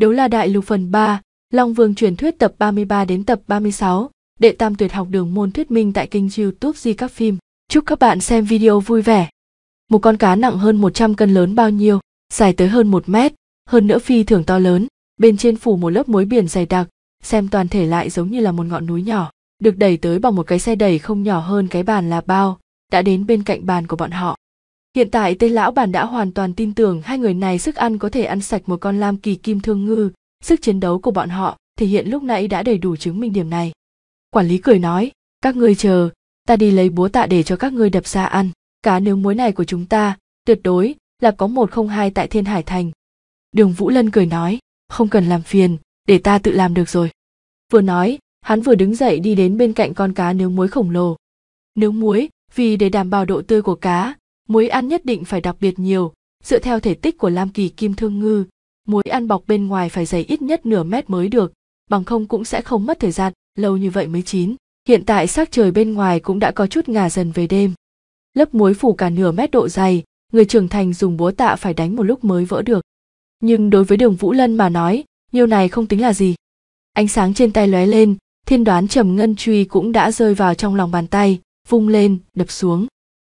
Đấu La Đại Lục phần 3, Long Vương truyền thuyết tập 33 đến tập 36, đệ tam tuyệt học đường môn thuyết minh tại kênh YouTube Di các phim. Chúc các bạn xem video vui vẻ. Một con cá nặng hơn 100 cân lớn bao nhiêu, dài tới hơn 1 mét, hơn nữa phi thường to lớn, bên trên phủ một lớp muối biển dày đặc, xem toàn thể lại giống như là một ngọn núi nhỏ, được đẩy tới bằng một cái xe đẩy không nhỏ hơn cái bàn là bao, đã đến bên cạnh bàn của bọn họ. Hiện tại Tây Lão Bản đã hoàn toàn tin tưởng hai người này sức ăn có thể ăn sạch một con lam kỳ kim thương ngư, sức chiến đấu của bọn họ thể hiện lúc nãy đã đầy đủ chứng minh điểm này. Quản lý cười nói, các ngươi chờ, ta đi lấy búa tạ để cho các ngươi đập ra ăn, cá nướng muối này của chúng ta, tuyệt đối là có một không hai tại Thiên Hải Thành. Đường Vũ Lân cười nói, không cần làm phiền, để ta tự làm được rồi. Vừa nói, hắn vừa đứng dậy đi đến bên cạnh con cá nướng muối khổng lồ. Nướng muối, vì để đảm bảo độ tươi của cá, muối ăn nhất định phải đặc biệt nhiều dựa theo thể tích của lam kỳ kim thương ngư muối ăn bọc bên ngoài phải dày ít nhất nửa mét mới được bằng không cũng sẽ không mất thời gian lâu như vậy mới chín hiện tại sắc trời bên ngoài cũng đã có chút ngả dần về đêm lớp muối phủ cả nửa mét độ dày người trưởng thành dùng búa tạ phải đánh một lúc mới vỡ được nhưng đối với đường vũ lân mà nói nhiều này không tính là gì ánh sáng trên tay lóe lên thiên đoán trầm ngân truy cũng đã rơi vào trong lòng bàn tay vung lên đập xuống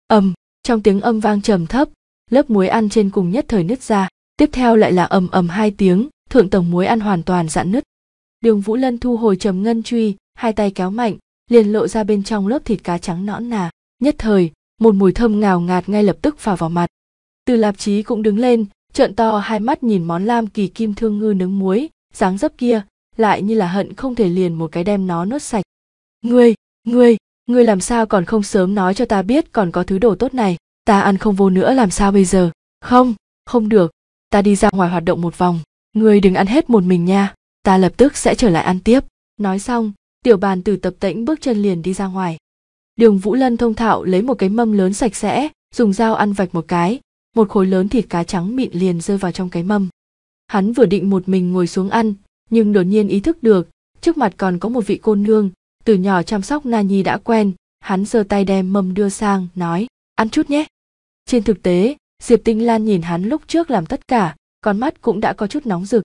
ầm trong tiếng âm vang trầm thấp lớp muối ăn trên cùng nhất thời nứt ra tiếp theo lại là ầm ầm hai tiếng thượng tầng muối ăn hoàn toàn dạn nứt đường vũ lân thu hồi trầm ngân truy hai tay kéo mạnh liền lộ ra bên trong lớp thịt cá trắng nõn nà nhất thời một mùi thơm ngào ngạt ngay lập tức phả vào mặt từ lạp chí cũng đứng lên trợn to hai mắt nhìn món lam kỳ kim thương ngư nướng muối dáng dấp kia lại như là hận không thể liền một cái đem nó nuốt sạch ngươi ngươi ngươi làm sao còn không sớm nói cho ta biết còn có thứ đồ tốt này ta ăn không vô nữa làm sao bây giờ không không được ta đi ra ngoài hoạt động một vòng ngươi đừng ăn hết một mình nha ta lập tức sẽ trở lại ăn tiếp nói xong tiểu bàn từ tập tễnh bước chân liền đi ra ngoài đường vũ lân thông thạo lấy một cái mâm lớn sạch sẽ dùng dao ăn vạch một cái một khối lớn thịt cá trắng mịn liền rơi vào trong cái mâm hắn vừa định một mình ngồi xuống ăn nhưng đột nhiên ý thức được trước mặt còn có một vị côn nương từ nhỏ chăm sóc na nhi đã quen hắn giơ tay đem mâm đưa sang nói ăn chút nhé trên thực tế diệp tinh lan nhìn hắn lúc trước làm tất cả con mắt cũng đã có chút nóng rực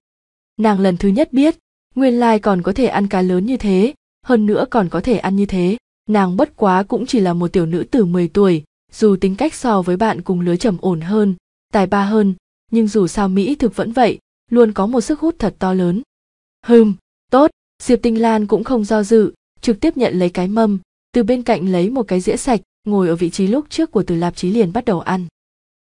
nàng lần thứ nhất biết nguyên lai còn có thể ăn cá lớn như thế hơn nữa còn có thể ăn như thế nàng bất quá cũng chỉ là một tiểu nữ từ 10 tuổi dù tính cách so với bạn cùng lứa trầm ổn hơn tài ba hơn nhưng dù sao mỹ thực vẫn vậy luôn có một sức hút thật to lớn hừm tốt diệp tinh lan cũng không do dự trực tiếp nhận lấy cái mâm từ bên cạnh lấy một cái dĩa sạch ngồi ở vị trí lúc trước của từ lạp chí liền bắt đầu ăn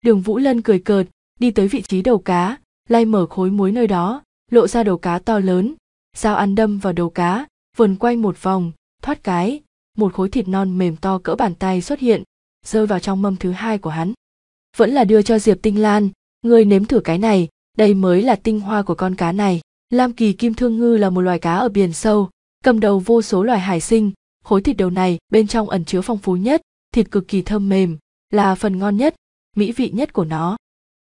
đường vũ lân cười cợt đi tới vị trí đầu cá lay mở khối muối nơi đó lộ ra đầu cá to lớn dao ăn đâm vào đầu cá vườn quay một vòng thoát cái một khối thịt non mềm to cỡ bàn tay xuất hiện rơi vào trong mâm thứ hai của hắn vẫn là đưa cho diệp tinh lan ngươi nếm thử cái này đây mới là tinh hoa của con cá này lam kỳ kim thương ngư là một loài cá ở biển sâu cầm đầu vô số loài hải sinh khối thịt đầu này bên trong ẩn chứa phong phú nhất thịt cực kỳ thơm mềm là phần ngon nhất mỹ vị nhất của nó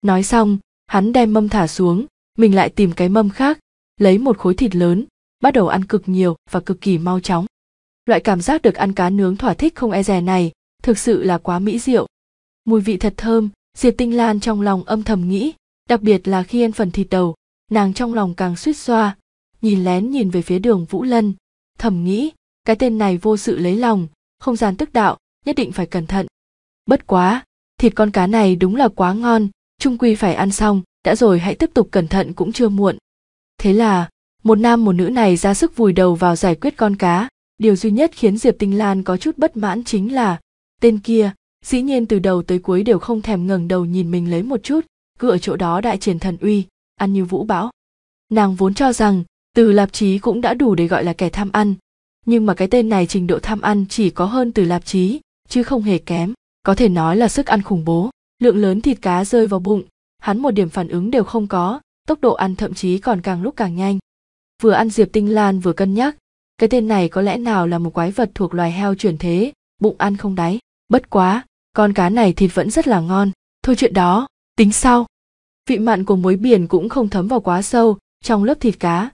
nói xong hắn đem mâm thả xuống mình lại tìm cái mâm khác lấy một khối thịt lớn bắt đầu ăn cực nhiều và cực kỳ mau chóng loại cảm giác được ăn cá nướng thỏa thích không e dè này thực sự là quá mỹ diệu mùi vị thật thơm diệp tinh lan trong lòng âm thầm nghĩ đặc biệt là khi ăn phần thịt đầu nàng trong lòng càng suýt xoa nhìn lén nhìn về phía đường Vũ Lân, thầm nghĩ, cái tên này vô sự lấy lòng, không gian tức đạo, nhất định phải cẩn thận. Bất quá, thịt con cá này đúng là quá ngon, trung quy phải ăn xong, đã rồi hãy tiếp tục cẩn thận cũng chưa muộn. Thế là, một nam một nữ này ra sức vùi đầu vào giải quyết con cá, điều duy nhất khiến Diệp Tinh Lan có chút bất mãn chính là tên kia, dĩ nhiên từ đầu tới cuối đều không thèm ngẩng đầu nhìn mình lấy một chút, cứ ở chỗ đó đại triển thần uy, ăn như vũ bão. Nàng vốn cho rằng từ lạp chí cũng đã đủ để gọi là kẻ tham ăn nhưng mà cái tên này trình độ tham ăn chỉ có hơn từ lạp chí chứ không hề kém có thể nói là sức ăn khủng bố lượng lớn thịt cá rơi vào bụng hắn một điểm phản ứng đều không có tốc độ ăn thậm chí còn càng lúc càng nhanh vừa ăn diệp tinh lan vừa cân nhắc cái tên này có lẽ nào là một quái vật thuộc loài heo chuyển thế bụng ăn không đáy bất quá con cá này thịt vẫn rất là ngon thôi chuyện đó tính sau vị mặn của muối biển cũng không thấm vào quá sâu trong lớp thịt cá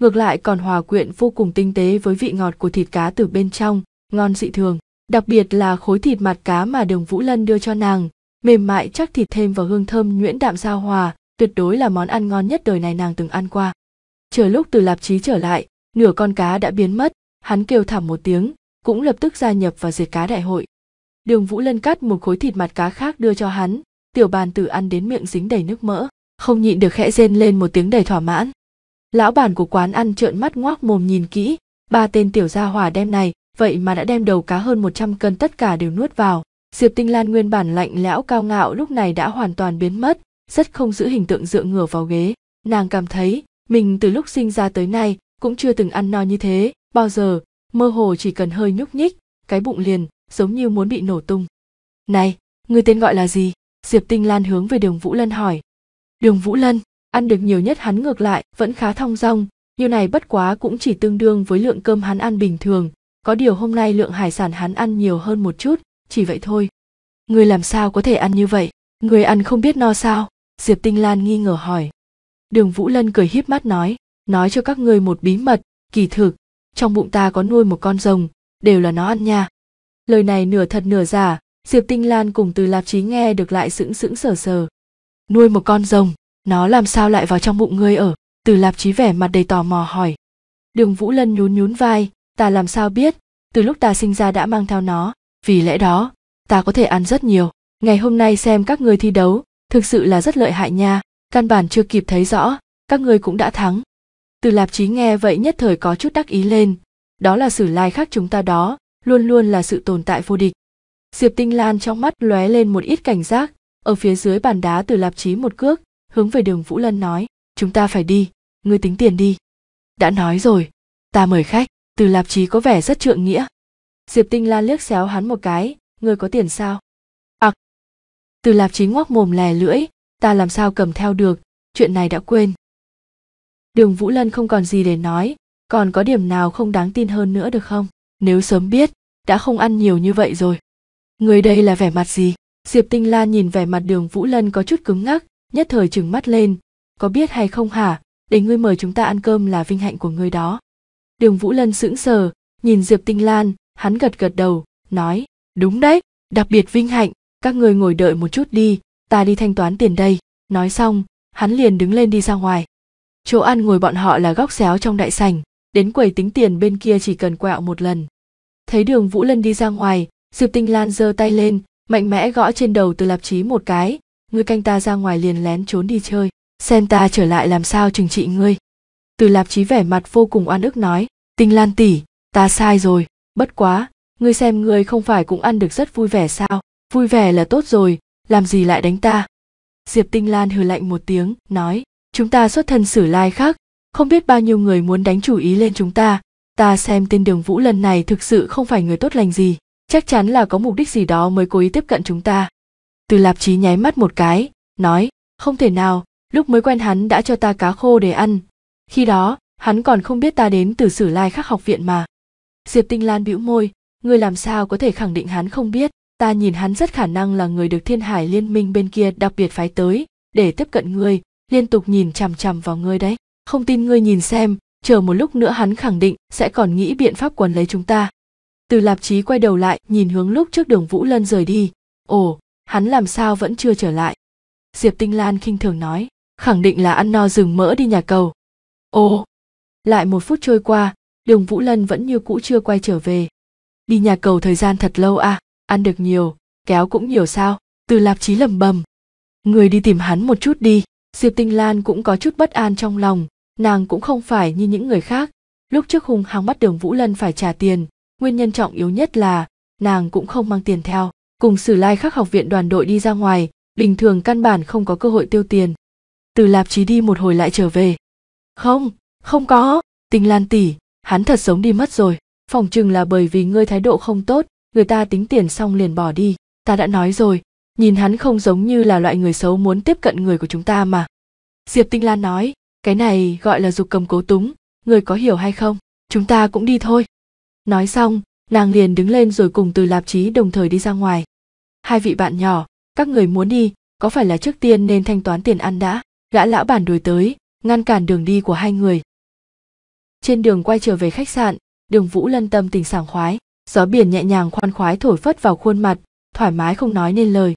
ngược lại còn hòa quyện vô cùng tinh tế với vị ngọt của thịt cá từ bên trong, ngon dị thường. Đặc biệt là khối thịt mặt cá mà Đường Vũ Lân đưa cho nàng, mềm mại chắc thịt thêm vào hương thơm nhuyễn đạm giao hòa, tuyệt đối là món ăn ngon nhất đời này nàng từng ăn qua. Chờ lúc từ lạp chí trở lại, nửa con cá đã biến mất, hắn kêu thảm một tiếng, cũng lập tức gia nhập vào diệt cá đại hội. Đường Vũ Lân cắt một khối thịt mặt cá khác đưa cho hắn, tiểu bàn tử ăn đến miệng dính đầy nước mỡ, không nhịn được khẽ rên lên một tiếng đầy thỏa mãn lão bản của quán ăn trợn mắt ngoác mồm nhìn kỹ ba tên tiểu gia hỏa đem này vậy mà đã đem đầu cá hơn 100 cân tất cả đều nuốt vào diệp tinh lan nguyên bản lạnh lẽo cao ngạo lúc này đã hoàn toàn biến mất rất không giữ hình tượng dựa ngửa vào ghế nàng cảm thấy mình từ lúc sinh ra tới nay cũng chưa từng ăn no như thế bao giờ mơ hồ chỉ cần hơi nhúc nhích cái bụng liền giống như muốn bị nổ tung này người tên gọi là gì diệp tinh lan hướng về đường vũ lân hỏi đường vũ lân ăn được nhiều nhất hắn ngược lại vẫn khá thong dong điều này bất quá cũng chỉ tương đương với lượng cơm hắn ăn bình thường có điều hôm nay lượng hải sản hắn ăn nhiều hơn một chút chỉ vậy thôi người làm sao có thể ăn như vậy người ăn không biết no sao diệp tinh lan nghi ngờ hỏi đường vũ lân cười híp mắt nói nói cho các ngươi một bí mật kỳ thực trong bụng ta có nuôi một con rồng đều là nó ăn nha lời này nửa thật nửa giả diệp tinh lan cùng từ lạp chí nghe được lại sững sững sờ sờ nuôi một con rồng nó làm sao lại vào trong bụng ngươi ở từ lạp chí vẻ mặt đầy tò mò hỏi đường vũ lân nhún nhún vai ta làm sao biết từ lúc ta sinh ra đã mang theo nó vì lẽ đó ta có thể ăn rất nhiều ngày hôm nay xem các ngươi thi đấu thực sự là rất lợi hại nha căn bản chưa kịp thấy rõ các ngươi cũng đã thắng từ lạp chí nghe vậy nhất thời có chút đắc ý lên đó là sử lai khác chúng ta đó luôn luôn là sự tồn tại vô địch diệp tinh lan trong mắt lóe lên một ít cảnh giác ở phía dưới bàn đá từ lạp chí một cước hướng về đường vũ lân nói chúng ta phải đi ngươi tính tiền đi đã nói rồi ta mời khách từ lạp chí có vẻ rất trượng nghĩa diệp tinh la liếc xéo hắn một cái ngươi có tiền sao ặc à, từ lạp chí ngoác mồm lè lưỡi ta làm sao cầm theo được chuyện này đã quên đường vũ lân không còn gì để nói còn có điểm nào không đáng tin hơn nữa được không nếu sớm biết đã không ăn nhiều như vậy rồi người đây là vẻ mặt gì diệp tinh la nhìn vẻ mặt đường vũ lân có chút cứng ngắc nhất thời trừng mắt lên có biết hay không hả để ngươi mời chúng ta ăn cơm là vinh hạnh của ngươi đó đường vũ lân sững sờ nhìn diệp tinh lan hắn gật gật đầu nói đúng đấy đặc biệt vinh hạnh các ngươi ngồi đợi một chút đi ta đi thanh toán tiền đây nói xong hắn liền đứng lên đi ra ngoài chỗ ăn ngồi bọn họ là góc xéo trong đại sảnh đến quầy tính tiền bên kia chỉ cần quẹo một lần thấy đường vũ lân đi ra ngoài diệp tinh lan giơ tay lên mạnh mẽ gõ trên đầu từ lạp chí một cái ngươi canh ta ra ngoài liền lén trốn đi chơi xem ta trở lại làm sao trừng trị ngươi từ lạp chí vẻ mặt vô cùng oan ức nói tinh lan tỉ ta sai rồi bất quá ngươi xem ngươi không phải cũng ăn được rất vui vẻ sao vui vẻ là tốt rồi làm gì lại đánh ta diệp tinh lan hừ lạnh một tiếng nói chúng ta xuất thân sử lai khác không biết bao nhiêu người muốn đánh chủ ý lên chúng ta ta xem tên đường vũ lần này thực sự không phải người tốt lành gì chắc chắn là có mục đích gì đó mới cố ý tiếp cận chúng ta từ lạp chí nháy mắt một cái nói không thể nào lúc mới quen hắn đã cho ta cá khô để ăn khi đó hắn còn không biết ta đến từ sử lai khắc học viện mà diệp tinh lan bĩu môi ngươi làm sao có thể khẳng định hắn không biết ta nhìn hắn rất khả năng là người được thiên hải liên minh bên kia đặc biệt phái tới để tiếp cận ngươi liên tục nhìn chằm chằm vào ngươi đấy không tin ngươi nhìn xem chờ một lúc nữa hắn khẳng định sẽ còn nghĩ biện pháp quần lấy chúng ta từ lạp chí quay đầu lại nhìn hướng lúc trước đường vũ lân rời đi ồ hắn làm sao vẫn chưa trở lại diệp tinh lan khinh thường nói khẳng định là ăn no rừng mỡ đi nhà cầu ồ lại một phút trôi qua đường vũ lân vẫn như cũ chưa quay trở về đi nhà cầu thời gian thật lâu à ăn được nhiều kéo cũng nhiều sao từ lạp chí lầm bầm người đi tìm hắn một chút đi diệp tinh lan cũng có chút bất an trong lòng nàng cũng không phải như những người khác lúc trước hung hăng bắt đường vũ lân phải trả tiền nguyên nhân trọng yếu nhất là nàng cũng không mang tiền theo cùng sử lai khắc học viện đoàn đội đi ra ngoài bình thường căn bản không có cơ hội tiêu tiền từ lạp chí đi một hồi lại trở về không không có tinh lan tỷ hắn thật sống đi mất rồi phòng chừng là bởi vì ngươi thái độ không tốt người ta tính tiền xong liền bỏ đi ta đã nói rồi nhìn hắn không giống như là loại người xấu muốn tiếp cận người của chúng ta mà diệp tinh lan nói cái này gọi là dục cầm cố túng người có hiểu hay không chúng ta cũng đi thôi nói xong nàng liền đứng lên rồi cùng từ lạp chí đồng thời đi ra ngoài hai vị bạn nhỏ các người muốn đi có phải là trước tiên nên thanh toán tiền ăn đã gã lão bản đuổi tới ngăn cản đường đi của hai người trên đường quay trở về khách sạn đường vũ lân tâm tình sảng khoái gió biển nhẹ nhàng khoan khoái thổi phất vào khuôn mặt thoải mái không nói nên lời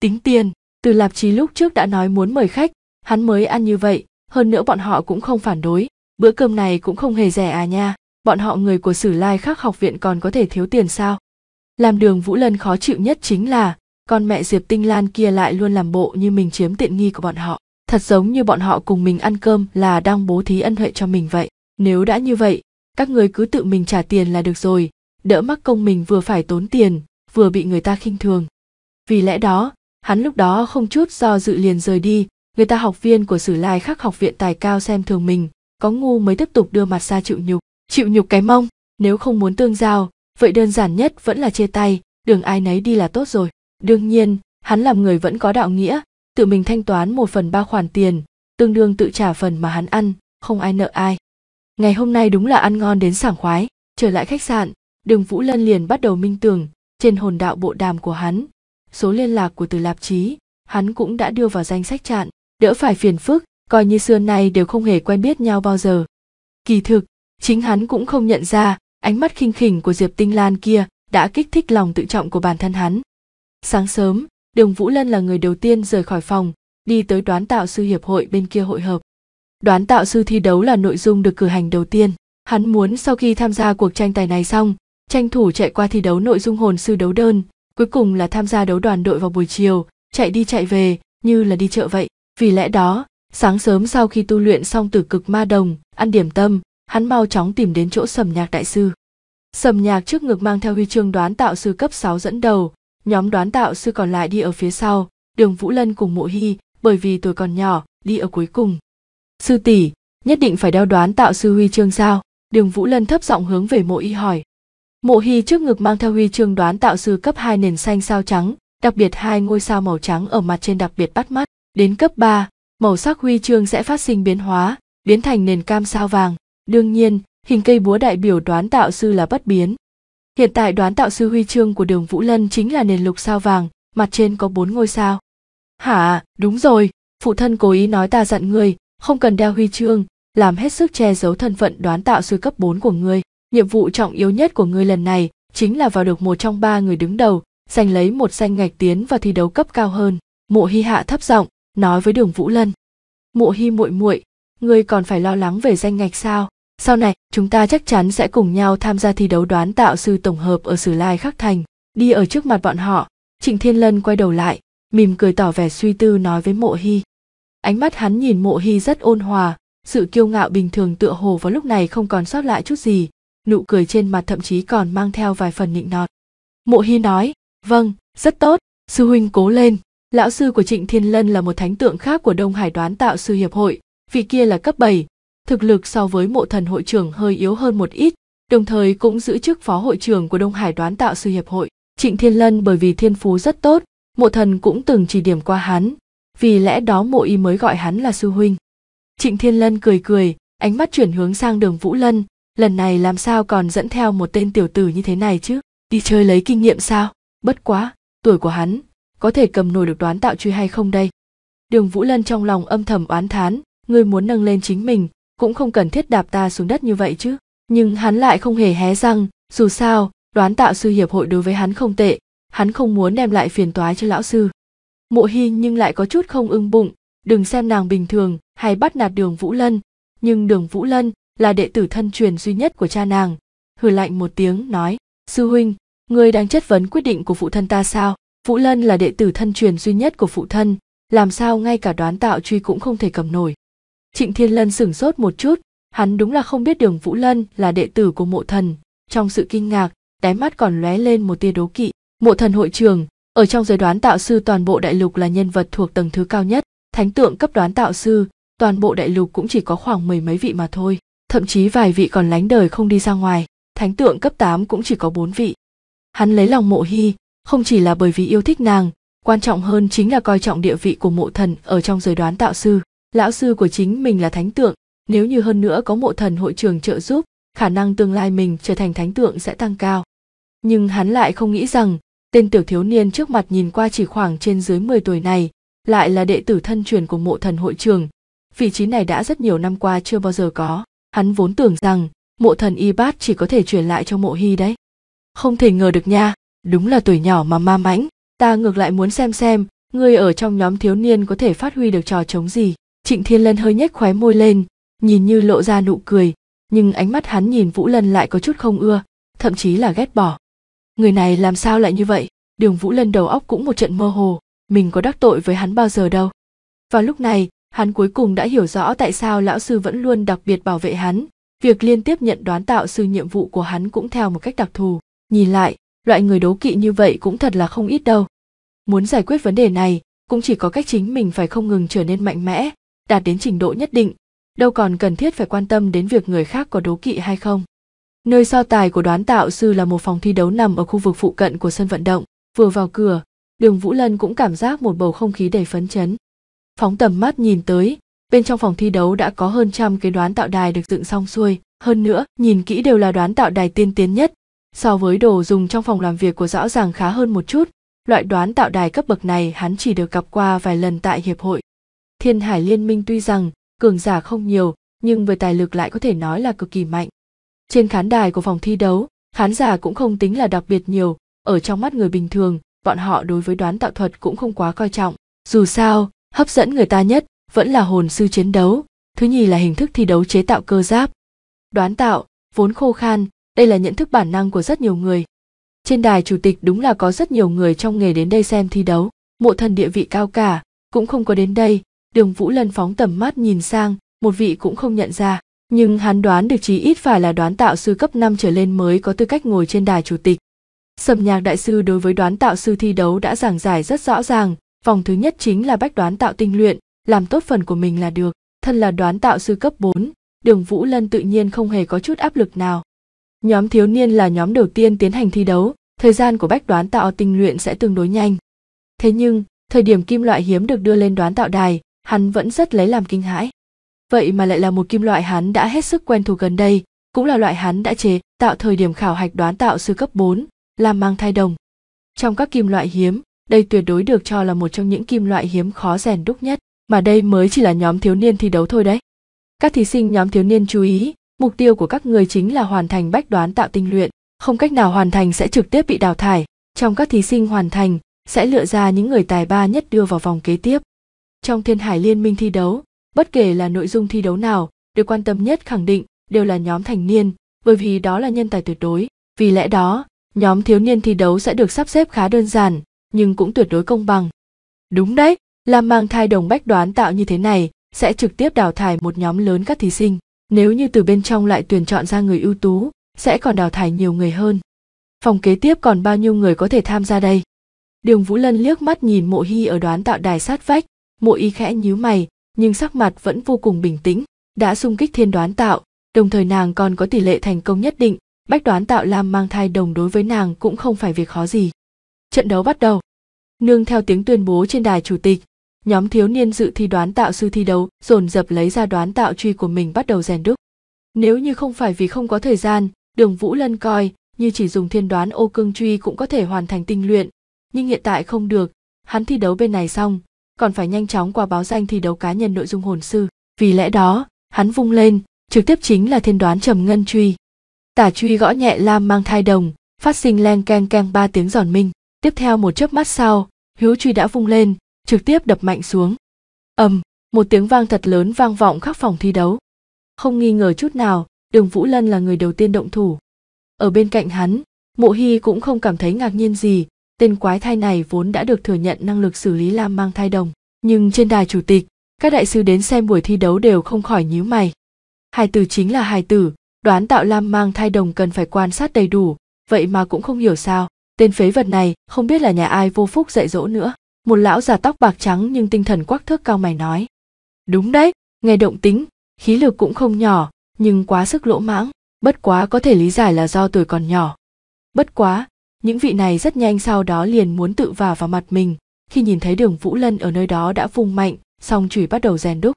tính tiền từ lạp chí lúc trước đã nói muốn mời khách hắn mới ăn như vậy hơn nữa bọn họ cũng không phản đối bữa cơm này cũng không hề rẻ à nha bọn họ người của sử lai khác học viện còn có thể thiếu tiền sao làm đường vũ lân khó chịu nhất chính là con mẹ diệp tinh lan kia lại luôn làm bộ như mình chiếm tiện nghi của bọn họ thật giống như bọn họ cùng mình ăn cơm là đang bố thí ân huệ cho mình vậy nếu đã như vậy các người cứ tự mình trả tiền là được rồi đỡ mắc công mình vừa phải tốn tiền vừa bị người ta khinh thường vì lẽ đó hắn lúc đó không chút do dự liền rời đi người ta học viên của sử lai khắc học viện tài cao xem thường mình có ngu mới tiếp tục đưa mặt ra chịu nhục chịu nhục cái mông nếu không muốn tương giao vậy đơn giản nhất vẫn là chia tay đường ai nấy đi là tốt rồi đương nhiên hắn làm người vẫn có đạo nghĩa tự mình thanh toán một phần ba khoản tiền tương đương tự trả phần mà hắn ăn không ai nợ ai ngày hôm nay đúng là ăn ngon đến sảng khoái trở lại khách sạn đường vũ lân liền bắt đầu minh tưởng trên hồn đạo bộ đàm của hắn số liên lạc của từ lạp chí hắn cũng đã đưa vào danh sách chặn đỡ phải phiền phức coi như xưa nay đều không hề quen biết nhau bao giờ kỳ thực chính hắn cũng không nhận ra ánh mắt khinh khỉnh của diệp tinh lan kia đã kích thích lòng tự trọng của bản thân hắn sáng sớm đường vũ lân là người đầu tiên rời khỏi phòng đi tới đoán tạo sư hiệp hội bên kia hội hợp đoán tạo sư thi đấu là nội dung được cử hành đầu tiên hắn muốn sau khi tham gia cuộc tranh tài này xong tranh thủ chạy qua thi đấu nội dung hồn sư đấu đơn cuối cùng là tham gia đấu đoàn đội vào buổi chiều chạy đi chạy về như là đi chợ vậy vì lẽ đó sáng sớm sau khi tu luyện xong từ cực ma đồng ăn điểm tâm hắn mau chóng tìm đến chỗ sầm nhạc đại sư sầm nhạc trước ngực mang theo huy chương đoán tạo sư cấp 6 dẫn đầu nhóm đoán tạo sư còn lại đi ở phía sau đường vũ lân cùng mộ hy bởi vì tuổi còn nhỏ đi ở cuối cùng sư tỷ nhất định phải đeo đoán tạo sư huy chương sao đường vũ lân thấp giọng hướng về mộ y hỏi mộ hy trước ngực mang theo huy chương đoán tạo sư cấp 2 nền xanh sao trắng đặc biệt hai ngôi sao màu trắng ở mặt trên đặc biệt bắt mắt đến cấp 3, màu sắc huy chương sẽ phát sinh biến hóa biến thành nền cam sao vàng Đương nhiên, hình cây búa đại biểu đoán tạo sư là bất biến. Hiện tại đoán tạo sư huy chương của đường Vũ Lân chính là nền lục sao vàng, mặt trên có bốn ngôi sao. Hả, đúng rồi, phụ thân cố ý nói ta dặn ngươi, không cần đeo huy chương, làm hết sức che giấu thân phận đoán tạo sư cấp 4 của ngươi. Nhiệm vụ trọng yếu nhất của ngươi lần này chính là vào được một trong ba người đứng đầu, giành lấy một danh ngạch tiến vào thi đấu cấp cao hơn. Mộ Hi hạ thấp giọng, nói với Đường Vũ Lân. Mộ Hi muội muội, ngươi còn phải lo lắng về danh ngạch sao? Sau này, chúng ta chắc chắn sẽ cùng nhau tham gia thi đấu đoán tạo sư tổng hợp ở Sử Lai Khắc Thành. Đi ở trước mặt bọn họ, Trịnh Thiên Lân quay đầu lại, mỉm cười tỏ vẻ suy tư nói với Mộ Hy. Ánh mắt hắn nhìn Mộ Hy rất ôn hòa, sự kiêu ngạo bình thường tựa hồ vào lúc này không còn sót lại chút gì, nụ cười trên mặt thậm chí còn mang theo vài phần nịnh nọt. Mộ Hy nói, vâng, rất tốt, sư huynh cố lên. Lão sư của Trịnh Thiên Lân là một thánh tượng khác của Đông Hải đoán tạo sư hiệp hội, vị kia là cấp 7, thực lực so với mộ thần hội trưởng hơi yếu hơn một ít, đồng thời cũng giữ chức phó hội trưởng của Đông Hải đoán tạo sư hiệp hội. Trịnh Thiên Lân bởi vì thiên phú rất tốt, mộ thần cũng từng chỉ điểm qua hắn, vì lẽ đó mộ y mới gọi hắn là sư huynh. Trịnh Thiên Lân cười cười, ánh mắt chuyển hướng sang đường Vũ Lân, lần này làm sao còn dẫn theo một tên tiểu tử như thế này chứ, đi chơi lấy kinh nghiệm sao, bất quá, tuổi của hắn, có thể cầm nổi được đoán tạo truy hay không đây. Đường Vũ Lân trong lòng âm thầm oán thán, người muốn nâng lên chính mình, cũng không cần thiết đạp ta xuống đất như vậy chứ nhưng hắn lại không hề hé răng dù sao đoán tạo sư hiệp hội đối với hắn không tệ hắn không muốn đem lại phiền toái cho lão sư mộ hi nhưng lại có chút không ưng bụng đừng xem nàng bình thường hay bắt nạt đường vũ lân nhưng đường vũ lân là đệ tử thân truyền duy nhất của cha nàng hừ lạnh một tiếng nói sư huynh ngươi đang chất vấn quyết định của phụ thân ta sao vũ lân là đệ tử thân truyền duy nhất của phụ thân làm sao ngay cả đoán tạo truy cũng không thể cầm nổi Trịnh Thiên Lân sửng sốt một chút, hắn đúng là không biết Đường Vũ Lân là đệ tử của Mộ Thần, trong sự kinh ngạc, đáy mắt còn lóe lên một tia đố kỵ. Mộ Thần hội trường, ở trong giới đoán tạo sư toàn bộ đại lục là nhân vật thuộc tầng thứ cao nhất, thánh tượng cấp đoán tạo sư, toàn bộ đại lục cũng chỉ có khoảng mười mấy vị mà thôi, thậm chí vài vị còn lánh đời không đi ra ngoài, thánh tượng cấp tám cũng chỉ có bốn vị. Hắn lấy lòng Mộ Hi, không chỉ là bởi vì yêu thích nàng, quan trọng hơn chính là coi trọng địa vị của Mộ Thần ở trong giới đoán tạo sư lão sư của chính mình là thánh tượng nếu như hơn nữa có mộ thần hội trường trợ giúp khả năng tương lai mình trở thành thánh tượng sẽ tăng cao nhưng hắn lại không nghĩ rằng tên tiểu thiếu niên trước mặt nhìn qua chỉ khoảng trên dưới 10 tuổi này lại là đệ tử thân truyền của mộ thần hội trường vị trí này đã rất nhiều năm qua chưa bao giờ có hắn vốn tưởng rằng mộ thần y bát chỉ có thể truyền lại cho mộ hy đấy không thể ngờ được nha đúng là tuổi nhỏ mà ma mãnh ta ngược lại muốn xem xem ngươi ở trong nhóm thiếu niên có thể phát huy được trò chống gì Trịnh Thiên Lân hơi nhếch khóe môi lên, nhìn như lộ ra nụ cười, nhưng ánh mắt hắn nhìn Vũ Lân lại có chút không ưa, thậm chí là ghét bỏ. Người này làm sao lại như vậy? Đường Vũ Lân đầu óc cũng một trận mơ hồ, mình có đắc tội với hắn bao giờ đâu. Vào lúc này, hắn cuối cùng đã hiểu rõ tại sao lão sư vẫn luôn đặc biệt bảo vệ hắn, việc liên tiếp nhận đoán tạo sư nhiệm vụ của hắn cũng theo một cách đặc thù. Nhìn lại, loại người đố kỵ như vậy cũng thật là không ít đâu. Muốn giải quyết vấn đề này, cũng chỉ có cách chính mình phải không ngừng trở nên mạnh mẽ, đạt đến trình độ nhất định đâu còn cần thiết phải quan tâm đến việc người khác có đố kỵ hay không nơi so tài của đoán tạo sư là một phòng thi đấu nằm ở khu vực phụ cận của sân vận động vừa vào cửa đường vũ lân cũng cảm giác một bầu không khí đầy phấn chấn phóng tầm mắt nhìn tới bên trong phòng thi đấu đã có hơn trăm cái đoán tạo đài được dựng xong xuôi hơn nữa nhìn kỹ đều là đoán tạo đài tiên tiến nhất so với đồ dùng trong phòng làm việc của rõ ràng khá hơn một chút loại đoán tạo đài cấp bậc này hắn chỉ được gặp qua vài lần tại hiệp hội Thiên Hải Liên Minh tuy rằng cường giả không nhiều, nhưng với tài lực lại có thể nói là cực kỳ mạnh. Trên khán đài của phòng thi đấu, khán giả cũng không tính là đặc biệt nhiều, ở trong mắt người bình thường, bọn họ đối với đoán tạo thuật cũng không quá coi trọng. Dù sao, hấp dẫn người ta nhất vẫn là hồn sư chiến đấu, thứ nhì là hình thức thi đấu chế tạo cơ giáp. Đoán tạo, vốn khô khan, đây là nhận thức bản năng của rất nhiều người. Trên đài chủ tịch đúng là có rất nhiều người trong nghề đến đây xem thi đấu, mộ thần địa vị cao cả, cũng không có đến đây, đường vũ lân phóng tầm mắt nhìn sang một vị cũng không nhận ra nhưng hắn đoán được chí ít phải là đoán tạo sư cấp 5 trở lên mới có tư cách ngồi trên đài chủ tịch. Sầm nhạc đại sư đối với đoán tạo sư thi đấu đã giảng giải rất rõ ràng, vòng thứ nhất chính là bách đoán tạo tinh luyện, làm tốt phần của mình là được, thân là đoán tạo sư cấp 4, đường Vũ Lân tự nhiên không hề có chút áp lực nào. Nhóm thiếu niên là nhóm đầu tiên tiến hành thi đấu, thời gian của bách đoán tạo tinh luyện sẽ tương đối nhanh. Thế nhưng, thời điểm kim loại hiếm được đưa lên đoán tạo đài, hắn vẫn rất lấy làm kinh hãi vậy mà lại là một kim loại hắn đã hết sức quen thuộc gần đây cũng là loại hắn đã chế tạo thời điểm khảo hạch đoán tạo sư cấp 4, làm mang thai đồng trong các kim loại hiếm đây tuyệt đối được cho là một trong những kim loại hiếm khó rèn đúc nhất mà đây mới chỉ là nhóm thiếu niên thi đấu thôi đấy các thí sinh nhóm thiếu niên chú ý mục tiêu của các người chính là hoàn thành bách đoán tạo tinh luyện không cách nào hoàn thành sẽ trực tiếp bị đào thải trong các thí sinh hoàn thành sẽ lựa ra những người tài ba nhất đưa vào vòng kế tiếp trong Thiên Hải Liên minh thi đấu, bất kể là nội dung thi đấu nào, được quan tâm nhất khẳng định đều là nhóm thành niên, bởi vì đó là nhân tài tuyệt đối. Vì lẽ đó, nhóm thiếu niên thi đấu sẽ được sắp xếp khá đơn giản, nhưng cũng tuyệt đối công bằng. Đúng đấy, làm mang thai đồng bách đoán tạo như thế này sẽ trực tiếp đào thải một nhóm lớn các thí sinh. Nếu như từ bên trong lại tuyển chọn ra người ưu tú, sẽ còn đào thải nhiều người hơn. Phòng kế tiếp còn bao nhiêu người có thể tham gia đây? Đường Vũ Lân liếc mắt nhìn mộ hy ở đoán tạo đài sát vách, mộ ý khẽ nhíu mày nhưng sắc mặt vẫn vô cùng bình tĩnh đã sung kích thiên đoán tạo đồng thời nàng còn có tỷ lệ thành công nhất định bách đoán tạo lam mang thai đồng đối với nàng cũng không phải việc khó gì trận đấu bắt đầu nương theo tiếng tuyên bố trên đài chủ tịch nhóm thiếu niên dự thi đoán tạo sư thi đấu dồn dập lấy ra đoán tạo truy của mình bắt đầu rèn đúc nếu như không phải vì không có thời gian đường vũ lân coi như chỉ dùng thiên đoán ô cương truy cũng có thể hoàn thành tinh luyện nhưng hiện tại không được hắn thi đấu bên này xong còn phải nhanh chóng qua báo danh thi đấu cá nhân nội dung hồn sư vì lẽ đó hắn vung lên trực tiếp chính là thiên đoán trầm ngân truy tả truy gõ nhẹ lam mang thai đồng phát sinh len keng keng ba tiếng giòn minh tiếp theo một chớp mắt sau hiếu truy đã vung lên trực tiếp đập mạnh xuống ầm một tiếng vang thật lớn vang vọng khắp phòng thi đấu không nghi ngờ chút nào đường vũ lân là người đầu tiên động thủ ở bên cạnh hắn mộ hy cũng không cảm thấy ngạc nhiên gì tên quái thai này vốn đã được thừa nhận năng lực xử lý lam mang thai đồng nhưng trên đài chủ tịch các đại sư đến xem buổi thi đấu đều không khỏi nhíu mày Hai từ chính là hai tử đoán tạo lam mang thai đồng cần phải quan sát đầy đủ vậy mà cũng không hiểu sao tên phế vật này không biết là nhà ai vô phúc dạy dỗ nữa một lão già tóc bạc trắng nhưng tinh thần quắc thước cao mày nói đúng đấy nghe động tính khí lực cũng không nhỏ nhưng quá sức lỗ mãng bất quá có thể lý giải là do tuổi còn nhỏ bất quá những vị này rất nhanh sau đó liền muốn tự vào vào mặt mình khi nhìn thấy đường vũ lân ở nơi đó đã vùng mạnh song chùy bắt đầu rèn đúc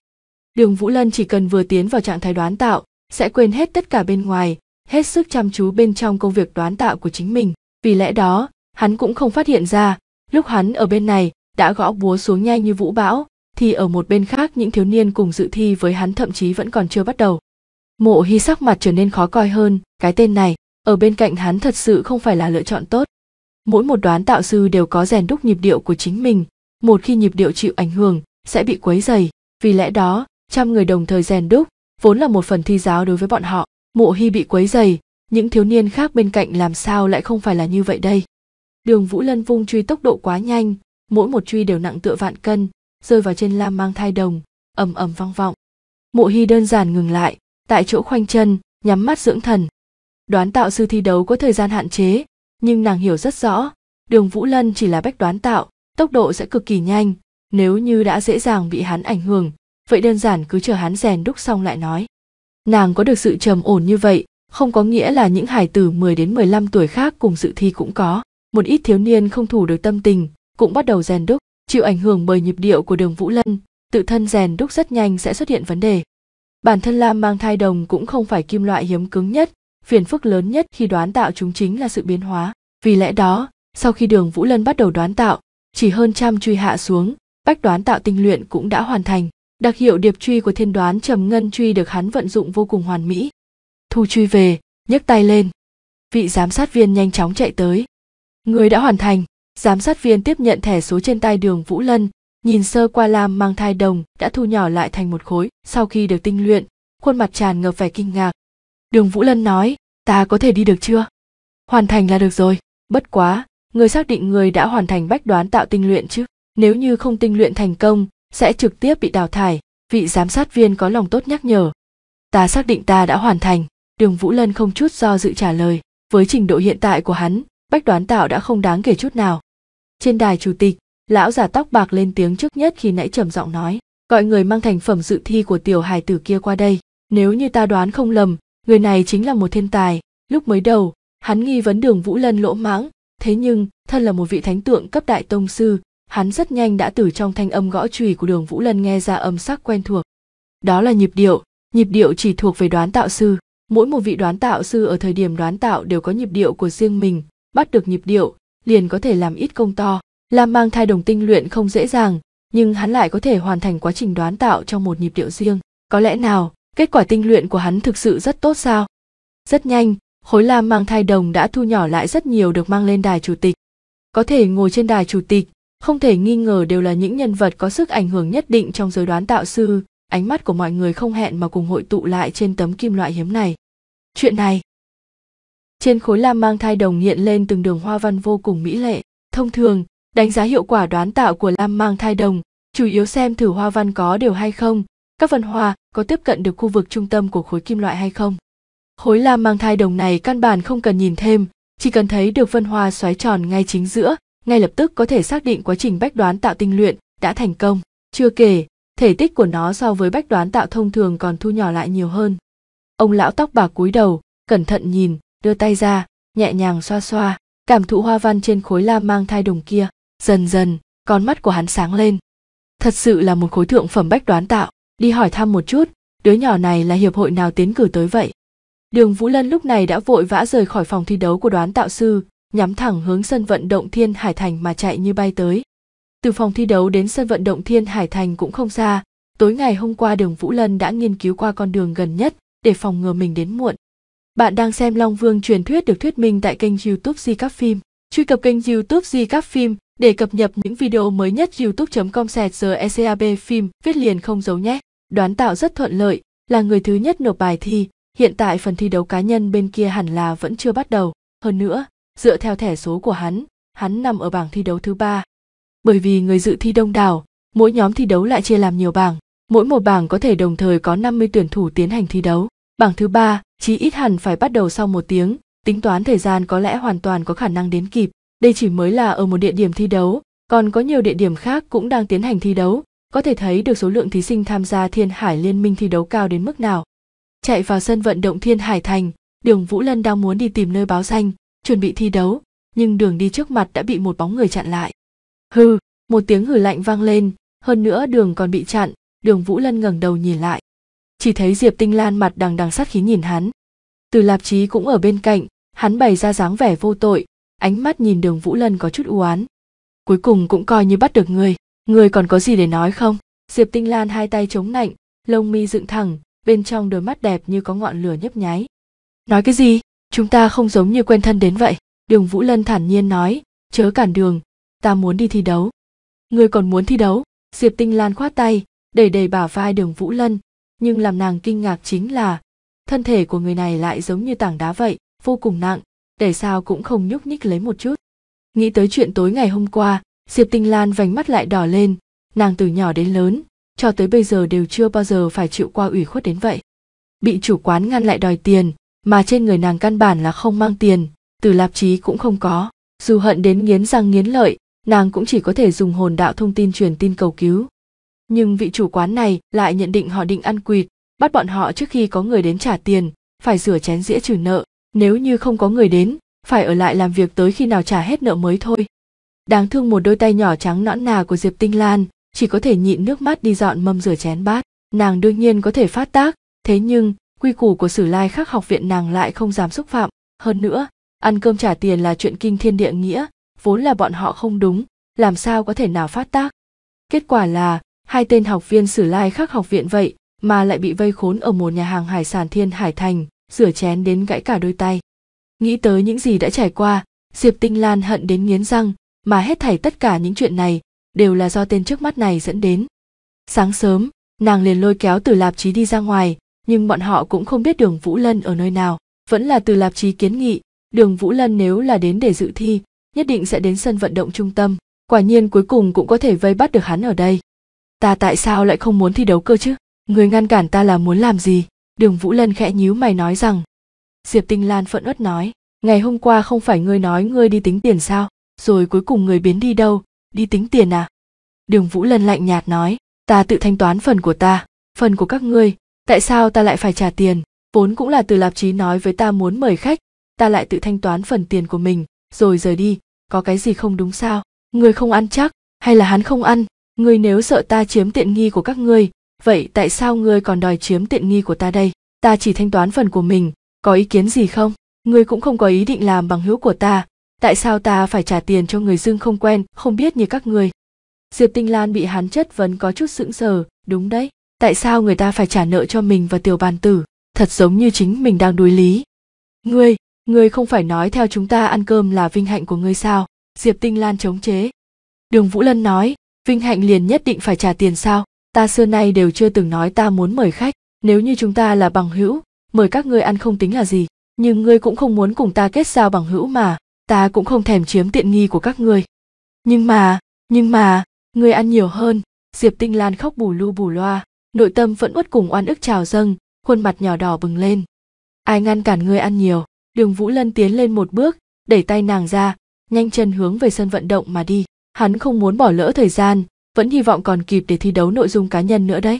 đường vũ lân chỉ cần vừa tiến vào trạng thái đoán tạo sẽ quên hết tất cả bên ngoài hết sức chăm chú bên trong công việc đoán tạo của chính mình vì lẽ đó hắn cũng không phát hiện ra lúc hắn ở bên này đã gõ búa xuống nhanh như vũ bão thì ở một bên khác những thiếu niên cùng dự thi với hắn thậm chí vẫn còn chưa bắt đầu mộ hy sắc mặt trở nên khó coi hơn cái tên này ở bên cạnh hắn thật sự không phải là lựa chọn tốt mỗi một đoán tạo sư đều có rèn đúc nhịp điệu của chính mình một khi nhịp điệu chịu ảnh hưởng sẽ bị quấy dày vì lẽ đó trăm người đồng thời rèn đúc vốn là một phần thi giáo đối với bọn họ mộ hy bị quấy dày những thiếu niên khác bên cạnh làm sao lại không phải là như vậy đây đường vũ lân vung truy tốc độ quá nhanh mỗi một truy đều nặng tựa vạn cân rơi vào trên lam mang thai đồng ầm ầm vang vọng mộ hy đơn giản ngừng lại tại chỗ khoanh chân nhắm mắt dưỡng thần đoán tạo sư thi đấu có thời gian hạn chế nhưng nàng hiểu rất rõ đường vũ lân chỉ là bách đoán tạo tốc độ sẽ cực kỳ nhanh nếu như đã dễ dàng bị hắn ảnh hưởng vậy đơn giản cứ chờ hắn rèn đúc xong lại nói nàng có được sự trầm ổn như vậy không có nghĩa là những hải tử 10 đến 15 tuổi khác cùng dự thi cũng có một ít thiếu niên không thủ được tâm tình cũng bắt đầu rèn đúc chịu ảnh hưởng bởi nhịp điệu của đường vũ lân tự thân rèn đúc rất nhanh sẽ xuất hiện vấn đề bản thân lam mang thai đồng cũng không phải kim loại hiếm cứng nhất phiền phức lớn nhất khi đoán tạo chúng chính là sự biến hóa vì lẽ đó sau khi đường vũ lân bắt đầu đoán tạo chỉ hơn trăm truy hạ xuống bách đoán tạo tinh luyện cũng đã hoàn thành đặc hiệu điệp truy của thiên đoán trầm ngân truy được hắn vận dụng vô cùng hoàn mỹ thu truy về nhấc tay lên vị giám sát viên nhanh chóng chạy tới người đã hoàn thành giám sát viên tiếp nhận thẻ số trên tay đường vũ lân nhìn sơ qua lam mang thai đồng đã thu nhỏ lại thành một khối sau khi được tinh luyện khuôn mặt tràn ngập vẻ kinh ngạc đường vũ lân nói ta có thể đi được chưa hoàn thành là được rồi bất quá người xác định người đã hoàn thành bách đoán tạo tinh luyện chứ nếu như không tinh luyện thành công sẽ trực tiếp bị đào thải vị giám sát viên có lòng tốt nhắc nhở ta xác định ta đã hoàn thành đường vũ lân không chút do dự trả lời với trình độ hiện tại của hắn bách đoán tạo đã không đáng kể chút nào trên đài chủ tịch lão giả tóc bạc lên tiếng trước nhất khi nãy trầm giọng nói gọi người mang thành phẩm dự thi của tiểu hài tử kia qua đây nếu như ta đoán không lầm người này chính là một thiên tài lúc mới đầu hắn nghi vấn đường vũ lân lỗ mãng thế nhưng thân là một vị thánh tượng cấp đại tông sư hắn rất nhanh đã từ trong thanh âm gõ chùy của đường vũ lân nghe ra âm sắc quen thuộc đó là nhịp điệu nhịp điệu chỉ thuộc về đoán tạo sư mỗi một vị đoán tạo sư ở thời điểm đoán tạo đều có nhịp điệu của riêng mình bắt được nhịp điệu liền có thể làm ít công to làm mang thai đồng tinh luyện không dễ dàng nhưng hắn lại có thể hoàn thành quá trình đoán tạo trong một nhịp điệu riêng có lẽ nào kết quả tinh luyện của hắn thực sự rất tốt sao rất nhanh khối lam mang thai đồng đã thu nhỏ lại rất nhiều được mang lên đài chủ tịch có thể ngồi trên đài chủ tịch không thể nghi ngờ đều là những nhân vật có sức ảnh hưởng nhất định trong giới đoán tạo sư ánh mắt của mọi người không hẹn mà cùng hội tụ lại trên tấm kim loại hiếm này chuyện này trên khối lam mang thai đồng hiện lên từng đường hoa văn vô cùng mỹ lệ thông thường đánh giá hiệu quả đoán tạo của lam mang thai đồng chủ yếu xem thử hoa văn có đều hay không các phần hoa có tiếp cận được khu vực trung tâm của khối kim loại hay không. Khối lam mang thai đồng này căn bản không cần nhìn thêm, chỉ cần thấy được vân hoa xoáy tròn ngay chính giữa, ngay lập tức có thể xác định quá trình bách đoán tạo tinh luyện đã thành công. Chưa kể, thể tích của nó so với bách đoán tạo thông thường còn thu nhỏ lại nhiều hơn. Ông lão tóc bạc cúi đầu, cẩn thận nhìn, đưa tay ra, nhẹ nhàng xoa xoa, cảm thụ hoa văn trên khối lam mang thai đồng kia. Dần dần, con mắt của hắn sáng lên. Thật sự là một khối thượng phẩm bách đoán tạo đi hỏi thăm một chút đứa nhỏ này là hiệp hội nào tiến cử tới vậy đường vũ lân lúc này đã vội vã rời khỏi phòng thi đấu của đoán tạo sư nhắm thẳng hướng sân vận động thiên hải thành mà chạy như bay tới từ phòng thi đấu đến sân vận động thiên hải thành cũng không xa tối ngày hôm qua đường vũ lân đã nghiên cứu qua con đường gần nhất để phòng ngừa mình đến muộn bạn đang xem long vương truyền thuyết được thuyết minh tại kênh youtube di các phim truy cập kênh youtube di các phim để cập nhật những video mới nhất youtube.com sẹt giờ ECAB phim viết liền không giấu nhé. Đoán tạo rất thuận lợi, là người thứ nhất nộp bài thi, hiện tại phần thi đấu cá nhân bên kia hẳn là vẫn chưa bắt đầu. Hơn nữa, dựa theo thẻ số của hắn, hắn nằm ở bảng thi đấu thứ ba. Bởi vì người dự thi đông đảo, mỗi nhóm thi đấu lại chia làm nhiều bảng, mỗi một bảng có thể đồng thời có 50 tuyển thủ tiến hành thi đấu. Bảng thứ ba, chí ít hẳn phải bắt đầu sau một tiếng, tính toán thời gian có lẽ hoàn toàn có khả năng đến kịp đây chỉ mới là ở một địa điểm thi đấu, còn có nhiều địa điểm khác cũng đang tiến hành thi đấu, có thể thấy được số lượng thí sinh tham gia Thiên Hải Liên minh thi đấu cao đến mức nào. Chạy vào sân vận động Thiên Hải Thành, Đường Vũ Lân đang muốn đi tìm nơi báo danh, chuẩn bị thi đấu, nhưng đường đi trước mặt đã bị một bóng người chặn lại. Hừ, một tiếng hừ lạnh vang lên, hơn nữa đường còn bị chặn, Đường Vũ Lân ngẩng đầu nhìn lại. Chỉ thấy Diệp Tinh Lan mặt đằng đằng sát khí nhìn hắn. Từ Lạp Chí cũng ở bên cạnh, hắn bày ra dáng vẻ vô tội, ánh mắt nhìn đường Vũ Lân có chút u oán. Cuối cùng cũng coi như bắt được người, người còn có gì để nói không? Diệp Tinh Lan hai tay chống nạnh, lông mi dựng thẳng, bên trong đôi mắt đẹp như có ngọn lửa nhấp nháy. Nói cái gì? Chúng ta không giống như quen thân đến vậy. Đường Vũ Lân thản nhiên nói, chớ cản đường, ta muốn đi thi đấu. Người còn muốn thi đấu? Diệp Tinh Lan khoát tay, đẩy đầy bả vai đường Vũ Lân, nhưng làm nàng kinh ngạc chính là thân thể của người này lại giống như tảng đá vậy, vô cùng nặng, để sao cũng không nhúc nhích lấy một chút nghĩ tới chuyện tối ngày hôm qua diệp tinh lan vành mắt lại đỏ lên nàng từ nhỏ đến lớn cho tới bây giờ đều chưa bao giờ phải chịu qua ủy khuất đến vậy bị chủ quán ngăn lại đòi tiền mà trên người nàng căn bản là không mang tiền từ lạp chí cũng không có dù hận đến nghiến răng nghiến lợi nàng cũng chỉ có thể dùng hồn đạo thông tin truyền tin cầu cứu nhưng vị chủ quán này lại nhận định họ định ăn quỵt bắt bọn họ trước khi có người đến trả tiền phải rửa chén dĩa trừ nợ nếu như không có người đến phải ở lại làm việc tới khi nào trả hết nợ mới thôi đáng thương một đôi tay nhỏ trắng nõn nà của diệp tinh lan chỉ có thể nhịn nước mắt đi dọn mâm rửa chén bát nàng đương nhiên có thể phát tác thế nhưng quy củ của sử lai khác học viện nàng lại không dám xúc phạm hơn nữa ăn cơm trả tiền là chuyện kinh thiên địa nghĩa vốn là bọn họ không đúng làm sao có thể nào phát tác kết quả là hai tên học viên sử lai khác học viện vậy mà lại bị vây khốn ở một nhà hàng hải sản thiên hải thành rửa chén đến gãy cả đôi tay nghĩ tới những gì đã trải qua diệp tinh lan hận đến nghiến răng mà hết thảy tất cả những chuyện này đều là do tên trước mắt này dẫn đến sáng sớm nàng liền lôi kéo từ lạp chí đi ra ngoài nhưng bọn họ cũng không biết đường vũ lân ở nơi nào vẫn là từ lạp chí kiến nghị đường vũ lân nếu là đến để dự thi nhất định sẽ đến sân vận động trung tâm quả nhiên cuối cùng cũng có thể vây bắt được hắn ở đây ta tại sao lại không muốn thi đấu cơ chứ người ngăn cản ta là muốn làm gì Đường Vũ Lân khẽ nhíu mày nói rằng. Diệp Tinh Lan phẫn uất nói, ngày hôm qua không phải ngươi nói ngươi đi tính tiền sao, rồi cuối cùng người biến đi đâu, đi tính tiền à? Đường Vũ Lân lạnh nhạt nói, ta tự thanh toán phần của ta, phần của các ngươi, tại sao ta lại phải trả tiền? Vốn cũng là từ lạp chí nói với ta muốn mời khách, ta lại tự thanh toán phần tiền của mình, rồi rời đi, có cái gì không đúng sao? Ngươi không ăn chắc, hay là hắn không ăn? Ngươi nếu sợ ta chiếm tiện nghi của các ngươi, vậy tại sao ngươi còn đòi chiếm tiện nghi của ta đây ta chỉ thanh toán phần của mình có ý kiến gì không ngươi cũng không có ý định làm bằng hữu của ta tại sao ta phải trả tiền cho người dưng không quen không biết như các ngươi diệp tinh lan bị hắn chất vấn có chút sững sờ đúng đấy tại sao người ta phải trả nợ cho mình và tiểu bàn tử thật giống như chính mình đang đối lý ngươi ngươi không phải nói theo chúng ta ăn cơm là vinh hạnh của ngươi sao diệp tinh lan chống chế đường vũ lân nói vinh hạnh liền nhất định phải trả tiền sao ta xưa nay đều chưa từng nói ta muốn mời khách nếu như chúng ta là bằng hữu mời các ngươi ăn không tính là gì nhưng ngươi cũng không muốn cùng ta kết giao bằng hữu mà ta cũng không thèm chiếm tiện nghi của các ngươi nhưng mà nhưng mà ngươi ăn nhiều hơn diệp tinh lan khóc bù lu bù loa nội tâm vẫn uất cùng oan ức trào dâng khuôn mặt nhỏ đỏ bừng lên ai ngăn cản ngươi ăn nhiều đường vũ lân tiến lên một bước đẩy tay nàng ra nhanh chân hướng về sân vận động mà đi hắn không muốn bỏ lỡ thời gian vẫn hy vọng còn kịp để thi đấu nội dung cá nhân nữa đấy.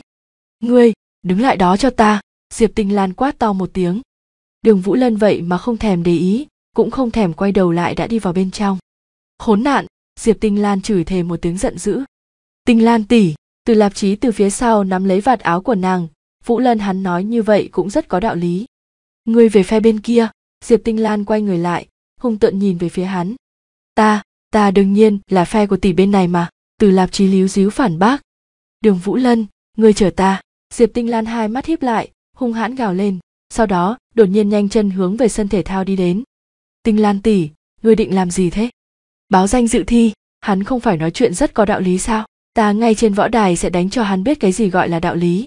Ngươi, đứng lại đó cho ta, Diệp Tinh Lan quát to một tiếng. Đường Vũ Lân vậy mà không thèm để ý, cũng không thèm quay đầu lại đã đi vào bên trong. Khốn nạn, Diệp Tinh Lan chửi thề một tiếng giận dữ. Tinh Lan tỷ, từ lạp chí từ phía sau nắm lấy vạt áo của nàng, Vũ Lân hắn nói như vậy cũng rất có đạo lý. Ngươi về phe bên kia, Diệp Tinh Lan quay người lại, hung tợn nhìn về phía hắn. Ta, ta đương nhiên là phe của tỷ bên này mà từ lạp chí líu díu phản bác đường vũ lân người chở ta diệp tinh lan hai mắt híp lại hung hãn gào lên sau đó đột nhiên nhanh chân hướng về sân thể thao đi đến tinh lan tỷ ngươi định làm gì thế báo danh dự thi hắn không phải nói chuyện rất có đạo lý sao ta ngay trên võ đài sẽ đánh cho hắn biết cái gì gọi là đạo lý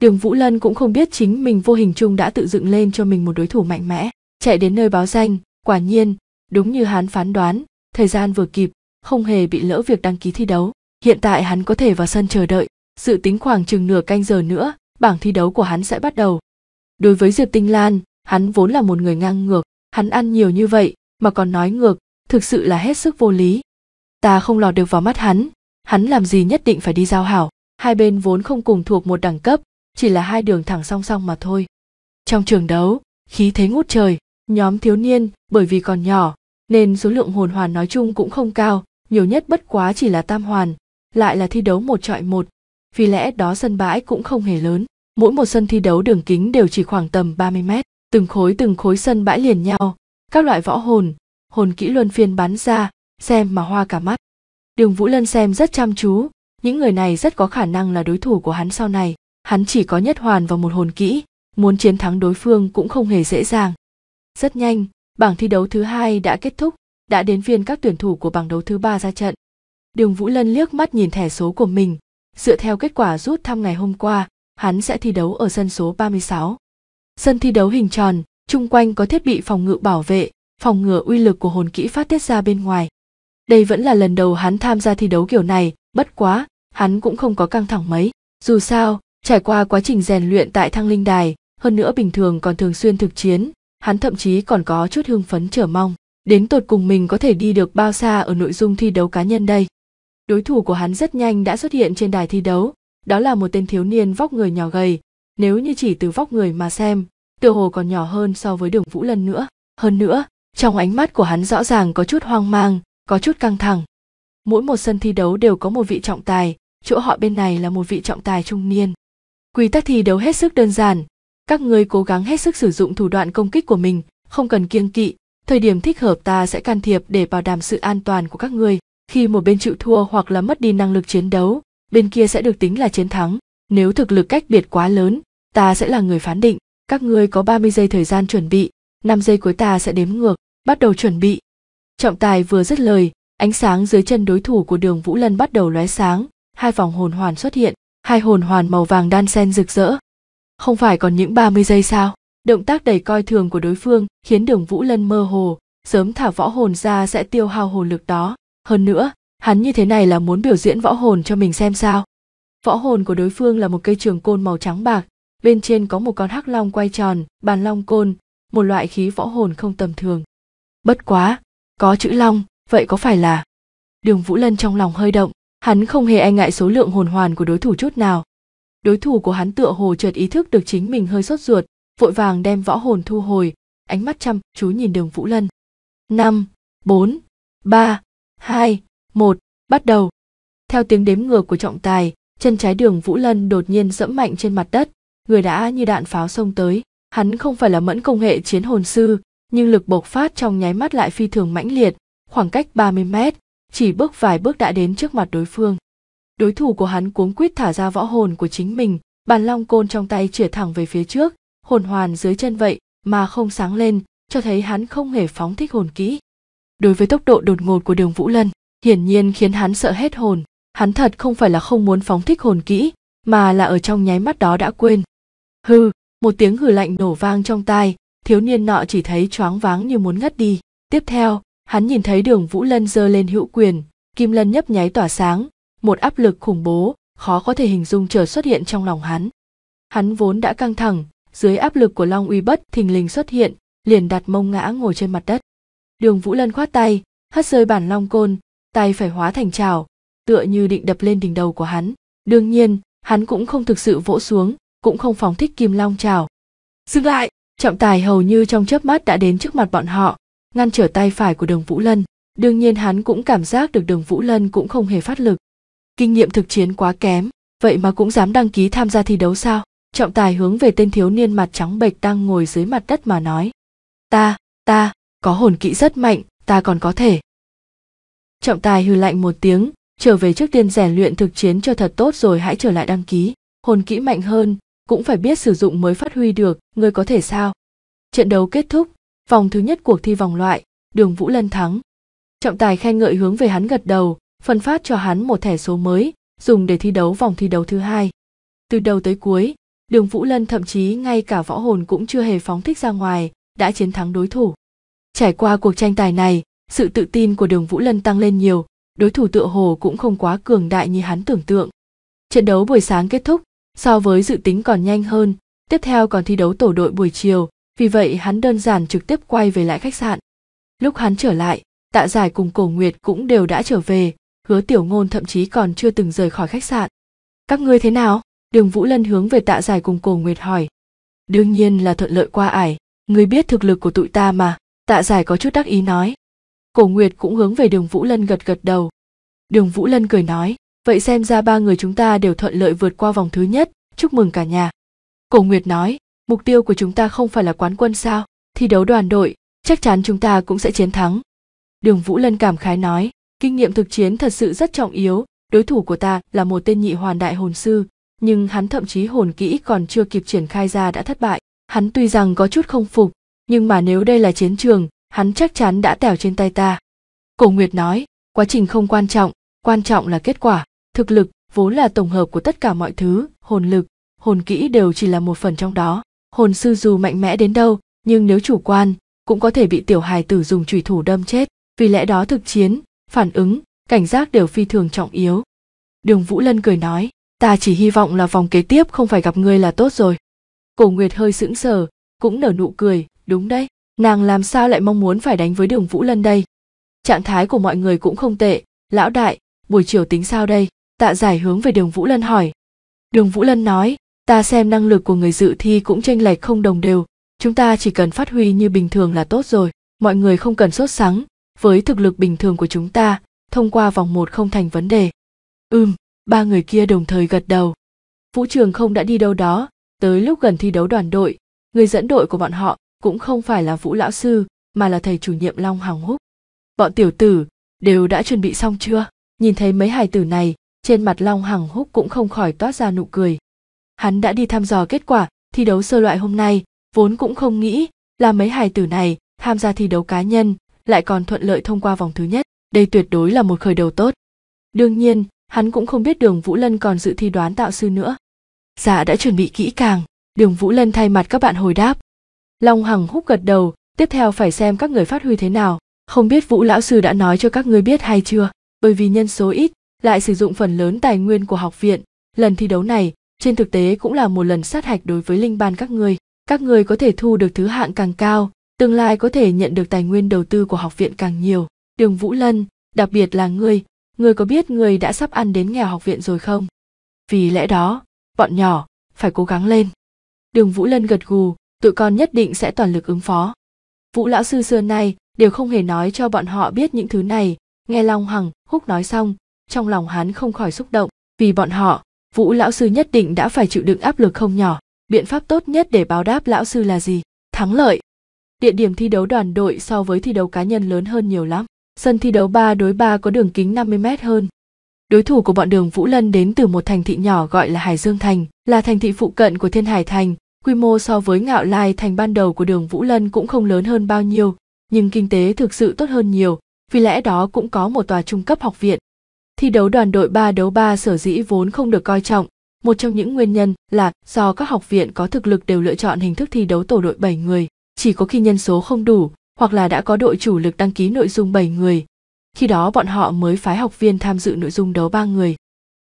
đường vũ lân cũng không biết chính mình vô hình chung đã tự dựng lên cho mình một đối thủ mạnh mẽ chạy đến nơi báo danh quả nhiên đúng như hắn phán đoán thời gian vừa kịp không hề bị lỡ việc đăng ký thi đấu. Hiện tại hắn có thể vào sân chờ đợi, dự tính khoảng chừng nửa canh giờ nữa, bảng thi đấu của hắn sẽ bắt đầu. Đối với Diệp Tinh Lan, hắn vốn là một người ngang ngược, hắn ăn nhiều như vậy mà còn nói ngược, thực sự là hết sức vô lý. Ta không lọt được vào mắt hắn, hắn làm gì nhất định phải đi giao hảo, hai bên vốn không cùng thuộc một đẳng cấp, chỉ là hai đường thẳng song song mà thôi. Trong trường đấu, khí thế ngút trời, nhóm thiếu niên bởi vì còn nhỏ nên số lượng hồn hoàn nói chung cũng không cao, nhiều nhất bất quá chỉ là tam hoàn, lại là thi đấu một trọi một, vì lẽ đó sân bãi cũng không hề lớn. Mỗi một sân thi đấu đường kính đều chỉ khoảng tầm 30 mét, từng khối từng khối sân bãi liền nhau, các loại võ hồn, hồn kỹ luân phiên bắn ra, xem mà hoa cả mắt. Đường Vũ Lân xem rất chăm chú, những người này rất có khả năng là đối thủ của hắn sau này, hắn chỉ có nhất hoàn và một hồn kỹ, muốn chiến thắng đối phương cũng không hề dễ dàng. Rất nhanh, bảng thi đấu thứ hai đã kết thúc, đã đến phiên các tuyển thủ của bảng đấu thứ ba ra trận. Đường Vũ Lân liếc mắt nhìn thẻ số của mình, dựa theo kết quả rút thăm ngày hôm qua, hắn sẽ thi đấu ở sân số 36. Sân thi đấu hình tròn, chung quanh có thiết bị phòng ngự bảo vệ, phòng ngừa uy lực của hồn kỹ phát tiết ra bên ngoài. Đây vẫn là lần đầu hắn tham gia thi đấu kiểu này, bất quá, hắn cũng không có căng thẳng mấy. Dù sao, trải qua quá trình rèn luyện tại Thăng Linh Đài, hơn nữa bình thường còn thường xuyên thực chiến, hắn thậm chí còn có chút hưng phấn chờ mong đến tột cùng mình có thể đi được bao xa ở nội dung thi đấu cá nhân đây. Đối thủ của hắn rất nhanh đã xuất hiện trên đài thi đấu, đó là một tên thiếu niên vóc người nhỏ gầy, nếu như chỉ từ vóc người mà xem, tựa hồ còn nhỏ hơn so với Đường Vũ lần nữa. Hơn nữa, trong ánh mắt của hắn rõ ràng có chút hoang mang, có chút căng thẳng. Mỗi một sân thi đấu đều có một vị trọng tài, chỗ họ bên này là một vị trọng tài trung niên. Quy tắc thi đấu hết sức đơn giản, các ngươi cố gắng hết sức sử dụng thủ đoạn công kích của mình, không cần kiêng kỵ, thời điểm thích hợp ta sẽ can thiệp để bảo đảm sự an toàn của các ngươi. khi một bên chịu thua hoặc là mất đi năng lực chiến đấu bên kia sẽ được tính là chiến thắng nếu thực lực cách biệt quá lớn ta sẽ là người phán định các ngươi có 30 giây thời gian chuẩn bị 5 giây cuối ta sẽ đếm ngược bắt đầu chuẩn bị trọng tài vừa dứt lời ánh sáng dưới chân đối thủ của đường vũ lân bắt đầu lóe sáng hai vòng hồn hoàn xuất hiện hai hồn hoàn màu vàng đan sen rực rỡ không phải còn những 30 giây sao động tác đầy coi thường của đối phương khiến đường vũ lân mơ hồ sớm thả võ hồn ra sẽ tiêu hao hồn lực đó hơn nữa hắn như thế này là muốn biểu diễn võ hồn cho mình xem sao võ hồn của đối phương là một cây trường côn màu trắng bạc bên trên có một con hắc long quay tròn bàn long côn một loại khí võ hồn không tầm thường bất quá có chữ long vậy có phải là đường vũ lân trong lòng hơi động hắn không hề e ngại số lượng hồn hoàn của đối thủ chút nào đối thủ của hắn tựa hồ chợt ý thức được chính mình hơi sốt ruột vội vàng đem võ hồn thu hồi ánh mắt chăm chú nhìn đường vũ lân năm bốn ba hai một bắt đầu theo tiếng đếm ngược của trọng tài chân trái đường vũ lân đột nhiên dẫm mạnh trên mặt đất người đã như đạn pháo xông tới hắn không phải là mẫn công hệ chiến hồn sư nhưng lực bộc phát trong nháy mắt lại phi thường mãnh liệt khoảng cách 30 mét chỉ bước vài bước đã đến trước mặt đối phương đối thủ của hắn cuống quýt thả ra võ hồn của chính mình bàn long côn trong tay chĩa thẳng về phía trước hồn hoàn dưới chân vậy mà không sáng lên cho thấy hắn không hề phóng thích hồn kỹ đối với tốc độ đột ngột của đường vũ lân hiển nhiên khiến hắn sợ hết hồn hắn thật không phải là không muốn phóng thích hồn kỹ mà là ở trong nháy mắt đó đã quên hư một tiếng hừ lạnh nổ vang trong tai thiếu niên nọ chỉ thấy choáng váng như muốn ngất đi tiếp theo hắn nhìn thấy đường vũ lân giơ lên hữu quyền kim lân nhấp nháy tỏa sáng một áp lực khủng bố khó có thể hình dung chờ xuất hiện trong lòng hắn hắn vốn đã căng thẳng dưới áp lực của long uy bất thình lình xuất hiện liền đặt mông ngã ngồi trên mặt đất đường vũ lân khoát tay hất rơi bản long côn tay phải hóa thành trào tựa như định đập lên đỉnh đầu của hắn đương nhiên hắn cũng không thực sự vỗ xuống cũng không phóng thích kim long trào dừng lại trọng tài hầu như trong chớp mắt đã đến trước mặt bọn họ ngăn trở tay phải của đường vũ lân đương nhiên hắn cũng cảm giác được đường vũ lân cũng không hề phát lực kinh nghiệm thực chiến quá kém vậy mà cũng dám đăng ký tham gia thi đấu sao trọng tài hướng về tên thiếu niên mặt trắng bệch đang ngồi dưới mặt đất mà nói ta ta có hồn kỹ rất mạnh ta còn có thể trọng tài hừ lạnh một tiếng trở về trước tiên rèn luyện thực chiến cho thật tốt rồi hãy trở lại đăng ký hồn kỹ mạnh hơn cũng phải biết sử dụng mới phát huy được ngươi có thể sao trận đấu kết thúc vòng thứ nhất cuộc thi vòng loại đường vũ lân thắng trọng tài khen ngợi hướng về hắn gật đầu phân phát cho hắn một thẻ số mới dùng để thi đấu vòng thi đấu thứ hai từ đầu tới cuối đường vũ lân thậm chí ngay cả võ hồn cũng chưa hề phóng thích ra ngoài đã chiến thắng đối thủ trải qua cuộc tranh tài này sự tự tin của đường vũ lân tăng lên nhiều đối thủ tựa hồ cũng không quá cường đại như hắn tưởng tượng trận đấu buổi sáng kết thúc so với dự tính còn nhanh hơn tiếp theo còn thi đấu tổ đội buổi chiều vì vậy hắn đơn giản trực tiếp quay về lại khách sạn lúc hắn trở lại tạ giải cùng cổ nguyệt cũng đều đã trở về hứa tiểu ngôn thậm chí còn chưa từng rời khỏi khách sạn các ngươi thế nào đường vũ lân hướng về tạ giải cùng cổ nguyệt hỏi đương nhiên là thuận lợi qua ải người biết thực lực của tụi ta mà tạ giải có chút đắc ý nói cổ nguyệt cũng hướng về đường vũ lân gật gật đầu đường vũ lân cười nói vậy xem ra ba người chúng ta đều thuận lợi vượt qua vòng thứ nhất chúc mừng cả nhà cổ nguyệt nói mục tiêu của chúng ta không phải là quán quân sao thi đấu đoàn đội chắc chắn chúng ta cũng sẽ chiến thắng đường vũ lân cảm khái nói kinh nghiệm thực chiến thật sự rất trọng yếu đối thủ của ta là một tên nhị hoàn đại hồn sư nhưng hắn thậm chí hồn kỹ còn chưa kịp triển khai ra đã thất bại hắn tuy rằng có chút không phục nhưng mà nếu đây là chiến trường hắn chắc chắn đã tèo trên tay ta cổ nguyệt nói quá trình không quan trọng quan trọng là kết quả thực lực vốn là tổng hợp của tất cả mọi thứ hồn lực hồn kỹ đều chỉ là một phần trong đó hồn sư dù mạnh mẽ đến đâu nhưng nếu chủ quan cũng có thể bị tiểu hài tử dùng chủy thủ đâm chết vì lẽ đó thực chiến phản ứng cảnh giác đều phi thường trọng yếu đường vũ lân cười nói ta chỉ hy vọng là vòng kế tiếp không phải gặp ngươi là tốt rồi cổ nguyệt hơi sững sờ cũng nở nụ cười đúng đấy nàng làm sao lại mong muốn phải đánh với đường vũ lân đây trạng thái của mọi người cũng không tệ lão đại buổi chiều tính sao đây tạ giải hướng về đường vũ lân hỏi đường vũ lân nói ta xem năng lực của người dự thi cũng chênh lệch không đồng đều chúng ta chỉ cần phát huy như bình thường là tốt rồi mọi người không cần sốt sắng với thực lực bình thường của chúng ta thông qua vòng một không thành vấn đề ừm ba người kia đồng thời gật đầu vũ trường không đã đi đâu đó tới lúc gần thi đấu đoàn đội người dẫn đội của bọn họ cũng không phải là vũ lão sư mà là thầy chủ nhiệm long hằng húc bọn tiểu tử đều đã chuẩn bị xong chưa nhìn thấy mấy hài tử này trên mặt long hằng húc cũng không khỏi toát ra nụ cười hắn đã đi thăm dò kết quả thi đấu sơ loại hôm nay vốn cũng không nghĩ là mấy hài tử này tham gia thi đấu cá nhân lại còn thuận lợi thông qua vòng thứ nhất đây tuyệt đối là một khởi đầu tốt đương nhiên hắn cũng không biết đường vũ lân còn dự thi đoán tạo sư nữa dạ đã chuẩn bị kỹ càng đường vũ lân thay mặt các bạn hồi đáp long hằng húc gật đầu tiếp theo phải xem các người phát huy thế nào không biết vũ lão sư đã nói cho các ngươi biết hay chưa bởi vì nhân số ít lại sử dụng phần lớn tài nguyên của học viện lần thi đấu này trên thực tế cũng là một lần sát hạch đối với linh ban các ngươi các ngươi có thể thu được thứ hạng càng cao tương lai có thể nhận được tài nguyên đầu tư của học viện càng nhiều đường vũ lân đặc biệt là ngươi người có biết người đã sắp ăn đến nghèo học viện rồi không vì lẽ đó bọn nhỏ phải cố gắng lên đường vũ lân gật gù tụi con nhất định sẽ toàn lực ứng phó vũ lão sư xưa nay đều không hề nói cho bọn họ biết những thứ này nghe long hằng húc nói xong trong lòng hắn không khỏi xúc động vì bọn họ vũ lão sư nhất định đã phải chịu đựng áp lực không nhỏ biện pháp tốt nhất để báo đáp lão sư là gì thắng lợi địa điểm thi đấu đoàn đội so với thi đấu cá nhân lớn hơn nhiều lắm sân thi đấu 3 đối 3 có đường kính 50 mét hơn. Đối thủ của bọn đường Vũ Lân đến từ một thành thị nhỏ gọi là Hải Dương Thành, là thành thị phụ cận của Thiên Hải Thành, quy mô so với ngạo lai thành ban đầu của đường Vũ Lân cũng không lớn hơn bao nhiêu, nhưng kinh tế thực sự tốt hơn nhiều, vì lẽ đó cũng có một tòa trung cấp học viện. Thi đấu đoàn đội 3 đấu 3 sở dĩ vốn không được coi trọng, một trong những nguyên nhân là do các học viện có thực lực đều lựa chọn hình thức thi đấu tổ đội 7 người, chỉ có khi nhân số không đủ hoặc là đã có đội chủ lực đăng ký nội dung 7 người. Khi đó bọn họ mới phái học viên tham dự nội dung đấu 3 người.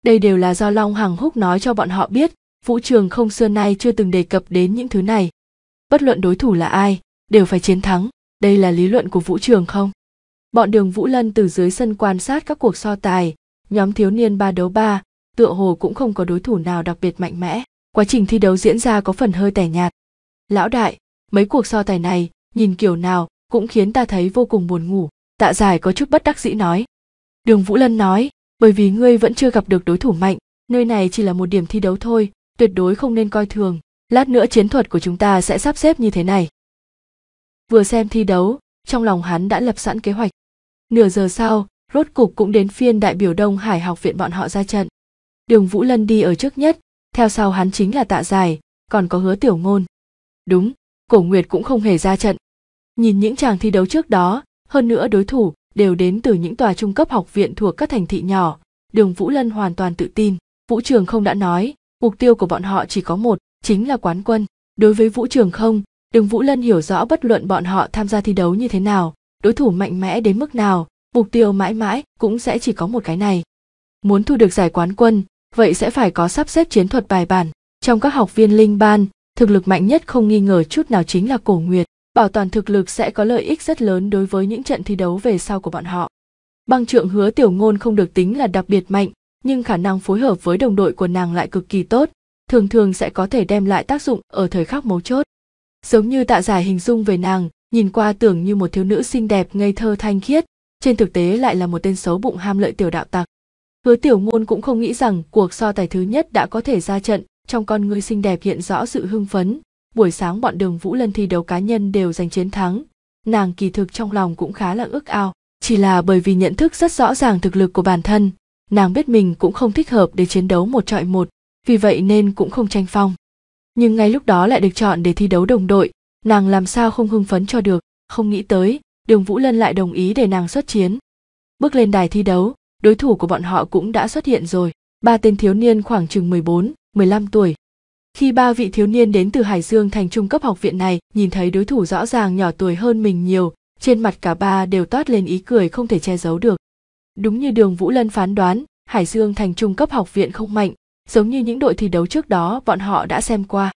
Đây đều là do Long Hằng Húc nói cho bọn họ biết, vũ trường không xưa nay chưa từng đề cập đến những thứ này. Bất luận đối thủ là ai, đều phải chiến thắng, đây là lý luận của vũ trường không? Bọn đường Vũ Lân từ dưới sân quan sát các cuộc so tài, nhóm thiếu niên ba đấu ba, tựa hồ cũng không có đối thủ nào đặc biệt mạnh mẽ. Quá trình thi đấu diễn ra có phần hơi tẻ nhạt. Lão đại, mấy cuộc so tài này nhìn kiểu nào cũng khiến ta thấy vô cùng buồn ngủ tạ giải có chút bất đắc dĩ nói đường vũ lân nói bởi vì ngươi vẫn chưa gặp được đối thủ mạnh nơi này chỉ là một điểm thi đấu thôi tuyệt đối không nên coi thường lát nữa chiến thuật của chúng ta sẽ sắp xếp như thế này vừa xem thi đấu trong lòng hắn đã lập sẵn kế hoạch nửa giờ sau rốt cục cũng đến phiên đại biểu đông hải học viện bọn họ ra trận đường vũ lân đi ở trước nhất theo sau hắn chính là tạ giải còn có hứa tiểu ngôn đúng cổ nguyệt cũng không hề ra trận nhìn những chàng thi đấu trước đó hơn nữa đối thủ đều đến từ những tòa trung cấp học viện thuộc các thành thị nhỏ đường vũ lân hoàn toàn tự tin vũ trường không đã nói mục tiêu của bọn họ chỉ có một chính là quán quân đối với vũ trường không đường vũ lân hiểu rõ bất luận bọn họ tham gia thi đấu như thế nào đối thủ mạnh mẽ đến mức nào mục tiêu mãi mãi cũng sẽ chỉ có một cái này muốn thu được giải quán quân vậy sẽ phải có sắp xếp chiến thuật bài bản trong các học viên linh ban thực lực mạnh nhất không nghi ngờ chút nào chính là cổ nguyệt bảo toàn thực lực sẽ có lợi ích rất lớn đối với những trận thi đấu về sau của bọn họ băng trượng hứa tiểu ngôn không được tính là đặc biệt mạnh nhưng khả năng phối hợp với đồng đội của nàng lại cực kỳ tốt thường thường sẽ có thể đem lại tác dụng ở thời khắc mấu chốt giống như tạ giải hình dung về nàng nhìn qua tưởng như một thiếu nữ xinh đẹp ngây thơ thanh khiết trên thực tế lại là một tên xấu bụng ham lợi tiểu đạo tặc hứa tiểu ngôn cũng không nghĩ rằng cuộc so tài thứ nhất đã có thể ra trận trong con ngươi xinh đẹp hiện rõ sự hưng phấn buổi sáng bọn đường vũ lần thi đấu cá nhân đều giành chiến thắng nàng kỳ thực trong lòng cũng khá là ước ao chỉ là bởi vì nhận thức rất rõ ràng thực lực của bản thân nàng biết mình cũng không thích hợp để chiến đấu một trọi một vì vậy nên cũng không tranh phong nhưng ngay lúc đó lại được chọn để thi đấu đồng đội nàng làm sao không hưng phấn cho được không nghĩ tới đường vũ lân lại đồng ý để nàng xuất chiến bước lên đài thi đấu đối thủ của bọn họ cũng đã xuất hiện rồi ba tên thiếu niên khoảng chừng 14, 15 tuổi. Khi ba vị thiếu niên đến từ Hải Dương thành trung cấp học viện này, nhìn thấy đối thủ rõ ràng nhỏ tuổi hơn mình nhiều, trên mặt cả ba đều toát lên ý cười không thể che giấu được. Đúng như đường Vũ Lân phán đoán, Hải Dương thành trung cấp học viện không mạnh, giống như những đội thi đấu trước đó bọn họ đã xem qua.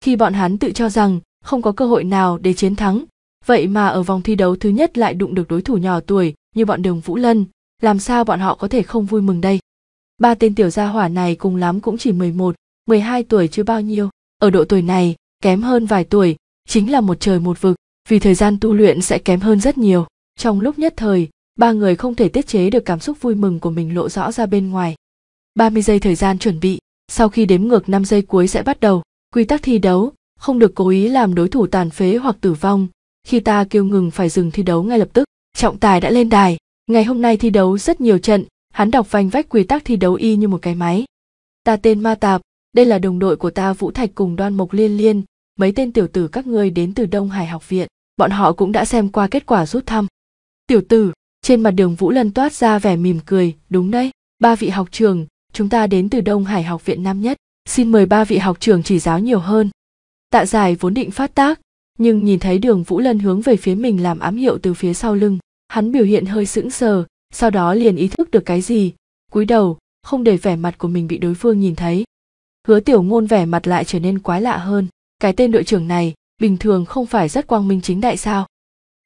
Khi bọn hắn tự cho rằng không có cơ hội nào để chiến thắng, vậy mà ở vòng thi đấu thứ nhất lại đụng được đối thủ nhỏ tuổi như bọn đường Vũ Lân, làm sao bọn họ có thể không vui mừng đây? ba tên tiểu gia hỏa này cùng lắm cũng chỉ 11, 12 tuổi chứ bao nhiêu. Ở độ tuổi này, kém hơn vài tuổi, chính là một trời một vực, vì thời gian tu luyện sẽ kém hơn rất nhiều. Trong lúc nhất thời, ba người không thể tiết chế được cảm xúc vui mừng của mình lộ rõ ra bên ngoài. 30 giây thời gian chuẩn bị, sau khi đếm ngược 5 giây cuối sẽ bắt đầu. Quy tắc thi đấu, không được cố ý làm đối thủ tàn phế hoặc tử vong. Khi ta kêu ngừng phải dừng thi đấu ngay lập tức, trọng tài đã lên đài. Ngày hôm nay thi đấu rất nhiều trận, hắn đọc vành vách quy tắc thi đấu y như một cái máy ta tên ma tạp đây là đồng đội của ta vũ thạch cùng đoan mộc liên liên mấy tên tiểu tử các ngươi đến từ đông hải học viện bọn họ cũng đã xem qua kết quả rút thăm tiểu tử trên mặt đường vũ lân toát ra vẻ mỉm cười đúng đấy ba vị học trường chúng ta đến từ đông hải học viện nam nhất xin mời ba vị học trường chỉ giáo nhiều hơn tạ giải vốn định phát tác nhưng nhìn thấy đường vũ lân hướng về phía mình làm ám hiệu từ phía sau lưng hắn biểu hiện hơi sững sờ sau đó liền ý thức được cái gì cúi đầu không để vẻ mặt của mình bị đối phương nhìn thấy hứa tiểu ngôn vẻ mặt lại trở nên quái lạ hơn cái tên đội trưởng này bình thường không phải rất quang minh chính đại sao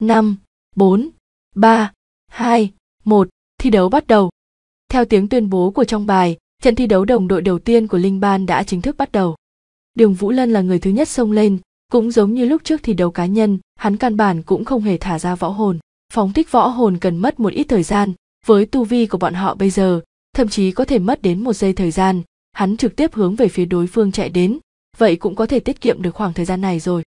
năm bốn ba hai một thi đấu bắt đầu theo tiếng tuyên bố của trong bài trận thi đấu đồng đội đầu tiên của linh ban đã chính thức bắt đầu đường vũ lân là người thứ nhất xông lên cũng giống như lúc trước thi đấu cá nhân hắn căn bản cũng không hề thả ra võ hồn phóng thích võ hồn cần mất một ít thời gian với tu vi của bọn họ bây giờ thậm chí có thể mất đến một giây thời gian hắn trực tiếp hướng về phía đối phương chạy đến vậy cũng có thể tiết kiệm được khoảng thời gian này rồi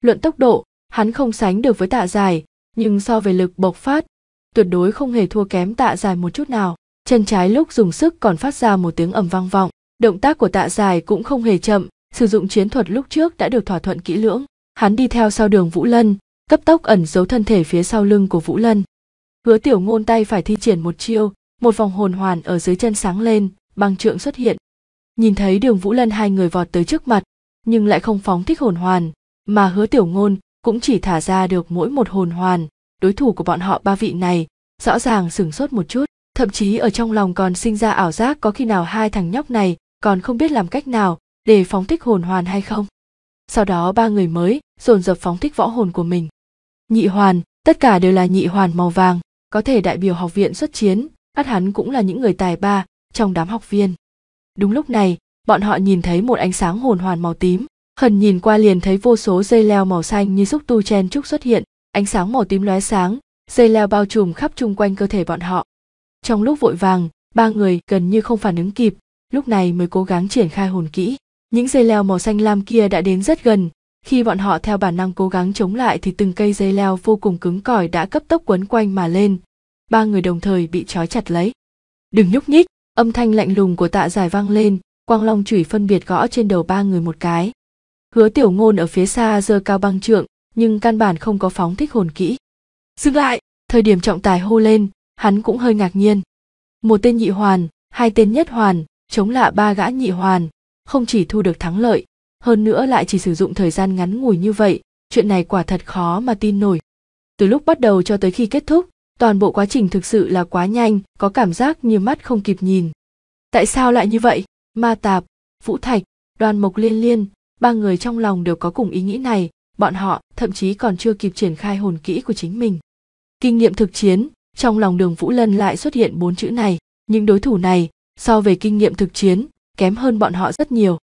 luận tốc độ hắn không sánh được với tạ dài nhưng so về lực bộc phát tuyệt đối không hề thua kém tạ dài một chút nào chân trái lúc dùng sức còn phát ra một tiếng ầm vang vọng động tác của tạ dài cũng không hề chậm sử dụng chiến thuật lúc trước đã được thỏa thuận kỹ lưỡng hắn đi theo sau đường vũ lân cấp tốc ẩn giấu thân thể phía sau lưng của Vũ Lân. Hứa Tiểu Ngôn tay phải thi triển một chiêu, một vòng hồn hoàn ở dưới chân sáng lên, băng trượng xuất hiện. Nhìn thấy Đường Vũ Lân hai người vọt tới trước mặt, nhưng lại không phóng thích hồn hoàn, mà Hứa Tiểu Ngôn cũng chỉ thả ra được mỗi một hồn hoàn, đối thủ của bọn họ ba vị này rõ ràng sửng sốt một chút, thậm chí ở trong lòng còn sinh ra ảo giác có khi nào hai thằng nhóc này còn không biết làm cách nào để phóng thích hồn hoàn hay không. Sau đó ba người mới dồn dập phóng thích võ hồn của mình nhị hoàn tất cả đều là nhị hoàn màu vàng có thể đại biểu học viện xuất chiến ắt hắn cũng là những người tài ba trong đám học viên đúng lúc này bọn họ nhìn thấy một ánh sáng hồn hoàn màu tím khẩn nhìn qua liền thấy vô số dây leo màu xanh như xúc tu chen trúc xuất hiện ánh sáng màu tím lóe sáng dây leo bao trùm khắp chung quanh cơ thể bọn họ trong lúc vội vàng ba người gần như không phản ứng kịp lúc này mới cố gắng triển khai hồn kỹ những dây leo màu xanh lam kia đã đến rất gần khi bọn họ theo bản năng cố gắng chống lại thì từng cây dây leo vô cùng cứng cỏi đã cấp tốc quấn quanh mà lên ba người đồng thời bị trói chặt lấy đừng nhúc nhích âm thanh lạnh lùng của tạ giải vang lên quang long chủy phân biệt gõ trên đầu ba người một cái hứa tiểu ngôn ở phía xa giơ cao băng trượng nhưng căn bản không có phóng thích hồn kỹ dừng lại thời điểm trọng tài hô lên hắn cũng hơi ngạc nhiên một tên nhị hoàn hai tên nhất hoàn chống lạ ba gã nhị hoàn không chỉ thu được thắng lợi hơn nữa lại chỉ sử dụng thời gian ngắn ngủi như vậy chuyện này quả thật khó mà tin nổi từ lúc bắt đầu cho tới khi kết thúc toàn bộ quá trình thực sự là quá nhanh có cảm giác như mắt không kịp nhìn tại sao lại như vậy ma tạp vũ thạch đoàn mộc liên liên ba người trong lòng đều có cùng ý nghĩ này bọn họ thậm chí còn chưa kịp triển khai hồn kỹ của chính mình kinh nghiệm thực chiến trong lòng đường vũ lân lại xuất hiện bốn chữ này nhưng đối thủ này so về kinh nghiệm thực chiến kém hơn bọn họ rất nhiều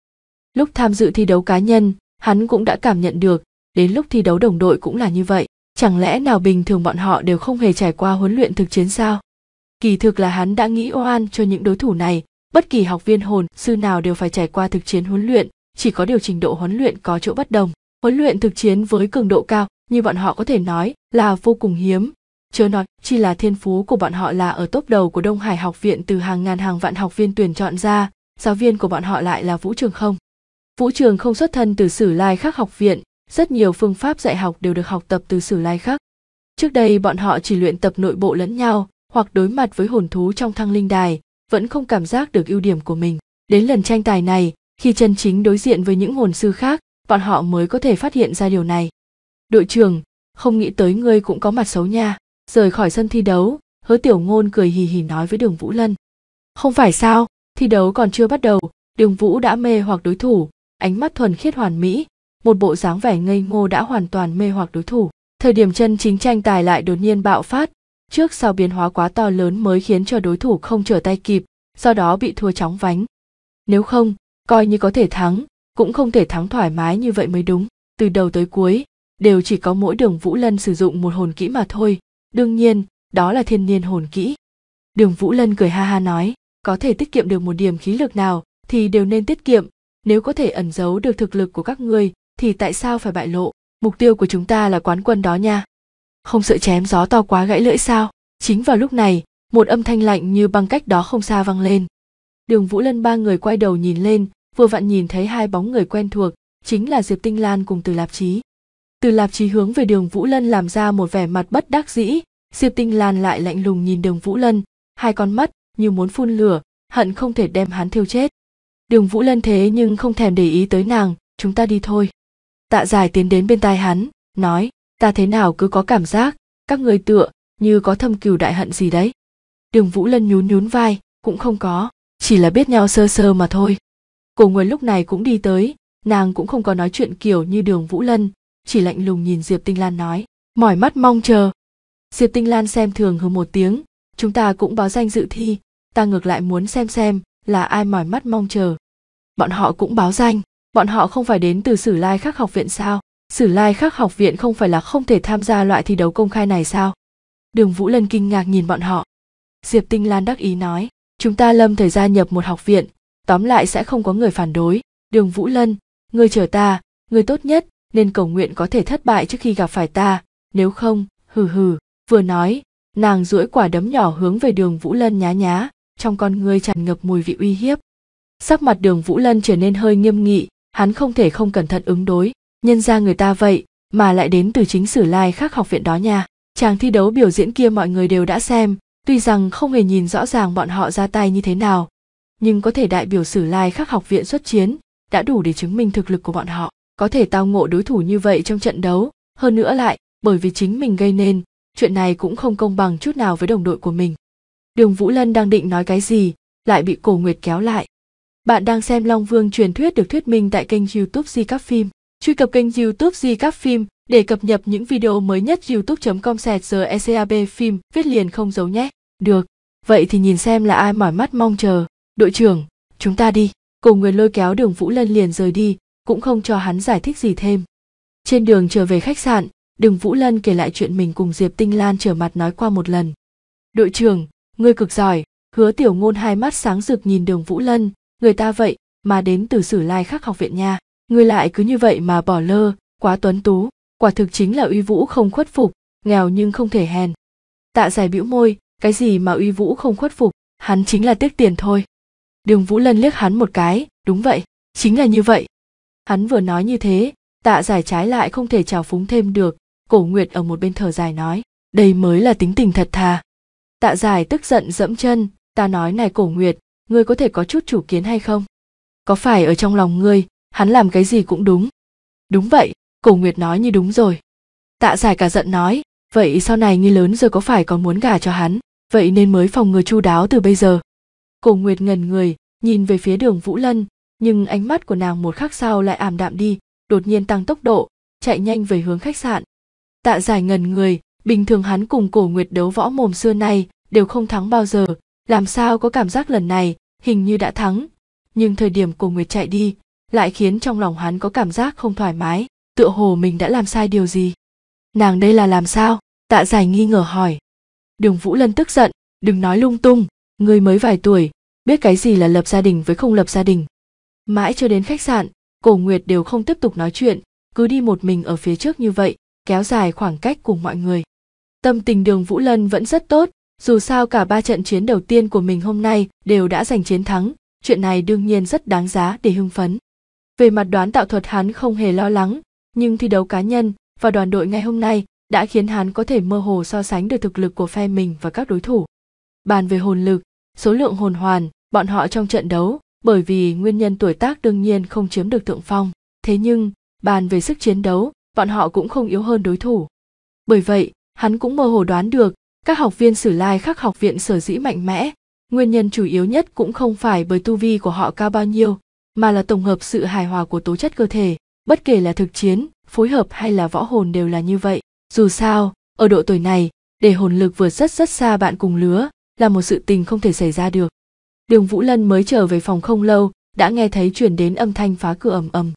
Lúc tham dự thi đấu cá nhân, hắn cũng đã cảm nhận được, đến lúc thi đấu đồng đội cũng là như vậy. Chẳng lẽ nào bình thường bọn họ đều không hề trải qua huấn luyện thực chiến sao? Kỳ thực là hắn đã nghĩ oan cho những đối thủ này, bất kỳ học viên hồn sư nào đều phải trải qua thực chiến huấn luyện, chỉ có điều trình độ huấn luyện có chỗ bất đồng. Huấn luyện thực chiến với cường độ cao như bọn họ có thể nói là vô cùng hiếm. Chớ nói chỉ là thiên phú của bọn họ là ở top đầu của Đông Hải học viện từ hàng ngàn hàng vạn học viên tuyển chọn ra, giáo viên của bọn họ lại là Vũ Trường Không. Vũ Trường không xuất thân từ Sử Lai Khắc học viện, rất nhiều phương pháp dạy học đều được học tập từ Sử Lai Khắc. Trước đây bọn họ chỉ luyện tập nội bộ lẫn nhau, hoặc đối mặt với hồn thú trong thăng linh đài, vẫn không cảm giác được ưu điểm của mình. Đến lần tranh tài này, khi chân chính đối diện với những hồn sư khác, bọn họ mới có thể phát hiện ra điều này. Đội trưởng, không nghĩ tới ngươi cũng có mặt xấu nha. Rời khỏi sân thi đấu, hứa tiểu ngôn cười hì hì nói với đường Vũ Lân. Không phải sao, thi đấu còn chưa bắt đầu, đường Vũ đã mê hoặc đối thủ, ánh mắt thuần khiết hoàn mỹ, một bộ dáng vẻ ngây ngô đã hoàn toàn mê hoặc đối thủ. Thời điểm chân chính tranh tài lại đột nhiên bạo phát, trước sau biến hóa quá to lớn mới khiến cho đối thủ không trở tay kịp, do đó bị thua chóng vánh. Nếu không, coi như có thể thắng, cũng không thể thắng thoải mái như vậy mới đúng. Từ đầu tới cuối, đều chỉ có mỗi đường Vũ Lân sử dụng một hồn kỹ mà thôi. Đương nhiên, đó là thiên niên hồn kỹ. Đường Vũ Lân cười ha ha nói, có thể tiết kiệm được một điểm khí lực nào thì đều nên tiết kiệm, nếu có thể ẩn giấu được thực lực của các ngươi thì tại sao phải bại lộ mục tiêu của chúng ta là quán quân đó nha không sợ chém gió to quá gãy lưỡi sao chính vào lúc này một âm thanh lạnh như băng cách đó không xa vang lên đường vũ lân ba người quay đầu nhìn lên vừa vặn nhìn thấy hai bóng người quen thuộc chính là diệp tinh lan cùng từ lạp chí từ lạp chí hướng về đường vũ lân làm ra một vẻ mặt bất đắc dĩ diệp tinh lan lại lạnh lùng nhìn đường vũ lân hai con mắt như muốn phun lửa hận không thể đem hắn thiêu chết đường vũ lân thế nhưng không thèm để ý tới nàng chúng ta đi thôi tạ giải tiến đến bên tai hắn nói ta thế nào cứ có cảm giác các người tựa như có thâm cừu đại hận gì đấy đường vũ lân nhún nhún vai cũng không có chỉ là biết nhau sơ sơ mà thôi cổ nguồn lúc này cũng đi tới nàng cũng không có nói chuyện kiểu như đường vũ lân chỉ lạnh lùng nhìn diệp tinh lan nói mỏi mắt mong chờ diệp tinh lan xem thường hừ một tiếng chúng ta cũng báo danh dự thi ta ngược lại muốn xem xem là ai mỏi mắt mong chờ bọn họ cũng báo danh bọn họ không phải đến từ sử lai khắc học viện sao sử lai khắc học viện không phải là không thể tham gia loại thi đấu công khai này sao đường vũ lân kinh ngạc nhìn bọn họ diệp tinh lan đắc ý nói chúng ta lâm thời gia nhập một học viện tóm lại sẽ không có người phản đối đường vũ lân người chờ ta người tốt nhất nên cầu nguyện có thể thất bại trước khi gặp phải ta nếu không hừ hừ vừa nói nàng duỗi quả đấm nhỏ hướng về đường vũ lân nhá nhá trong con ngươi tràn ngập mùi vị uy hiếp sắc mặt đường vũ lân trở nên hơi nghiêm nghị hắn không thể không cẩn thận ứng đối nhân ra người ta vậy mà lại đến từ chính sử lai khác học viện đó nha chàng thi đấu biểu diễn kia mọi người đều đã xem tuy rằng không hề nhìn rõ ràng bọn họ ra tay như thế nào nhưng có thể đại biểu sử lai khác học viện xuất chiến đã đủ để chứng minh thực lực của bọn họ có thể tao ngộ đối thủ như vậy trong trận đấu hơn nữa lại bởi vì chính mình gây nên chuyện này cũng không công bằng chút nào với đồng đội của mình đường vũ lân đang định nói cái gì lại bị cổ nguyệt kéo lại bạn đang xem Long Vương truyền thuyết được thuyết minh tại kênh YouTube Di Các Phim. Truy cập kênh YouTube Di Các Phim để cập nhật những video mới nhất youtube.com sẹt ECAB phim viết liền không giấu nhé. Được, vậy thì nhìn xem là ai mỏi mắt mong chờ. Đội trưởng, chúng ta đi. Cùng người lôi kéo đường Vũ Lân liền rời đi, cũng không cho hắn giải thích gì thêm. Trên đường trở về khách sạn, đường Vũ Lân kể lại chuyện mình cùng Diệp Tinh Lan trở mặt nói qua một lần. Đội trưởng, ngươi cực giỏi, hứa tiểu ngôn hai mắt sáng rực nhìn đường Vũ Lân, người ta vậy mà đến từ sử lai khắc học viện nha ngươi lại cứ như vậy mà bỏ lơ quá tuấn tú quả thực chính là uy vũ không khuất phục nghèo nhưng không thể hèn tạ giải bĩu môi cái gì mà uy vũ không khuất phục hắn chính là tiếc tiền thôi đường vũ lân liếc hắn một cái đúng vậy chính là như vậy hắn vừa nói như thế tạ giải trái lại không thể trào phúng thêm được cổ nguyệt ở một bên thở dài nói đây mới là tính tình thật thà tạ giải tức giận dẫm chân ta nói này cổ nguyệt ngươi có thể có chút chủ kiến hay không có phải ở trong lòng ngươi hắn làm cái gì cũng đúng đúng vậy cổ nguyệt nói như đúng rồi tạ giải cả giận nói vậy sau này ngươi lớn rồi có phải còn muốn gả cho hắn vậy nên mới phòng ngừa chu đáo từ bây giờ cổ nguyệt ngần người nhìn về phía đường vũ lân nhưng ánh mắt của nàng một khắc sau lại ảm đạm đi đột nhiên tăng tốc độ chạy nhanh về hướng khách sạn tạ giải ngần người bình thường hắn cùng cổ nguyệt đấu võ mồm xưa nay đều không thắng bao giờ làm sao có cảm giác lần này hình như đã thắng nhưng thời điểm của nguyệt chạy đi lại khiến trong lòng hắn có cảm giác không thoải mái tựa hồ mình đã làm sai điều gì nàng đây là làm sao tạ giải nghi ngờ hỏi đường vũ lân tức giận đừng nói lung tung ngươi mới vài tuổi biết cái gì là lập gia đình với không lập gia đình mãi cho đến khách sạn cổ nguyệt đều không tiếp tục nói chuyện cứ đi một mình ở phía trước như vậy kéo dài khoảng cách cùng mọi người tâm tình đường vũ lân vẫn rất tốt dù sao cả ba trận chiến đầu tiên của mình hôm nay đều đã giành chiến thắng, chuyện này đương nhiên rất đáng giá để hưng phấn. Về mặt đoán tạo thuật hắn không hề lo lắng, nhưng thi đấu cá nhân và đoàn đội ngày hôm nay đã khiến hắn có thể mơ hồ so sánh được thực lực của phe mình và các đối thủ. Bàn về hồn lực, số lượng hồn hoàn, bọn họ trong trận đấu, bởi vì nguyên nhân tuổi tác đương nhiên không chiếm được thượng phong, thế nhưng, bàn về sức chiến đấu, bọn họ cũng không yếu hơn đối thủ. Bởi vậy, hắn cũng mơ hồ đoán được các học viên sử lai khác học viện sở dĩ mạnh mẽ nguyên nhân chủ yếu nhất cũng không phải bởi tu vi của họ cao bao nhiêu mà là tổng hợp sự hài hòa của tố chất cơ thể bất kể là thực chiến phối hợp hay là võ hồn đều là như vậy dù sao ở độ tuổi này để hồn lực vượt rất rất xa bạn cùng lứa là một sự tình không thể xảy ra được đường vũ lân mới trở về phòng không lâu đã nghe thấy chuyển đến âm thanh phá cửa ầm ầm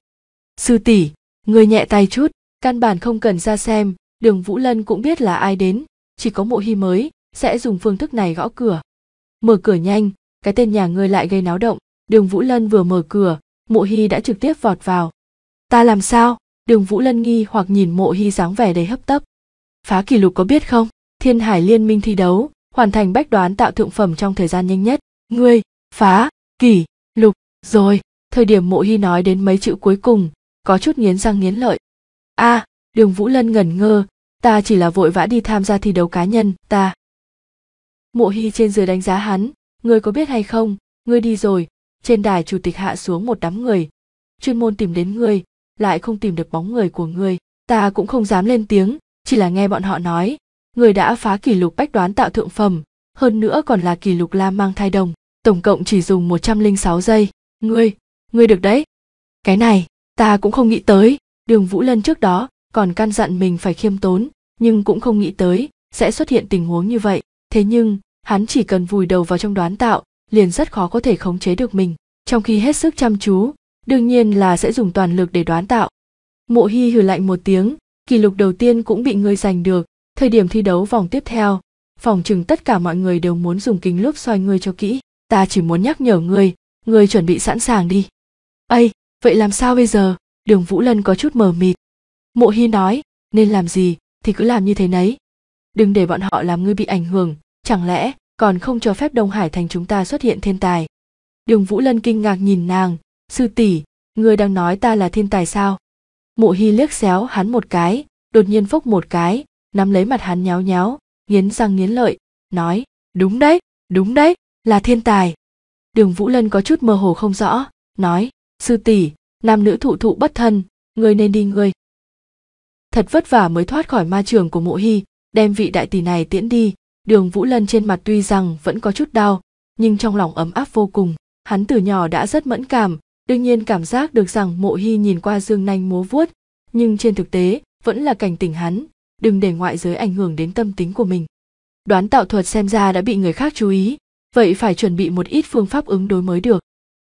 sư tỷ người nhẹ tay chút căn bản không cần ra xem đường vũ lân cũng biết là ai đến chỉ có mộ hy mới sẽ dùng phương thức này gõ cửa mở cửa nhanh cái tên nhà ngươi lại gây náo động đường vũ lân vừa mở cửa mộ hy đã trực tiếp vọt vào ta làm sao đường vũ lân nghi hoặc nhìn mộ hy dáng vẻ đầy hấp tấp phá kỷ lục có biết không thiên hải liên minh thi đấu hoàn thành bách đoán tạo thượng phẩm trong thời gian nhanh nhất ngươi phá kỷ lục rồi thời điểm mộ hy nói đến mấy chữ cuối cùng có chút nghiến răng nghiến lợi a à, đường vũ lân ngẩn ngơ ta chỉ là vội vã đi tham gia thi đấu cá nhân ta mộ hy trên dưới đánh giá hắn người có biết hay không ngươi đi rồi trên đài chủ tịch hạ xuống một đám người chuyên môn tìm đến ngươi lại không tìm được bóng người của ngươi ta cũng không dám lên tiếng chỉ là nghe bọn họ nói người đã phá kỷ lục bách đoán tạo thượng phẩm hơn nữa còn là kỷ lục la mang thai đồng tổng cộng chỉ dùng một trăm linh sáu giây ngươi ngươi được đấy cái này ta cũng không nghĩ tới đường vũ lân trước đó còn căn dặn mình phải khiêm tốn nhưng cũng không nghĩ tới sẽ xuất hiện tình huống như vậy thế nhưng hắn chỉ cần vùi đầu vào trong đoán tạo liền rất khó có thể khống chế được mình trong khi hết sức chăm chú đương nhiên là sẽ dùng toàn lực để đoán tạo mộ hy hừ lạnh một tiếng kỷ lục đầu tiên cũng bị ngươi giành được thời điểm thi đấu vòng tiếp theo phòng chừng tất cả mọi người đều muốn dùng kính lúp xoay ngươi cho kỹ ta chỉ muốn nhắc nhở ngươi ngươi chuẩn bị sẵn sàng đi ây vậy làm sao bây giờ đường vũ lân có chút mờ mịt mộ hi nói nên làm gì thì cứ làm như thế nấy đừng để bọn họ làm ngươi bị ảnh hưởng chẳng lẽ còn không cho phép đông hải thành chúng ta xuất hiện thiên tài đường vũ lân kinh ngạc nhìn nàng sư tỷ ngươi đang nói ta là thiên tài sao mộ hi liếc xéo hắn một cái đột nhiên phốc một cái nắm lấy mặt hắn nháo nháo nghiến răng nghiến lợi nói đúng đấy đúng đấy là thiên tài đường vũ lân có chút mơ hồ không rõ nói sư tỷ nam nữ thụ thụ bất thân ngươi nên đi ngươi thật vất vả mới thoát khỏi ma trường của mộ hy đem vị đại tỷ này tiễn đi đường vũ lân trên mặt tuy rằng vẫn có chút đau nhưng trong lòng ấm áp vô cùng hắn từ nhỏ đã rất mẫn cảm đương nhiên cảm giác được rằng mộ hy nhìn qua dương nanh múa vuốt nhưng trên thực tế vẫn là cảnh tỉnh hắn đừng để ngoại giới ảnh hưởng đến tâm tính của mình đoán tạo thuật xem ra đã bị người khác chú ý vậy phải chuẩn bị một ít phương pháp ứng đối mới được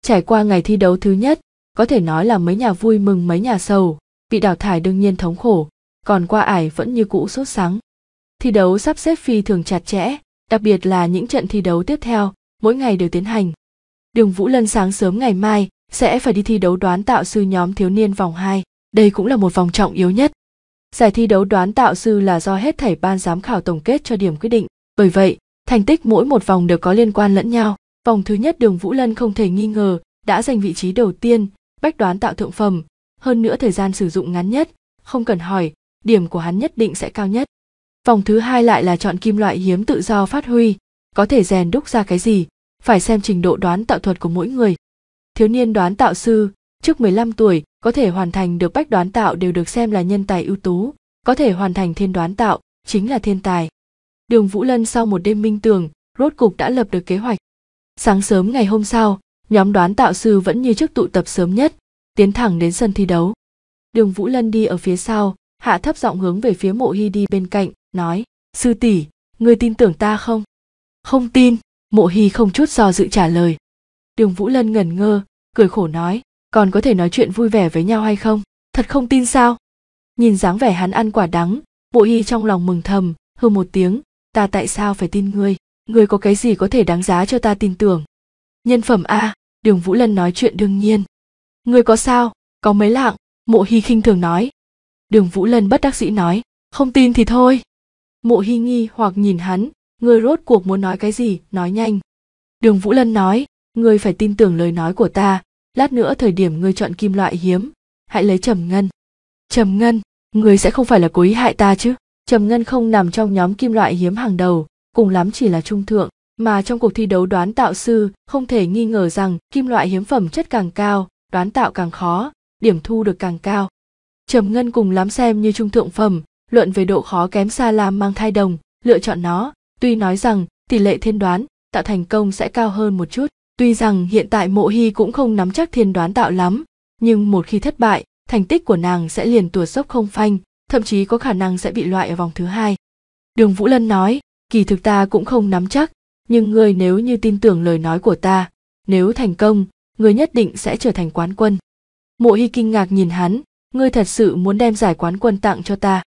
trải qua ngày thi đấu thứ nhất có thể nói là mấy nhà vui mừng mấy nhà sầu bị đào thải đương nhiên thống khổ còn qua ải vẫn như cũ sốt sắng thi đấu sắp xếp phi thường chặt chẽ đặc biệt là những trận thi đấu tiếp theo mỗi ngày đều tiến hành đường vũ lân sáng sớm ngày mai sẽ phải đi thi đấu đoán tạo sư nhóm thiếu niên vòng 2. Đây cũng là một vòng trọng yếu nhất. Giải thi đấu đoán tạo sư là do hết thảy ban giám khảo tổng kết cho điểm quyết định. Bởi vậy, thành tích mỗi một vòng đều có liên quan lẫn nhau. Vòng thứ nhất đường Vũ Lân không thể nghi ngờ đã giành vị trí đầu tiên, bách đoán tạo thượng phẩm, hơn nữa thời gian sử dụng ngắn nhất không cần hỏi điểm của hắn nhất định sẽ cao nhất vòng thứ hai lại là chọn kim loại hiếm tự do phát huy có thể rèn đúc ra cái gì phải xem trình độ đoán tạo thuật của mỗi người thiếu niên đoán tạo sư trước 15 tuổi có thể hoàn thành được bách đoán tạo đều được xem là nhân tài ưu tú có thể hoàn thành thiên đoán tạo chính là thiên tài đường vũ lân sau một đêm minh tường rốt cục đã lập được kế hoạch sáng sớm ngày hôm sau nhóm đoán tạo sư vẫn như trước tụ tập sớm nhất tiến thẳng đến sân thi đấu đường vũ lân đi ở phía sau hạ thấp giọng hướng về phía mộ hy đi bên cạnh nói sư tỷ người tin tưởng ta không không tin mộ hy không chút do dự trả lời đường vũ lân ngẩn ngơ cười khổ nói còn có thể nói chuyện vui vẻ với nhau hay không thật không tin sao nhìn dáng vẻ hắn ăn quả đắng mộ hy trong lòng mừng thầm hừ một tiếng ta tại sao phải tin ngươi ngươi có cái gì có thể đáng giá cho ta tin tưởng nhân phẩm a đường vũ lân nói chuyện đương nhiên Người có sao? Có mấy lạng? Mộ Hy khinh thường nói. Đường Vũ Lân bất đắc dĩ nói, không tin thì thôi. Mộ Hy nghi hoặc nhìn hắn, người rốt cuộc muốn nói cái gì, nói nhanh. Đường Vũ Lân nói, người phải tin tưởng lời nói của ta, lát nữa thời điểm ngươi chọn kim loại hiếm, hãy lấy trầm ngân. Trầm ngân, người sẽ không phải là cố ý hại ta chứ? Trầm ngân không nằm trong nhóm kim loại hiếm hàng đầu, cùng lắm chỉ là trung thượng, mà trong cuộc thi đấu đoán tạo sư, không thể nghi ngờ rằng kim loại hiếm phẩm chất càng cao, đoán tạo càng khó điểm thu được càng cao trầm ngân cùng lắm xem như trung thượng phẩm luận về độ khó kém xa làm mang thai đồng lựa chọn nó tuy nói rằng tỷ lệ thiên đoán tạo thành công sẽ cao hơn một chút tuy rằng hiện tại mộ hy cũng không nắm chắc thiên đoán tạo lắm nhưng một khi thất bại thành tích của nàng sẽ liền tuột dốc không phanh thậm chí có khả năng sẽ bị loại ở vòng thứ hai đường vũ lân nói kỳ thực ta cũng không nắm chắc nhưng ngươi nếu như tin tưởng lời nói của ta nếu thành công người nhất định sẽ trở thành quán quân mộ hy kinh ngạc nhìn hắn ngươi thật sự muốn đem giải quán quân tặng cho ta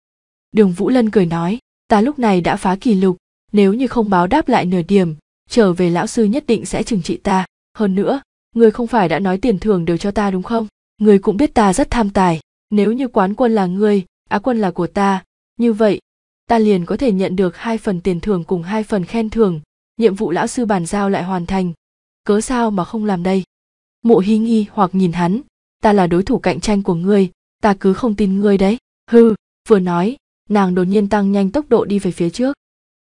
đường vũ lân cười nói ta lúc này đã phá kỷ lục nếu như không báo đáp lại nửa điểm trở về lão sư nhất định sẽ trừng trị ta hơn nữa ngươi không phải đã nói tiền thưởng đều cho ta đúng không ngươi cũng biết ta rất tham tài nếu như quán quân là ngươi á quân là của ta như vậy ta liền có thể nhận được hai phần tiền thưởng cùng hai phần khen thưởng nhiệm vụ lão sư bàn giao lại hoàn thành cớ sao mà không làm đây mộ hy nghi hoặc nhìn hắn ta là đối thủ cạnh tranh của ngươi ta cứ không tin ngươi đấy hư vừa nói nàng đột nhiên tăng nhanh tốc độ đi về phía trước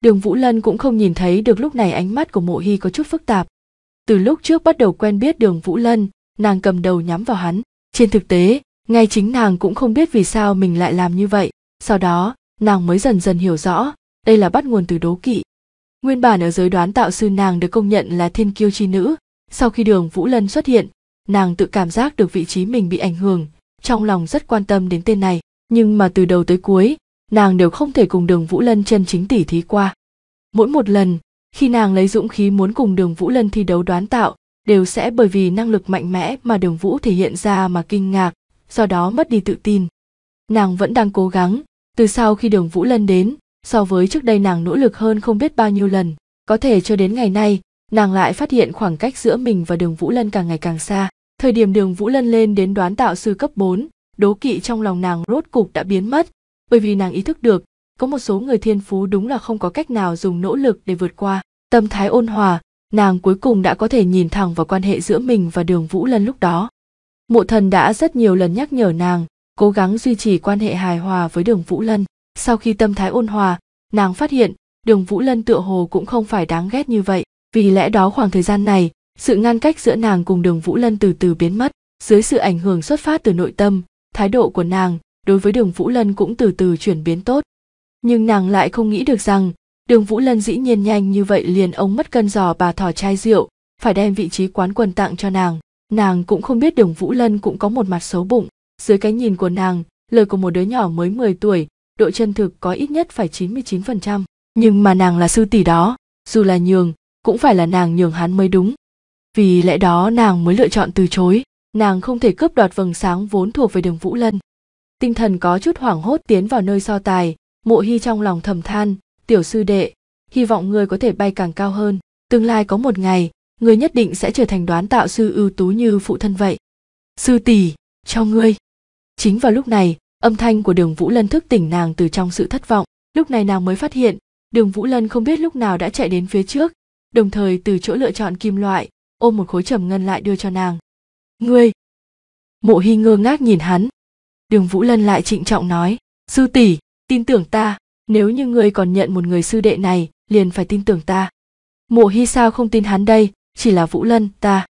đường vũ lân cũng không nhìn thấy được lúc này ánh mắt của mộ hy có chút phức tạp từ lúc trước bắt đầu quen biết đường vũ lân nàng cầm đầu nhắm vào hắn trên thực tế ngay chính nàng cũng không biết vì sao mình lại làm như vậy sau đó nàng mới dần dần hiểu rõ đây là bắt nguồn từ đố kỵ nguyên bản ở giới đoán tạo sư nàng được công nhận là thiên kiêu chi nữ sau khi đường vũ lân xuất hiện nàng tự cảm giác được vị trí mình bị ảnh hưởng trong lòng rất quan tâm đến tên này nhưng mà từ đầu tới cuối nàng đều không thể cùng đường vũ lân chân chính tỉ thí qua mỗi một lần khi nàng lấy dũng khí muốn cùng đường vũ lân thi đấu đoán tạo đều sẽ bởi vì năng lực mạnh mẽ mà đường vũ thể hiện ra mà kinh ngạc do đó mất đi tự tin nàng vẫn đang cố gắng từ sau khi đường vũ lân đến so với trước đây nàng nỗ lực hơn không biết bao nhiêu lần có thể cho đến ngày nay nàng lại phát hiện khoảng cách giữa mình và đường Vũ Lân càng ngày càng xa. Thời điểm đường Vũ Lân lên đến đoán tạo sư cấp bốn, đố kỵ trong lòng nàng rốt cục đã biến mất, bởi vì nàng ý thức được, có một số người thiên phú đúng là không có cách nào dùng nỗ lực để vượt qua. Tâm thái ôn hòa, nàng cuối cùng đã có thể nhìn thẳng vào quan hệ giữa mình và đường Vũ Lân lúc đó. Mộ thần đã rất nhiều lần nhắc nhở nàng, cố gắng duy trì quan hệ hài hòa với đường Vũ Lân. Sau khi tâm thái ôn hòa, nàng phát hiện đường Vũ Lân tựa hồ cũng không phải đáng ghét như vậy vì lẽ đó khoảng thời gian này sự ngăn cách giữa nàng cùng đường vũ lân từ từ biến mất dưới sự ảnh hưởng xuất phát từ nội tâm thái độ của nàng đối với đường vũ lân cũng từ từ chuyển biến tốt nhưng nàng lại không nghĩ được rằng đường vũ lân dĩ nhiên nhanh như vậy liền ông mất cân giò bà thỏ chai rượu phải đem vị trí quán quần tặng cho nàng nàng cũng không biết đường vũ lân cũng có một mặt xấu bụng dưới cái nhìn của nàng lời của một đứa nhỏ mới 10 tuổi độ chân thực có ít nhất phải 99%. Nhưng mà nàng là sư tỷ đó, dù là nhường, cũng phải là nàng nhường hắn mới đúng vì lẽ đó nàng mới lựa chọn từ chối nàng không thể cướp đoạt vầng sáng vốn thuộc về đường vũ lân tinh thần có chút hoảng hốt tiến vào nơi so tài mộ hy trong lòng thầm than tiểu sư đệ hy vọng ngươi có thể bay càng cao hơn tương lai có một ngày ngươi nhất định sẽ trở thành đoán tạo sư ưu tú như phụ thân vậy sư tỷ cho ngươi chính vào lúc này âm thanh của đường vũ lân thức tỉnh nàng từ trong sự thất vọng lúc này nàng mới phát hiện đường vũ lân không biết lúc nào đã chạy đến phía trước đồng thời từ chỗ lựa chọn kim loại ôm một khối trầm ngân lại đưa cho nàng ngươi mộ hy ngơ ngác nhìn hắn đường vũ lân lại trịnh trọng nói sư tỷ tin tưởng ta nếu như ngươi còn nhận một người sư đệ này liền phải tin tưởng ta mộ hy sao không tin hắn đây chỉ là vũ lân ta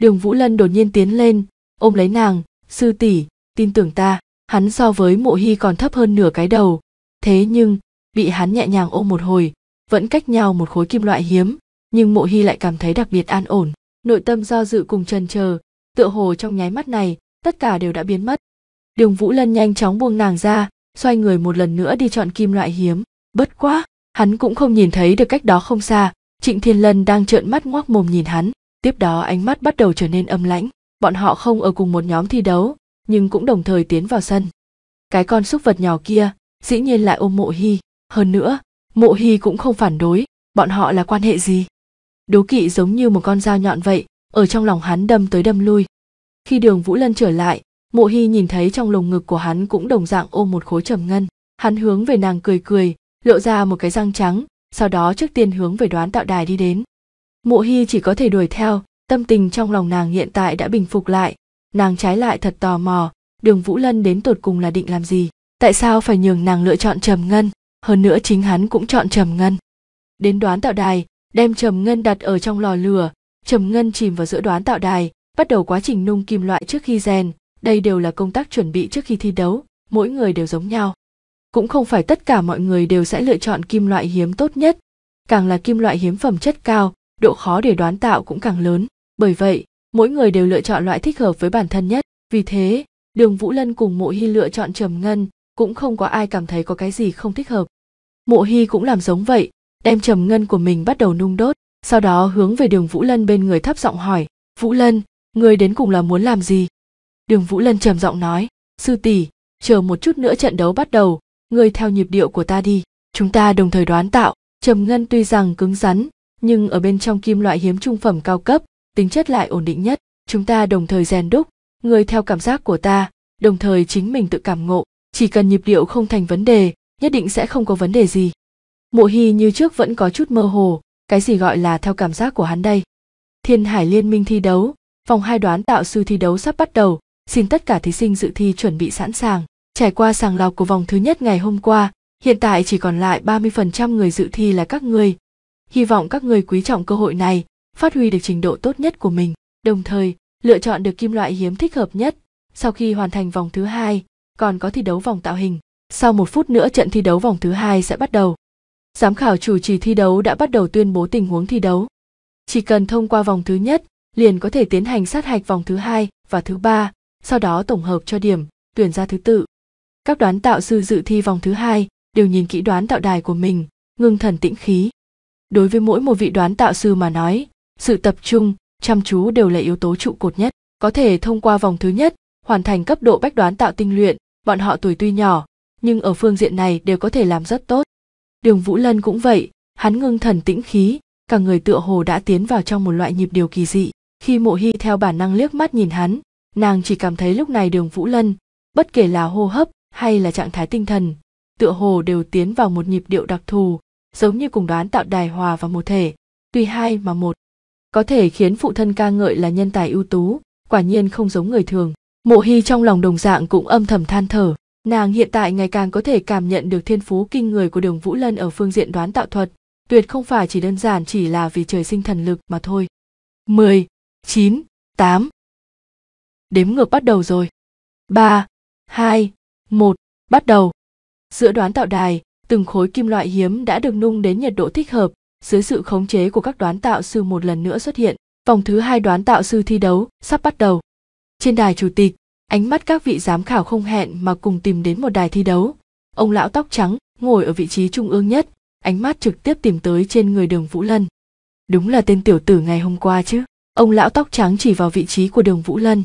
đường vũ lân đột nhiên tiến lên ôm lấy nàng sư tỷ tin tưởng ta hắn so với mộ hy còn thấp hơn nửa cái đầu thế nhưng bị hắn nhẹ nhàng ôm một hồi vẫn cách nhau một khối kim loại hiếm nhưng mộ hy lại cảm thấy đặc biệt an ổn nội tâm do dự cùng trần chờ tựa hồ trong nháy mắt này tất cả đều đã biến mất đường vũ lân nhanh chóng buông nàng ra xoay người một lần nữa đi chọn kim loại hiếm bất quá hắn cũng không nhìn thấy được cách đó không xa trịnh thiên lân đang trợn mắt ngoác mồm nhìn hắn tiếp đó ánh mắt bắt đầu trở nên âm lãnh bọn họ không ở cùng một nhóm thi đấu nhưng cũng đồng thời tiến vào sân cái con súc vật nhỏ kia dĩ nhiên lại ôm mộ hy hơn nữa mộ hy cũng không phản đối bọn họ là quan hệ gì đố kỵ giống như một con dao nhọn vậy ở trong lòng hắn đâm tới đâm lui khi đường vũ lân trở lại mộ hy nhìn thấy trong lồng ngực của hắn cũng đồng dạng ôm một khối trầm ngân hắn hướng về nàng cười cười lộ ra một cái răng trắng sau đó trước tiên hướng về đoán tạo đài đi đến mộ hy chỉ có thể đuổi theo tâm tình trong lòng nàng hiện tại đã bình phục lại nàng trái lại thật tò mò đường vũ lân đến tột cùng là định làm gì tại sao phải nhường nàng lựa chọn trầm ngân hơn nữa chính hắn cũng chọn trầm ngân đến đoán tạo đài đem trầm ngân đặt ở trong lò lửa trầm ngân chìm vào giữa đoán tạo đài bắt đầu quá trình nung kim loại trước khi rèn đây đều là công tác chuẩn bị trước khi thi đấu mỗi người đều giống nhau cũng không phải tất cả mọi người đều sẽ lựa chọn kim loại hiếm tốt nhất càng là kim loại hiếm phẩm chất cao độ khó để đoán tạo cũng càng lớn bởi vậy mỗi người đều lựa chọn loại thích hợp với bản thân nhất vì thế đường vũ lân cùng mộ hy lựa chọn trầm ngân cũng không có ai cảm thấy có cái gì không thích hợp mộ hy cũng làm giống vậy đem trầm ngân của mình bắt đầu nung đốt sau đó hướng về đường vũ lân bên người thấp giọng hỏi vũ lân người đến cùng là muốn làm gì đường vũ lân trầm giọng nói sư tỷ chờ một chút nữa trận đấu bắt đầu người theo nhịp điệu của ta đi chúng ta đồng thời đoán tạo trầm ngân tuy rằng cứng rắn nhưng ở bên trong kim loại hiếm trung phẩm cao cấp tính chất lại ổn định nhất chúng ta đồng thời rèn đúc người theo cảm giác của ta đồng thời chính mình tự cảm ngộ chỉ cần nhịp điệu không thành vấn đề nhất định sẽ không có vấn đề gì mộ hy như trước vẫn có chút mơ hồ cái gì gọi là theo cảm giác của hắn đây thiên hải liên minh thi đấu vòng hai đoán tạo sư thi đấu sắp bắt đầu xin tất cả thí sinh dự thi chuẩn bị sẵn sàng trải qua sàng lọc của vòng thứ nhất ngày hôm qua hiện tại chỉ còn lại 30% người dự thi là các ngươi hy vọng các người quý trọng cơ hội này phát huy được trình độ tốt nhất của mình đồng thời lựa chọn được kim loại hiếm thích hợp nhất sau khi hoàn thành vòng thứ hai còn có thi đấu vòng tạo hình. Sau một phút nữa trận thi đấu vòng thứ hai sẽ bắt đầu. Giám khảo chủ trì thi đấu đã bắt đầu tuyên bố tình huống thi đấu. Chỉ cần thông qua vòng thứ nhất, liền có thể tiến hành sát hạch vòng thứ hai và thứ ba, sau đó tổng hợp cho điểm, tuyển ra thứ tự. Các đoán tạo sư dự thi vòng thứ hai đều nhìn kỹ đoán tạo đài của mình, ngưng thần tĩnh khí. Đối với mỗi một vị đoán tạo sư mà nói, sự tập trung, chăm chú đều là yếu tố trụ cột nhất. Có thể thông qua vòng thứ nhất, hoàn thành cấp độ bách đoán tạo tinh luyện, bọn họ tuổi tuy nhỏ nhưng ở phương diện này đều có thể làm rất tốt đường vũ lân cũng vậy hắn ngưng thần tĩnh khí cả người tựa hồ đã tiến vào trong một loại nhịp điều kỳ dị khi mộ hy theo bản năng liếc mắt nhìn hắn nàng chỉ cảm thấy lúc này đường vũ lân bất kể là hô hấp hay là trạng thái tinh thần tựa hồ đều tiến vào một nhịp điệu đặc thù giống như cùng đoán tạo đài hòa và một thể tuy hai mà một có thể khiến phụ thân ca ngợi là nhân tài ưu tú quả nhiên không giống người thường mộ hy trong lòng đồng dạng cũng âm thầm than thở nàng hiện tại ngày càng có thể cảm nhận được thiên phú kinh người của đường vũ lân ở phương diện đoán tạo thuật tuyệt không phải chỉ đơn giản chỉ là vì trời sinh thần lực mà thôi Mười, chín, tám, Đếm ngược bắt đầu rồi. Ba, hai, một, bắt đầu. Giữa đoán tạo đài, từng khối kim loại hiếm đã được nung đến nhiệt độ thích hợp, dưới sự khống chế của các đoán tạo sư một lần nữa xuất hiện. Vòng thứ hai đoán tạo sư thi đấu sắp bắt đầu. Trên đài chủ tịch, ánh mắt các vị giám khảo không hẹn mà cùng tìm đến một đài thi đấu. Ông lão tóc trắng ngồi ở vị trí trung ương nhất, ánh mắt trực tiếp tìm tới trên người Đường Vũ Lân. Đúng là tên tiểu tử ngày hôm qua chứ. Ông lão tóc trắng chỉ vào vị trí của Đường Vũ Lân.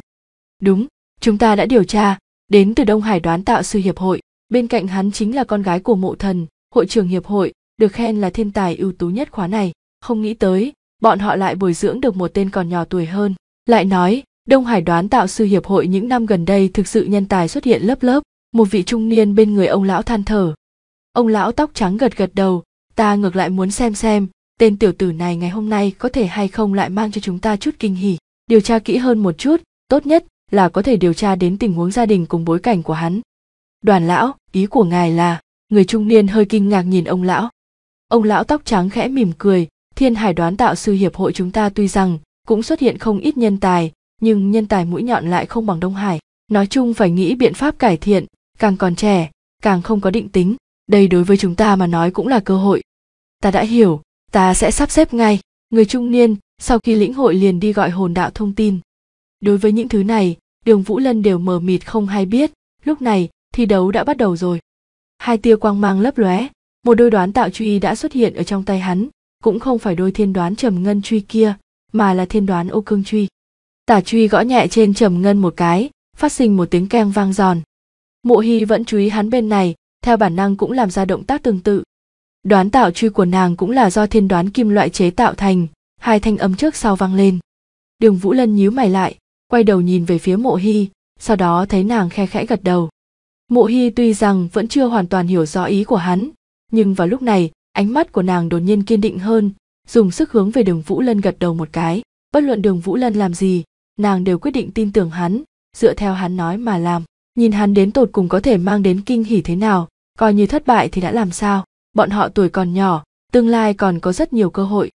Đúng, chúng ta đã điều tra, đến từ Đông Hải đoán tạo sư hiệp hội, bên cạnh hắn chính là con gái của mộ thần, hội trưởng hiệp hội, được khen là thiên tài ưu tú nhất khóa này. Không nghĩ tới, bọn họ lại bồi dưỡng được một tên còn nhỏ tuổi hơn. Lại nói, Đông Hải đoán tạo sư hiệp hội những năm gần đây thực sự nhân tài xuất hiện lớp lớp, một vị trung niên bên người ông lão than thở. Ông lão tóc trắng gật gật đầu, ta ngược lại muốn xem xem, tên tiểu tử này ngày hôm nay có thể hay không lại mang cho chúng ta chút kinh hỉ, điều tra kỹ hơn một chút, tốt nhất là có thể điều tra đến tình huống gia đình cùng bối cảnh của hắn. Đoàn lão, ý của ngài là, người trung niên hơi kinh ngạc nhìn ông lão. Ông lão tóc trắng khẽ mỉm cười, thiên hải đoán tạo sư hiệp hội chúng ta tuy rằng cũng xuất hiện không ít nhân tài, nhưng nhân tài mũi nhọn lại không bằng Đông Hải. Nói chung phải nghĩ biện pháp cải thiện, càng còn trẻ, càng không có định tính, đây đối với chúng ta mà nói cũng là cơ hội. Ta đã hiểu, ta sẽ sắp xếp ngay, người trung niên sau khi lĩnh hội liền đi gọi hồn đạo thông tin. Đối với những thứ này, Đường Vũ Lân đều mờ mịt không hay biết, lúc này thi đấu đã bắt đầu rồi. Hai tia quang mang lấp lóe, một đôi đoán tạo truy đã xuất hiện ở trong tay hắn, cũng không phải đôi thiên đoán trầm ngân truy kia, mà là thiên đoán ô cương truy. Tả truy gõ nhẹ trên trầm ngân một cái, phát sinh một tiếng keng vang giòn. Mộ Hy vẫn chú ý hắn bên này, theo bản năng cũng làm ra động tác tương tự. Đoán tạo truy của nàng cũng là do thiên đoán kim loại chế tạo thành, hai thanh âm trước sau vang lên. Đường Vũ Lân nhíu mày lại, quay đầu nhìn về phía Mộ Hy, sau đó thấy nàng khe khẽ gật đầu. Mộ Hy tuy rằng vẫn chưa hoàn toàn hiểu rõ ý của hắn, nhưng vào lúc này, ánh mắt của nàng đột nhiên kiên định hơn, dùng sức hướng về Đường Vũ Lân gật đầu một cái. Bất luận Đường Vũ Lân làm gì, nàng đều quyết định tin tưởng hắn dựa theo hắn nói mà làm nhìn hắn đến tột cùng có thể mang đến kinh hỉ thế nào coi như thất bại thì đã làm sao bọn họ tuổi còn nhỏ tương lai còn có rất nhiều cơ hội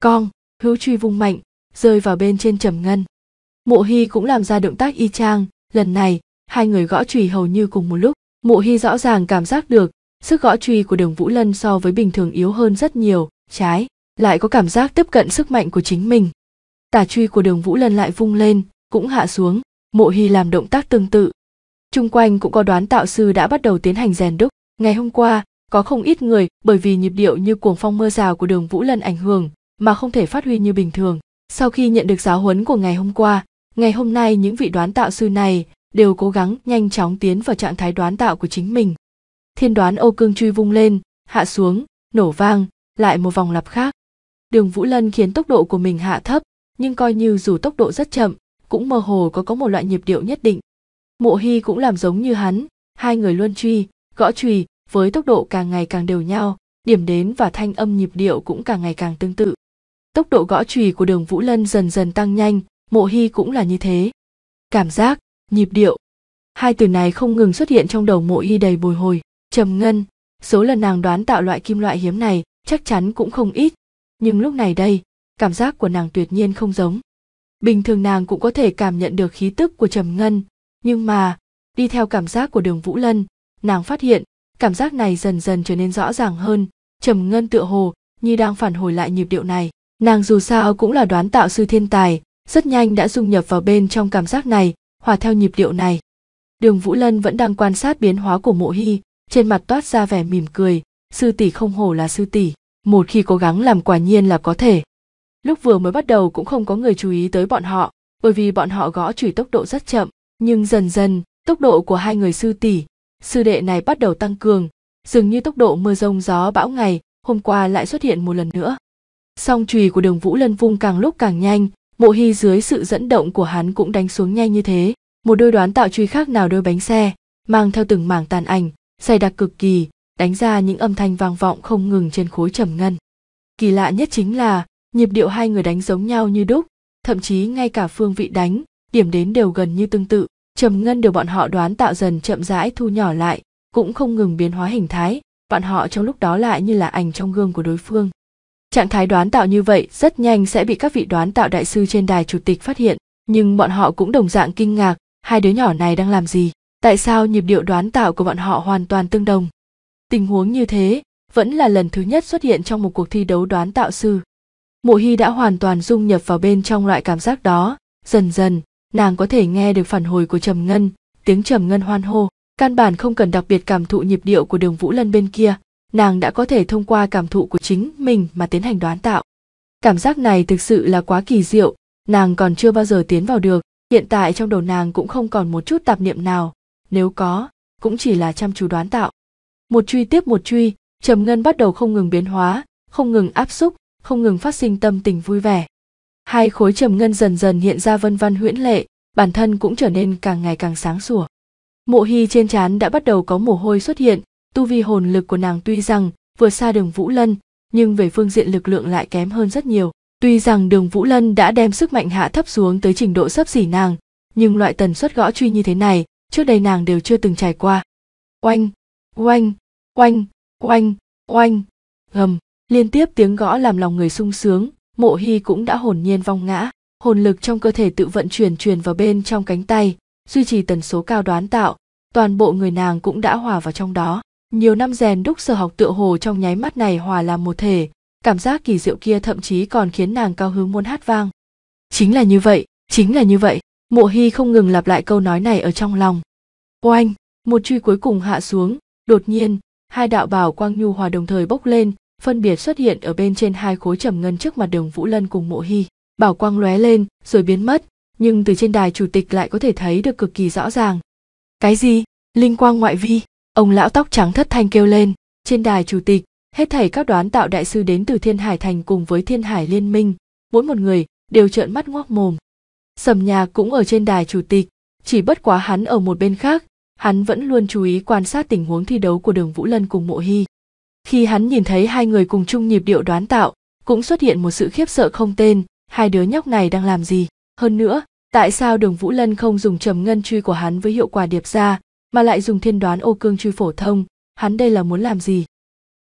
con, hữu truy vung mạnh rơi vào bên trên trầm ngân mộ hy cũng làm ra động tác y chang lần này hai người gõ chùy hầu như cùng một lúc mộ hy rõ ràng cảm giác được sức gõ chùy của đường vũ lân so với bình thường yếu hơn rất nhiều trái lại có cảm giác tiếp cận sức mạnh của chính mình tả truy của đường vũ lân lại vung lên cũng hạ xuống mộ hy làm động tác tương tự chung quanh cũng có đoán tạo sư đã bắt đầu tiến hành rèn đúc ngày hôm qua có không ít người bởi vì nhịp điệu như cuồng phong mưa rào của đường vũ lân ảnh hưởng mà không thể phát huy như bình thường sau khi nhận được giáo huấn của ngày hôm qua ngày hôm nay những vị đoán tạo sư này đều cố gắng nhanh chóng tiến vào trạng thái đoán tạo của chính mình thiên đoán âu cương truy vung lên hạ xuống nổ vang lại một vòng lặp khác đường vũ lân khiến tốc độ của mình hạ thấp nhưng coi như dù tốc độ rất chậm, cũng mơ hồ có có một loại nhịp điệu nhất định. Mộ Hy cũng làm giống như hắn, hai người luôn truy, gõ chùy với tốc độ càng ngày càng đều nhau, điểm đến và thanh âm nhịp điệu cũng càng ngày càng tương tự. Tốc độ gõ chùy của Đường Vũ Lân dần dần tăng nhanh, Mộ Hy cũng là như thế. Cảm giác, nhịp điệu. Hai từ này không ngừng xuất hiện trong đầu Mộ Hy đầy bồi hồi, trầm ngân, số lần nàng đoán tạo loại kim loại hiếm này chắc chắn cũng không ít, nhưng lúc này đây, cảm giác của nàng tuyệt nhiên không giống bình thường nàng cũng có thể cảm nhận được khí tức của trầm ngân nhưng mà đi theo cảm giác của đường vũ lân nàng phát hiện cảm giác này dần dần trở nên rõ ràng hơn trầm ngân tựa hồ như đang phản hồi lại nhịp điệu này nàng dù sao cũng là đoán tạo sư thiên tài rất nhanh đã dung nhập vào bên trong cảm giác này hòa theo nhịp điệu này đường vũ lân vẫn đang quan sát biến hóa của mộ hy trên mặt toát ra vẻ mỉm cười sư tỷ không hổ là sư tỷ một khi cố gắng làm quả nhiên là có thể Lúc vừa mới bắt đầu cũng không có người chú ý tới bọn họ, bởi vì bọn họ gõ chùy tốc độ rất chậm, nhưng dần dần, tốc độ của hai người sư tỷ, sư đệ này bắt đầu tăng cường, dường như tốc độ mưa rông gió bão ngày, hôm qua lại xuất hiện một lần nữa. Song chùy của Đường Vũ Lân vung càng lúc càng nhanh, Mộ Hy dưới sự dẫn động của hắn cũng đánh xuống nhanh như thế, một đôi đoán tạo truy khác nào đôi bánh xe, mang theo từng mảng tàn ảnh, dày đặc cực kỳ, đánh ra những âm thanh vang vọng không ngừng trên khối trầm ngân. Kỳ lạ nhất chính là, nhịp điệu hai người đánh giống nhau như đúc thậm chí ngay cả phương vị đánh điểm đến đều gần như tương tự trầm ngân đều bọn họ đoán tạo dần chậm rãi thu nhỏ lại cũng không ngừng biến hóa hình thái bọn họ trong lúc đó lại như là ảnh trong gương của đối phương trạng thái đoán tạo như vậy rất nhanh sẽ bị các vị đoán tạo đại sư trên đài chủ tịch phát hiện nhưng bọn họ cũng đồng dạng kinh ngạc hai đứa nhỏ này đang làm gì tại sao nhịp điệu đoán tạo của bọn họ hoàn toàn tương đồng tình huống như thế vẫn là lần thứ nhất xuất hiện trong một cuộc thi đấu đoán tạo sư mộ hy đã hoàn toàn dung nhập vào bên trong loại cảm giác đó dần dần nàng có thể nghe được phản hồi của trầm ngân tiếng trầm ngân hoan hô căn bản không cần đặc biệt cảm thụ nhịp điệu của đường vũ lân bên kia nàng đã có thể thông qua cảm thụ của chính mình mà tiến hành đoán tạo cảm giác này thực sự là quá kỳ diệu nàng còn chưa bao giờ tiến vào được hiện tại trong đầu nàng cũng không còn một chút tạp niệm nào nếu có cũng chỉ là chăm chú đoán tạo một truy tiếp một truy trầm ngân bắt đầu không ngừng biến hóa không ngừng áp xúc không ngừng phát sinh tâm tình vui vẻ hai khối trầm ngân dần dần hiện ra vân văn huyễn lệ bản thân cũng trở nên càng ngày càng sáng sủa mộ hy trên trán đã bắt đầu có mồ hôi xuất hiện tu vi hồn lực của nàng tuy rằng vượt xa đường vũ lân nhưng về phương diện lực lượng lại kém hơn rất nhiều tuy rằng đường vũ lân đã đem sức mạnh hạ thấp xuống tới trình độ sấp xỉ nàng nhưng loại tần suất gõ truy như thế này trước đây nàng đều chưa từng trải qua oanh oanh oanh oanh oanh gầm liên tiếp tiếng gõ làm lòng người sung sướng mộ hy cũng đã hồn nhiên vong ngã hồn lực trong cơ thể tự vận chuyển truyền vào bên trong cánh tay duy trì tần số cao đoán tạo toàn bộ người nàng cũng đã hòa vào trong đó nhiều năm rèn đúc sở học tựa hồ trong nháy mắt này hòa làm một thể cảm giác kỳ diệu kia thậm chí còn khiến nàng cao hứng muốn hát vang chính là như vậy chính là như vậy mộ hy không ngừng lặp lại câu nói này ở trong lòng oanh một truy cuối cùng hạ xuống đột nhiên hai đạo bảo quang nhu hòa đồng thời bốc lên phân biệt xuất hiện ở bên trên hai khối trầm ngân trước mặt đường Vũ Lân cùng Mộ Hy. Bảo quang lóe lên rồi biến mất, nhưng từ trên đài chủ tịch lại có thể thấy được cực kỳ rõ ràng. Cái gì? Linh quang ngoại vi? Ông lão tóc trắng thất thanh kêu lên, trên đài chủ tịch, hết thảy các đoán tạo đại sư đến từ Thiên Hải Thành cùng với Thiên Hải Liên Minh, mỗi một người đều trợn mắt ngoác mồm. Sầm nhà cũng ở trên đài chủ tịch, chỉ bất quá hắn ở một bên khác, hắn vẫn luôn chú ý quan sát tình huống thi đấu của đường Vũ Lân cùng Mộ Hy khi hắn nhìn thấy hai người cùng chung nhịp điệu đoán tạo cũng xuất hiện một sự khiếp sợ không tên hai đứa nhóc này đang làm gì hơn nữa tại sao đường vũ lân không dùng trầm ngân truy của hắn với hiệu quả điệp ra mà lại dùng thiên đoán ô cương truy phổ thông hắn đây là muốn làm gì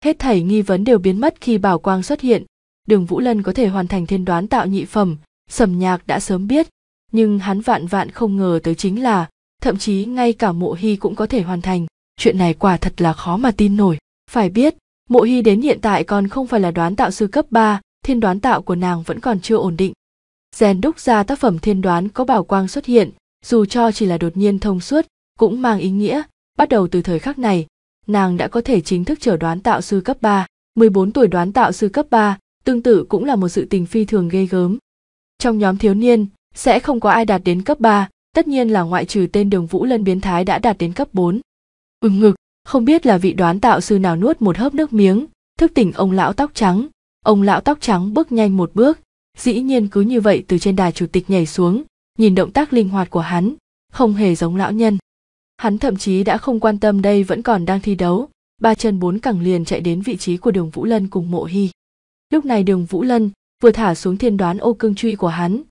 hết thảy nghi vấn đều biến mất khi bảo quang xuất hiện đường vũ lân có thể hoàn thành thiên đoán tạo nhị phẩm sầm nhạc đã sớm biết nhưng hắn vạn vạn không ngờ tới chính là thậm chí ngay cả mộ hy cũng có thể hoàn thành chuyện này quả thật là khó mà tin nổi phải biết Mộ Hy đến hiện tại còn không phải là đoán tạo sư cấp 3, thiên đoán tạo của nàng vẫn còn chưa ổn định. Rèn đúc ra tác phẩm thiên đoán có bảo quang xuất hiện, dù cho chỉ là đột nhiên thông suốt, cũng mang ý nghĩa, bắt đầu từ thời khắc này, nàng đã có thể chính thức trở đoán tạo sư cấp 3. 14 tuổi đoán tạo sư cấp 3, tương tự cũng là một sự tình phi thường ghê gớm. Trong nhóm thiếu niên, sẽ không có ai đạt đến cấp 3, tất nhiên là ngoại trừ tên Đường Vũ Lân biến thái đã đạt đến cấp 4. Ừm ngực, không biết là vị đoán tạo sư nào nuốt một hớp nước miếng thức tỉnh ông lão tóc trắng ông lão tóc trắng bước nhanh một bước dĩ nhiên cứ như vậy từ trên đài chủ tịch nhảy xuống nhìn động tác linh hoạt của hắn không hề giống lão nhân hắn thậm chí đã không quan tâm đây vẫn còn đang thi đấu ba chân bốn cẳng liền chạy đến vị trí của đường vũ lân cùng mộ hy lúc này đường vũ lân vừa thả xuống thiên đoán ô cương truy của hắn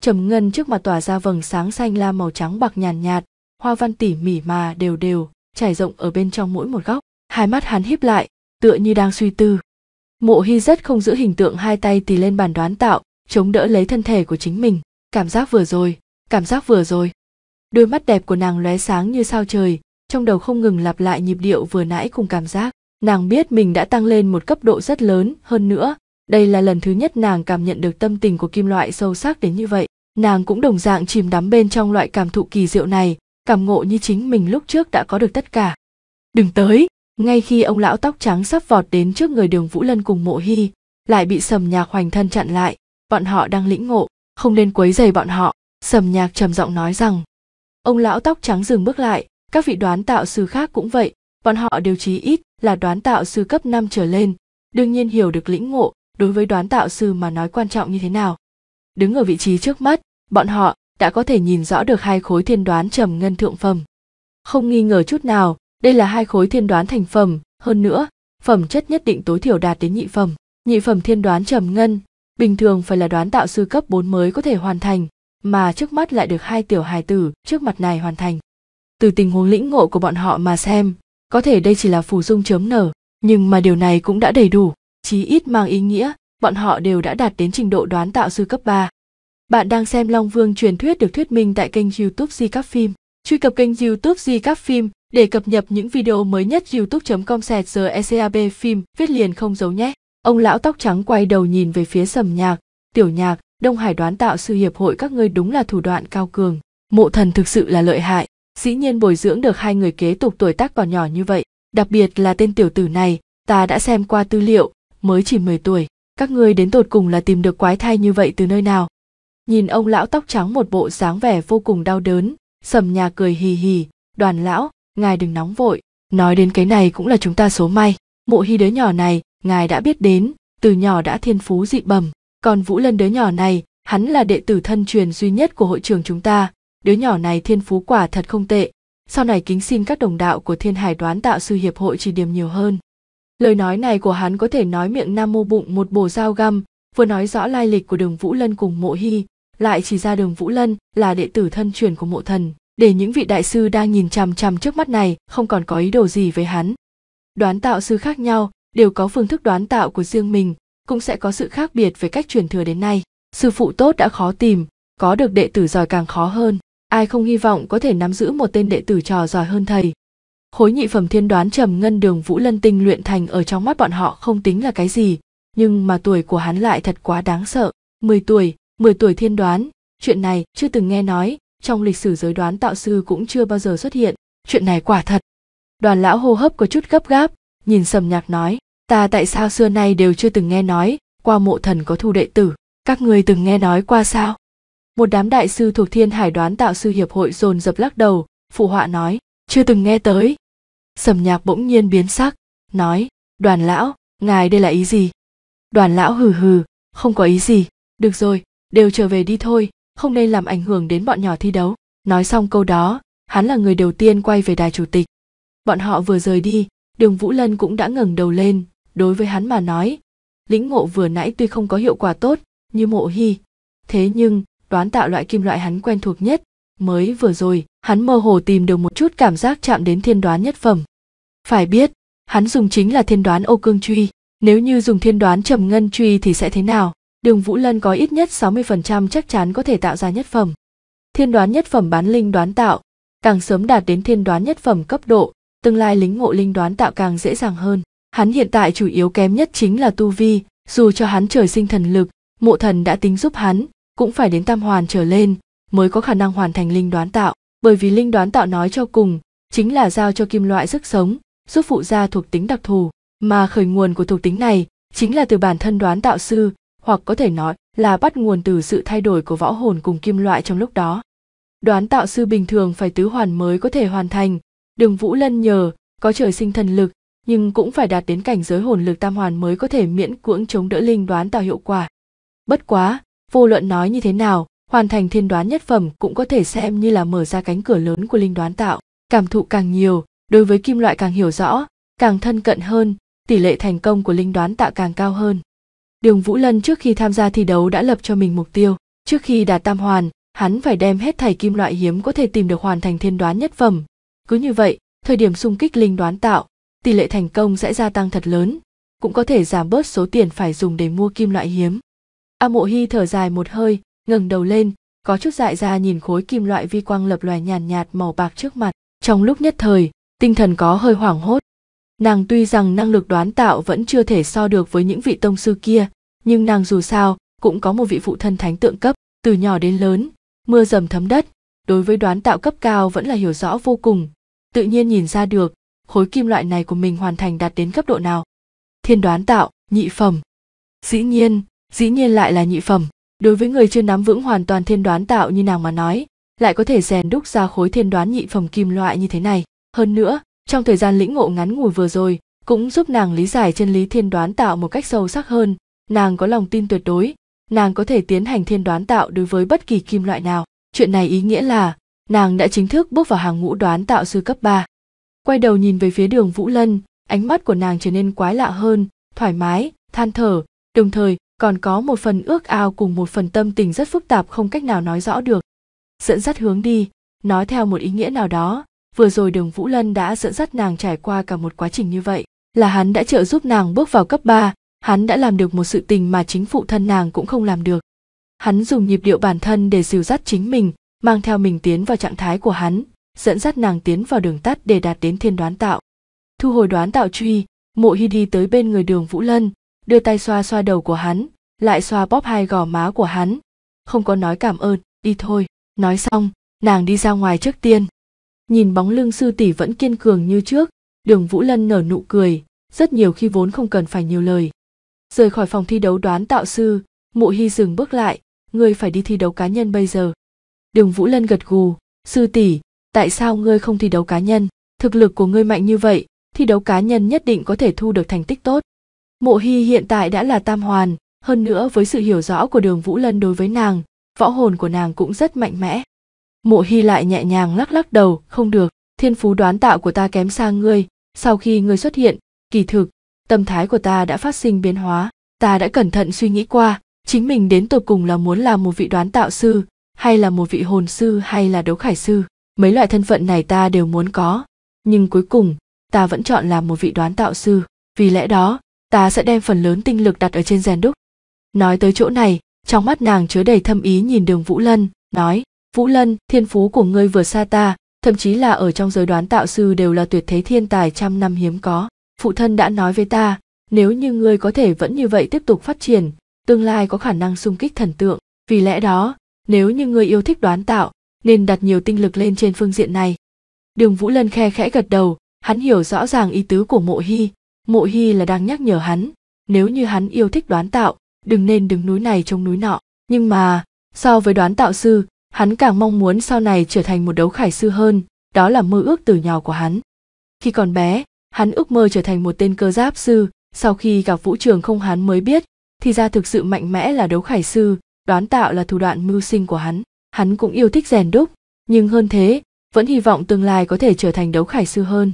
trầm ngân trước mặt tỏa ra vầng sáng xanh la màu trắng bạc nhàn nhạt, nhạt hoa văn tỉ mỉ mà đều đều trải rộng ở bên trong mỗi một góc hai mắt hắn híp lại tựa như đang suy tư mộ hy rất không giữ hình tượng hai tay tì lên bàn đoán tạo chống đỡ lấy thân thể của chính mình cảm giác vừa rồi cảm giác vừa rồi đôi mắt đẹp của nàng lóe sáng như sao trời trong đầu không ngừng lặp lại nhịp điệu vừa nãy cùng cảm giác nàng biết mình đã tăng lên một cấp độ rất lớn hơn nữa đây là lần thứ nhất nàng cảm nhận được tâm tình của kim loại sâu sắc đến như vậy nàng cũng đồng dạng chìm đắm bên trong loại cảm thụ kỳ diệu này cảm ngộ như chính mình lúc trước đã có được tất cả đừng tới ngay khi ông lão tóc trắng sắp vọt đến trước người đường vũ lân cùng mộ hy lại bị sầm nhạc hoành thân chặn lại bọn họ đang lĩnh ngộ không nên quấy dày bọn họ sầm nhạc trầm giọng nói rằng ông lão tóc trắng dừng bước lại các vị đoán tạo sư khác cũng vậy bọn họ đều chí ít là đoán tạo sư cấp 5 trở lên đương nhiên hiểu được lĩnh ngộ đối với đoán tạo sư mà nói quan trọng như thế nào đứng ở vị trí trước mắt bọn họ đã có thể nhìn rõ được hai khối thiên đoán trầm ngân thượng phẩm. Không nghi ngờ chút nào, đây là hai khối thiên đoán thành phẩm, hơn nữa, phẩm chất nhất định tối thiểu đạt đến nhị phẩm. Nhị phẩm thiên đoán trầm ngân, bình thường phải là đoán tạo sư cấp 4 mới có thể hoàn thành, mà trước mắt lại được hai tiểu hài tử trước mặt này hoàn thành. Từ tình huống lĩnh ngộ của bọn họ mà xem, có thể đây chỉ là phù dung chớm nở, nhưng mà điều này cũng đã đầy đủ, chí ít mang ý nghĩa bọn họ đều đã đạt đến trình độ đoán tạo sư cấp 3. Bạn đang xem Long Vương truyền thuyết được thuyết minh tại kênh YouTube Di Các Phim. Truy cập kênh YouTube Di Các Phim để cập nhật những video mới nhất youtube.com sẹt giờ ECAB phim viết liền không giấu nhé. Ông lão tóc trắng quay đầu nhìn về phía sầm nhạc, tiểu nhạc, Đông Hải đoán tạo sư hiệp hội các ngươi đúng là thủ đoạn cao cường. Mộ thần thực sự là lợi hại, dĩ nhiên bồi dưỡng được hai người kế tục tuổi tác còn nhỏ như vậy. Đặc biệt là tên tiểu tử này, ta đã xem qua tư liệu, mới chỉ 10 tuổi. Các ngươi đến tột cùng là tìm được quái thai như vậy từ nơi nào? nhìn ông lão tóc trắng một bộ dáng vẻ vô cùng đau đớn sầm nhà cười hì hì đoàn lão ngài đừng nóng vội nói đến cái này cũng là chúng ta số may mộ hy đứa nhỏ này ngài đã biết đến từ nhỏ đã thiên phú dị bẩm còn vũ lân đứa nhỏ này hắn là đệ tử thân truyền duy nhất của hội trường chúng ta đứa nhỏ này thiên phú quả thật không tệ sau này kính xin các đồng đạo của thiên hải đoán tạo sư hiệp hội chỉ điểm nhiều hơn lời nói này của hắn có thể nói miệng nam mô bụng một bồ dao găm vừa nói rõ lai lịch của đường vũ lân cùng mộ hy lại chỉ ra đường Vũ Lân là đệ tử thân truyền của mộ thần, để những vị đại sư đang nhìn chằm chằm trước mắt này không còn có ý đồ gì với hắn. Đoán tạo sư khác nhau đều có phương thức đoán tạo của riêng mình, cũng sẽ có sự khác biệt về cách truyền thừa đến nay. Sư phụ tốt đã khó tìm, có được đệ tử giỏi càng khó hơn. Ai không hy vọng có thể nắm giữ một tên đệ tử trò giỏi hơn thầy. Khối nhị phẩm thiên đoán trầm ngân đường Vũ Lân tinh luyện thành ở trong mắt bọn họ không tính là cái gì, nhưng mà tuổi của hắn lại thật quá đáng sợ. 10 tuổi, 10 tuổi thiên đoán, chuyện này chưa từng nghe nói, trong lịch sử giới đoán tạo sư cũng chưa bao giờ xuất hiện, chuyện này quả thật. Đoàn lão hô hấp có chút gấp gáp, nhìn sầm nhạc nói, ta tại sao xưa nay đều chưa từng nghe nói, qua mộ thần có thu đệ tử, các người từng nghe nói qua sao? Một đám đại sư thuộc thiên hải đoán tạo sư hiệp hội dồn dập lắc đầu, phụ họa nói, chưa từng nghe tới. Sầm nhạc bỗng nhiên biến sắc, nói, đoàn lão, ngài đây là ý gì? Đoàn lão hừ hừ, không có ý gì, được rồi, đều trở về đi thôi không nên làm ảnh hưởng đến bọn nhỏ thi đấu nói xong câu đó hắn là người đầu tiên quay về đài chủ tịch bọn họ vừa rời đi đường vũ lân cũng đã ngẩng đầu lên đối với hắn mà nói lĩnh ngộ vừa nãy tuy không có hiệu quả tốt như mộ hy thế nhưng đoán tạo loại kim loại hắn quen thuộc nhất mới vừa rồi hắn mơ hồ tìm được một chút cảm giác chạm đến thiên đoán nhất phẩm phải biết hắn dùng chính là thiên đoán ô cương truy nếu như dùng thiên đoán trầm ngân truy thì sẽ thế nào Đường Vũ Lân có ít nhất 60% chắc chắn có thể tạo ra nhất phẩm. Thiên đoán nhất phẩm bán linh đoán tạo, càng sớm đạt đến thiên đoán nhất phẩm cấp độ, tương lai lính ngộ linh đoán tạo càng dễ dàng hơn. Hắn hiện tại chủ yếu kém nhất chính là tu vi, dù cho hắn trời sinh thần lực, mộ thần đã tính giúp hắn, cũng phải đến tam hoàn trở lên mới có khả năng hoàn thành linh đoán tạo, bởi vì linh đoán tạo nói cho cùng chính là giao cho kim loại sức sống, giúp phụ gia thuộc tính đặc thù, mà khởi nguồn của thuộc tính này chính là từ bản thân đoán tạo sư hoặc có thể nói là bắt nguồn từ sự thay đổi của võ hồn cùng kim loại trong lúc đó. Đoán tạo sư bình thường phải tứ hoàn mới có thể hoàn thành, đường Vũ Lân nhờ có trời sinh thần lực, nhưng cũng phải đạt đến cảnh giới hồn lực tam hoàn mới có thể miễn cưỡng chống đỡ linh đoán tạo hiệu quả. Bất quá, vô luận nói như thế nào, hoàn thành thiên đoán nhất phẩm cũng có thể xem như là mở ra cánh cửa lớn của linh đoán tạo, cảm thụ càng nhiều, đối với kim loại càng hiểu rõ, càng thân cận hơn, tỷ lệ thành công của linh đoán tạo càng cao hơn. Đường Vũ Lân trước khi tham gia thi đấu đã lập cho mình mục tiêu, trước khi đạt tam hoàn, hắn phải đem hết thảy kim loại hiếm có thể tìm được hoàn thành thiên đoán nhất phẩm. Cứ như vậy, thời điểm xung kích linh đoán tạo, tỷ lệ thành công sẽ gia tăng thật lớn, cũng có thể giảm bớt số tiền phải dùng để mua kim loại hiếm. A Mộ Hy thở dài một hơi, ngẩng đầu lên, có chút dại ra nhìn khối kim loại vi quang lập loè nhàn nhạt màu bạc trước mặt. Trong lúc nhất thời, tinh thần có hơi hoảng hốt, nàng tuy rằng năng lực đoán tạo vẫn chưa thể so được với những vị tông sư kia nhưng nàng dù sao cũng có một vị phụ thân thánh tượng cấp từ nhỏ đến lớn mưa dầm thấm đất đối với đoán tạo cấp cao vẫn là hiểu rõ vô cùng tự nhiên nhìn ra được khối kim loại này của mình hoàn thành đạt đến cấp độ nào thiên đoán tạo nhị phẩm dĩ nhiên dĩ nhiên lại là nhị phẩm đối với người chưa nắm vững hoàn toàn thiên đoán tạo như nàng mà nói lại có thể rèn đúc ra khối thiên đoán nhị phẩm kim loại như thế này hơn nữa trong thời gian lĩnh ngộ ngắn ngủi vừa rồi, cũng giúp nàng lý giải chân lý thiên đoán tạo một cách sâu sắc hơn, nàng có lòng tin tuyệt đối, nàng có thể tiến hành thiên đoán tạo đối với bất kỳ kim loại nào. Chuyện này ý nghĩa là nàng đã chính thức bước vào hàng ngũ đoán tạo sư cấp ba Quay đầu nhìn về phía đường Vũ Lân, ánh mắt của nàng trở nên quái lạ hơn, thoải mái, than thở, đồng thời còn có một phần ước ao cùng một phần tâm tình rất phức tạp không cách nào nói rõ được. Dẫn dắt hướng đi, nói theo một ý nghĩa nào đó, vừa rồi đường vũ lân đã dẫn dắt nàng trải qua cả một quá trình như vậy là hắn đã trợ giúp nàng bước vào cấp 3, hắn đã làm được một sự tình mà chính phụ thân nàng cũng không làm được hắn dùng nhịp điệu bản thân để dìu dắt chính mình mang theo mình tiến vào trạng thái của hắn dẫn dắt nàng tiến vào đường tắt để đạt đến thiên đoán tạo thu hồi đoán tạo truy mộ hi đi tới bên người đường vũ lân đưa tay xoa xoa đầu của hắn lại xoa bóp hai gò má của hắn không có nói cảm ơn đi thôi nói xong nàng đi ra ngoài trước tiên nhìn bóng lưng sư tỷ vẫn kiên cường như trước đường vũ lân nở nụ cười rất nhiều khi vốn không cần phải nhiều lời rời khỏi phòng thi đấu đoán tạo sư mộ hy dừng bước lại ngươi phải đi thi đấu cá nhân bây giờ đường vũ lân gật gù sư tỷ tại sao ngươi không thi đấu cá nhân thực lực của ngươi mạnh như vậy thi đấu cá nhân nhất định có thể thu được thành tích tốt mộ hy hiện tại đã là tam hoàn hơn nữa với sự hiểu rõ của đường vũ lân đối với nàng võ hồn của nàng cũng rất mạnh mẽ mộ hy lại nhẹ nhàng lắc lắc đầu không được thiên phú đoán tạo của ta kém sang ngươi sau khi ngươi xuất hiện kỳ thực tâm thái của ta đã phát sinh biến hóa ta đã cẩn thận suy nghĩ qua chính mình đến tột cùng là muốn làm một vị đoán tạo sư hay là một vị hồn sư hay là đấu khải sư mấy loại thân phận này ta đều muốn có nhưng cuối cùng ta vẫn chọn làm một vị đoán tạo sư vì lẽ đó ta sẽ đem phần lớn tinh lực đặt ở trên rèn đúc nói tới chỗ này trong mắt nàng chứa đầy thâm ý nhìn đường vũ lân nói Vũ Lân, thiên phú của ngươi vừa xa ta, thậm chí là ở trong giới đoán tạo sư đều là tuyệt thế thiên tài trăm năm hiếm có. Phụ thân đã nói với ta, nếu như ngươi có thể vẫn như vậy tiếp tục phát triển, tương lai có khả năng xung kích thần tượng. Vì lẽ đó, nếu như ngươi yêu thích đoán tạo, nên đặt nhiều tinh lực lên trên phương diện này. Đường Vũ Lân khe khẽ gật đầu, hắn hiểu rõ ràng ý tứ của Mộ Hy. Mộ Hy là đang nhắc nhở hắn, nếu như hắn yêu thích đoán tạo, đừng nên đứng núi này trông núi nọ. Nhưng mà, so với đoán tạo sư, Hắn càng mong muốn sau này trở thành một đấu khải sư hơn, đó là mơ ước từ nhỏ của hắn. Khi còn bé, hắn ước mơ trở thành một tên cơ giáp sư, sau khi gặp vũ trường không hắn mới biết, thì ra thực sự mạnh mẽ là đấu khải sư, đoán tạo là thủ đoạn mưu sinh của hắn. Hắn cũng yêu thích rèn đúc, nhưng hơn thế, vẫn hy vọng tương lai có thể trở thành đấu khải sư hơn.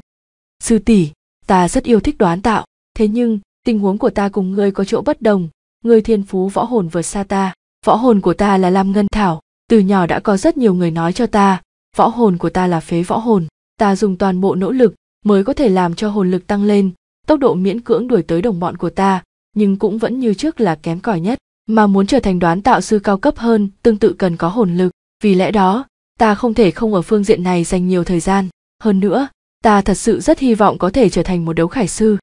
Sư tỷ, ta rất yêu thích đoán tạo, thế nhưng tình huống của ta cùng ngươi có chỗ bất đồng, ngươi thiên phú võ hồn vượt xa ta, võ hồn của ta là Lam Ngân Thảo, từ nhỏ đã có rất nhiều người nói cho ta võ hồn của ta là phế võ hồn ta dùng toàn bộ nỗ lực mới có thể làm cho hồn lực tăng lên tốc độ miễn cưỡng đuổi tới đồng bọn của ta nhưng cũng vẫn như trước là kém cỏi nhất mà muốn trở thành đoán tạo sư cao cấp hơn tương tự cần có hồn lực vì lẽ đó ta không thể không ở phương diện này dành nhiều thời gian hơn nữa ta thật sự rất hy vọng có thể trở thành một đấu khải sư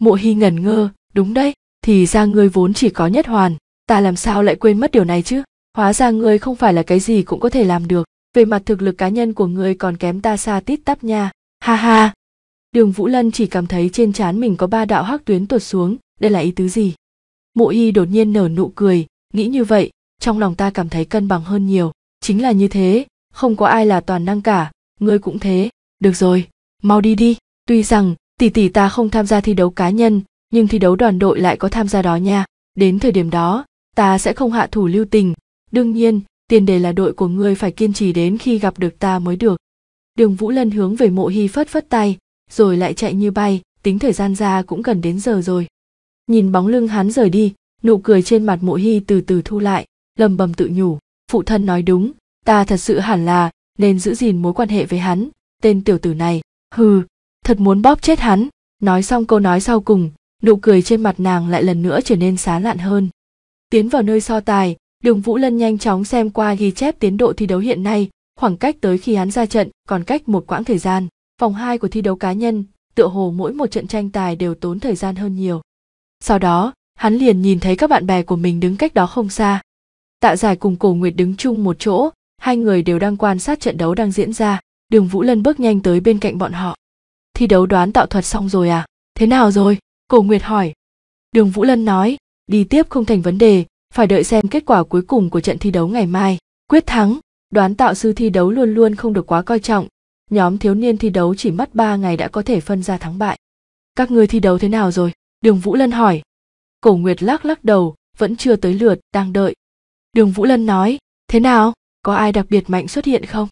mộ hy ngẩn ngơ đúng đấy thì ra ngươi vốn chỉ có nhất hoàn ta làm sao lại quên mất điều này chứ hóa ra ngươi không phải là cái gì cũng có thể làm được về mặt thực lực cá nhân của ngươi còn kém ta xa tít tắp nha ha ha đường vũ lân chỉ cảm thấy trên trán mình có ba đạo hắc tuyến tuột xuống đây là ý tứ gì mộ y đột nhiên nở nụ cười nghĩ như vậy trong lòng ta cảm thấy cân bằng hơn nhiều chính là như thế không có ai là toàn năng cả ngươi cũng thế được rồi mau đi đi tuy rằng tỷ tỷ ta không tham gia thi đấu cá nhân nhưng thi đấu đoàn đội lại có tham gia đó nha đến thời điểm đó ta sẽ không hạ thủ lưu tình Đương nhiên, tiền đề là đội của ngươi phải kiên trì đến khi gặp được ta mới được. Đường Vũ Lân hướng về mộ hy phất phất tay, rồi lại chạy như bay, tính thời gian ra cũng gần đến giờ rồi. Nhìn bóng lưng hắn rời đi, nụ cười trên mặt mộ hy từ từ thu lại, lầm bầm tự nhủ, phụ thân nói đúng, ta thật sự hẳn là nên giữ gìn mối quan hệ với hắn, tên tiểu tử này, hừ, thật muốn bóp chết hắn. Nói xong câu nói sau cùng, nụ cười trên mặt nàng lại lần nữa trở nên xá lạn hơn. Tiến vào nơi so tài, Đường Vũ Lân nhanh chóng xem qua ghi chép tiến độ thi đấu hiện nay, khoảng cách tới khi hắn ra trận còn cách một quãng thời gian. Vòng 2 của thi đấu cá nhân, tựa hồ mỗi một trận tranh tài đều tốn thời gian hơn nhiều. Sau đó, hắn liền nhìn thấy các bạn bè của mình đứng cách đó không xa. Tạ Giải cùng Cổ Nguyệt đứng chung một chỗ, hai người đều đang quan sát trận đấu đang diễn ra. Đường Vũ Lân bước nhanh tới bên cạnh bọn họ. Thi đấu đoán tạo thuật xong rồi à? Thế nào rồi? Cổ Nguyệt hỏi. Đường Vũ Lân nói, đi tiếp không thành vấn đề, phải đợi xem kết quả cuối cùng của trận thi đấu ngày mai. Quyết thắng, đoán tạo sư thi đấu luôn luôn không được quá coi trọng, nhóm thiếu niên thi đấu chỉ mất 3 ngày đã có thể phân ra thắng bại. Các người thi đấu thế nào rồi? Đường Vũ Lân hỏi. Cổ Nguyệt lắc lắc đầu, vẫn chưa tới lượt, đang đợi. Đường Vũ Lân nói, thế nào, có ai đặc biệt mạnh xuất hiện không?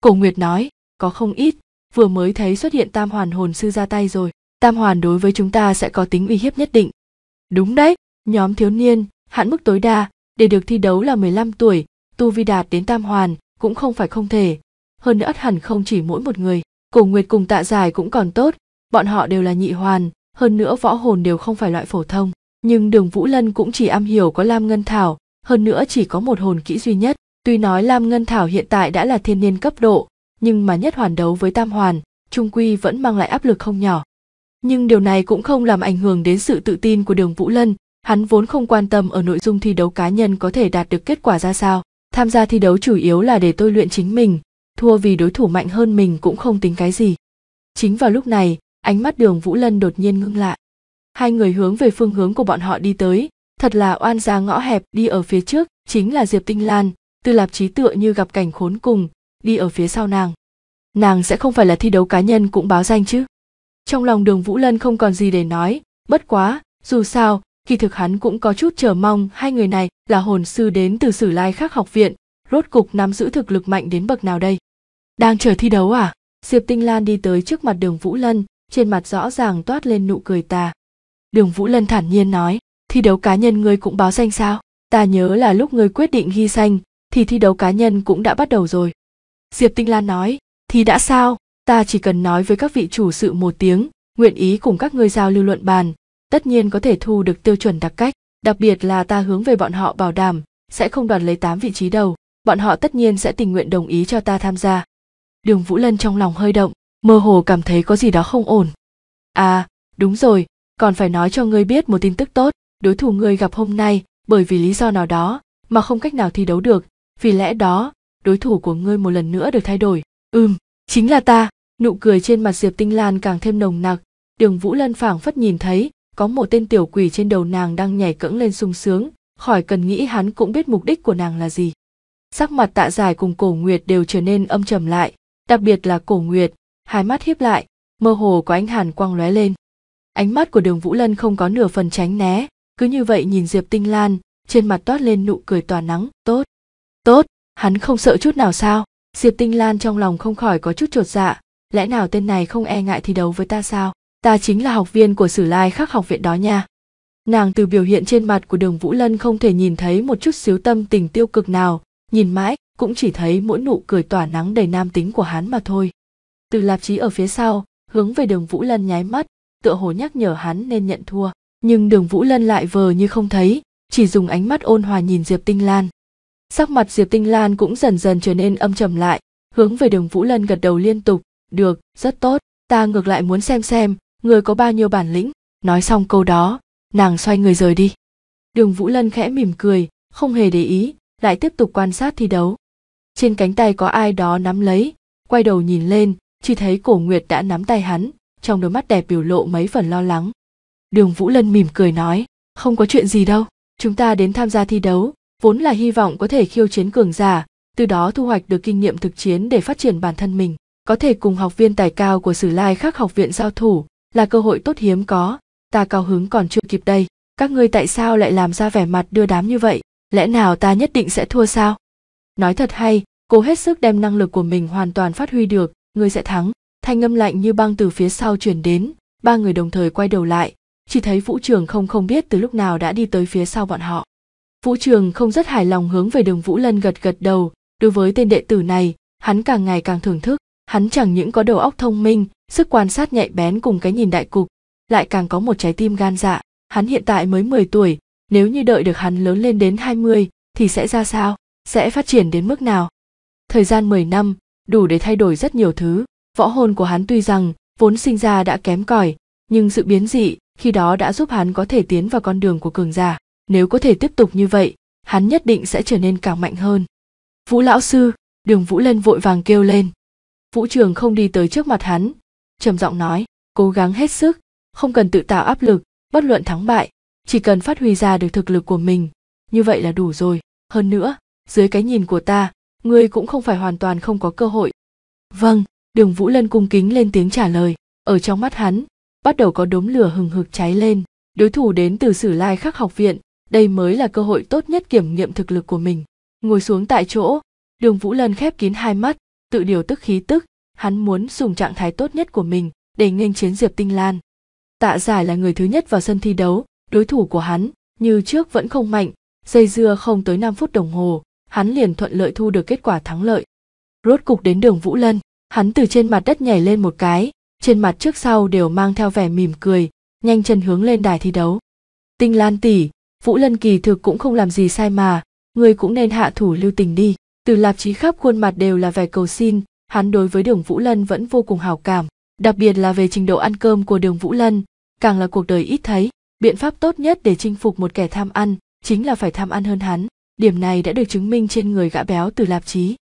Cổ Nguyệt nói, có không ít, vừa mới thấy xuất hiện tam hoàn hồn sư ra tay rồi tam hoàn đối với chúng ta sẽ có tính uy hiếp nhất định đúng đấy nhóm thiếu niên hạn mức tối đa để được thi đấu là 15 tuổi, tu vi đạt đến tam hoàn cũng không phải không thể. Hơn nữa ất hẳn không chỉ mỗi một người, Cổ Nguyệt cùng Tạ Giải cũng còn tốt, bọn họ đều là nhị hoàn, hơn nữa võ hồn đều không phải loại phổ thông, nhưng Đường Vũ Lân cũng chỉ am hiểu có Lam Ngân Thảo, hơn nữa chỉ có một hồn kỹ duy nhất. Tuy nói Lam Ngân Thảo hiện tại đã là thiên niên cấp độ, nhưng mà nhất hoàn đấu với tam hoàn, trung quy vẫn mang lại áp lực không nhỏ. Nhưng điều này cũng không làm ảnh hưởng đến sự tự tin của Đường Vũ Lân, Hắn vốn không quan tâm ở nội dung thi đấu cá nhân có thể đạt được kết quả ra sao. Tham gia thi đấu chủ yếu là để tôi luyện chính mình, thua vì đối thủ mạnh hơn mình cũng không tính cái gì. Chính vào lúc này, ánh mắt đường Vũ Lân đột nhiên ngưng lại. Hai người hướng về phương hướng của bọn họ đi tới, thật là oan gia ngõ hẹp đi ở phía trước, chính là Diệp Tinh Lan, Tư Lạp trí tựa như gặp cảnh khốn cùng, đi ở phía sau nàng. Nàng sẽ không phải là thi đấu cá nhân cũng báo danh chứ. Trong lòng đường Vũ Lân không còn gì để nói, bất quá, dù sao, kỳ thực hắn cũng có chút chờ mong hai người này là hồn sư đến từ sử lai khác học viện rốt cục nắm giữ thực lực mạnh đến bậc nào đây đang chờ thi đấu à diệp tinh lan đi tới trước mặt đường vũ lân trên mặt rõ ràng toát lên nụ cười tà đường vũ lân thản nhiên nói thi đấu cá nhân ngươi cũng báo danh sao ta nhớ là lúc ngươi quyết định ghi danh thì thi đấu cá nhân cũng đã bắt đầu rồi diệp tinh lan nói thì đã sao ta chỉ cần nói với các vị chủ sự một tiếng nguyện ý cùng các ngươi giao lưu luận bàn tất nhiên có thể thu được tiêu chuẩn đặc cách đặc biệt là ta hướng về bọn họ bảo đảm sẽ không đoạt lấy 8 vị trí đầu bọn họ tất nhiên sẽ tình nguyện đồng ý cho ta tham gia đường vũ lân trong lòng hơi động mơ hồ cảm thấy có gì đó không ổn à đúng rồi còn phải nói cho ngươi biết một tin tức tốt đối thủ ngươi gặp hôm nay bởi vì lý do nào đó mà không cách nào thi đấu được vì lẽ đó đối thủ của ngươi một lần nữa được thay đổi ừm chính là ta nụ cười trên mặt diệp tinh lan càng thêm nồng nặc đường vũ lân phảng phất nhìn thấy có một tên tiểu quỷ trên đầu nàng đang nhảy cẫng lên sung sướng khỏi cần nghĩ hắn cũng biết mục đích của nàng là gì sắc mặt tạ dài cùng cổ nguyệt đều trở nên âm trầm lại đặc biệt là cổ nguyệt hai mắt hiếp lại mơ hồ có ánh hàn quang lóe lên ánh mắt của đường vũ lân không có nửa phần tránh né cứ như vậy nhìn diệp tinh lan trên mặt toát lên nụ cười tỏa nắng tốt tốt hắn không sợ chút nào sao diệp tinh lan trong lòng không khỏi có chút chột dạ lẽ nào tên này không e ngại thi đấu với ta sao ta chính là học viên của sử lai khắc học viện đó nha nàng từ biểu hiện trên mặt của đường vũ lân không thể nhìn thấy một chút xíu tâm tình tiêu cực nào nhìn mãi cũng chỉ thấy mỗi nụ cười tỏa nắng đầy nam tính của hắn mà thôi từ lạp chí ở phía sau hướng về đường vũ lân nháy mắt tựa hồ nhắc nhở hắn nên nhận thua nhưng đường vũ lân lại vờ như không thấy chỉ dùng ánh mắt ôn hòa nhìn diệp tinh lan sắc mặt diệp tinh lan cũng dần dần trở nên âm trầm lại hướng về đường vũ lân gật đầu liên tục được rất tốt ta ngược lại muốn xem xem người có bao nhiêu bản lĩnh nói xong câu đó nàng xoay người rời đi đường vũ lân khẽ mỉm cười không hề để ý lại tiếp tục quan sát thi đấu trên cánh tay có ai đó nắm lấy quay đầu nhìn lên chỉ thấy cổ nguyệt đã nắm tay hắn trong đôi mắt đẹp biểu lộ mấy phần lo lắng đường vũ lân mỉm cười nói không có chuyện gì đâu chúng ta đến tham gia thi đấu vốn là hy vọng có thể khiêu chiến cường giả từ đó thu hoạch được kinh nghiệm thực chiến để phát triển bản thân mình có thể cùng học viên tài cao của sử lai khác học viện giao thủ là cơ hội tốt hiếm có ta cao hứng còn chưa kịp đây các ngươi tại sao lại làm ra vẻ mặt đưa đám như vậy lẽ nào ta nhất định sẽ thua sao nói thật hay cố hết sức đem năng lực của mình hoàn toàn phát huy được ngươi sẽ thắng thanh âm lạnh như băng từ phía sau chuyển đến ba người đồng thời quay đầu lại chỉ thấy vũ trường không không biết từ lúc nào đã đi tới phía sau bọn họ vũ trường không rất hài lòng hướng về đường vũ lân gật gật đầu đối với tên đệ tử này hắn càng ngày càng thưởng thức hắn chẳng những có đầu óc thông minh sức quan sát nhạy bén cùng cái nhìn đại cục, lại càng có một trái tim gan dạ. Hắn hiện tại mới 10 tuổi, nếu như đợi được hắn lớn lên đến 20 thì sẽ ra sao, sẽ phát triển đến mức nào. Thời gian 10 năm đủ để thay đổi rất nhiều thứ, võ hồn của hắn tuy rằng vốn sinh ra đã kém cỏi, nhưng sự biến dị khi đó đã giúp hắn có thể tiến vào con đường của cường giả, nếu có thể tiếp tục như vậy, hắn nhất định sẽ trở nên càng mạnh hơn. Vũ lão sư, Đường Vũ lên vội vàng kêu lên. Vũ Trường không đi tới trước mặt hắn, trầm giọng nói cố gắng hết sức không cần tự tạo áp lực bất luận thắng bại chỉ cần phát huy ra được thực lực của mình như vậy là đủ rồi hơn nữa dưới cái nhìn của ta ngươi cũng không phải hoàn toàn không có cơ hội vâng đường vũ lân cung kính lên tiếng trả lời ở trong mắt hắn bắt đầu có đốm lửa hừng hực cháy lên đối thủ đến từ sử lai khắc học viện đây mới là cơ hội tốt nhất kiểm nghiệm thực lực của mình ngồi xuống tại chỗ đường vũ lân khép kín hai mắt tự điều tức khí tức hắn muốn dùng trạng thái tốt nhất của mình để nghênh chiến diệp tinh lan tạ giải là người thứ nhất vào sân thi đấu đối thủ của hắn như trước vẫn không mạnh dây dưa không tới 5 phút đồng hồ hắn liền thuận lợi thu được kết quả thắng lợi rốt cục đến đường vũ lân hắn từ trên mặt đất nhảy lên một cái trên mặt trước sau đều mang theo vẻ mỉm cười nhanh chân hướng lên đài thi đấu tinh lan tỷ, vũ lân kỳ thực cũng không làm gì sai mà người cũng nên hạ thủ lưu tình đi từ lạp chí khắp khuôn mặt đều là vẻ cầu xin hắn đối với đường Vũ Lân vẫn vô cùng hào cảm, đặc biệt là về trình độ ăn cơm của đường Vũ Lân, càng là cuộc đời ít thấy, biện pháp tốt nhất để chinh phục một kẻ tham ăn chính là phải tham ăn hơn hắn, điểm này đã được chứng minh trên người gã béo từ lạp chí.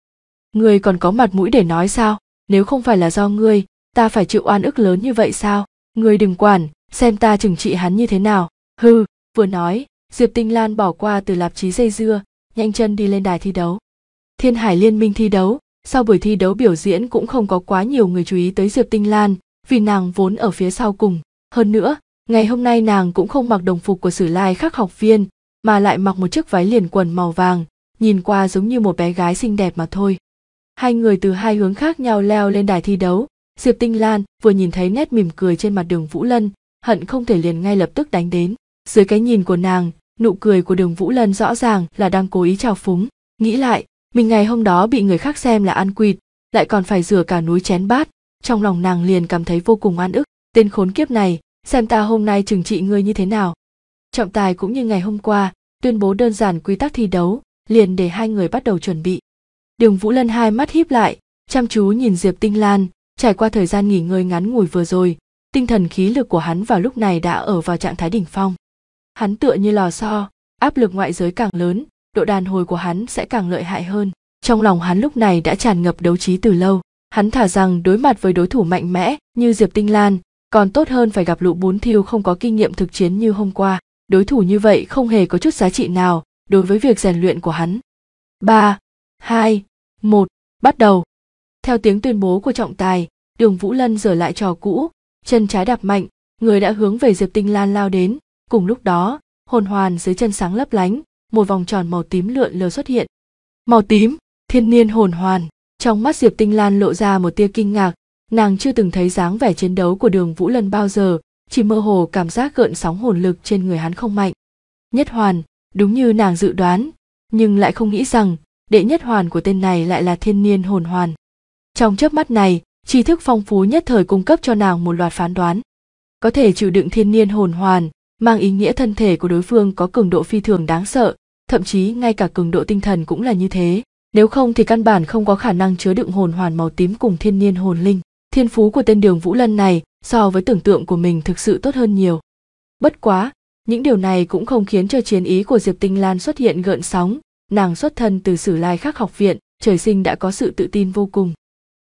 Ngươi còn có mặt mũi để nói sao, nếu không phải là do ngươi, ta phải chịu oan ức lớn như vậy sao, ngươi đừng quản, xem ta trừng trị hắn như thế nào, hư, vừa nói, Diệp Tinh Lan bỏ qua từ lạp chí dây dưa, nhanh chân đi lên đài thi đấu. Thiên Hải Liên minh thi đấu, sau buổi thi đấu biểu diễn cũng không có quá nhiều người chú ý tới Diệp Tinh Lan, vì nàng vốn ở phía sau cùng. Hơn nữa, ngày hôm nay nàng cũng không mặc đồng phục của sử lai khắc học viên, mà lại mặc một chiếc váy liền quần màu vàng, nhìn qua giống như một bé gái xinh đẹp mà thôi. Hai người từ hai hướng khác nhau leo lên đài thi đấu, Diệp Tinh Lan vừa nhìn thấy nét mỉm cười trên mặt đường Vũ Lân, hận không thể liền ngay lập tức đánh đến. Dưới cái nhìn của nàng, nụ cười của đường Vũ Lân rõ ràng là đang cố ý trào phúng, nghĩ lại, mình ngày hôm đó bị người khác xem là ăn quỵt lại còn phải rửa cả núi chén bát trong lòng nàng liền cảm thấy vô cùng oan ức tên khốn kiếp này xem ta hôm nay trừng trị ngươi như thế nào trọng tài cũng như ngày hôm qua tuyên bố đơn giản quy tắc thi đấu liền để hai người bắt đầu chuẩn bị đường vũ lân hai mắt híp lại chăm chú nhìn diệp tinh lan trải qua thời gian nghỉ ngơi ngắn ngủi vừa rồi tinh thần khí lực của hắn vào lúc này đã ở vào trạng thái đỉnh phong hắn tựa như lò xo áp lực ngoại giới càng lớn độ đàn hồi của hắn sẽ càng lợi hại hơn trong lòng hắn lúc này đã tràn ngập đấu trí từ lâu hắn thả rằng đối mặt với đối thủ mạnh mẽ như diệp tinh lan còn tốt hơn phải gặp lũ bún thiêu không có kinh nghiệm thực chiến như hôm qua đối thủ như vậy không hề có chút giá trị nào đối với việc rèn luyện của hắn ba hai một bắt đầu theo tiếng tuyên bố của trọng tài đường vũ lân dở lại trò cũ chân trái đạp mạnh người đã hướng về diệp tinh lan lao đến cùng lúc đó hồn hoàn dưới chân sáng lấp lánh một vòng tròn màu tím lượn lờ xuất hiện màu tím thiên niên hồn hoàn trong mắt diệp tinh lan lộ ra một tia kinh ngạc nàng chưa từng thấy dáng vẻ chiến đấu của đường vũ lần bao giờ chỉ mơ hồ cảm giác gợn sóng hồn lực trên người hắn không mạnh nhất hoàn đúng như nàng dự đoán nhưng lại không nghĩ rằng đệ nhất hoàn của tên này lại là thiên niên hồn hoàn trong chớp mắt này tri thức phong phú nhất thời cung cấp cho nàng một loạt phán đoán có thể chịu đựng thiên niên hồn hoàn mang ý nghĩa thân thể của đối phương có cường độ phi thường đáng sợ thậm chí ngay cả cường độ tinh thần cũng là như thế nếu không thì căn bản không có khả năng chứa đựng hồn hoàn màu tím cùng thiên niên hồn linh thiên phú của tên đường vũ lân này so với tưởng tượng của mình thực sự tốt hơn nhiều bất quá những điều này cũng không khiến cho chiến ý của diệp tinh lan xuất hiện gợn sóng nàng xuất thân từ sử lai khắc học viện trời sinh đã có sự tự tin vô cùng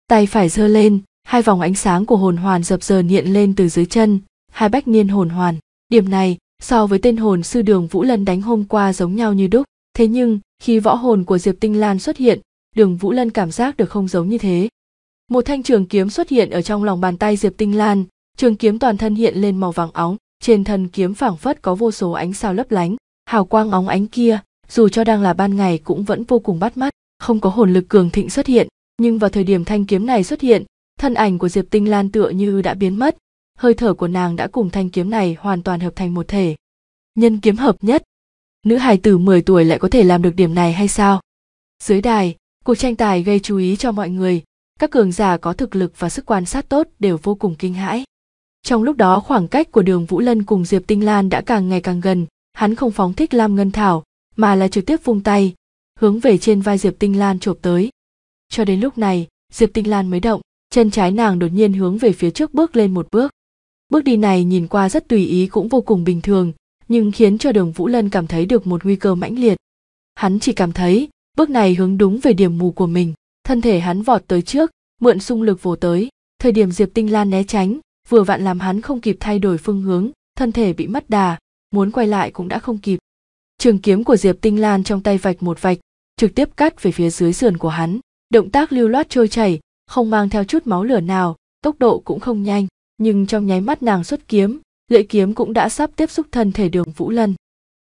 tay phải giơ lên hai vòng ánh sáng của hồn hoàn dập dờn hiện lên từ dưới chân hai bách niên hồn hoàn điểm này so với tên hồn sư đường Vũ Lân đánh hôm qua giống nhau như đúc. Thế nhưng, khi võ hồn của Diệp Tinh Lan xuất hiện, đường Vũ Lân cảm giác được không giống như thế. Một thanh trường kiếm xuất hiện ở trong lòng bàn tay Diệp Tinh Lan, trường kiếm toàn thân hiện lên màu vàng óng, trên thân kiếm phảng phất có vô số ánh sao lấp lánh, hào quang óng ánh kia, dù cho đang là ban ngày cũng vẫn vô cùng bắt mắt, không có hồn lực cường thịnh xuất hiện, nhưng vào thời điểm thanh kiếm này xuất hiện, thân ảnh của Diệp Tinh Lan tựa như đã biến mất, hơi thở của nàng đã cùng thanh kiếm này hoàn toàn hợp thành một thể nhân kiếm hợp nhất nữ hài tử 10 tuổi lại có thể làm được điểm này hay sao dưới đài cuộc tranh tài gây chú ý cho mọi người các cường giả có thực lực và sức quan sát tốt đều vô cùng kinh hãi trong lúc đó khoảng cách của đường vũ lân cùng diệp tinh lan đã càng ngày càng gần hắn không phóng thích lam ngân thảo mà là trực tiếp vung tay hướng về trên vai diệp tinh lan chộp tới cho đến lúc này diệp tinh lan mới động chân trái nàng đột nhiên hướng về phía trước bước lên một bước Bước đi này nhìn qua rất tùy ý cũng vô cùng bình thường, nhưng khiến cho Đường Vũ Lân cảm thấy được một nguy cơ mãnh liệt. Hắn chỉ cảm thấy, bước này hướng đúng về điểm mù của mình, thân thể hắn vọt tới trước, mượn xung lực vồ tới, thời điểm Diệp Tinh Lan né tránh, vừa vặn làm hắn không kịp thay đổi phương hướng, thân thể bị mất đà, muốn quay lại cũng đã không kịp. Trường kiếm của Diệp Tinh Lan trong tay vạch một vạch, trực tiếp cắt về phía dưới sườn của hắn, động tác lưu loát trôi chảy, không mang theo chút máu lửa nào, tốc độ cũng không nhanh, nhưng trong nháy mắt nàng xuất kiếm lưỡi kiếm cũng đã sắp tiếp xúc thân thể đường vũ lân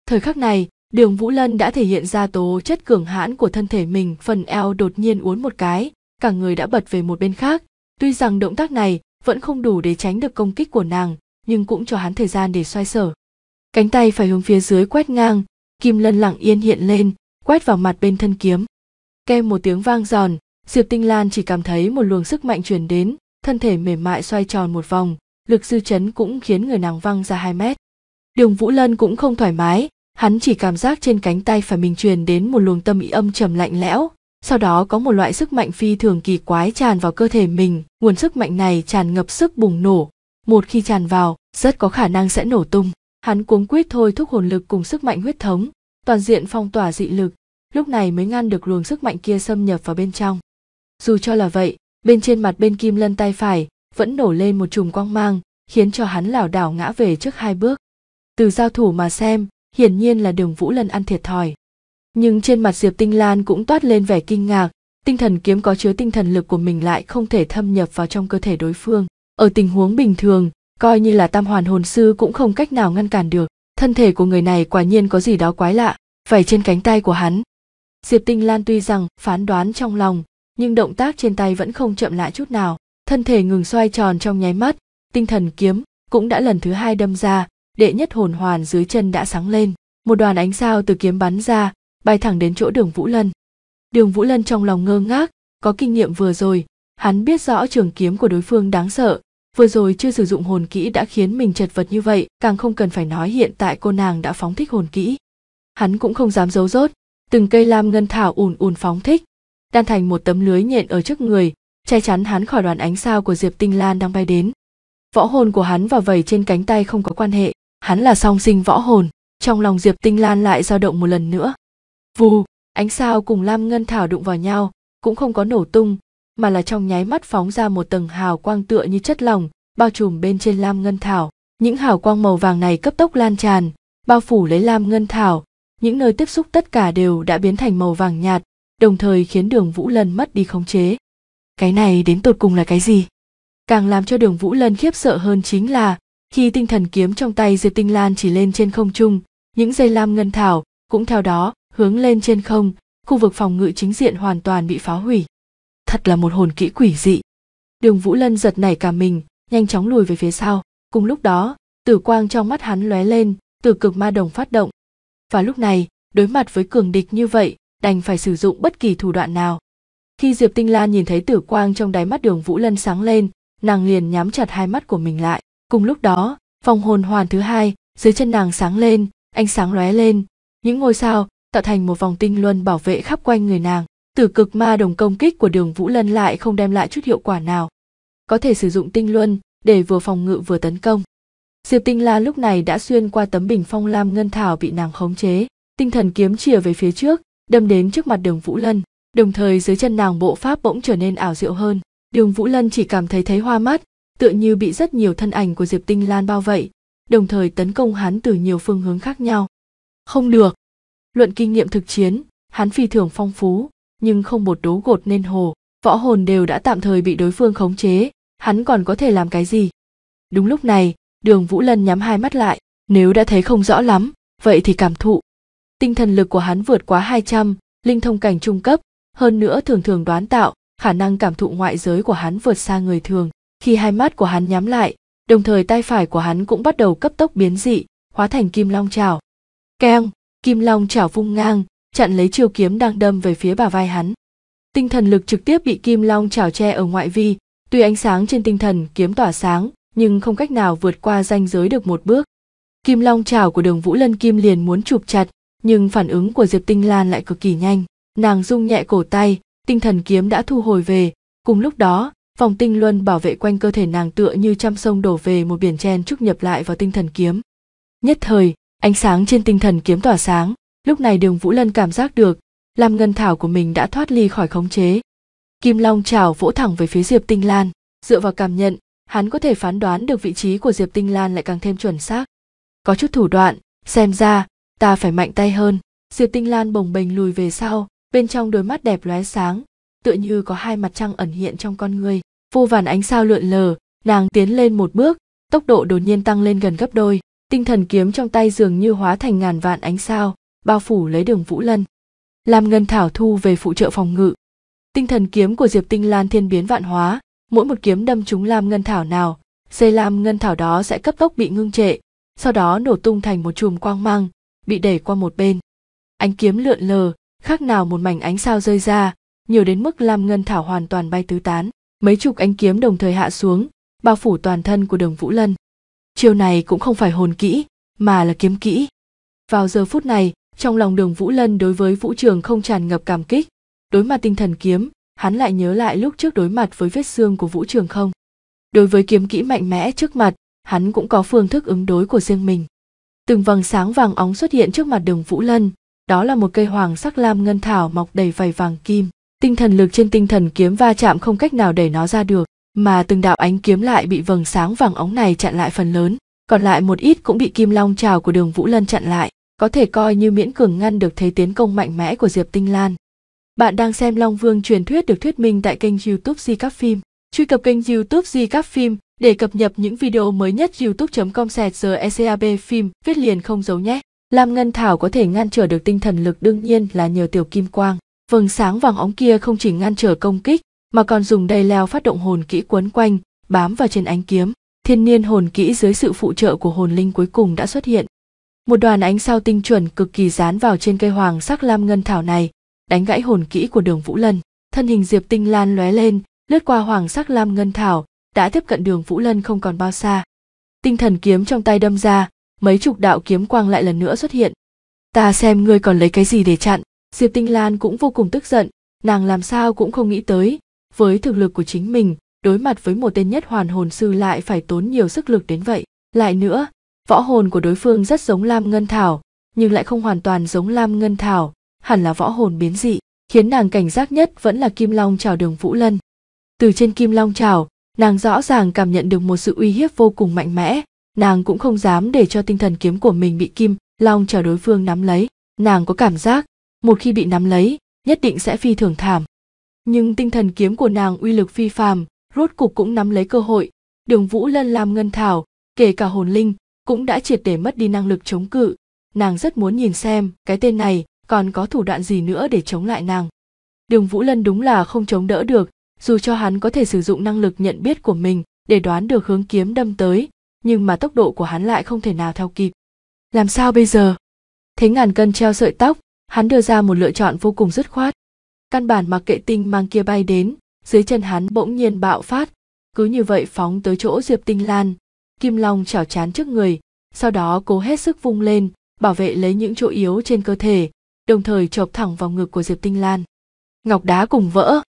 thời khắc này đường vũ lân đã thể hiện ra tố chất cường hãn của thân thể mình phần eo đột nhiên uốn một cái cả người đã bật về một bên khác tuy rằng động tác này vẫn không đủ để tránh được công kích của nàng nhưng cũng cho hắn thời gian để xoay sở cánh tay phải hướng phía dưới quét ngang kim lân lặng yên hiện lên quét vào mặt bên thân kiếm kem một tiếng vang giòn diệp tinh lan chỉ cảm thấy một luồng sức mạnh truyền đến thân thể mềm mại xoay tròn một vòng lực dư chấn cũng khiến người nàng văng ra hai mét. Đường Vũ Lân cũng không thoải mái, hắn chỉ cảm giác trên cánh tay phải mình truyền đến một luồng tâm ý âm trầm lạnh lẽo, sau đó có một loại sức mạnh phi thường kỳ quái tràn vào cơ thể mình, nguồn sức mạnh này tràn ngập sức bùng nổ, một khi tràn vào, rất có khả năng sẽ nổ tung. Hắn cuống quýt thôi thúc hồn lực cùng sức mạnh huyết thống, toàn diện phong tỏa dị lực, lúc này mới ngăn được luồng sức mạnh kia xâm nhập vào bên trong. Dù cho là vậy, bên trên mặt bên kim lân tay phải vẫn nổ lên một chùm quang mang khiến cho hắn lảo đảo ngã về trước hai bước từ giao thủ mà xem hiển nhiên là đường vũ lân ăn thiệt thòi nhưng trên mặt diệp tinh lan cũng toát lên vẻ kinh ngạc tinh thần kiếm có chứa tinh thần lực của mình lại không thể thâm nhập vào trong cơ thể đối phương ở tình huống bình thường coi như là tam hoàn hồn sư cũng không cách nào ngăn cản được thân thể của người này quả nhiên có gì đó quái lạ vảy trên cánh tay của hắn diệp tinh lan tuy rằng phán đoán trong lòng nhưng động tác trên tay vẫn không chậm lại chút nào thân thể ngừng xoay tròn trong nháy mắt tinh thần kiếm cũng đã lần thứ hai đâm ra đệ nhất hồn hoàn dưới chân đã sáng lên một đoàn ánh sao từ kiếm bắn ra bay thẳng đến chỗ đường vũ lân đường vũ lân trong lòng ngơ ngác có kinh nghiệm vừa rồi hắn biết rõ trường kiếm của đối phương đáng sợ vừa rồi chưa sử dụng hồn kỹ đã khiến mình chật vật như vậy càng không cần phải nói hiện tại cô nàng đã phóng thích hồn kỹ hắn cũng không dám giấu rốt từng cây lam ngân thảo ùn ùn phóng thích đan thành một tấm lưới nhện ở trước người che chắn hắn khỏi đoàn ánh sao của diệp tinh lan đang bay đến võ hồn của hắn và vẩy trên cánh tay không có quan hệ hắn là song sinh võ hồn trong lòng diệp tinh lan lại dao động một lần nữa vù ánh sao cùng lam ngân thảo đụng vào nhau cũng không có nổ tung mà là trong nháy mắt phóng ra một tầng hào quang tựa như chất lỏng bao trùm bên trên lam ngân thảo những hào quang màu vàng này cấp tốc lan tràn bao phủ lấy lam ngân thảo những nơi tiếp xúc tất cả đều đã biến thành màu vàng nhạt đồng thời khiến đường Vũ Lân mất đi khống chế. Cái này đến tột cùng là cái gì? Càng làm cho đường Vũ Lân khiếp sợ hơn chính là khi tinh thần kiếm trong tay Diệp Tinh Lan chỉ lên trên không trung, những dây lam ngân thảo cũng theo đó hướng lên trên không, khu vực phòng ngự chính diện hoàn toàn bị phá hủy. Thật là một hồn kỹ quỷ dị. Đường Vũ Lân giật nảy cả mình, nhanh chóng lùi về phía sau. Cùng lúc đó, tử quang trong mắt hắn lóe lên, từ cực ma đồng phát động. Và lúc này, đối mặt với cường địch như vậy, đành phải sử dụng bất kỳ thủ đoạn nào khi diệp tinh lan nhìn thấy tử quang trong đáy mắt đường vũ lân sáng lên nàng liền nhắm chặt hai mắt của mình lại cùng lúc đó vòng hồn hoàn thứ hai dưới chân nàng sáng lên ánh sáng lóe lên những ngôi sao tạo thành một vòng tinh luân bảo vệ khắp quanh người nàng tử cực ma đồng công kích của đường vũ lân lại không đem lại chút hiệu quả nào có thể sử dụng tinh luân để vừa phòng ngự vừa tấn công diệp tinh la lúc này đã xuyên qua tấm bình phong lam ngân thảo bị nàng khống chế tinh thần kiếm chìa về phía trước đâm đến trước mặt đường Vũ Lân, đồng thời dưới chân nàng bộ pháp bỗng trở nên ảo diệu hơn. Đường Vũ Lân chỉ cảm thấy thấy hoa mắt, tựa như bị rất nhiều thân ảnh của Diệp Tinh Lan bao vậy, đồng thời tấn công hắn từ nhiều phương hướng khác nhau. Không được. Luận kinh nghiệm thực chiến, hắn phi thường phong phú, nhưng không một đố gột nên hồ, võ hồn đều đã tạm thời bị đối phương khống chế, hắn còn có thể làm cái gì? Đúng lúc này, Đường Vũ Lân nhắm hai mắt lại, nếu đã thấy không rõ lắm, vậy thì cảm thụ, tinh thần lực của hắn vượt quá 200, linh thông cảnh trung cấp, hơn nữa thường thường đoán tạo, khả năng cảm thụ ngoại giới của hắn vượt xa người thường. Khi hai mắt của hắn nhắm lại, đồng thời tay phải của hắn cũng bắt đầu cấp tốc biến dị, hóa thành kim long chảo. Keng, kim long chảo vung ngang, chặn lấy chiêu kiếm đang đâm về phía bà vai hắn. Tinh thần lực trực tiếp bị kim long chảo che ở ngoại vi, tuy ánh sáng trên tinh thần kiếm tỏa sáng, nhưng không cách nào vượt qua ranh giới được một bước. Kim long chảo của Đường Vũ Lân Kim liền muốn chụp chặt, nhưng phản ứng của diệp tinh lan lại cực kỳ nhanh nàng rung nhẹ cổ tay tinh thần kiếm đã thu hồi về cùng lúc đó vòng tinh luân bảo vệ quanh cơ thể nàng tựa như trăm sông đổ về một biển chen trúc nhập lại vào tinh thần kiếm nhất thời ánh sáng trên tinh thần kiếm tỏa sáng lúc này đường vũ lân cảm giác được lam ngân thảo của mình đã thoát ly khỏi khống chế kim long chảo vỗ thẳng về phía diệp tinh lan dựa vào cảm nhận hắn có thể phán đoán được vị trí của diệp tinh lan lại càng thêm chuẩn xác có chút thủ đoạn xem ra ta phải mạnh tay hơn diệp tinh lan bồng bềnh lùi về sau bên trong đôi mắt đẹp lóe sáng tựa như có hai mặt trăng ẩn hiện trong con người vô vàn ánh sao lượn lờ nàng tiến lên một bước tốc độ đột nhiên tăng lên gần gấp đôi tinh thần kiếm trong tay dường như hóa thành ngàn vạn ánh sao bao phủ lấy đường vũ lân làm ngân thảo thu về phụ trợ phòng ngự tinh thần kiếm của diệp tinh lan thiên biến vạn hóa mỗi một kiếm đâm trúng lam ngân thảo nào dây lam ngân thảo đó sẽ cấp tốc bị ngưng trệ sau đó nổ tung thành một chùm quang mang bị đẩy qua một bên ánh kiếm lượn lờ khác nào một mảnh ánh sao rơi ra nhiều đến mức lam ngân thảo hoàn toàn bay tứ tán mấy chục ánh kiếm đồng thời hạ xuống bao phủ toàn thân của đường vũ lân chiêu này cũng không phải hồn kỹ mà là kiếm kỹ vào giờ phút này trong lòng đường vũ lân đối với vũ trường không tràn ngập cảm kích đối mặt tinh thần kiếm hắn lại nhớ lại lúc trước đối mặt với vết xương của vũ trường không đối với kiếm kỹ mạnh mẽ trước mặt hắn cũng có phương thức ứng đối của riêng mình từng vầng sáng vàng óng xuất hiện trước mặt đường vũ lân đó là một cây hoàng sắc lam ngân thảo mọc đầy vầy vàng kim tinh thần lực trên tinh thần kiếm va chạm không cách nào đẩy nó ra được mà từng đạo ánh kiếm lại bị vầng sáng vàng óng này chặn lại phần lớn còn lại một ít cũng bị kim long trào của đường vũ lân chặn lại có thể coi như miễn cường ngăn được thế tiến công mạnh mẽ của diệp tinh lan bạn đang xem long vương truyền thuyết được thuyết minh tại kênh youtube di các phim truy cập kênh youtube di các phim để cập nhật những video mới nhất youtube.com sẹt ECAB phim viết liền không giấu nhé. Lam Ngân Thảo có thể ngăn trở được tinh thần lực đương nhiên là nhờ tiểu kim quang. Vầng sáng vàng óng kia không chỉ ngăn trở công kích, mà còn dùng đầy leo phát động hồn kỹ quấn quanh, bám vào trên ánh kiếm. Thiên niên hồn kỹ dưới sự phụ trợ của hồn linh cuối cùng đã xuất hiện. Một đoàn ánh sao tinh chuẩn cực kỳ dán vào trên cây hoàng sắc lam ngân thảo này, đánh gãy hồn kỹ của Đường Vũ Lân. Thân hình Diệp Tinh Lan lóe lên, lướt qua hoàng sắc lam ngân thảo, đã tiếp cận đường Vũ Lân không còn bao xa. Tinh thần kiếm trong tay đâm ra, mấy chục đạo kiếm quang lại lần nữa xuất hiện. Ta xem ngươi còn lấy cái gì để chặn, Diệp Tinh Lan cũng vô cùng tức giận, nàng làm sao cũng không nghĩ tới, với thực lực của chính mình, đối mặt với một tên nhất hoàn hồn sư lại phải tốn nhiều sức lực đến vậy. Lại nữa, võ hồn của đối phương rất giống Lam Ngân Thảo, nhưng lại không hoàn toàn giống Lam Ngân Thảo, hẳn là võ hồn biến dị, khiến nàng cảnh giác nhất vẫn là Kim Long Trảo Đường Vũ Lân. Từ trên Kim Long Trảo, nàng rõ ràng cảm nhận được một sự uy hiếp vô cùng mạnh mẽ nàng cũng không dám để cho tinh thần kiếm của mình bị kim long chờ đối phương nắm lấy nàng có cảm giác một khi bị nắm lấy nhất định sẽ phi thường thảm nhưng tinh thần kiếm của nàng uy lực phi phàm rốt cục cũng nắm lấy cơ hội đường vũ lân làm ngân thảo kể cả hồn linh cũng đã triệt để mất đi năng lực chống cự nàng rất muốn nhìn xem cái tên này còn có thủ đoạn gì nữa để chống lại nàng đường vũ lân đúng là không chống đỡ được dù cho hắn có thể sử dụng năng lực nhận biết của mình để đoán được hướng kiếm đâm tới nhưng mà tốc độ của hắn lại không thể nào theo kịp làm sao bây giờ thế ngàn cân treo sợi tóc hắn đưa ra một lựa chọn vô cùng dứt khoát căn bản mặc kệ tinh mang kia bay đến dưới chân hắn bỗng nhiên bạo phát cứ như vậy phóng tới chỗ diệp tinh lan kim long chảo chán trước người sau đó cố hết sức vung lên bảo vệ lấy những chỗ yếu trên cơ thể đồng thời chộp thẳng vào ngực của diệp tinh lan ngọc đá cùng vỡ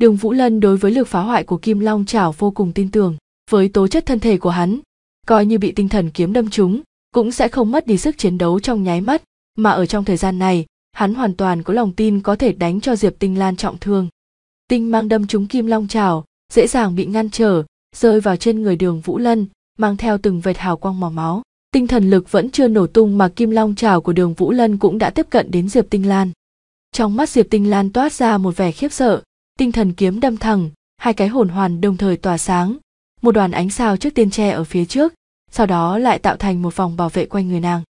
Đường Vũ Lân đối với lực phá hoại của Kim Long Chảo vô cùng tin tưởng, với tố chất thân thể của hắn, coi như bị tinh thần kiếm đâm trúng, cũng sẽ không mất đi sức chiến đấu trong nháy mắt, mà ở trong thời gian này, hắn hoàn toàn có lòng tin có thể đánh cho Diệp Tinh Lan trọng thương. Tinh mang đâm trúng Kim Long Chảo, dễ dàng bị ngăn trở, rơi vào trên người Đường Vũ Lân, mang theo từng vệt hào quang màu máu. Tinh thần lực vẫn chưa nổ tung mà Kim Long Chảo của Đường Vũ Lân cũng đã tiếp cận đến Diệp Tinh Lan. Trong mắt Diệp Tinh Lan toát ra một vẻ khiếp sợ, tinh thần kiếm đâm thẳng hai cái hồn hoàn đồng thời tỏa sáng một đoàn ánh sao trước tiên che ở phía trước sau đó lại tạo thành một vòng bảo vệ quanh người nàng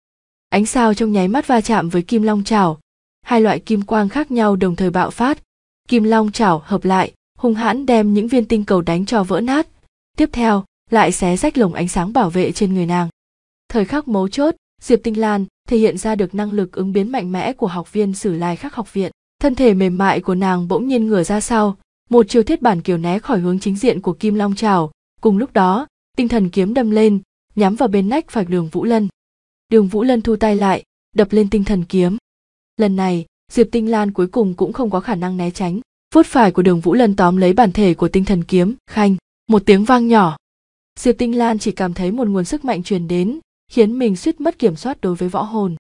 ánh sao trong nháy mắt va chạm với kim long chảo hai loại kim quang khác nhau đồng thời bạo phát kim long chảo hợp lại hung hãn đem những viên tinh cầu đánh cho vỡ nát tiếp theo lại xé rách lồng ánh sáng bảo vệ trên người nàng thời khắc mấu chốt diệp tinh lan thể hiện ra được năng lực ứng biến mạnh mẽ của học viên sử lai khắc học viện thân thể mềm mại của nàng bỗng nhiên ngửa ra sau một chiều thiết bản kiều né khỏi hướng chính diện của kim long trào cùng lúc đó tinh thần kiếm đâm lên nhắm vào bên nách phải đường vũ lân đường vũ lân thu tay lại đập lên tinh thần kiếm lần này diệp tinh lan cuối cùng cũng không có khả năng né tránh vuốt phải của đường vũ lân tóm lấy bản thể của tinh thần kiếm khanh một tiếng vang nhỏ diệp tinh lan chỉ cảm thấy một nguồn sức mạnh truyền đến khiến mình suýt mất kiểm soát đối với võ hồn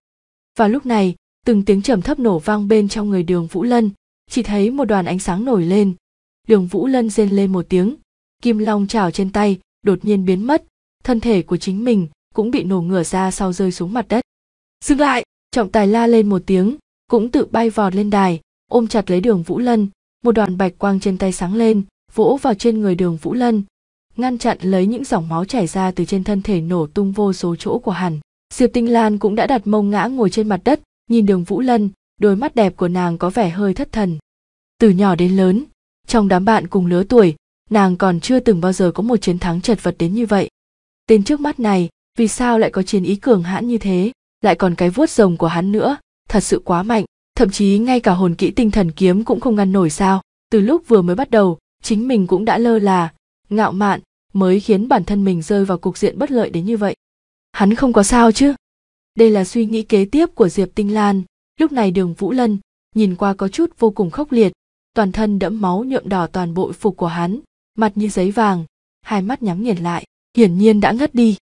và lúc này từng tiếng trầm thấp nổ vang bên trong người đường vũ lân chỉ thấy một đoàn ánh sáng nổi lên đường vũ lân rên lên một tiếng kim long trào trên tay đột nhiên biến mất thân thể của chính mình cũng bị nổ ngửa ra sau rơi xuống mặt đất dừng lại trọng tài la lên một tiếng cũng tự bay vọt lên đài ôm chặt lấy đường vũ lân một đoàn bạch quang trên tay sáng lên vỗ vào trên người đường vũ lân ngăn chặn lấy những dòng máu chảy ra từ trên thân thể nổ tung vô số chỗ của hắn diệp tinh lan cũng đã đặt mông ngã ngồi trên mặt đất nhìn đường vũ lân đôi mắt đẹp của nàng có vẻ hơi thất thần từ nhỏ đến lớn trong đám bạn cùng lứa tuổi nàng còn chưa từng bao giờ có một chiến thắng chật vật đến như vậy tên trước mắt này vì sao lại có chiến ý cường hãn như thế lại còn cái vuốt rồng của hắn nữa thật sự quá mạnh thậm chí ngay cả hồn kỹ tinh thần kiếm cũng không ngăn nổi sao từ lúc vừa mới bắt đầu chính mình cũng đã lơ là ngạo mạn mới khiến bản thân mình rơi vào cục diện bất lợi đến như vậy hắn không có sao chứ đây là suy nghĩ kế tiếp của diệp tinh lan lúc này đường vũ lân nhìn qua có chút vô cùng khốc liệt toàn thân đẫm máu nhuộm đỏ toàn bộ phục của hắn mặt như giấy vàng hai mắt nhắm nghiền lại hiển nhiên đã ngất đi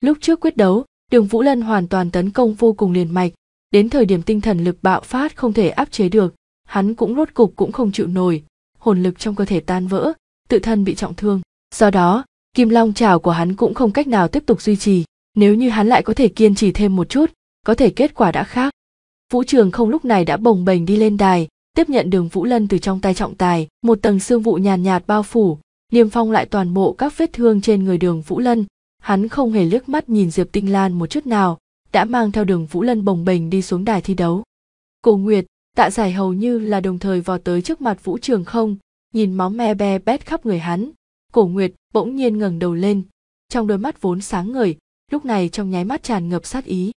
lúc trước quyết đấu đường vũ lân hoàn toàn tấn công vô cùng liền mạch đến thời điểm tinh thần lực bạo phát không thể áp chế được hắn cũng rốt cục cũng không chịu nổi hồn lực trong cơ thể tan vỡ tự thân bị trọng thương do đó kim long trào của hắn cũng không cách nào tiếp tục duy trì nếu như hắn lại có thể kiên trì thêm một chút có thể kết quả đã khác vũ trường không lúc này đã bồng bềnh đi lên đài tiếp nhận đường vũ lân từ trong tay trọng tài một tầng xương vụ nhàn nhạt, bao phủ niêm phong lại toàn bộ các vết thương trên người đường vũ lân hắn không hề liếc mắt nhìn diệp tinh lan một chút nào đã mang theo đường vũ lân bồng bềnh đi xuống đài thi đấu cổ nguyệt tạ giải hầu như là đồng thời vò tới trước mặt vũ trường không nhìn máu me be bét khắp người hắn cổ nguyệt bỗng nhiên ngẩng đầu lên trong đôi mắt vốn sáng ngời lúc này trong nháy mắt tràn ngập sát ý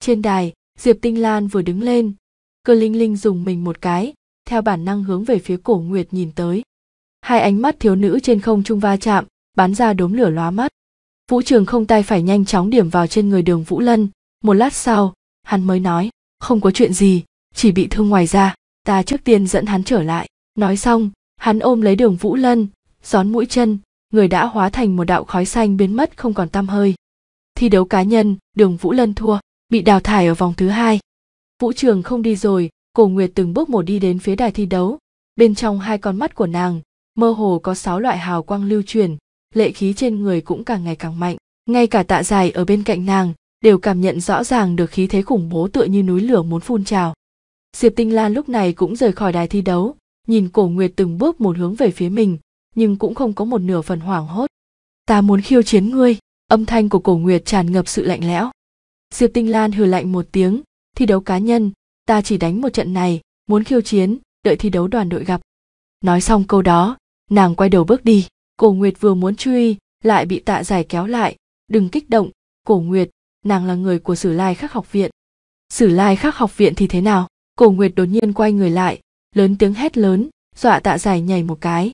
trên đài diệp tinh lan vừa đứng lên cơ linh linh dùng mình một cái theo bản năng hướng về phía cổ nguyệt nhìn tới hai ánh mắt thiếu nữ trên không trung va chạm bắn ra đốm lửa lóa mắt vũ trường không tay phải nhanh chóng điểm vào trên người đường vũ lân một lát sau hắn mới nói không có chuyện gì chỉ bị thương ngoài da ta trước tiên dẫn hắn trở lại nói xong hắn ôm lấy đường vũ lân gión mũi chân người đã hóa thành một đạo khói xanh biến mất không còn tăm hơi Thi đấu cá nhân, Đường Vũ Lân thua, bị đào thải ở vòng thứ hai. Vũ Trường không đi rồi, Cổ Nguyệt từng bước một đi đến phía đài thi đấu. Bên trong hai con mắt của nàng, mơ hồ có sáu loại hào quang lưu truyền, lệ khí trên người cũng càng ngày càng mạnh. Ngay cả tạ dài ở bên cạnh nàng, đều cảm nhận rõ ràng được khí thế khủng bố tựa như núi lửa muốn phun trào. Diệp Tinh Lan lúc này cũng rời khỏi đài thi đấu, nhìn Cổ Nguyệt từng bước một hướng về phía mình, nhưng cũng không có một nửa phần hoảng hốt. Ta muốn khiêu chiến ngươi âm thanh của cổ nguyệt tràn ngập sự lạnh lẽo diệp tinh lan hừ lạnh một tiếng thi đấu cá nhân ta chỉ đánh một trận này muốn khiêu chiến đợi thi đấu đoàn đội gặp nói xong câu đó nàng quay đầu bước đi cổ nguyệt vừa muốn truy lại bị tạ giải kéo lại đừng kích động cổ nguyệt nàng là người của sử lai khắc học viện sử lai khắc học viện thì thế nào cổ nguyệt đột nhiên quay người lại lớn tiếng hét lớn dọa tạ giải nhảy một cái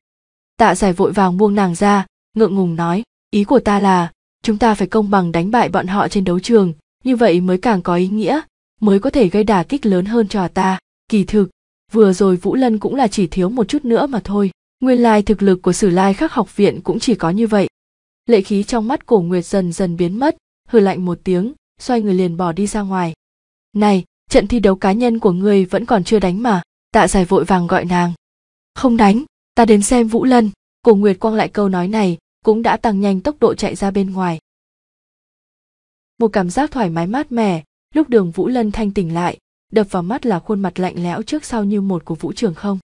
tạ giải vội vàng buông nàng ra ngượng ngùng nói ý của ta là chúng ta phải công bằng đánh bại bọn họ trên đấu trường như vậy mới càng có ý nghĩa mới có thể gây đà kích lớn hơn cho ta kỳ thực vừa rồi vũ lân cũng là chỉ thiếu một chút nữa mà thôi nguyên lai thực lực của sử lai khắc học viện cũng chỉ có như vậy lệ khí trong mắt cổ nguyệt dần dần biến mất hừ lạnh một tiếng xoay người liền bỏ đi ra ngoài này trận thi đấu cá nhân của ngươi vẫn còn chưa đánh mà tạ giải vội vàng gọi nàng không đánh ta đến xem vũ lân cổ nguyệt quang lại câu nói này cũng đã tăng nhanh tốc độ chạy ra bên ngoài. Một cảm giác thoải mái mát mẻ, lúc đường Vũ Lân thanh tỉnh lại, đập vào mắt là khuôn mặt lạnh lẽo trước sau như một của Vũ Trường không.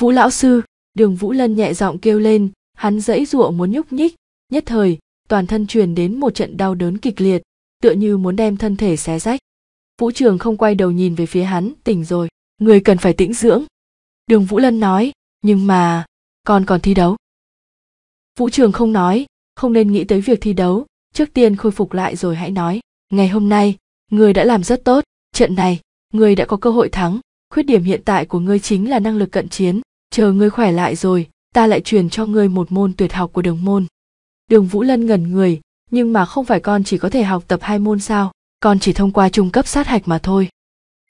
Vũ lão sư, đường Vũ Lân nhẹ giọng kêu lên, hắn dãy giụa muốn nhúc nhích, nhất thời, toàn thân truyền đến một trận đau đớn kịch liệt, tựa như muốn đem thân thể xé rách. Vũ Trường không quay đầu nhìn về phía hắn, tỉnh rồi, người cần phải tĩnh dưỡng. Đường Vũ Lân nói, nhưng mà, con còn thi đấu vũ trường không nói không nên nghĩ tới việc thi đấu trước tiên khôi phục lại rồi hãy nói ngày hôm nay người đã làm rất tốt trận này người đã có cơ hội thắng khuyết điểm hiện tại của ngươi chính là năng lực cận chiến chờ ngươi khỏe lại rồi ta lại truyền cho ngươi một môn tuyệt học của đường môn đường vũ lân ngẩn người nhưng mà không phải con chỉ có thể học tập hai môn sao con chỉ thông qua trung cấp sát hạch mà thôi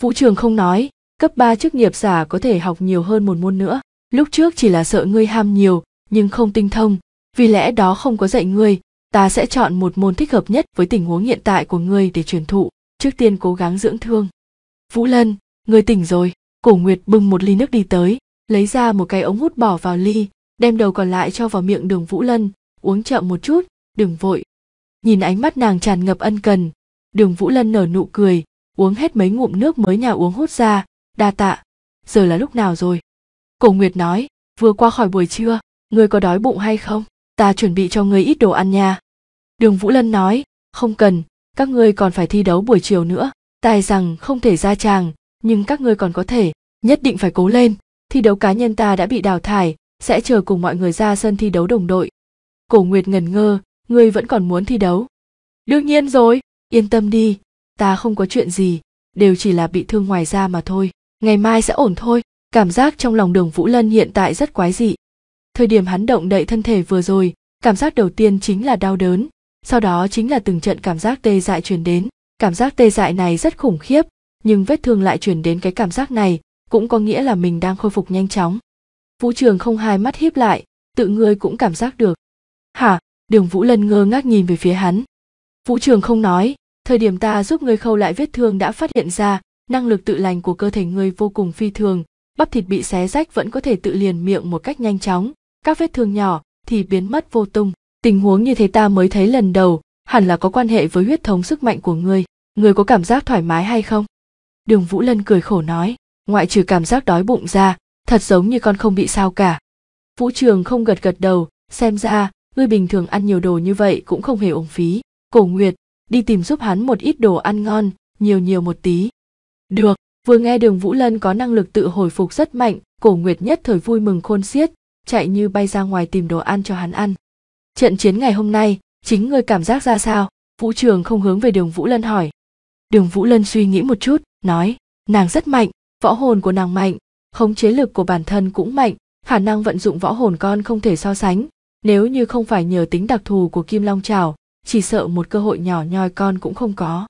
vũ trường không nói cấp ba chức nghiệp giả có thể học nhiều hơn một môn nữa lúc trước chỉ là sợ ngươi ham nhiều nhưng không tinh thông vì lẽ đó không có dạy ngươi ta sẽ chọn một môn thích hợp nhất với tình huống hiện tại của ngươi để truyền thụ trước tiên cố gắng dưỡng thương vũ lân ngươi tỉnh rồi cổ nguyệt bưng một ly nước đi tới lấy ra một cái ống hút bỏ vào ly đem đầu còn lại cho vào miệng đường vũ lân uống chậm một chút đừng vội nhìn ánh mắt nàng tràn ngập ân cần đường vũ lân nở nụ cười uống hết mấy ngụm nước mới nhà uống hút ra đa tạ giờ là lúc nào rồi cổ nguyệt nói vừa qua khỏi buổi trưa ngươi có đói bụng hay không ta chuẩn bị cho ngươi ít đồ ăn nha đường vũ lân nói không cần các ngươi còn phải thi đấu buổi chiều nữa tài rằng không thể ra tràng nhưng các ngươi còn có thể nhất định phải cố lên thi đấu cá nhân ta đã bị đào thải sẽ chờ cùng mọi người ra sân thi đấu đồng đội cổ nguyệt ngần ngơ ngươi vẫn còn muốn thi đấu đương nhiên rồi yên tâm đi ta không có chuyện gì đều chỉ là bị thương ngoài da mà thôi ngày mai sẽ ổn thôi cảm giác trong lòng đường vũ lân hiện tại rất quái dị thời điểm hắn động đậy thân thể vừa rồi cảm giác đầu tiên chính là đau đớn sau đó chính là từng trận cảm giác tê dại truyền đến cảm giác tê dại này rất khủng khiếp nhưng vết thương lại truyền đến cái cảm giác này cũng có nghĩa là mình đang khôi phục nhanh chóng vũ trường không hai mắt hiếp lại tự ngươi cũng cảm giác được hả đường vũ lân ngơ ngác nhìn về phía hắn vũ trường không nói thời điểm ta giúp ngươi khâu lại vết thương đã phát hiện ra năng lực tự lành của cơ thể ngươi vô cùng phi thường bắp thịt bị xé rách vẫn có thể tự liền miệng một cách nhanh chóng các vết thương nhỏ thì biến mất vô tung tình huống như thế ta mới thấy lần đầu hẳn là có quan hệ với huyết thống sức mạnh của ngươi ngươi có cảm giác thoải mái hay không đường vũ lân cười khổ nói ngoại trừ cảm giác đói bụng ra thật giống như con không bị sao cả vũ trường không gật gật đầu xem ra ngươi bình thường ăn nhiều đồ như vậy cũng không hề uổng phí cổ nguyệt đi tìm giúp hắn một ít đồ ăn ngon nhiều nhiều một tí được vừa nghe đường vũ lân có năng lực tự hồi phục rất mạnh cổ nguyệt nhất thời vui mừng khôn xiết chạy như bay ra ngoài tìm đồ ăn cho hắn ăn. Trận chiến ngày hôm nay, chính ngươi cảm giác ra sao? Vũ Trường không hướng về Đường Vũ Lân hỏi. Đường Vũ Lân suy nghĩ một chút, nói, nàng rất mạnh, võ hồn của nàng mạnh, khống chế lực của bản thân cũng mạnh, khả năng vận dụng võ hồn con không thể so sánh, nếu như không phải nhờ tính đặc thù của Kim Long Trảo, chỉ sợ một cơ hội nhỏ nhoi con cũng không có.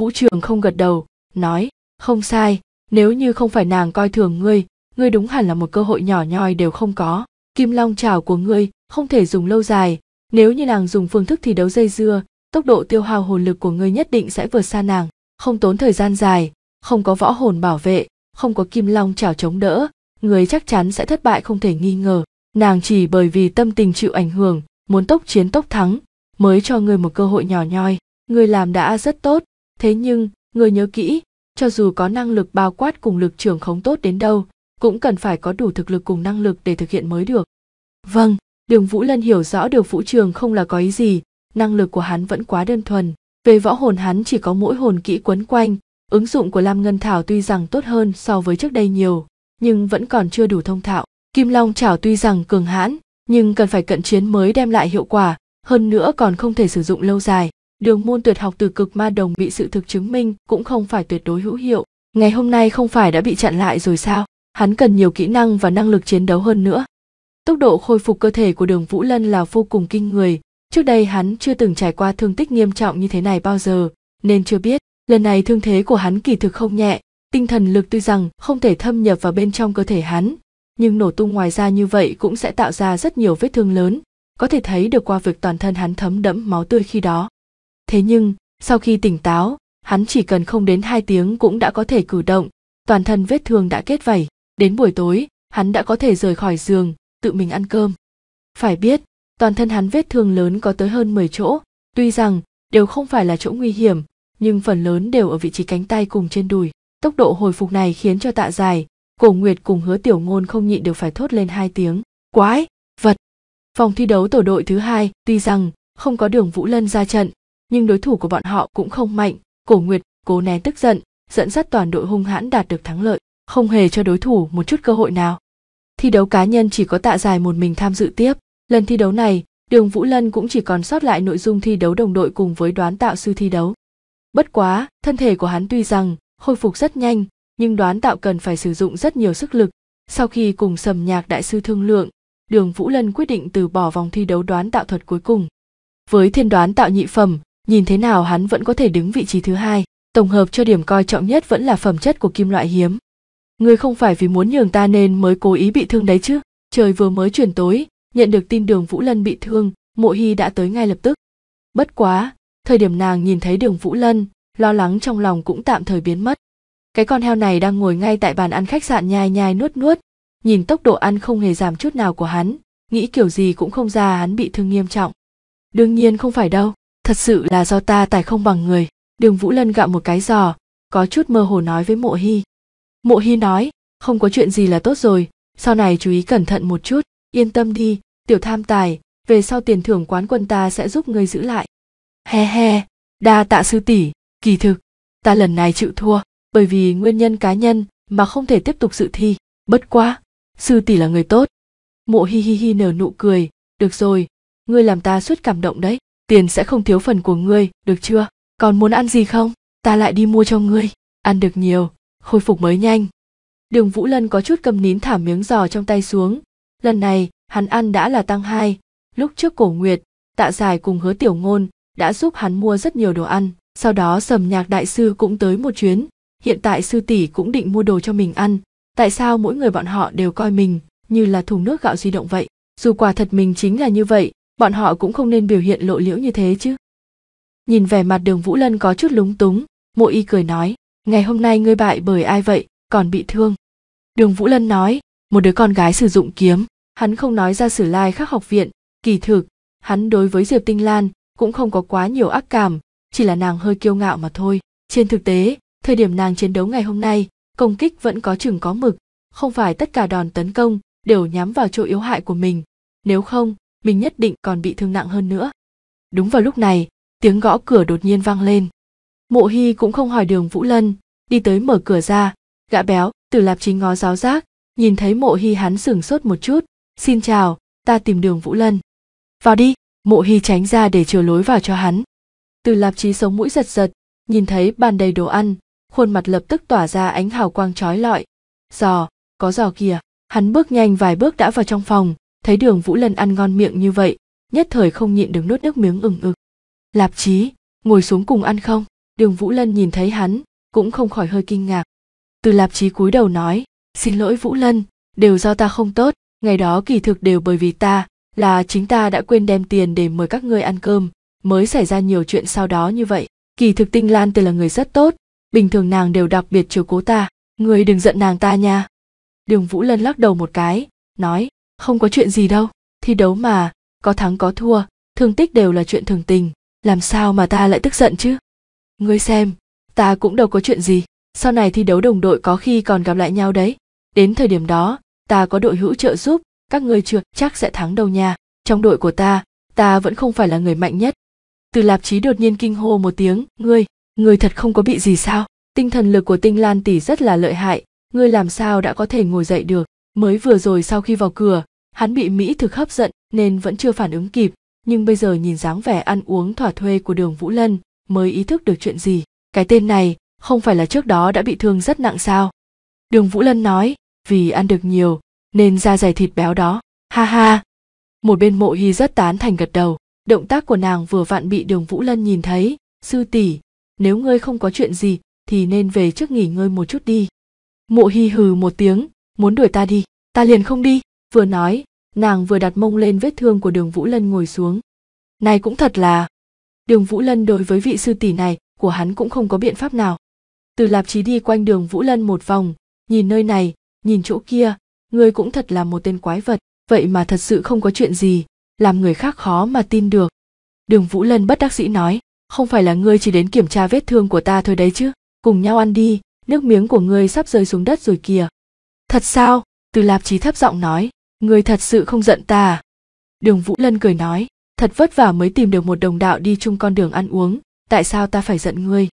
Vũ Trường không gật đầu, nói, không sai, nếu như không phải nàng coi thường ngươi, ngươi đúng hẳn là một cơ hội nhỏ nhoi đều không có kim long chảo của ngươi không thể dùng lâu dài nếu như nàng dùng phương thức thi đấu dây dưa tốc độ tiêu hao hồn lực của ngươi nhất định sẽ vượt xa nàng không tốn thời gian dài không có võ hồn bảo vệ không có kim long chảo chống đỡ người chắc chắn sẽ thất bại không thể nghi ngờ nàng chỉ bởi vì tâm tình chịu ảnh hưởng muốn tốc chiến tốc thắng mới cho ngươi một cơ hội nhỏ nhoi ngươi làm đã rất tốt thế nhưng ngươi nhớ kỹ cho dù có năng lực bao quát cùng lực trưởng khống tốt đến đâu cũng cần phải có đủ thực lực cùng năng lực để thực hiện mới được vâng đường vũ lân hiểu rõ điều vũ trường không là có ý gì năng lực của hắn vẫn quá đơn thuần về võ hồn hắn chỉ có mỗi hồn kỹ quấn quanh ứng dụng của lam ngân thảo tuy rằng tốt hơn so với trước đây nhiều nhưng vẫn còn chưa đủ thông thạo kim long chảo tuy rằng cường hãn nhưng cần phải cận chiến mới đem lại hiệu quả hơn nữa còn không thể sử dụng lâu dài đường môn tuyệt học từ cực ma đồng bị sự thực chứng minh cũng không phải tuyệt đối hữu hiệu ngày hôm nay không phải đã bị chặn lại rồi sao hắn cần nhiều kỹ năng và năng lực chiến đấu hơn nữa. Tốc độ khôi phục cơ thể của Đường Vũ Lân là vô cùng kinh người, trước đây hắn chưa từng trải qua thương tích nghiêm trọng như thế này bao giờ, nên chưa biết, lần này thương thế của hắn kỳ thực không nhẹ, tinh thần lực tuy rằng không thể thâm nhập vào bên trong cơ thể hắn, nhưng nổ tung ngoài ra như vậy cũng sẽ tạo ra rất nhiều vết thương lớn, có thể thấy được qua việc toàn thân hắn thấm đẫm máu tươi khi đó. Thế nhưng, sau khi tỉnh táo, hắn chỉ cần không đến 2 tiếng cũng đã có thể cử động, toàn thân vết thương đã kết vảy đến buổi tối hắn đã có thể rời khỏi giường tự mình ăn cơm phải biết toàn thân hắn vết thương lớn có tới hơn 10 chỗ tuy rằng đều không phải là chỗ nguy hiểm nhưng phần lớn đều ở vị trí cánh tay cùng trên đùi tốc độ hồi phục này khiến cho tạ dài cổ nguyệt cùng hứa tiểu ngôn không nhịn được phải thốt lên hai tiếng quái vật phòng thi đấu tổ đội thứ hai tuy rằng không có đường vũ lân ra trận nhưng đối thủ của bọn họ cũng không mạnh cổ nguyệt cố né tức giận dẫn dắt toàn đội hung hãn đạt được thắng lợi không hề cho đối thủ một chút cơ hội nào. Thi đấu cá nhân chỉ có tạ dài một mình tham dự tiếp. Lần thi đấu này, Đường Vũ Lân cũng chỉ còn sót lại nội dung thi đấu đồng đội cùng với đoán tạo sư thi đấu. Bất quá, thân thể của hắn tuy rằng hồi phục rất nhanh, nhưng đoán tạo cần phải sử dụng rất nhiều sức lực. Sau khi cùng sầm nhạc đại sư thương lượng, Đường Vũ Lân quyết định từ bỏ vòng thi đấu đoán tạo thuật cuối cùng. Với thiên đoán tạo nhị phẩm, nhìn thế nào hắn vẫn có thể đứng vị trí thứ hai. Tổng hợp cho điểm coi trọng nhất vẫn là phẩm chất của kim loại hiếm. Ngươi không phải vì muốn nhường ta nên mới cố ý bị thương đấy chứ? Trời vừa mới chuyển tối, nhận được tin đường Vũ Lân bị thương, Mộ Hy đã tới ngay lập tức. Bất quá, thời điểm nàng nhìn thấy đường Vũ Lân, lo lắng trong lòng cũng tạm thời biến mất. Cái con heo này đang ngồi ngay tại bàn ăn khách sạn nhai nhai nuốt nuốt, nhìn tốc độ ăn không hề giảm chút nào của hắn, nghĩ kiểu gì cũng không ra hắn bị thương nghiêm trọng. Đương nhiên không phải đâu, thật sự là do ta tài không bằng người. Đường Vũ Lân gạo một cái giò, có chút mơ hồ nói với Mộ Hy mộ hi nói không có chuyện gì là tốt rồi sau này chú ý cẩn thận một chút yên tâm đi tiểu tham tài về sau tiền thưởng quán quân ta sẽ giúp ngươi giữ lại he he đa tạ sư tỷ kỳ thực ta lần này chịu thua bởi vì nguyên nhân cá nhân mà không thể tiếp tục dự thi bất quá sư tỷ là người tốt mộ hi hi hi nở nụ cười được rồi ngươi làm ta suốt cảm động đấy tiền sẽ không thiếu phần của ngươi được chưa còn muốn ăn gì không ta lại đi mua cho ngươi ăn được nhiều khôi phục mới nhanh đường vũ lân có chút cầm nín thả miếng giò trong tay xuống lần này hắn ăn đã là tăng hai lúc trước cổ nguyệt tạ giải cùng hứa tiểu ngôn đã giúp hắn mua rất nhiều đồ ăn sau đó sầm nhạc đại sư cũng tới một chuyến hiện tại sư tỷ cũng định mua đồ cho mình ăn tại sao mỗi người bọn họ đều coi mình như là thùng nước gạo di động vậy dù quả thật mình chính là như vậy bọn họ cũng không nên biểu hiện lộ liễu như thế chứ nhìn vẻ mặt đường vũ lân có chút lúng túng mộ y cười nói ngày hôm nay ngươi bại bởi ai vậy còn bị thương đường vũ lân nói một đứa con gái sử dụng kiếm hắn không nói ra sử lai khác học viện kỳ thực hắn đối với diệp tinh lan cũng không có quá nhiều ác cảm chỉ là nàng hơi kiêu ngạo mà thôi trên thực tế thời điểm nàng chiến đấu ngày hôm nay công kích vẫn có chừng có mực không phải tất cả đòn tấn công đều nhắm vào chỗ yếu hại của mình nếu không mình nhất định còn bị thương nặng hơn nữa đúng vào lúc này tiếng gõ cửa đột nhiên vang lên mộ hy cũng không hỏi đường vũ lân đi tới mở cửa ra gã béo từ lạp chính ngó giáo giác nhìn thấy mộ hy hắn sửng sốt một chút xin chào ta tìm đường vũ lân vào đi mộ hy tránh ra để chừa lối vào cho hắn từ lạp chí sống mũi giật giật nhìn thấy bàn đầy đồ ăn khuôn mặt lập tức tỏa ra ánh hào quang trói lọi giò có giò kìa hắn bước nhanh vài bước đã vào trong phòng thấy đường vũ lân ăn ngon miệng như vậy nhất thời không nhịn được nuốt nước miếng ừng ực lạp chí ngồi xuống cùng ăn không đường vũ lân nhìn thấy hắn cũng không khỏi hơi kinh ngạc từ lạp chí cúi đầu nói xin lỗi vũ lân đều do ta không tốt ngày đó kỳ thực đều bởi vì ta là chính ta đã quên đem tiền để mời các ngươi ăn cơm mới xảy ra nhiều chuyện sau đó như vậy kỳ thực tinh lan từ là người rất tốt bình thường nàng đều đặc biệt chiều cố ta người đừng giận nàng ta nha đường vũ lân lắc đầu một cái nói không có chuyện gì đâu thi đấu mà có thắng có thua thương tích đều là chuyện thường tình làm sao mà ta lại tức giận chứ ngươi xem ta cũng đâu có chuyện gì sau này thi đấu đồng đội có khi còn gặp lại nhau đấy đến thời điểm đó ta có đội hữu trợ giúp các ngươi chưa chắc sẽ thắng đâu nha trong đội của ta ta vẫn không phải là người mạnh nhất từ lạp chí đột nhiên kinh hô một tiếng ngươi ngươi thật không có bị gì sao tinh thần lực của tinh lan tỷ rất là lợi hại ngươi làm sao đã có thể ngồi dậy được mới vừa rồi sau khi vào cửa hắn bị mỹ thực hấp dẫn nên vẫn chưa phản ứng kịp nhưng bây giờ nhìn dáng vẻ ăn uống thỏa thuê của đường vũ lân mới ý thức được chuyện gì cái tên này không phải là trước đó đã bị thương rất nặng sao đường vũ lân nói vì ăn được nhiều nên da dày thịt béo đó ha ha một bên mộ hy rất tán thành gật đầu động tác của nàng vừa vặn bị đường vũ lân nhìn thấy sư tỷ nếu ngươi không có chuyện gì thì nên về trước nghỉ ngơi một chút đi mộ hy hừ một tiếng muốn đuổi ta đi ta liền không đi vừa nói nàng vừa đặt mông lên vết thương của đường vũ lân ngồi xuống này cũng thật là đường vũ lân đối với vị sư tỷ này của hắn cũng không có biện pháp nào từ lạp chí đi quanh đường vũ lân một vòng nhìn nơi này nhìn chỗ kia ngươi cũng thật là một tên quái vật vậy mà thật sự không có chuyện gì làm người khác khó mà tin được đường vũ lân bất đắc dĩ nói không phải là ngươi chỉ đến kiểm tra vết thương của ta thôi đấy chứ cùng nhau ăn đi nước miếng của ngươi sắp rơi xuống đất rồi kìa thật sao từ lạp chí thấp giọng nói ngươi thật sự không giận ta à? đường vũ lân cười nói thật vất vả mới tìm được một đồng đạo đi chung con đường ăn uống tại sao ta phải giận ngươi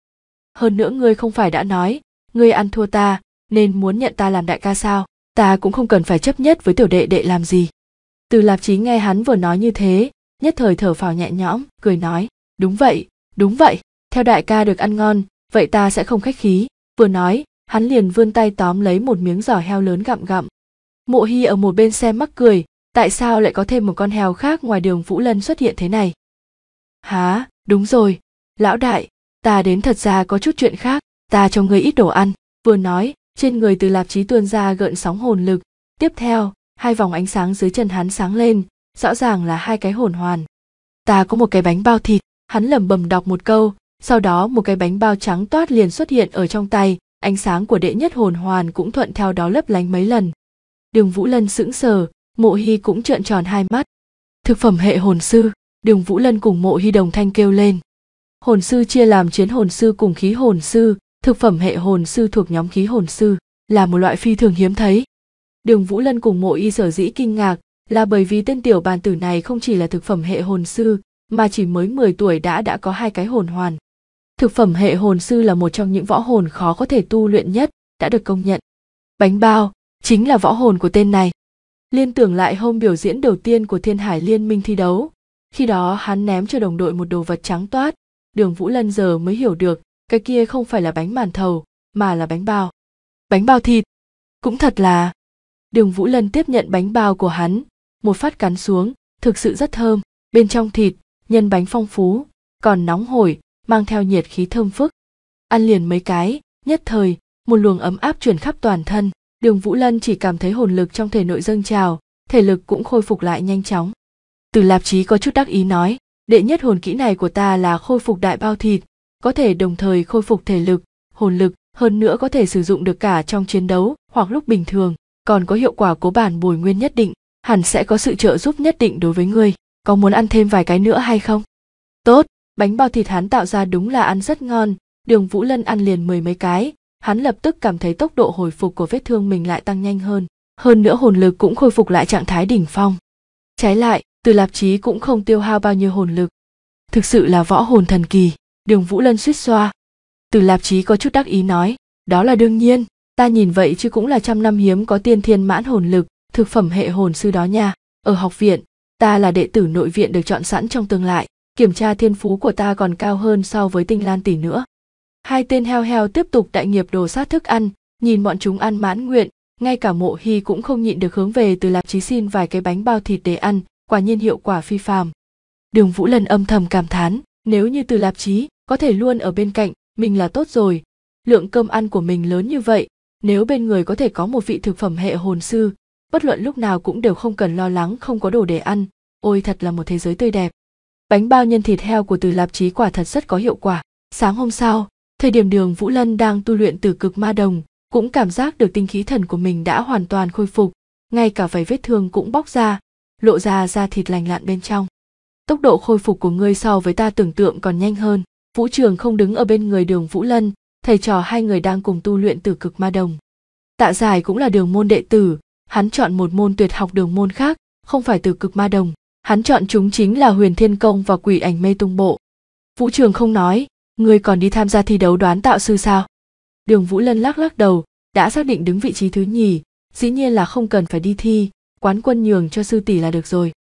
hơn nữa ngươi không phải đã nói ngươi ăn thua ta nên muốn nhận ta làm đại ca sao ta cũng không cần phải chấp nhất với tiểu đệ đệ làm gì từ lạp chí nghe hắn vừa nói như thế nhất thời thở phào nhẹ nhõm cười nói đúng vậy đúng vậy theo đại ca được ăn ngon vậy ta sẽ không khách khí vừa nói hắn liền vươn tay tóm lấy một miếng giỏ heo lớn gặm gặm mộ Hi ở một bên xem mắc cười tại sao lại có thêm một con heo khác ngoài đường Vũ Lân xuất hiện thế này? Há, đúng rồi, lão đại, ta đến thật ra có chút chuyện khác, ta cho ngươi ít đồ ăn. Vừa nói, trên người từ lạp chí tuôn ra gợn sóng hồn lực. Tiếp theo, hai vòng ánh sáng dưới chân hắn sáng lên, rõ ràng là hai cái hồn hoàn. Ta có một cái bánh bao thịt, hắn lẩm bẩm đọc một câu, sau đó một cái bánh bao trắng toát liền xuất hiện ở trong tay, ánh sáng của đệ nhất hồn hoàn cũng thuận theo đó lấp lánh mấy lần. Đường Vũ Lân sững sờ, mộ hy cũng trợn tròn hai mắt thực phẩm hệ hồn sư đường vũ lân cùng mộ hy đồng thanh kêu lên hồn sư chia làm chiến hồn sư cùng khí hồn sư thực phẩm hệ hồn sư thuộc nhóm khí hồn sư là một loại phi thường hiếm thấy đường vũ lân cùng mộ y sở dĩ kinh ngạc là bởi vì tên tiểu bàn tử này không chỉ là thực phẩm hệ hồn sư mà chỉ mới 10 tuổi đã đã có hai cái hồn hoàn thực phẩm hệ hồn sư là một trong những võ hồn khó có thể tu luyện nhất đã được công nhận bánh bao chính là võ hồn của tên này liên tưởng lại hôm biểu diễn đầu tiên của thiên hải liên minh thi đấu khi đó hắn ném cho đồng đội một đồ vật trắng toát đường vũ lân giờ mới hiểu được cái kia không phải là bánh màn thầu mà là bánh bao bánh bao thịt cũng thật là đường vũ lân tiếp nhận bánh bao của hắn một phát cắn xuống thực sự rất thơm bên trong thịt nhân bánh phong phú còn nóng hổi mang theo nhiệt khí thơm phức ăn liền mấy cái nhất thời một luồng ấm áp truyền khắp toàn thân đường vũ lân chỉ cảm thấy hồn lực trong thể nội dâng trào thể lực cũng khôi phục lại nhanh chóng từ lạp chí có chút đắc ý nói đệ nhất hồn kỹ này của ta là khôi phục đại bao thịt có thể đồng thời khôi phục thể lực hồn lực hơn nữa có thể sử dụng được cả trong chiến đấu hoặc lúc bình thường còn có hiệu quả cố bản bồi nguyên nhất định hẳn sẽ có sự trợ giúp nhất định đối với ngươi có muốn ăn thêm vài cái nữa hay không tốt bánh bao thịt hắn tạo ra đúng là ăn rất ngon đường vũ lân ăn liền mười mấy cái hắn lập tức cảm thấy tốc độ hồi phục của vết thương mình lại tăng nhanh hơn hơn nữa hồn lực cũng khôi phục lại trạng thái đỉnh phong trái lại từ lạp chí cũng không tiêu hao bao nhiêu hồn lực thực sự là võ hồn thần kỳ đường vũ lân suýt xoa từ lạp chí có chút đắc ý nói đó là đương nhiên ta nhìn vậy chứ cũng là trăm năm hiếm có tiên thiên mãn hồn lực thực phẩm hệ hồn sư đó nha ở học viện ta là đệ tử nội viện được chọn sẵn trong tương lai kiểm tra thiên phú của ta còn cao hơn so với tinh lan tỷ nữa hai tên heo heo tiếp tục đại nghiệp đồ sát thức ăn nhìn bọn chúng ăn mãn nguyện ngay cả mộ hy cũng không nhịn được hướng về từ lạp chí xin vài cái bánh bao thịt để ăn quả nhiên hiệu quả phi phàm đường vũ lần âm thầm cảm thán nếu như từ lạp chí có thể luôn ở bên cạnh mình là tốt rồi lượng cơm ăn của mình lớn như vậy nếu bên người có thể có một vị thực phẩm hệ hồn sư bất luận lúc nào cũng đều không cần lo lắng không có đồ để ăn ôi thật là một thế giới tươi đẹp bánh bao nhân thịt heo của từ lạp chí quả thật rất có hiệu quả sáng hôm sau Thời điểm đường Vũ Lân đang tu luyện từ cực ma đồng, cũng cảm giác được tinh khí thần của mình đã hoàn toàn khôi phục, ngay cả vài vết thương cũng bóc ra, lộ ra da thịt lành lặn bên trong. Tốc độ khôi phục của ngươi so với ta tưởng tượng còn nhanh hơn. Vũ Trường không đứng ở bên người đường Vũ Lân, thầy trò hai người đang cùng tu luyện từ cực ma đồng. Tạ Giải cũng là đường môn đệ tử, hắn chọn một môn tuyệt học đường môn khác, không phải từ cực ma đồng. Hắn chọn chúng chính là huyền thiên công và quỷ ảnh mê tung bộ. Vũ Trường không nói, Ngươi còn đi tham gia thi đấu đoán tạo sư sao? Đường Vũ Lân lắc lắc đầu, đã xác định đứng vị trí thứ nhì, dĩ nhiên là không cần phải đi thi, quán quân nhường cho sư tỷ là được rồi.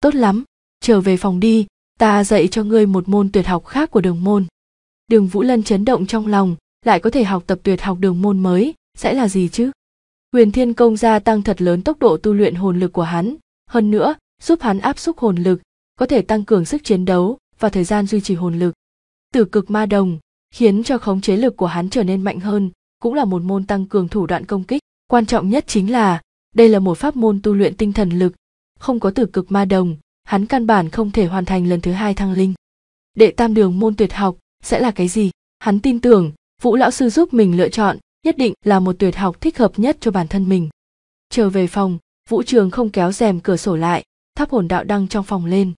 Tốt lắm, trở về phòng đi, ta dạy cho ngươi một môn tuyệt học khác của đường môn. Đường Vũ Lân chấn động trong lòng, lại có thể học tập tuyệt học đường môn mới, sẽ là gì chứ? Huyền Thiên Công gia tăng thật lớn tốc độ tu luyện hồn lực của hắn, hơn nữa, giúp hắn áp xúc hồn lực, có thể tăng cường sức chiến đấu và thời gian duy trì hồn lực. Tử cực ma đồng khiến cho khống chế lực của hắn trở nên mạnh hơn, cũng là một môn tăng cường thủ đoạn công kích. Quan trọng nhất chính là đây là một pháp môn tu luyện tinh thần lực, không có tử cực ma đồng, hắn căn bản không thể hoàn thành lần thứ hai thăng linh. Đệ tam đường môn tuyệt học sẽ là cái gì? Hắn tin tưởng, Vũ lão sư giúp mình lựa chọn, nhất định là một tuyệt học thích hợp nhất cho bản thân mình. Trở về phòng, Vũ Trường không kéo rèm cửa sổ lại, thắp hồn đạo đăng trong phòng lên.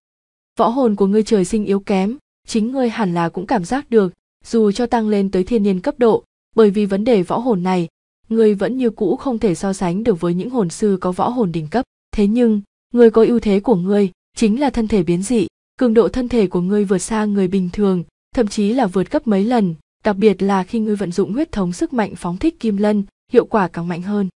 Võ hồn của ngươi trời sinh yếu kém, chính ngươi hẳn là cũng cảm giác được dù cho tăng lên tới thiên niên cấp độ bởi vì vấn đề võ hồn này ngươi vẫn như cũ không thể so sánh được với những hồn sư có võ hồn đỉnh cấp thế nhưng ngươi có ưu thế của ngươi chính là thân thể biến dị cường độ thân thể của ngươi vượt xa người bình thường thậm chí là vượt gấp mấy lần đặc biệt là khi ngươi vận dụng huyết thống sức mạnh phóng thích kim lân hiệu quả càng mạnh hơn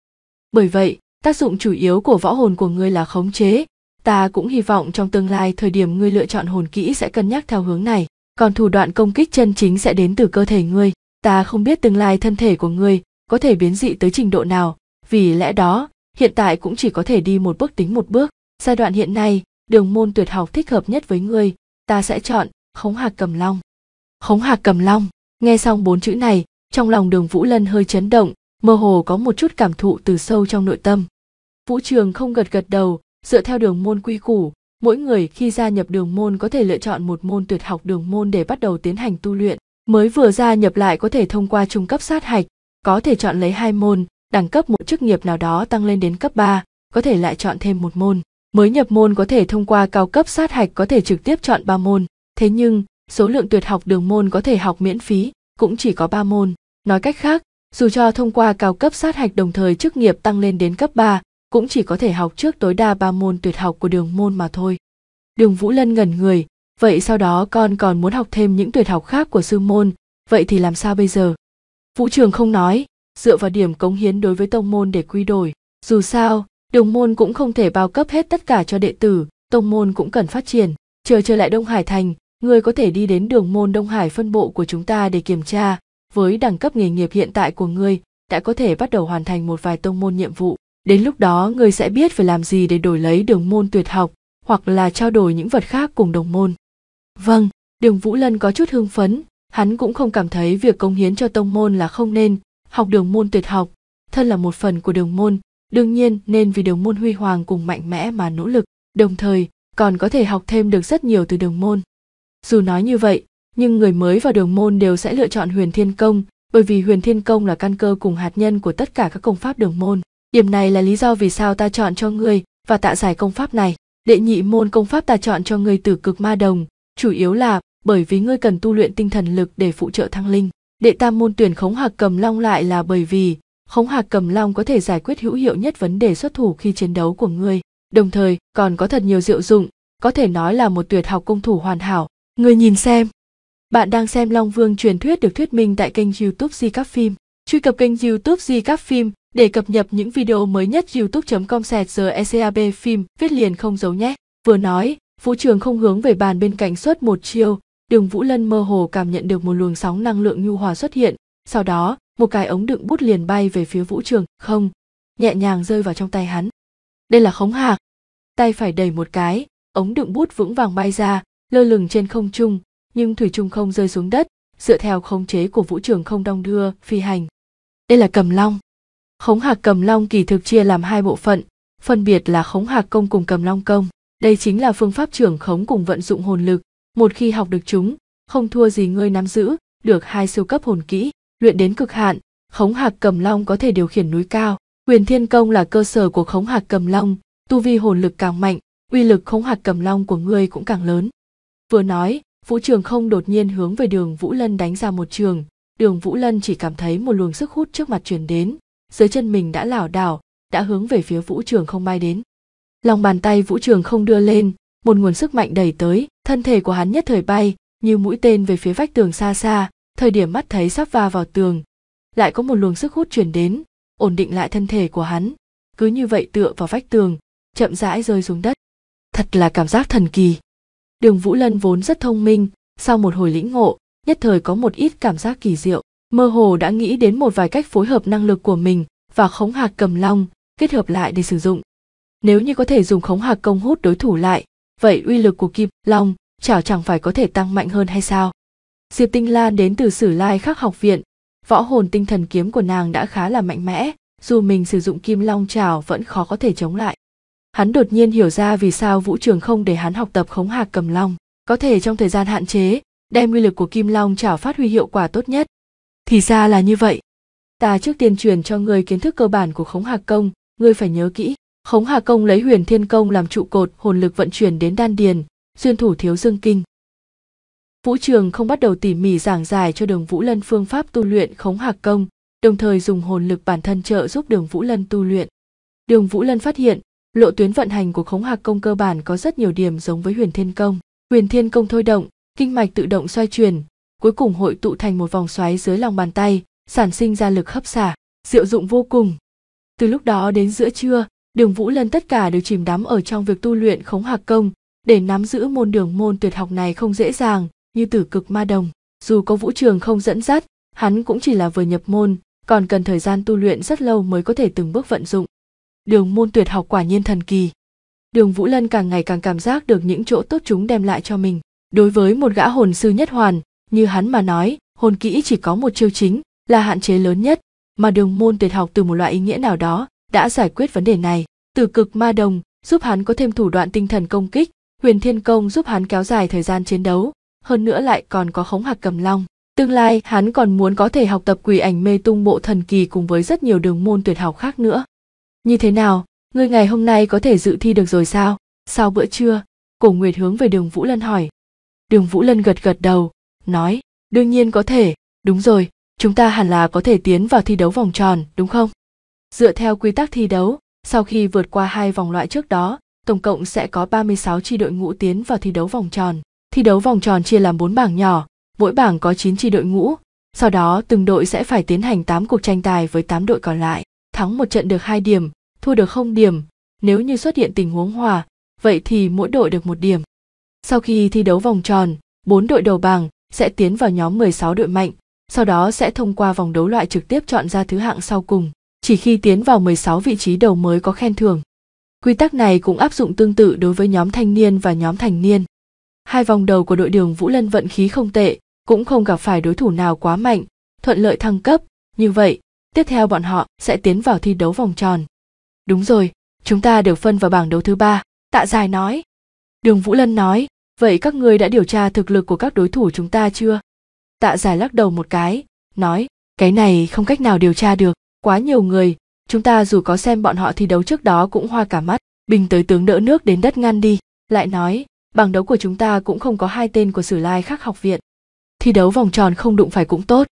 bởi vậy tác dụng chủ yếu của võ hồn của ngươi là khống chế ta cũng hy vọng trong tương lai thời điểm ngươi lựa chọn hồn kỹ sẽ cân nhắc theo hướng này còn thủ đoạn công kích chân chính sẽ đến từ cơ thể ngươi ta không biết tương lai thân thể của ngươi có thể biến dị tới trình độ nào vì lẽ đó hiện tại cũng chỉ có thể đi một bước tính một bước giai đoạn hiện nay đường môn tuyệt học thích hợp nhất với ngươi ta sẽ chọn khống hạc cầm long khống hạc cầm long nghe xong bốn chữ này trong lòng đường vũ lân hơi chấn động mơ hồ có một chút cảm thụ từ sâu trong nội tâm vũ trường không gật gật đầu dựa theo đường môn quy củ mỗi người khi gia nhập đường môn có thể lựa chọn một môn tuyệt học đường môn để bắt đầu tiến hành tu luyện mới vừa gia nhập lại có thể thông qua trung cấp sát hạch có thể chọn lấy hai môn đẳng cấp một chức nghiệp nào đó tăng lên đến cấp ba có thể lại chọn thêm một môn mới nhập môn có thể thông qua cao cấp sát hạch có thể trực tiếp chọn ba môn thế nhưng số lượng tuyệt học đường môn có thể học miễn phí cũng chỉ có ba môn nói cách khác dù cho thông qua cao cấp sát hạch đồng thời chức nghiệp tăng lên đến cấp ba cũng chỉ có thể học trước tối đa ba môn tuyệt học của đường môn mà thôi đường vũ lân ngẩn người vậy sau đó con còn muốn học thêm những tuyệt học khác của sư môn vậy thì làm sao bây giờ vũ trường không nói dựa vào điểm cống hiến đối với tông môn để quy đổi dù sao đường môn cũng không thể bao cấp hết tất cả cho đệ tử tông môn cũng cần phát triển chờ trở lại đông hải thành người có thể đi đến đường môn đông hải phân bộ của chúng ta để kiểm tra với đẳng cấp nghề nghiệp hiện tại của ngươi đã có thể bắt đầu hoàn thành một vài tông môn nhiệm vụ Đến lúc đó người sẽ biết phải làm gì để đổi lấy đường môn tuyệt học hoặc là trao đổi những vật khác cùng đồng môn. Vâng, đường Vũ Lân có chút hưng phấn, hắn cũng không cảm thấy việc công hiến cho tông môn là không nên, học đường môn tuyệt học, thân là một phần của đường môn, đương nhiên nên vì đường môn huy hoàng cùng mạnh mẽ mà nỗ lực, đồng thời còn có thể học thêm được rất nhiều từ đường môn. Dù nói như vậy, nhưng người mới vào đường môn đều sẽ lựa chọn huyền thiên công, bởi vì huyền thiên công là căn cơ cùng hạt nhân của tất cả các công pháp đường môn. Điểm này là lý do vì sao ta chọn cho ngươi và tạ giải công pháp này. Đệ nhị môn công pháp ta chọn cho ngươi từ cực ma đồng, chủ yếu là bởi vì ngươi cần tu luyện tinh thần lực để phụ trợ thăng linh. Đệ tam môn tuyển khống hạc cầm long lại là bởi vì khống hạc cầm long có thể giải quyết hữu hiệu nhất vấn đề xuất thủ khi chiến đấu của ngươi, đồng thời còn có thật nhiều diệu dụng, có thể nói là một tuyệt học công thủ hoàn hảo. Ngươi nhìn xem. Bạn đang xem Long Vương truyền thuyết được thuyết minh tại kênh YouTube Di Các Phim. Truy cập kênh YouTube Di Các Phim để cập nhật những video mới nhất youtube.com sẹt giờ ECAB phim viết liền không giấu nhé. Vừa nói, Vũ Trường không hướng về bàn bên cạnh suốt một chiêu, đường Vũ Lân mơ hồ cảm nhận được một luồng sóng năng lượng nhu hòa xuất hiện. Sau đó, một cái ống đựng bút liền bay về phía Vũ Trường, không, nhẹ nhàng rơi vào trong tay hắn. Đây là khống hạc. Tay phải đẩy một cái, ống đựng bút vững vàng bay ra, lơ lửng trên không trung, nhưng thủy trung không rơi xuống đất, dựa theo khống chế của Vũ Trường không đong đưa, phi hành. Đây là cầm long. Khống hạc cầm long kỳ thực chia làm hai bộ phận, phân biệt là khống hạc công cùng cầm long công. Đây chính là phương pháp trưởng khống cùng vận dụng hồn lực, một khi học được chúng, không thua gì ngươi nắm giữ, được hai siêu cấp hồn kỹ, luyện đến cực hạn, khống hạc cầm long có thể điều khiển núi cao. quyền Thiên Công là cơ sở của khống hạc cầm long, tu vi hồn lực càng mạnh, uy lực khống hạc cầm long của ngươi cũng càng lớn. Vừa nói, Vũ Trường không đột nhiên hướng về đường Vũ Lân đánh ra một trường, đường Vũ Lân chỉ cảm thấy một luồng sức hút trước mặt truyền đến, dưới chân mình đã lảo đảo đã hướng về phía vũ trường không bay đến lòng bàn tay vũ trường không đưa lên một nguồn sức mạnh đẩy tới thân thể của hắn nhất thời bay như mũi tên về phía vách tường xa xa thời điểm mắt thấy sắp va vào tường lại có một luồng sức hút chuyển đến ổn định lại thân thể của hắn cứ như vậy tựa vào vách tường chậm rãi rơi xuống đất thật là cảm giác thần kỳ đường vũ lân vốn rất thông minh sau một hồi lĩnh ngộ nhất thời có một ít cảm giác kỳ diệu mơ hồ đã nghĩ đến một vài cách phối hợp năng lực của mình và khống hạc cầm long kết hợp lại để sử dụng nếu như có thể dùng khống hạc công hút đối thủ lại vậy uy lực của kim long chảo chẳng phải có thể tăng mạnh hơn hay sao diệp tinh lan đến từ sử lai khắc học viện võ hồn tinh thần kiếm của nàng đã khá là mạnh mẽ dù mình sử dụng kim long chảo vẫn khó có thể chống lại hắn đột nhiên hiểu ra vì sao vũ trường không để hắn học tập khống hạc cầm long có thể trong thời gian hạn chế đem uy lực của kim long chảo phát huy hiệu quả tốt nhất thì ra là như vậy ta trước tiên truyền cho ngươi kiến thức cơ bản của khống hà công ngươi phải nhớ kỹ khống hà công lấy huyền thiên công làm trụ cột hồn lực vận chuyển đến đan điền xuyên thủ thiếu dương kinh vũ trường không bắt đầu tỉ mỉ giảng giải cho đường vũ lân phương pháp tu luyện khống hà công đồng thời dùng hồn lực bản thân trợ giúp đường vũ lân tu luyện đường vũ lân phát hiện lộ tuyến vận hành của khống hà công cơ bản có rất nhiều điểm giống với huyền thiên công huyền thiên công thôi động kinh mạch tự động xoay chuyển cuối cùng hội tụ thành một vòng xoáy dưới lòng bàn tay sản sinh ra lực hấp xả diệu dụng vô cùng từ lúc đó đến giữa trưa đường vũ lân tất cả đều chìm đắm ở trong việc tu luyện khống hạc công để nắm giữ môn đường môn tuyệt học này không dễ dàng như tử cực ma đồng dù có vũ trường không dẫn dắt hắn cũng chỉ là vừa nhập môn còn cần thời gian tu luyện rất lâu mới có thể từng bước vận dụng đường môn tuyệt học quả nhiên thần kỳ đường vũ lân càng ngày càng cảm giác được những chỗ tốt chúng đem lại cho mình đối với một gã hồn sư nhất hoàn như hắn mà nói hồn kỹ chỉ có một chiêu chính là hạn chế lớn nhất mà đường môn tuyệt học từ một loại ý nghĩa nào đó đã giải quyết vấn đề này từ cực ma đồng giúp hắn có thêm thủ đoạn tinh thần công kích huyền thiên công giúp hắn kéo dài thời gian chiến đấu hơn nữa lại còn có khống hạc cầm long tương lai hắn còn muốn có thể học tập quỷ ảnh mê tung bộ thần kỳ cùng với rất nhiều đường môn tuyệt học khác nữa như thế nào ngươi ngày hôm nay có thể dự thi được rồi sao sau bữa trưa cổ nguyệt hướng về đường vũ lân hỏi đường vũ lân gật gật đầu nói đương nhiên có thể đúng rồi chúng ta hẳn là có thể tiến vào thi đấu vòng tròn đúng không dựa theo quy tắc thi đấu sau khi vượt qua hai vòng loại trước đó tổng cộng sẽ có 36 chi đội ngũ tiến vào thi đấu vòng tròn thi đấu vòng tròn chia làm 4 bảng nhỏ mỗi bảng có 9 chi đội ngũ sau đó từng đội sẽ phải tiến hành 8 cuộc tranh tài với 8 đội còn lại thắng một trận được 2 điểm thua được không điểm nếu như xuất hiện tình huống hòa vậy thì mỗi đội được một điểm sau khi thi đấu vòng tròn bốn đội đầu bảng sẽ tiến vào nhóm 16 đội mạnh, sau đó sẽ thông qua vòng đấu loại trực tiếp chọn ra thứ hạng sau cùng. Chỉ khi tiến vào 16 vị trí đầu mới có khen thưởng. Quy tắc này cũng áp dụng tương tự đối với nhóm thanh niên và nhóm thành niên. Hai vòng đầu của đội đường Vũ Lân vận khí không tệ, cũng không gặp phải đối thủ nào quá mạnh, thuận lợi thăng cấp, như vậy, tiếp theo bọn họ sẽ tiến vào thi đấu vòng tròn. Đúng rồi, chúng ta được phân vào bảng đấu thứ ba, tạ dài nói. Đường Vũ Lân nói, vậy các ngươi đã điều tra thực lực của các đối thủ chúng ta chưa tạ giải lắc đầu một cái nói cái này không cách nào điều tra được quá nhiều người chúng ta dù có xem bọn họ thi đấu trước đó cũng hoa cả mắt bình tới tướng đỡ nước đến đất ngăn đi lại nói bảng đấu của chúng ta cũng không có hai tên của sử lai khác học viện thi đấu vòng tròn không đụng phải cũng tốt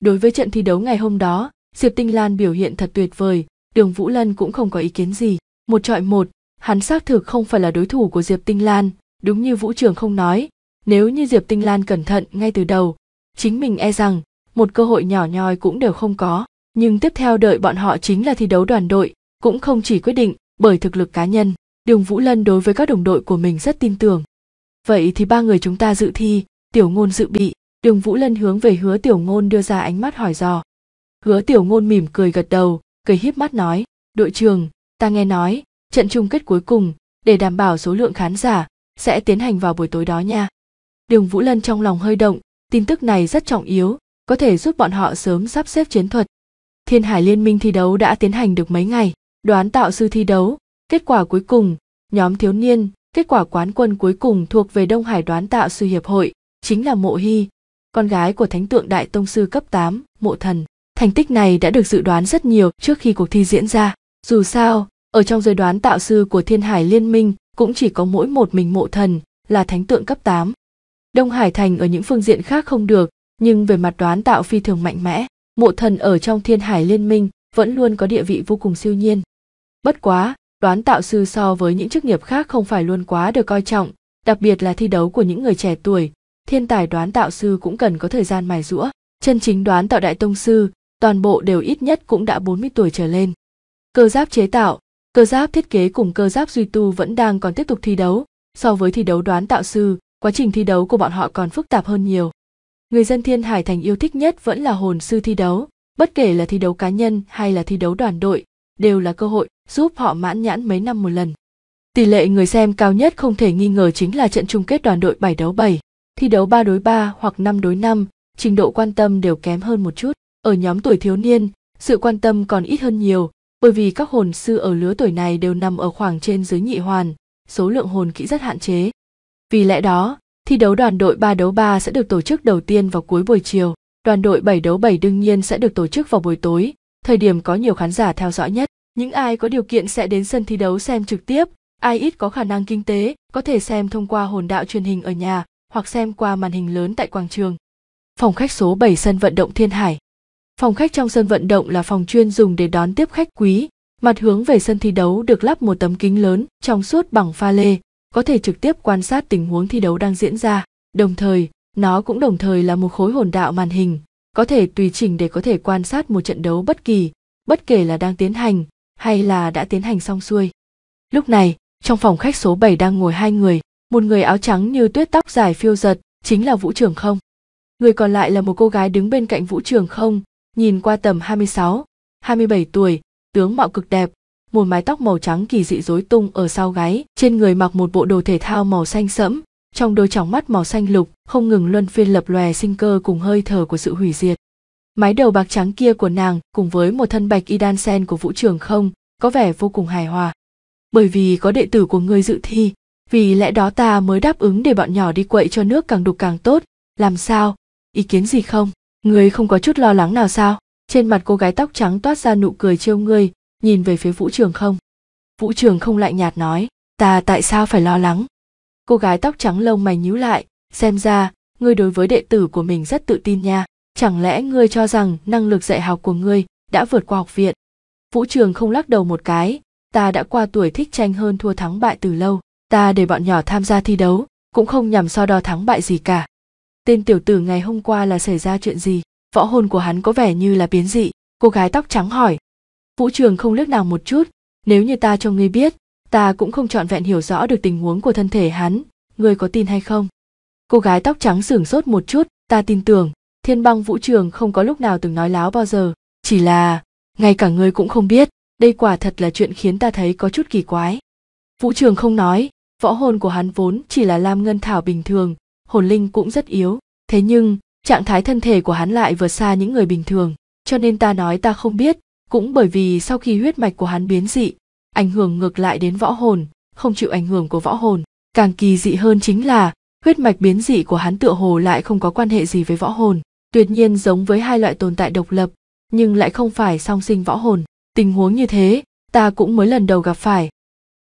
đối với trận thi đấu ngày hôm đó diệp tinh lan biểu hiện thật tuyệt vời đường vũ lân cũng không có ý kiến gì một trọi một hắn xác thực không phải là đối thủ của diệp tinh lan đúng như vũ trường không nói nếu như diệp tinh lan cẩn thận ngay từ đầu chính mình e rằng một cơ hội nhỏ nhoi cũng đều không có nhưng tiếp theo đợi bọn họ chính là thi đấu đoàn đội cũng không chỉ quyết định bởi thực lực cá nhân đường vũ lân đối với các đồng đội của mình rất tin tưởng vậy thì ba người chúng ta dự thi tiểu ngôn dự bị đường vũ lân hướng về hứa tiểu ngôn đưa ra ánh mắt hỏi dò hứa tiểu ngôn mỉm cười gật đầu cười híp mắt nói đội trường ta nghe nói trận chung kết cuối cùng để đảm bảo số lượng khán giả sẽ tiến hành vào buổi tối đó nha. Đường Vũ Lân trong lòng hơi động, tin tức này rất trọng yếu, có thể giúp bọn họ sớm sắp xếp chiến thuật. Thiên Hải Liên minh thi đấu đã tiến hành được mấy ngày, đoán tạo sư thi đấu, kết quả cuối cùng, nhóm thiếu niên, kết quả quán quân cuối cùng thuộc về Đông Hải đoán tạo sư hiệp hội, chính là Mộ Hy, con gái của Thánh tượng Đại Tông Sư cấp 8, Mộ Thần. Thành tích này đã được dự đoán rất nhiều trước khi cuộc thi diễn ra. Dù sao, ở trong giới đoán tạo sư của Thiên Hải Liên minh cũng chỉ có mỗi một mình mộ thần là thánh tượng cấp 8. Đông Hải Thành ở những phương diện khác không được, nhưng về mặt đoán tạo phi thường mạnh mẽ, mộ thần ở trong thiên hải liên minh vẫn luôn có địa vị vô cùng siêu nhiên. Bất quá, đoán tạo sư so với những chức nghiệp khác không phải luôn quá được coi trọng, đặc biệt là thi đấu của những người trẻ tuổi, thiên tài đoán tạo sư cũng cần có thời gian mài rũa. Chân chính đoán tạo đại tông sư, toàn bộ đều ít nhất cũng đã 40 tuổi trở lên. Cơ giáp chế tạo, Cơ giáp thiết kế cùng cơ giáp duy tu vẫn đang còn tiếp tục thi đấu, so với thi đấu đoán tạo sư, quá trình thi đấu của bọn họ còn phức tạp hơn nhiều. Người dân Thiên Hải Thành yêu thích nhất vẫn là hồn sư thi đấu, bất kể là thi đấu cá nhân hay là thi đấu đoàn đội, đều là cơ hội giúp họ mãn nhãn mấy năm một lần. Tỷ lệ người xem cao nhất không thể nghi ngờ chính là trận chung kết đoàn đội 7 đấu 7, thi đấu 3 đối 3 hoặc 5 đối 5, trình độ quan tâm đều kém hơn một chút. Ở nhóm tuổi thiếu niên, sự quan tâm còn ít hơn nhiều, bởi vì các hồn sư ở lứa tuổi này đều nằm ở khoảng trên dưới nhị hoàn, số lượng hồn kỹ rất hạn chế. Vì lẽ đó, thi đấu đoàn đội 3 đấu 3 sẽ được tổ chức đầu tiên vào cuối buổi chiều, đoàn đội 7 đấu 7 đương nhiên sẽ được tổ chức vào buổi tối, thời điểm có nhiều khán giả theo dõi nhất. Những ai có điều kiện sẽ đến sân thi đấu xem trực tiếp, ai ít có khả năng kinh tế có thể xem thông qua hồn đạo truyền hình ở nhà hoặc xem qua màn hình lớn tại quảng trường. Phòng khách số 7 sân vận động Thiên Hải. Phòng khách trong sân vận động là phòng chuyên dùng để đón tiếp khách quý, mặt hướng về sân thi đấu được lắp một tấm kính lớn trong suốt bằng pha lê, có thể trực tiếp quan sát tình huống thi đấu đang diễn ra. Đồng thời, nó cũng đồng thời là một khối hồn đạo màn hình, có thể tùy chỉnh để có thể quan sát một trận đấu bất kỳ, bất kể là đang tiến hành hay là đã tiến hành xong xuôi. Lúc này, trong phòng khách số 7 đang ngồi hai người, một người áo trắng như tuyết tóc dài phiêu giật, chính là Vũ Trường Không. Người còn lại là một cô gái đứng bên cạnh Vũ Trường Không, nhìn qua tầm 26, 27 tuổi, tướng mạo cực đẹp, một mái tóc màu trắng kỳ dị rối tung ở sau gáy, trên người mặc một bộ đồ thể thao màu xanh sẫm, trong đôi tròng mắt màu xanh lục không ngừng luân phiên lập lòe sinh cơ cùng hơi thở của sự hủy diệt. Mái đầu bạc trắng kia của nàng cùng với một thân bạch y đan sen của vũ trường không có vẻ vô cùng hài hòa. Bởi vì có đệ tử của người dự thi, vì lẽ đó ta mới đáp ứng để bọn nhỏ đi quậy cho nước càng đục càng tốt, làm sao, ý kiến gì không? người không có chút lo lắng nào sao trên mặt cô gái tóc trắng toát ra nụ cười trêu ngươi nhìn về phía vũ trường không vũ trường không lạnh nhạt nói ta tại sao phải lo lắng cô gái tóc trắng lông mày nhíu lại xem ra ngươi đối với đệ tử của mình rất tự tin nha chẳng lẽ ngươi cho rằng năng lực dạy học của ngươi đã vượt qua học viện vũ trường không lắc đầu một cái ta đã qua tuổi thích tranh hơn thua thắng bại từ lâu ta để bọn nhỏ tham gia thi đấu cũng không nhằm so đo thắng bại gì cả tên tiểu tử ngày hôm qua là xảy ra chuyện gì võ hồn của hắn có vẻ như là biến dị cô gái tóc trắng hỏi vũ trường không liếc nào một chút nếu như ta cho ngươi biết ta cũng không trọn vẹn hiểu rõ được tình huống của thân thể hắn ngươi có tin hay không cô gái tóc trắng sửng sốt một chút ta tin tưởng thiên băng vũ trường không có lúc nào từng nói láo bao giờ chỉ là ngay cả ngươi cũng không biết đây quả thật là chuyện khiến ta thấy có chút kỳ quái vũ trường không nói võ hồn của hắn vốn chỉ là lam ngân thảo bình thường hồn linh cũng rất yếu thế nhưng trạng thái thân thể của hắn lại vượt xa những người bình thường cho nên ta nói ta không biết cũng bởi vì sau khi huyết mạch của hắn biến dị ảnh hưởng ngược lại đến võ hồn không chịu ảnh hưởng của võ hồn càng kỳ dị hơn chính là huyết mạch biến dị của hắn tựa hồ lại không có quan hệ gì với võ hồn tuyệt nhiên giống với hai loại tồn tại độc lập nhưng lại không phải song sinh võ hồn tình huống như thế ta cũng mới lần đầu gặp phải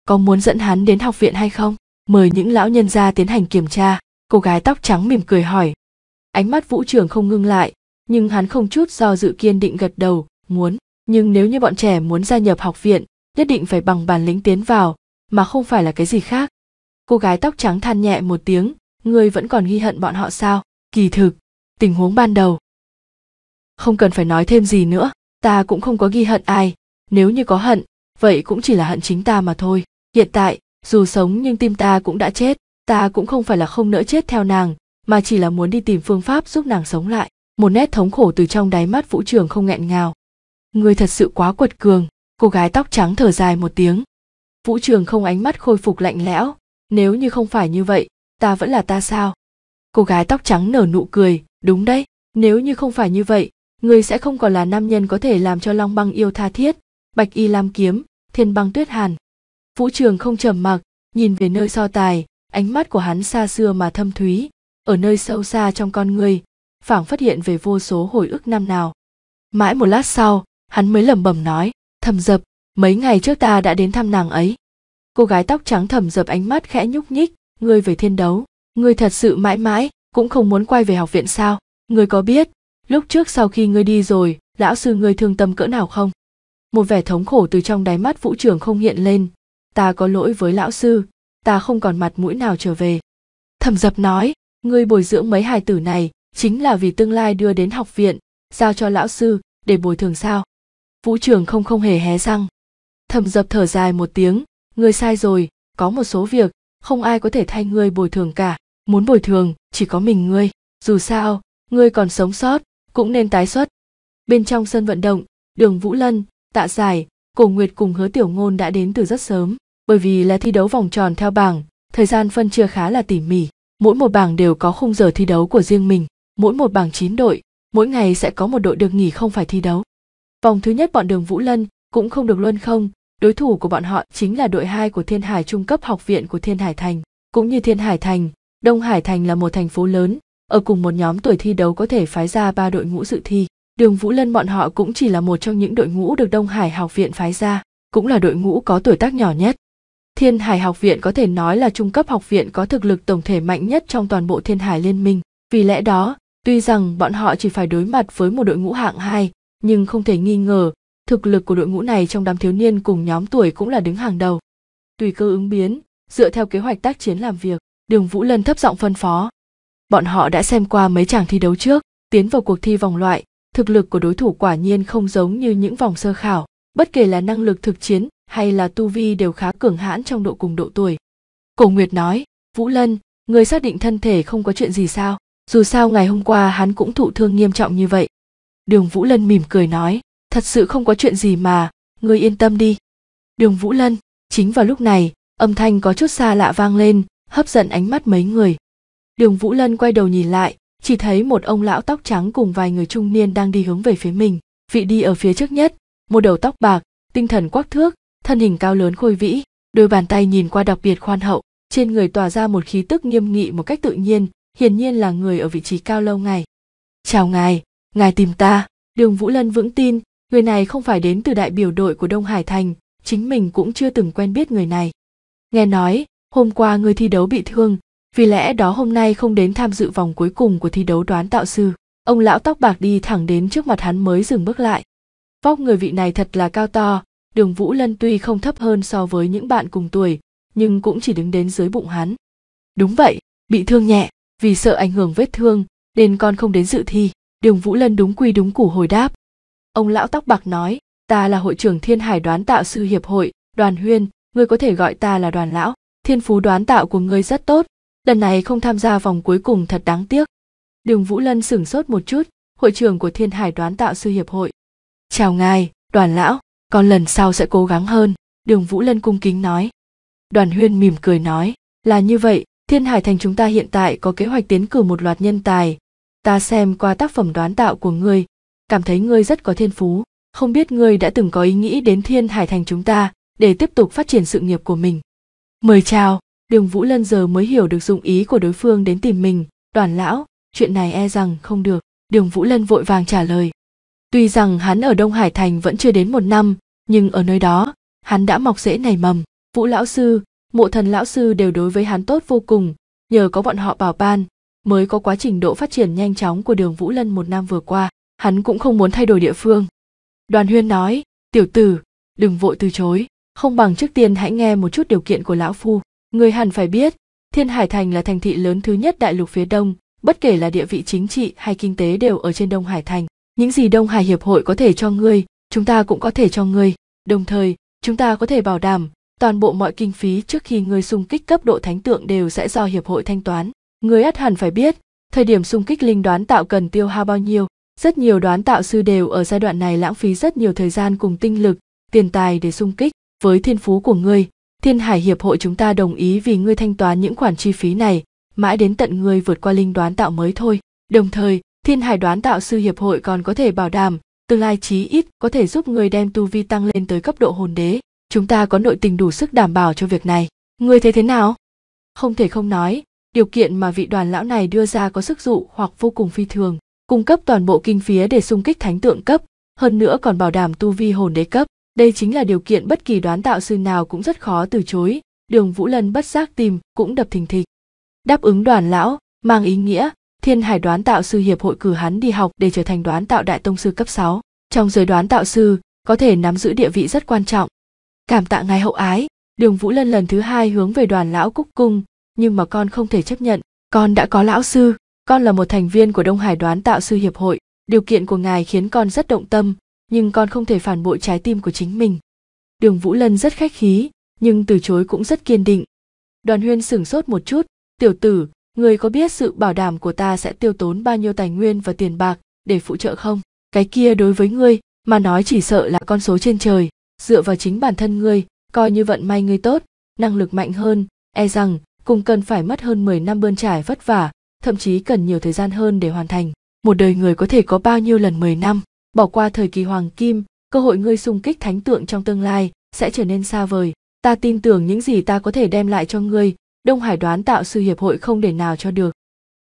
có muốn dẫn hắn đến học viện hay không mời những lão nhân ra tiến hành kiểm tra cô gái tóc trắng mỉm cười hỏi ánh mắt vũ trường không ngưng lại nhưng hắn không chút do dự kiên định gật đầu muốn nhưng nếu như bọn trẻ muốn gia nhập học viện nhất định phải bằng bản lĩnh tiến vào mà không phải là cái gì khác cô gái tóc trắng than nhẹ một tiếng ngươi vẫn còn ghi hận bọn họ sao kỳ thực tình huống ban đầu không cần phải nói thêm gì nữa ta cũng không có ghi hận ai nếu như có hận vậy cũng chỉ là hận chính ta mà thôi hiện tại dù sống nhưng tim ta cũng đã chết ta cũng không phải là không nỡ chết theo nàng mà chỉ là muốn đi tìm phương pháp giúp nàng sống lại một nét thống khổ từ trong đáy mắt vũ trường không nghẹn ngào người thật sự quá quật cường cô gái tóc trắng thở dài một tiếng vũ trường không ánh mắt khôi phục lạnh lẽo nếu như không phải như vậy ta vẫn là ta sao cô gái tóc trắng nở nụ cười đúng đấy nếu như không phải như vậy người sẽ không còn là nam nhân có thể làm cho long băng yêu tha thiết bạch y lam kiếm thiên băng tuyết hàn vũ trường không trầm mặc nhìn về nơi so tài ánh mắt của hắn xa xưa mà thâm thúy ở nơi sâu xa trong con người phảng phát hiện về vô số hồi ức năm nào mãi một lát sau hắn mới lẩm bẩm nói thầm dập mấy ngày trước ta đã đến thăm nàng ấy cô gái tóc trắng thầm dập ánh mắt khẽ nhúc nhích ngươi về thiên đấu ngươi thật sự mãi mãi cũng không muốn quay về học viện sao ngươi có biết lúc trước sau khi ngươi đi rồi lão sư ngươi thương tâm cỡ nào không một vẻ thống khổ từ trong đáy mắt vũ trường không hiện lên ta có lỗi với lão sư ta không còn mặt mũi nào trở về thẩm dập nói ngươi bồi dưỡng mấy hài tử này chính là vì tương lai đưa đến học viện giao cho lão sư để bồi thường sao vũ trường không không hề hé răng thẩm dập thở dài một tiếng ngươi sai rồi có một số việc không ai có thể thay ngươi bồi thường cả muốn bồi thường chỉ có mình ngươi dù sao ngươi còn sống sót cũng nên tái xuất bên trong sân vận động đường vũ lân tạ giải cổ nguyệt cùng hứa tiểu ngôn đã đến từ rất sớm bởi vì là thi đấu vòng tròn theo bảng thời gian phân chia khá là tỉ mỉ mỗi một bảng đều có khung giờ thi đấu của riêng mình mỗi một bảng chín đội mỗi ngày sẽ có một đội được nghỉ không phải thi đấu vòng thứ nhất bọn đường vũ lân cũng không được luân không đối thủ của bọn họ chính là đội hai của thiên hải trung cấp học viện của thiên hải thành cũng như thiên hải thành đông hải thành là một thành phố lớn ở cùng một nhóm tuổi thi đấu có thể phái ra ba đội ngũ dự thi đường vũ lân bọn họ cũng chỉ là một trong những đội ngũ được đông hải học viện phái ra cũng là đội ngũ có tuổi tác nhỏ nhất Thiên Hải Học viện có thể nói là trung cấp học viện có thực lực tổng thể mạnh nhất trong toàn bộ Thiên Hải Liên minh. Vì lẽ đó, tuy rằng bọn họ chỉ phải đối mặt với một đội ngũ hạng 2, nhưng không thể nghi ngờ, thực lực của đội ngũ này trong đám thiếu niên cùng nhóm tuổi cũng là đứng hàng đầu. Tùy cơ ứng biến, dựa theo kế hoạch tác chiến làm việc, Đường Vũ Lân thấp giọng phân phó. Bọn họ đã xem qua mấy chàng thi đấu trước, tiến vào cuộc thi vòng loại, thực lực của đối thủ quả nhiên không giống như những vòng sơ khảo, bất kể là năng lực thực chiến hay là tu vi đều khá cường hãn trong độ cùng độ tuổi cổ nguyệt nói vũ lân người xác định thân thể không có chuyện gì sao dù sao ngày hôm qua hắn cũng thụ thương nghiêm trọng như vậy đường vũ lân mỉm cười nói thật sự không có chuyện gì mà ngươi yên tâm đi đường vũ lân chính vào lúc này âm thanh có chút xa lạ vang lên hấp dẫn ánh mắt mấy người đường vũ lân quay đầu nhìn lại chỉ thấy một ông lão tóc trắng cùng vài người trung niên đang đi hướng về phía mình vị đi ở phía trước nhất một đầu tóc bạc tinh thần quắc thước thân hình cao lớn khôi vĩ đôi bàn tay nhìn qua đặc biệt khoan hậu trên người tỏa ra một khí tức nghiêm nghị một cách tự nhiên hiển nhiên là người ở vị trí cao lâu ngày chào ngài ngài tìm ta đường vũ lân vững tin người này không phải đến từ đại biểu đội của đông hải thành chính mình cũng chưa từng quen biết người này nghe nói hôm qua người thi đấu bị thương vì lẽ đó hôm nay không đến tham dự vòng cuối cùng của thi đấu đoán tạo sư ông lão tóc bạc đi thẳng đến trước mặt hắn mới dừng bước lại vóc người vị này thật là cao to đường vũ lân tuy không thấp hơn so với những bạn cùng tuổi nhưng cũng chỉ đứng đến dưới bụng hắn đúng vậy bị thương nhẹ vì sợ ảnh hưởng vết thương nên con không đến dự thi đường vũ lân đúng quy đúng củ hồi đáp ông lão tóc bạc nói ta là hội trưởng thiên hải đoán tạo sư hiệp hội đoàn huyên ngươi có thể gọi ta là đoàn lão thiên phú đoán tạo của ngươi rất tốt lần này không tham gia vòng cuối cùng thật đáng tiếc đường vũ lân sửng sốt một chút hội trưởng của thiên hải đoán tạo sư hiệp hội chào ngài đoàn lão con lần sau sẽ cố gắng hơn đường vũ lân cung kính nói đoàn huyên mỉm cười nói là như vậy thiên hải thành chúng ta hiện tại có kế hoạch tiến cử một loạt nhân tài ta xem qua tác phẩm đoán tạo của ngươi cảm thấy ngươi rất có thiên phú không biết ngươi đã từng có ý nghĩ đến thiên hải thành chúng ta để tiếp tục phát triển sự nghiệp của mình mời chào đường vũ lân giờ mới hiểu được dụng ý của đối phương đến tìm mình đoàn lão chuyện này e rằng không được đường vũ lân vội vàng trả lời tuy rằng hắn ở đông hải thành vẫn chưa đến một năm nhưng ở nơi đó hắn đã mọc rễ nảy mầm vũ lão sư mộ thần lão sư đều đối với hắn tốt vô cùng nhờ có bọn họ bảo ban mới có quá trình độ phát triển nhanh chóng của đường vũ lân một năm vừa qua hắn cũng không muốn thay đổi địa phương đoàn huyên nói tiểu tử đừng vội từ chối không bằng trước tiên hãy nghe một chút điều kiện của lão phu người hẳn phải biết thiên hải thành là thành thị lớn thứ nhất đại lục phía đông bất kể là địa vị chính trị hay kinh tế đều ở trên đông hải thành những gì đông hải hiệp hội có thể cho ngươi chúng ta cũng có thể cho ngươi đồng thời chúng ta có thể bảo đảm toàn bộ mọi kinh phí trước khi ngươi xung kích cấp độ thánh tượng đều sẽ do hiệp hội thanh toán người ắt hẳn phải biết thời điểm xung kích linh đoán tạo cần tiêu hao bao nhiêu rất nhiều đoán tạo sư đều ở giai đoạn này lãng phí rất nhiều thời gian cùng tinh lực tiền tài để xung kích với thiên phú của ngươi thiên hải hiệp hội chúng ta đồng ý vì ngươi thanh toán những khoản chi phí này mãi đến tận ngươi vượt qua linh đoán tạo mới thôi đồng thời thiên hải đoán tạo sư hiệp hội còn có thể bảo đảm tương lai chí ít có thể giúp người đem tu vi tăng lên tới cấp độ hồn đế chúng ta có nội tình đủ sức đảm bảo cho việc này người thấy thế nào không thể không nói điều kiện mà vị đoàn lão này đưa ra có sức dụ hoặc vô cùng phi thường cung cấp toàn bộ kinh phí để xung kích thánh tượng cấp hơn nữa còn bảo đảm tu vi hồn đế cấp đây chính là điều kiện bất kỳ đoán tạo sư nào cũng rất khó từ chối đường vũ lân bất giác tìm cũng đập thình thịch đáp ứng đoàn lão mang ý nghĩa Thiên Hải đoán tạo sư hiệp hội cử hắn đi học để trở thành đoán tạo đại tông sư cấp 6. Trong giới đoán tạo sư, có thể nắm giữ địa vị rất quan trọng. Cảm tạ ngài hậu ái, Đường Vũ Lân lần thứ hai hướng về đoàn lão cúc cung, nhưng mà con không thể chấp nhận, con đã có lão sư, con là một thành viên của Đông Hải đoán tạo sư hiệp hội, điều kiện của ngài khiến con rất động tâm, nhưng con không thể phản bội trái tim của chính mình. Đường Vũ Lân rất khách khí, nhưng từ chối cũng rất kiên định. Đoàn Huyên sửng sốt một chút, tiểu tử, người có biết sự bảo đảm của ta sẽ tiêu tốn bao nhiêu tài nguyên và tiền bạc để phụ trợ không cái kia đối với ngươi mà nói chỉ sợ là con số trên trời dựa vào chính bản thân ngươi coi như vận may ngươi tốt năng lực mạnh hơn e rằng cũng cần phải mất hơn 10 năm bươn trải vất vả thậm chí cần nhiều thời gian hơn để hoàn thành một đời người có thể có bao nhiêu lần 10 năm bỏ qua thời kỳ hoàng kim cơ hội ngươi xung kích thánh tượng trong tương lai sẽ trở nên xa vời ta tin tưởng những gì ta có thể đem lại cho ngươi Đông Hải đoán tạo sư hiệp hội không để nào cho được.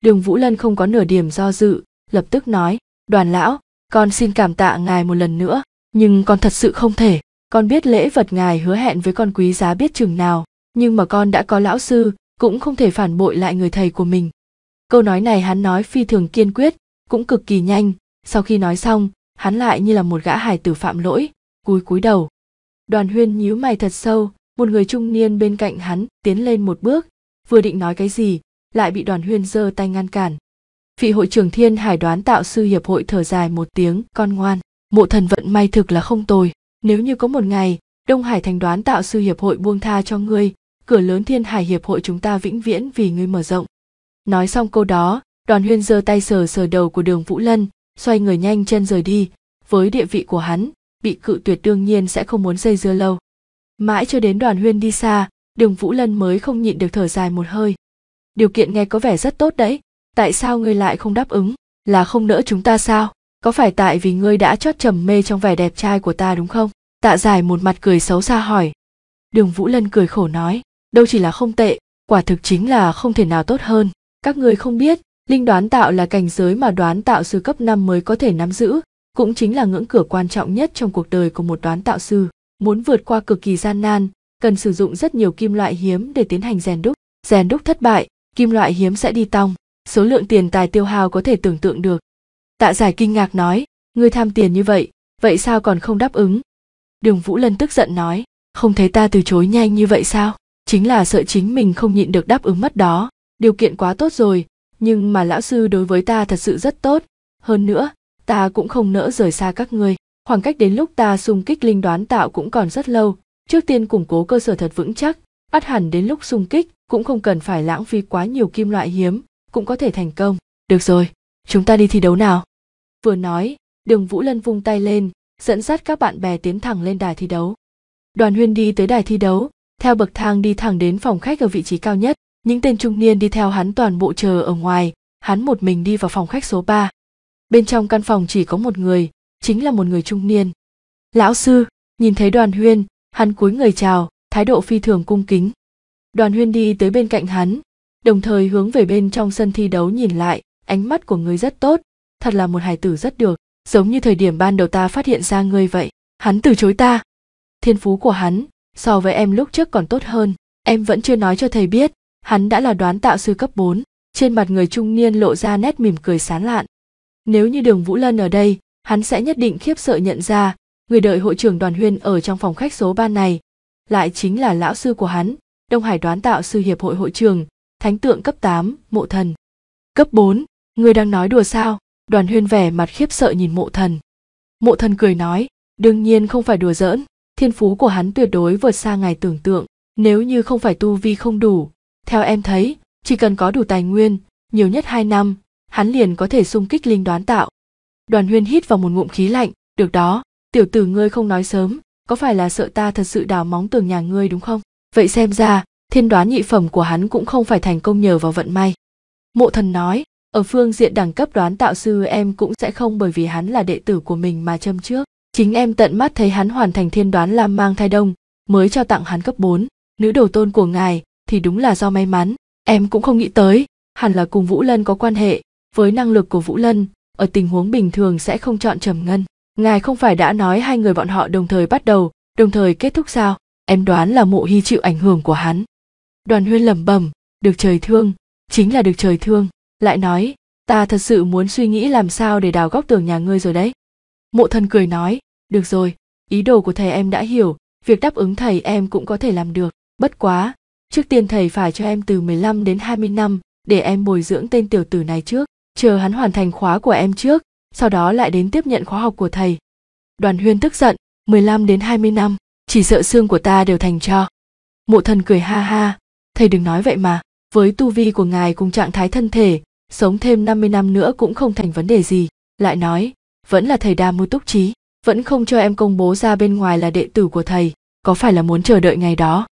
Đường Vũ Lân không có nửa điểm do dự, lập tức nói, đoàn lão, con xin cảm tạ ngài một lần nữa, nhưng con thật sự không thể, con biết lễ vật ngài hứa hẹn với con quý giá biết chừng nào, nhưng mà con đã có lão sư, cũng không thể phản bội lại người thầy của mình. Câu nói này hắn nói phi thường kiên quyết, cũng cực kỳ nhanh, sau khi nói xong, hắn lại như là một gã hài tử phạm lỗi, cúi cúi đầu. Đoàn huyên nhíu mày thật sâu, một người trung niên bên cạnh hắn tiến lên một bước vừa định nói cái gì lại bị đoàn huyên giơ tay ngăn cản vị hội trưởng thiên hải đoán tạo sư hiệp hội thở dài một tiếng con ngoan mộ thần vận may thực là không tồi nếu như có một ngày đông hải thành đoán tạo sư hiệp hội buông tha cho ngươi cửa lớn thiên hải hiệp hội chúng ta vĩnh viễn vì ngươi mở rộng nói xong câu đó đoàn huyên giơ tay sờ sờ đầu của đường vũ lân xoay người nhanh chân rời đi với địa vị của hắn bị cự tuyệt đương nhiên sẽ không muốn dây dưa lâu mãi cho đến đoàn huyên đi xa đường vũ lân mới không nhịn được thở dài một hơi điều kiện nghe có vẻ rất tốt đấy tại sao ngươi lại không đáp ứng là không nỡ chúng ta sao có phải tại vì ngươi đã chót trầm mê trong vẻ đẹp trai của ta đúng không tạ giải một mặt cười xấu xa hỏi đường vũ lân cười khổ nói đâu chỉ là không tệ quả thực chính là không thể nào tốt hơn các ngươi không biết linh đoán tạo là cảnh giới mà đoán tạo sư cấp năm mới có thể nắm giữ cũng chính là ngưỡng cửa quan trọng nhất trong cuộc đời của một đoán tạo sư muốn vượt qua cực kỳ gian nan cần sử dụng rất nhiều kim loại hiếm để tiến hành rèn đúc rèn đúc thất bại kim loại hiếm sẽ đi tong số lượng tiền tài tiêu hao có thể tưởng tượng được tạ giải kinh ngạc nói ngươi tham tiền như vậy vậy sao còn không đáp ứng đường vũ lân tức giận nói không thấy ta từ chối nhanh như vậy sao chính là sợ chính mình không nhịn được đáp ứng mất đó điều kiện quá tốt rồi nhưng mà lão sư đối với ta thật sự rất tốt hơn nữa ta cũng không nỡ rời xa các ngươi khoảng cách đến lúc ta xung kích linh đoán tạo cũng còn rất lâu trước tiên củng cố cơ sở thật vững chắc ắt hẳn đến lúc xung kích cũng không cần phải lãng phí quá nhiều kim loại hiếm cũng có thể thành công được rồi chúng ta đi thi đấu nào vừa nói đường vũ lân vung tay lên dẫn dắt các bạn bè tiến thẳng lên đài thi đấu đoàn huyên đi tới đài thi đấu theo bậc thang đi thẳng đến phòng khách ở vị trí cao nhất những tên trung niên đi theo hắn toàn bộ chờ ở ngoài hắn một mình đi vào phòng khách số ba. bên trong căn phòng chỉ có một người chính là một người trung niên lão sư nhìn thấy đoàn huyên hắn cúi người chào thái độ phi thường cung kính đoàn huyên đi tới bên cạnh hắn đồng thời hướng về bên trong sân thi đấu nhìn lại ánh mắt của người rất tốt thật là một hài tử rất được giống như thời điểm ban đầu ta phát hiện ra ngươi vậy hắn từ chối ta thiên phú của hắn so với em lúc trước còn tốt hơn em vẫn chưa nói cho thầy biết hắn đã là đoán tạo sư cấp 4. trên mặt người trung niên lộ ra nét mỉm cười sán lạn nếu như đường vũ lân ở đây hắn sẽ nhất định khiếp sợ nhận ra người đợi hội trưởng đoàn huyên ở trong phòng khách số ba này lại chính là lão sư của hắn đông hải đoán tạo sư hiệp hội hội trường thánh tượng cấp tám mộ thần cấp bốn người đang nói đùa sao đoàn huyên vẻ mặt khiếp sợ nhìn mộ thần mộ thần cười nói đương nhiên không phải đùa giỡn thiên phú của hắn tuyệt đối vượt xa ngài tưởng tượng nếu như không phải tu vi không đủ theo em thấy chỉ cần có đủ tài nguyên nhiều nhất hai năm hắn liền có thể xung kích linh đoán tạo đoàn huyên hít vào một ngụm khí lạnh được đó tiểu tử ngươi không nói sớm có phải là sợ ta thật sự đào móng tường nhà ngươi đúng không vậy xem ra thiên đoán nhị phẩm của hắn cũng không phải thành công nhờ vào vận may mộ thần nói ở phương diện đẳng cấp đoán tạo sư em cũng sẽ không bởi vì hắn là đệ tử của mình mà châm trước chính em tận mắt thấy hắn hoàn thành thiên đoán lam mang thai đông mới cho tặng hắn cấp 4. nữ đầu tôn của ngài thì đúng là do may mắn em cũng không nghĩ tới hẳn là cùng vũ lân có quan hệ với năng lực của vũ lân ở tình huống bình thường sẽ không chọn trầm ngân ngài không phải đã nói hai người bọn họ đồng thời bắt đầu đồng thời kết thúc sao em đoán là mộ hy chịu ảnh hưởng của hắn đoàn huyên lẩm bẩm được trời thương chính là được trời thương lại nói ta thật sự muốn suy nghĩ làm sao để đào góc tường nhà ngươi rồi đấy mộ thần cười nói được rồi ý đồ của thầy em đã hiểu việc đáp ứng thầy em cũng có thể làm được bất quá trước tiên thầy phải cho em từ 15 đến 20 năm để em bồi dưỡng tên tiểu tử này trước chờ hắn hoàn thành khóa của em trước, sau đó lại đến tiếp nhận khóa học của thầy. Đoàn Huyên tức giận, 15 đến 20 năm, chỉ sợ xương của ta đều thành cho. Mộ thần cười ha ha, thầy đừng nói vậy mà, với tu vi của ngài cùng trạng thái thân thể, sống thêm 50 năm nữa cũng không thành vấn đề gì. Lại nói, vẫn là thầy đa mưu túc trí, vẫn không cho em công bố ra bên ngoài là đệ tử của thầy, có phải là muốn chờ đợi ngày đó?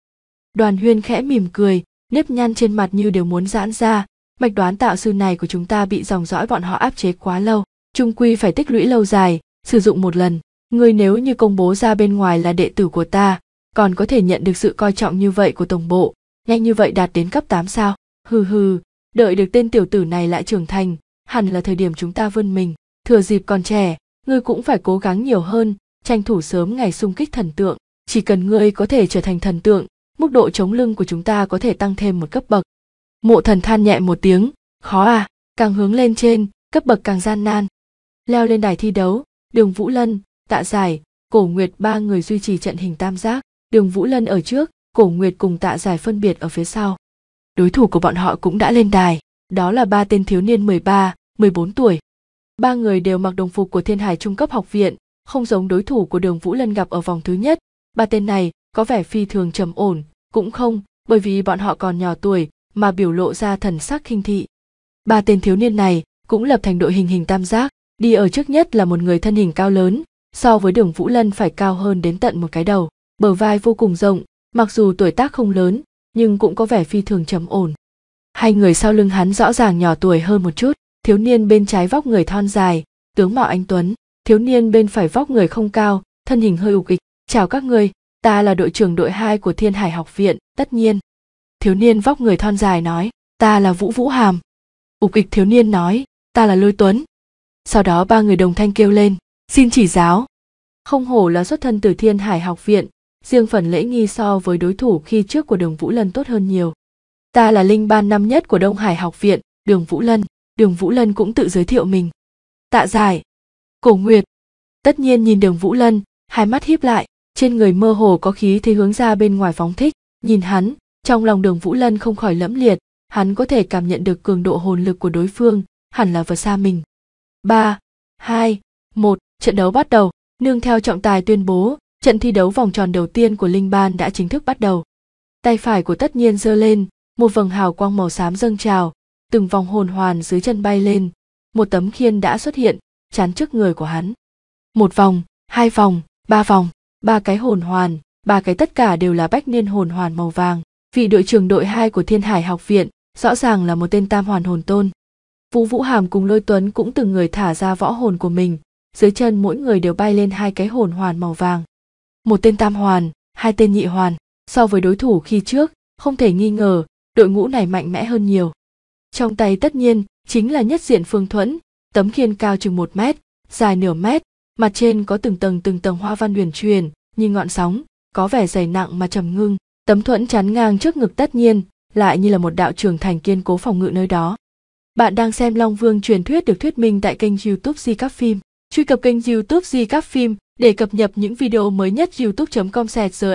Đoàn Huyên khẽ mỉm cười, nếp nhăn trên mặt như đều muốn giãn ra, mạch đoán tạo sư này của chúng ta bị dòng dõi bọn họ áp chế quá lâu trung quy phải tích lũy lâu dài sử dụng một lần Ngươi nếu như công bố ra bên ngoài là đệ tử của ta còn có thể nhận được sự coi trọng như vậy của tổng bộ nhanh như vậy đạt đến cấp 8 sao hừ hừ đợi được tên tiểu tử này lại trưởng thành hẳn là thời điểm chúng ta vươn mình thừa dịp còn trẻ ngươi cũng phải cố gắng nhiều hơn tranh thủ sớm ngày sung kích thần tượng chỉ cần ngươi có thể trở thành thần tượng mức độ chống lưng của chúng ta có thể tăng thêm một cấp bậc mộ thần than nhẹ một tiếng khó à càng hướng lên trên cấp bậc càng gian nan leo lên đài thi đấu đường vũ lân tạ giải cổ nguyệt ba người duy trì trận hình tam giác đường vũ lân ở trước cổ nguyệt cùng tạ giải phân biệt ở phía sau đối thủ của bọn họ cũng đã lên đài đó là ba tên thiếu niên 13, 14 tuổi ba người đều mặc đồng phục của thiên hải trung cấp học viện không giống đối thủ của đường vũ lân gặp ở vòng thứ nhất ba tên này có vẻ phi thường trầm ổn cũng không bởi vì bọn họ còn nhỏ tuổi mà biểu lộ ra thần sắc khinh thị ba tên thiếu niên này cũng lập thành đội hình hình tam giác đi ở trước nhất là một người thân hình cao lớn so với đường vũ lân phải cao hơn đến tận một cái đầu bờ vai vô cùng rộng mặc dù tuổi tác không lớn nhưng cũng có vẻ phi thường trầm ổn hai người sau lưng hắn rõ ràng nhỏ tuổi hơn một chút thiếu niên bên trái vóc người thon dài tướng mạo anh tuấn thiếu niên bên phải vóc người không cao thân hình hơi ục ịch chào các người ta là đội trưởng đội hai của thiên hải học viện tất nhiên thiếu niên vóc người thon dài nói ta là vũ vũ hàm ục ịch thiếu niên nói ta là lôi tuấn sau đó ba người đồng thanh kêu lên xin chỉ giáo không hổ là xuất thân từ thiên hải học viện riêng phần lễ nghi so với đối thủ khi trước của đường vũ lân tốt hơn nhiều ta là linh ban năm nhất của đông hải học viện đường vũ lân đường vũ lân cũng tự giới thiệu mình tạ giải cổ nguyệt tất nhiên nhìn đường vũ lân hai mắt híp lại trên người mơ hồ có khí thế hướng ra bên ngoài phóng thích nhìn hắn trong lòng đường Vũ Lân không khỏi lẫm liệt, hắn có thể cảm nhận được cường độ hồn lực của đối phương, hẳn là vượt xa mình. ba hai một trận đấu bắt đầu, nương theo trọng tài tuyên bố, trận thi đấu vòng tròn đầu tiên của Linh Ban đã chính thức bắt đầu. Tay phải của tất nhiên giơ lên, một vầng hào quang màu xám dâng trào, từng vòng hồn hoàn dưới chân bay lên, một tấm khiên đã xuất hiện, chắn trước người của hắn. Một vòng, hai vòng, ba vòng, ba cái hồn hoàn, ba cái tất cả đều là bách niên hồn hoàn màu vàng vị đội trưởng đội 2 của Thiên Hải học viện, rõ ràng là một tên tam hoàn hồn tôn. Vũ Vũ Hàm cùng Lôi Tuấn cũng từng người thả ra võ hồn của mình, dưới chân mỗi người đều bay lên hai cái hồn hoàn màu vàng. Một tên tam hoàn, hai tên nhị hoàn, so với đối thủ khi trước, không thể nghi ngờ, đội ngũ này mạnh mẽ hơn nhiều. Trong tay tất nhiên chính là nhất diện phương thuẫn, tấm khiên cao chừng một mét, dài nửa mét, mặt trên có từng tầng từng tầng hoa văn huyền truyền, như ngọn sóng, có vẻ dày nặng mà trầm ngưng tấm thuẫn chắn ngang trước ngực tất nhiên lại như là một đạo trưởng thành kiên cố phòng ngự nơi đó bạn đang xem long vương truyền thuyết được thuyết minh tại kênh youtube di các phim truy cập kênh youtube di các phim để cập nhật những video mới nhất youtube com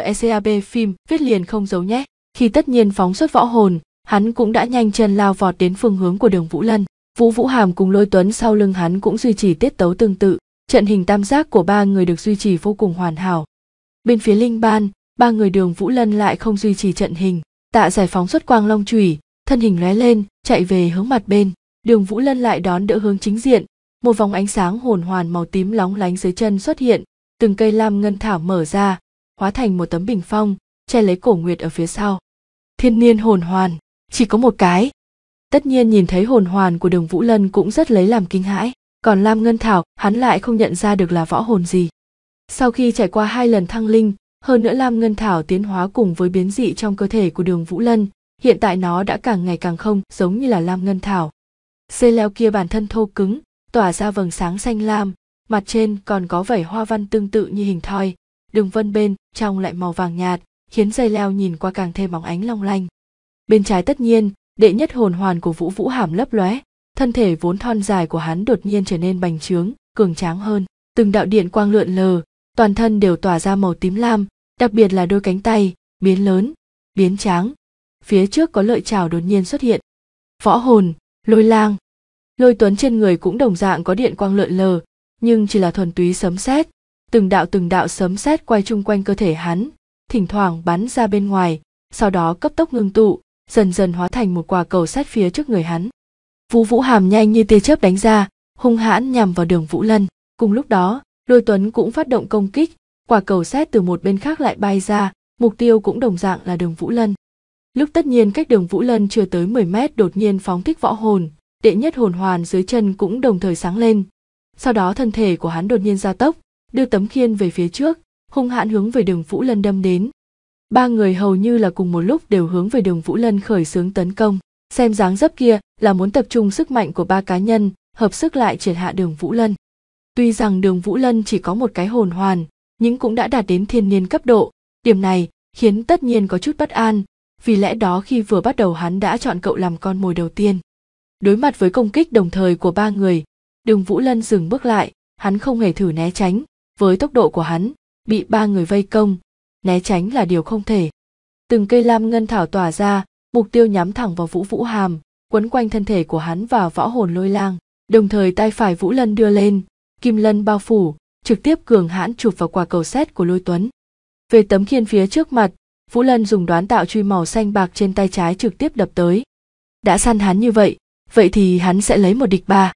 ecab phim viết liền không giấu nhé khi tất nhiên phóng xuất võ hồn hắn cũng đã nhanh chân lao vọt đến phương hướng của đường vũ lân vũ vũ hàm cùng lôi tuấn sau lưng hắn cũng duy trì tiết tấu tương tự trận hình tam giác của ba người được duy trì vô cùng hoàn hảo bên phía linh ban ba người đường Vũ Lân lại không duy trì trận hình. Tạ giải phóng xuất quang long chủy, thân hình lóe lên, chạy về hướng mặt bên. Đường Vũ Lân lại đón đỡ hướng chính diện. Một vòng ánh sáng hồn hoàn màu tím lóng lánh dưới chân xuất hiện, từng cây lam ngân thảo mở ra, hóa thành một tấm bình phong, che lấy cổ nguyệt ở phía sau. Thiên niên hồn hoàn, chỉ có một cái. Tất nhiên nhìn thấy hồn hoàn của đường Vũ Lân cũng rất lấy làm kinh hãi, còn Lam Ngân Thảo hắn lại không nhận ra được là võ hồn gì. Sau khi trải qua hai lần thăng linh, hơn nữa Lam Ngân Thảo tiến hóa cùng với biến dị trong cơ thể của đường Vũ Lân, hiện tại nó đã càng ngày càng không giống như là Lam Ngân Thảo. Xê leo kia bản thân thô cứng, tỏa ra vầng sáng xanh lam, mặt trên còn có vảy hoa văn tương tự như hình thoi, đường vân bên trong lại màu vàng nhạt, khiến dây leo nhìn qua càng thêm bóng ánh long lanh. Bên trái tất nhiên, đệ nhất hồn hoàn của Vũ Vũ Hàm lấp lóe, thân thể vốn thon dài của hắn đột nhiên trở nên bành trướng, cường tráng hơn, từng đạo điện quang lượn lờ, toàn thân đều tỏa ra màu tím lam, đặc biệt là đôi cánh tay, biến lớn, biến tráng. Phía trước có lợi chảo đột nhiên xuất hiện. Võ hồn, lôi lang. Lôi tuấn trên người cũng đồng dạng có điện quang lượn lờ, nhưng chỉ là thuần túy sấm sét. Từng đạo từng đạo sấm sét quay chung quanh cơ thể hắn, thỉnh thoảng bắn ra bên ngoài, sau đó cấp tốc ngưng tụ, dần dần hóa thành một quả cầu sát phía trước người hắn. Vũ Vũ Hàm nhanh như tia chớp đánh ra, hung hãn nhằm vào Đường Vũ Lân, cùng lúc đó, lôi tuấn cũng phát động công kích quả cầu xét từ một bên khác lại bay ra mục tiêu cũng đồng dạng là đường vũ lân lúc tất nhiên cách đường vũ lân chưa tới 10 mét đột nhiên phóng thích võ hồn đệ nhất hồn hoàn dưới chân cũng đồng thời sáng lên sau đó thân thể của hắn đột nhiên gia tốc đưa tấm khiên về phía trước hung hãn hướng về đường vũ lân đâm đến ba người hầu như là cùng một lúc đều hướng về đường vũ lân khởi xướng tấn công xem dáng dấp kia là muốn tập trung sức mạnh của ba cá nhân hợp sức lại triệt hạ đường vũ lân Tuy rằng đường Vũ Lân chỉ có một cái hồn hoàn, nhưng cũng đã đạt đến thiên niên cấp độ, điểm này khiến tất nhiên có chút bất an, vì lẽ đó khi vừa bắt đầu hắn đã chọn cậu làm con mồi đầu tiên. Đối mặt với công kích đồng thời của ba người, đường Vũ Lân dừng bước lại, hắn không hề thử né tránh, với tốc độ của hắn, bị ba người vây công, né tránh là điều không thể. Từng cây lam ngân thảo tỏa ra, mục tiêu nhắm thẳng vào Vũ Vũ Hàm, quấn quanh thân thể của hắn và võ hồn lôi lang, đồng thời tay phải Vũ Lân đưa lên, kim lân bao phủ trực tiếp cường hãn chụp vào quả cầu xét của lôi tuấn về tấm khiên phía trước mặt vũ lân dùng đoán tạo truy màu xanh bạc trên tay trái trực tiếp đập tới đã săn hắn như vậy vậy thì hắn sẽ lấy một địch ba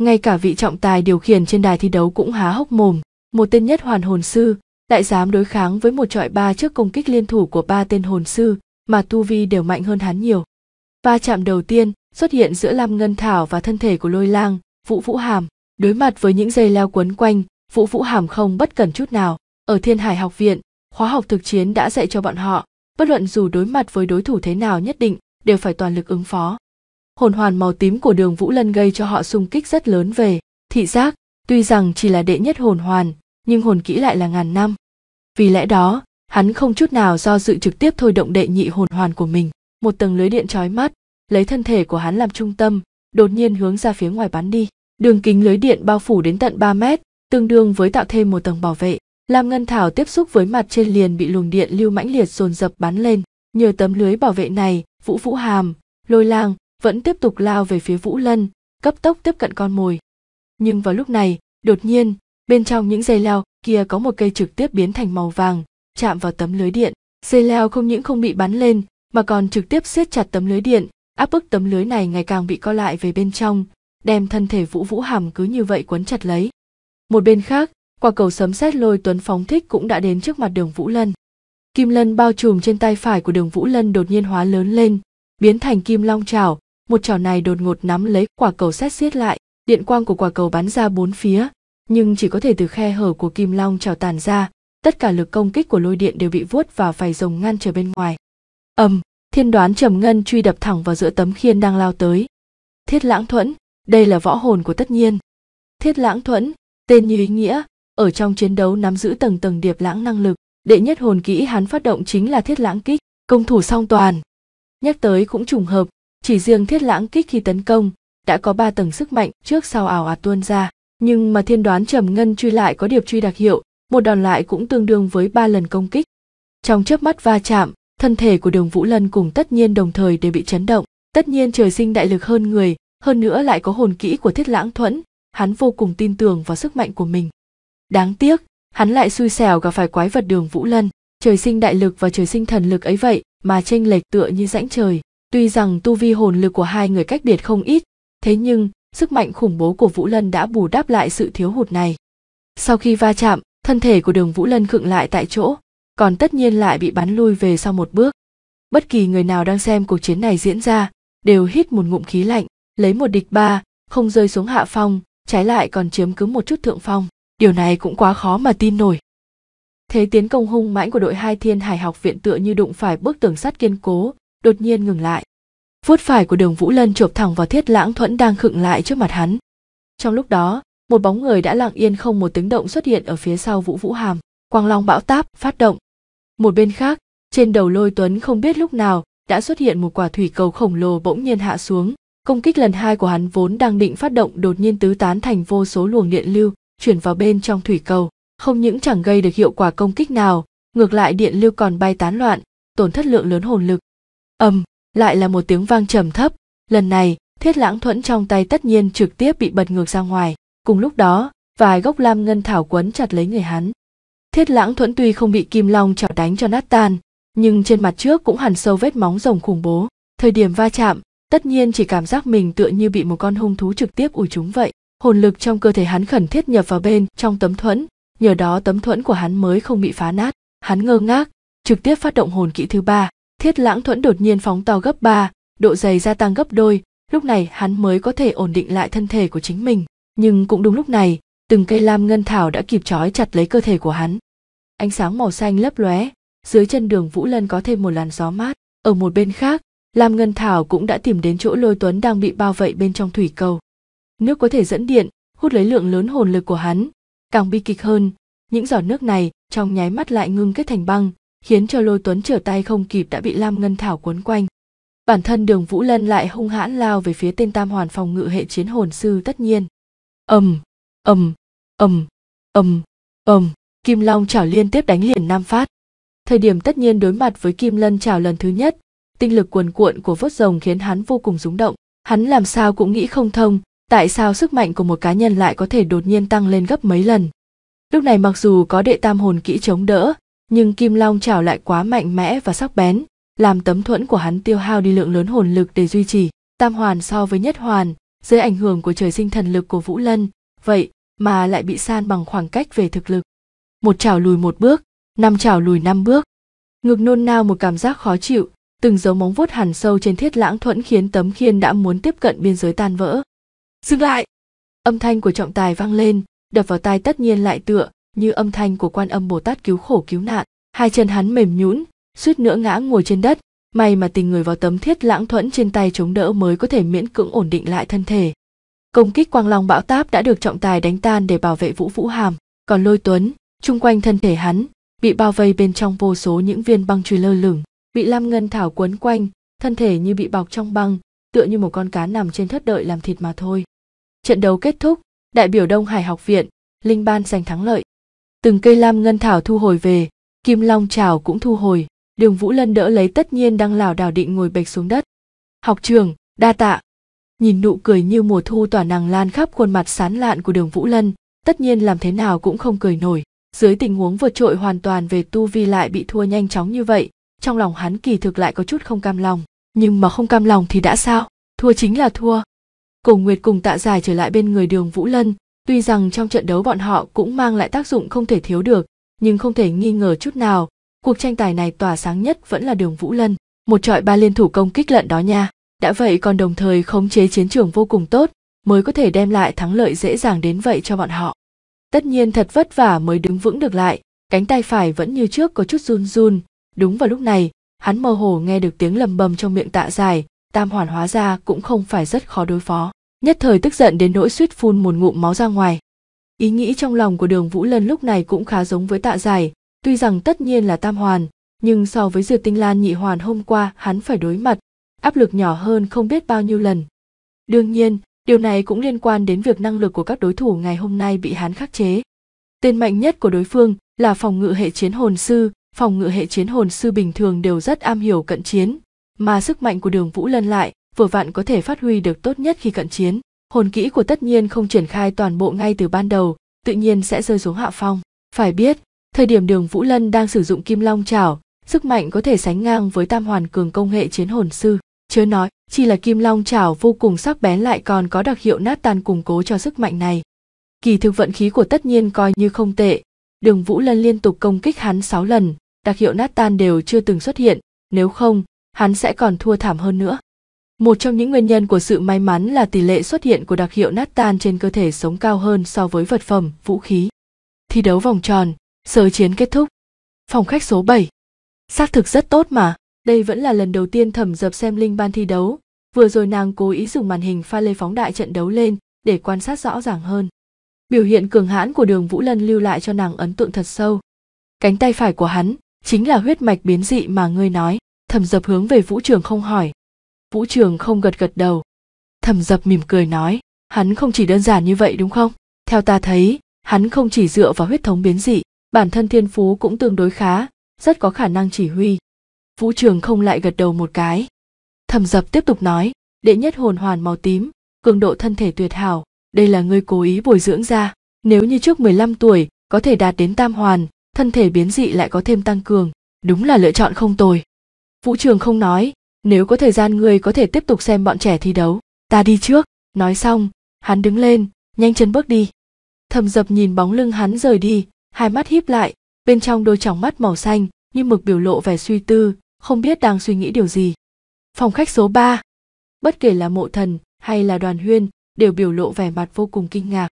ngay cả vị trọng tài điều khiển trên đài thi đấu cũng há hốc mồm một tên nhất hoàn hồn sư lại dám đối kháng với một trọi ba trước công kích liên thủ của ba tên hồn sư mà tu vi đều mạnh hơn hắn nhiều va chạm đầu tiên xuất hiện giữa lam ngân thảo và thân thể của lôi lang vũ vũ hàm đối mặt với những dây leo quấn quanh vũ vũ hàm không bất cần chút nào ở thiên hải học viện khóa học thực chiến đã dạy cho bọn họ bất luận dù đối mặt với đối thủ thế nào nhất định đều phải toàn lực ứng phó hồn hoàn màu tím của đường vũ lân gây cho họ sung kích rất lớn về thị giác tuy rằng chỉ là đệ nhất hồn hoàn nhưng hồn kỹ lại là ngàn năm vì lẽ đó hắn không chút nào do dự trực tiếp thôi động đệ nhị hồn hoàn của mình một tầng lưới điện trói mắt lấy thân thể của hắn làm trung tâm đột nhiên hướng ra phía ngoài bắn đi Đường kính lưới điện bao phủ đến tận 3 mét, tương đương với tạo thêm một tầng bảo vệ. Lam Ngân Thảo tiếp xúc với mặt trên liền bị luồng điện lưu mãnh liệt dồn dập bắn lên. Nhờ tấm lưới bảo vệ này, Vũ Vũ Hàm, Lôi Lang vẫn tiếp tục lao về phía Vũ Lân, cấp tốc tiếp cận con mồi. Nhưng vào lúc này, đột nhiên, bên trong những dây leo kia có một cây trực tiếp biến thành màu vàng, chạm vào tấm lưới điện. Dây leo không những không bị bắn lên, mà còn trực tiếp siết chặt tấm lưới điện, áp bức tấm lưới này ngày càng bị co lại về bên trong, đem thân thể vũ vũ hàm cứ như vậy quấn chặt lấy một bên khác quả cầu sấm sét lôi tuấn phóng thích cũng đã đến trước mặt đường vũ lân kim lân bao trùm trên tay phải của đường vũ lân đột nhiên hóa lớn lên biến thành kim long trào một trào này đột ngột nắm lấy quả cầu sét xiết lại điện quang của quả cầu bắn ra bốn phía nhưng chỉ có thể từ khe hở của kim long trào tàn ra tất cả lực công kích của lôi điện đều bị vuốt vào vài rồng ngăn trở bên ngoài ầm thiên đoán trầm ngân truy đập thẳng vào giữa tấm khiên đang lao tới thiết lãng thuẫn đây là võ hồn của tất nhiên thiết lãng thuẫn tên như ý nghĩa ở trong chiến đấu nắm giữ tầng tầng điệp lãng năng lực đệ nhất hồn kỹ hắn phát động chính là thiết lãng kích công thủ song toàn nhắc tới cũng trùng hợp chỉ riêng thiết lãng kích khi tấn công đã có ba tầng sức mạnh trước sau ảo ạt tuôn ra nhưng mà thiên đoán trầm ngân truy lại có điệp truy đặc hiệu một đòn lại cũng tương đương với ba lần công kích trong chớp mắt va chạm thân thể của đường vũ lân cùng tất nhiên đồng thời đều bị chấn động tất nhiên trời sinh đại lực hơn người hơn nữa lại có hồn kỹ của thiết lãng thuẫn hắn vô cùng tin tưởng vào sức mạnh của mình đáng tiếc hắn lại xui xẻo gặp phải quái vật đường vũ lân trời sinh đại lực và trời sinh thần lực ấy vậy mà tranh lệch tựa như rãnh trời tuy rằng tu vi hồn lực của hai người cách biệt không ít thế nhưng sức mạnh khủng bố của vũ lân đã bù đắp lại sự thiếu hụt này sau khi va chạm thân thể của đường vũ lân khựng lại tại chỗ còn tất nhiên lại bị bắn lui về sau một bước bất kỳ người nào đang xem cuộc chiến này diễn ra đều hít một ngụm khí lạnh lấy một địch ba không rơi xuống hạ phong trái lại còn chiếm cứ một chút thượng phong điều này cũng quá khó mà tin nổi thế tiến công hung mãnh của đội hai thiên hải học viện tựa như đụng phải bức tường sắt kiên cố đột nhiên ngừng lại vuốt phải của đường vũ lân chộp thẳng vào thiết lãng thuẫn đang khựng lại trước mặt hắn trong lúc đó một bóng người đã lặng yên không một tiếng động xuất hiện ở phía sau vũ vũ hàm quang long bão táp phát động một bên khác trên đầu lôi tuấn không biết lúc nào đã xuất hiện một quả thủy cầu khổng lồ bỗng nhiên hạ xuống Công kích lần hai của hắn vốn đang định phát động đột nhiên tứ tán thành vô số luồng điện lưu, chuyển vào bên trong thủy cầu, không những chẳng gây được hiệu quả công kích nào, ngược lại điện lưu còn bay tán loạn, tổn thất lượng lớn hồn lực. Ầm, lại là một tiếng vang trầm thấp, lần này, thiết lãng thuẫn trong tay tất nhiên trực tiếp bị bật ngược ra ngoài, cùng lúc đó, vài gốc lam ngân thảo quấn chặt lấy người hắn. Thiết lãng thuẫn tuy không bị kim long chảo đánh cho nát tan, nhưng trên mặt trước cũng hẳn sâu vết móng rồng khủng bố, thời điểm va chạm, tất nhiên chỉ cảm giác mình tựa như bị một con hung thú trực tiếp ủi chúng vậy hồn lực trong cơ thể hắn khẩn thiết nhập vào bên trong tấm thuẫn nhờ đó tấm thuẫn của hắn mới không bị phá nát hắn ngơ ngác trực tiếp phát động hồn kỹ thứ ba thiết lãng thuẫn đột nhiên phóng to gấp ba độ dày gia tăng gấp đôi lúc này hắn mới có thể ổn định lại thân thể của chính mình nhưng cũng đúng lúc này từng cây lam ngân thảo đã kịp trói chặt lấy cơ thể của hắn ánh sáng màu xanh lấp lóe dưới chân đường vũ lân có thêm một làn gió mát ở một bên khác Lam Ngân Thảo cũng đã tìm đến chỗ Lôi Tuấn đang bị bao vây bên trong thủy cầu. Nước có thể dẫn điện, hút lấy lượng lớn hồn lực của hắn. Càng bi kịch hơn, những giọt nước này trong nháy mắt lại ngưng kết thành băng, khiến cho Lôi Tuấn trở tay không kịp đã bị Lam Ngân Thảo cuốn quanh. Bản thân Đường Vũ Lân lại hung hãn lao về phía tên Tam Hoàn phòng ngự hệ chiến hồn sư tất nhiên. Ầm, ầm, ầm, ầm, ầm, Kim Long chảo liên tiếp đánh liền Nam Phát. Thời điểm tất nhiên đối mặt với Kim Lân chảo lần thứ nhất, tinh lực cuồn cuộn của vớt rồng khiến hắn vô cùng rúng động hắn làm sao cũng nghĩ không thông tại sao sức mạnh của một cá nhân lại có thể đột nhiên tăng lên gấp mấy lần lúc này mặc dù có đệ tam hồn kỹ chống đỡ nhưng kim long chảo lại quá mạnh mẽ và sắc bén làm tấm thuẫn của hắn tiêu hao đi lượng lớn hồn lực để duy trì tam hoàn so với nhất hoàn dưới ảnh hưởng của trời sinh thần lực của vũ lân vậy mà lại bị san bằng khoảng cách về thực lực một chảo lùi một bước năm chảo lùi năm bước ngực nôn nao một cảm giác khó chịu từng dấu móng vuốt hẳn sâu trên thiết lãng thuẫn khiến tấm khiên đã muốn tiếp cận biên giới tan vỡ dừng lại âm thanh của trọng tài vang lên đập vào tai tất nhiên lại tựa như âm thanh của quan âm bồ tát cứu khổ cứu nạn hai chân hắn mềm nhũn suýt nữa ngã ngồi trên đất may mà tình người vào tấm thiết lãng thuẫn trên tay chống đỡ mới có thể miễn cưỡng ổn định lại thân thể công kích quang long bão táp đã được trọng tài đánh tan để bảo vệ vũ vũ hàm còn lôi tuấn chung quanh thân thể hắn bị bao vây bên trong vô số những viên băng chùy lơ lửng bị lam ngân thảo quấn quanh thân thể như bị bọc trong băng tựa như một con cá nằm trên thất đợi làm thịt mà thôi trận đấu kết thúc đại biểu đông hải học viện linh ban giành thắng lợi từng cây lam ngân thảo thu hồi về kim long trào cũng thu hồi đường vũ lân đỡ lấy tất nhiên đang lảo đảo định ngồi bệch xuống đất học trường đa tạ nhìn nụ cười như mùa thu tỏa nàng lan khắp khuôn mặt sán lạn của đường vũ lân tất nhiên làm thế nào cũng không cười nổi dưới tình huống vượt trội hoàn toàn về tu vi lại bị thua nhanh chóng như vậy trong lòng hắn kỳ thực lại có chút không cam lòng nhưng mà không cam lòng thì đã sao thua chính là thua cổ nguyệt cùng tạ giải trở lại bên người đường vũ lân tuy rằng trong trận đấu bọn họ cũng mang lại tác dụng không thể thiếu được nhưng không thể nghi ngờ chút nào cuộc tranh tài này tỏa sáng nhất vẫn là đường vũ lân một trọi ba liên thủ công kích lận đó nha đã vậy còn đồng thời khống chế chiến trường vô cùng tốt mới có thể đem lại thắng lợi dễ dàng đến vậy cho bọn họ tất nhiên thật vất vả mới đứng vững được lại cánh tay phải vẫn như trước có chút run run đúng vào lúc này hắn mơ hồ nghe được tiếng lầm bầm trong miệng tạ dài tam hoàn hóa ra cũng không phải rất khó đối phó nhất thời tức giận đến nỗi suýt phun một ngụm máu ra ngoài ý nghĩ trong lòng của đường vũ lân lúc này cũng khá giống với tạ dài tuy rằng tất nhiên là tam hoàn nhưng so với dược tinh lan nhị hoàn hôm qua hắn phải đối mặt áp lực nhỏ hơn không biết bao nhiêu lần đương nhiên điều này cũng liên quan đến việc năng lực của các đối thủ ngày hôm nay bị hắn khắc chế tên mạnh nhất của đối phương là phòng ngự hệ chiến hồn sư phòng ngự hệ chiến hồn sư bình thường đều rất am hiểu cận chiến mà sức mạnh của đường vũ lân lại vừa vặn có thể phát huy được tốt nhất khi cận chiến hồn kỹ của tất nhiên không triển khai toàn bộ ngay từ ban đầu tự nhiên sẽ rơi xuống hạ phong phải biết thời điểm đường vũ lân đang sử dụng kim long chảo sức mạnh có thể sánh ngang với tam hoàn cường công hệ chiến hồn sư chớ nói chỉ là kim long chảo vô cùng sắc bén lại còn có đặc hiệu nát tan củng cố cho sức mạnh này kỳ thực vận khí của tất nhiên coi như không tệ đường vũ lân liên tục công kích hắn 6 lần đặc hiệu nát tan đều chưa từng xuất hiện, nếu không, hắn sẽ còn thua thảm hơn nữa. Một trong những nguyên nhân của sự may mắn là tỷ lệ xuất hiện của đặc hiệu nát tan trên cơ thể sống cao hơn so với vật phẩm, vũ khí. Thi đấu vòng tròn, sơ chiến kết thúc. Phòng khách số 7. Xác thực rất tốt mà, đây vẫn là lần đầu tiên thẩm dập xem Linh Ban thi đấu. Vừa rồi nàng cố ý dùng màn hình pha lê phóng đại trận đấu lên để quan sát rõ ràng hơn. Biểu hiện cường hãn của đường Vũ Lân lưu lại cho nàng ấn tượng thật sâu. Cánh tay phải của hắn chính là huyết mạch biến dị mà ngươi nói thẩm dập hướng về vũ trường không hỏi vũ trường không gật gật đầu thẩm dập mỉm cười nói hắn không chỉ đơn giản như vậy đúng không theo ta thấy hắn không chỉ dựa vào huyết thống biến dị bản thân thiên phú cũng tương đối khá rất có khả năng chỉ huy vũ trường không lại gật đầu một cái thẩm dập tiếp tục nói đệ nhất hồn hoàn màu tím cường độ thân thể tuyệt hảo đây là ngươi cố ý bồi dưỡng ra nếu như trước 15 tuổi có thể đạt đến tam hoàn thân thể biến dị lại có thêm tăng cường đúng là lựa chọn không tồi vũ trường không nói nếu có thời gian ngươi có thể tiếp tục xem bọn trẻ thi đấu ta đi trước nói xong hắn đứng lên nhanh chân bước đi thầm dập nhìn bóng lưng hắn rời đi hai mắt híp lại bên trong đôi tròng mắt màu xanh như mực biểu lộ vẻ suy tư không biết đang suy nghĩ điều gì phòng khách số 3. bất kể là mộ thần hay là đoàn huyên đều biểu lộ vẻ mặt vô cùng kinh ngạc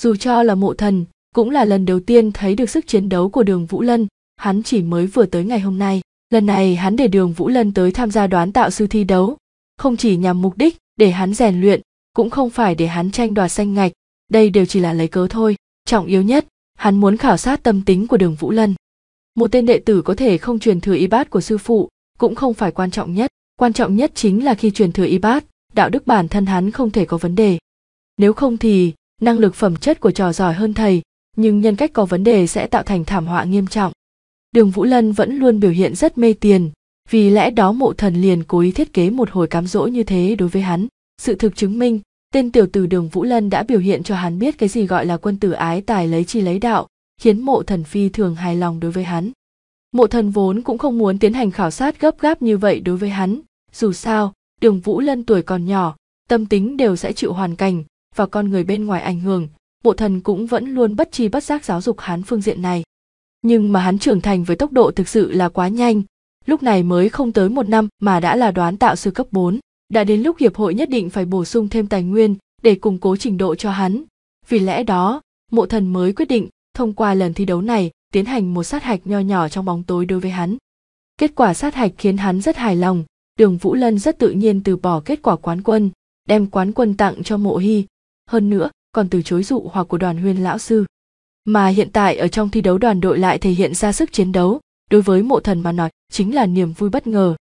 dù cho là mộ thần cũng là lần đầu tiên thấy được sức chiến đấu của Đường Vũ Lân, hắn chỉ mới vừa tới ngày hôm nay. Lần này hắn để Đường Vũ Lân tới tham gia đoán tạo sư thi đấu, không chỉ nhằm mục đích để hắn rèn luyện, cũng không phải để hắn tranh đoạt danh ngạch, đây đều chỉ là lấy cớ thôi. Trọng yếu nhất, hắn muốn khảo sát tâm tính của Đường Vũ Lân. Một tên đệ tử có thể không truyền thừa y bát của sư phụ, cũng không phải quan trọng nhất, quan trọng nhất chính là khi truyền thừa y bát, đạo đức bản thân hắn không thể có vấn đề. Nếu không thì, năng lực phẩm chất của trò giỏi hơn thầy, nhưng nhân cách có vấn đề sẽ tạo thành thảm họa nghiêm trọng đường vũ lân vẫn luôn biểu hiện rất mê tiền vì lẽ đó mộ thần liền cố ý thiết kế một hồi cám dỗ như thế đối với hắn sự thực chứng minh tên tiểu tử đường vũ lân đã biểu hiện cho hắn biết cái gì gọi là quân tử ái tài lấy chi lấy đạo khiến mộ thần phi thường hài lòng đối với hắn mộ thần vốn cũng không muốn tiến hành khảo sát gấp gáp như vậy đối với hắn dù sao đường vũ lân tuổi còn nhỏ tâm tính đều sẽ chịu hoàn cảnh và con người bên ngoài ảnh hưởng bộ thần cũng vẫn luôn bất tri bất giác giáo dục hắn phương diện này nhưng mà hắn trưởng thành với tốc độ thực sự là quá nhanh lúc này mới không tới một năm mà đã là đoán tạo sư cấp 4. đã đến lúc hiệp hội nhất định phải bổ sung thêm tài nguyên để củng cố trình độ cho hắn vì lẽ đó mộ thần mới quyết định thông qua lần thi đấu này tiến hành một sát hạch nho nhỏ trong bóng tối đối với hắn kết quả sát hạch khiến hắn rất hài lòng đường vũ lân rất tự nhiên từ bỏ kết quả quán quân đem quán quân tặng cho mộ hy hơn nữa còn từ chối dụ hoặc của đoàn huyên lão sư mà hiện tại ở trong thi đấu đoàn đội lại thể hiện ra sức chiến đấu đối với mộ thần mà nói chính là niềm vui bất ngờ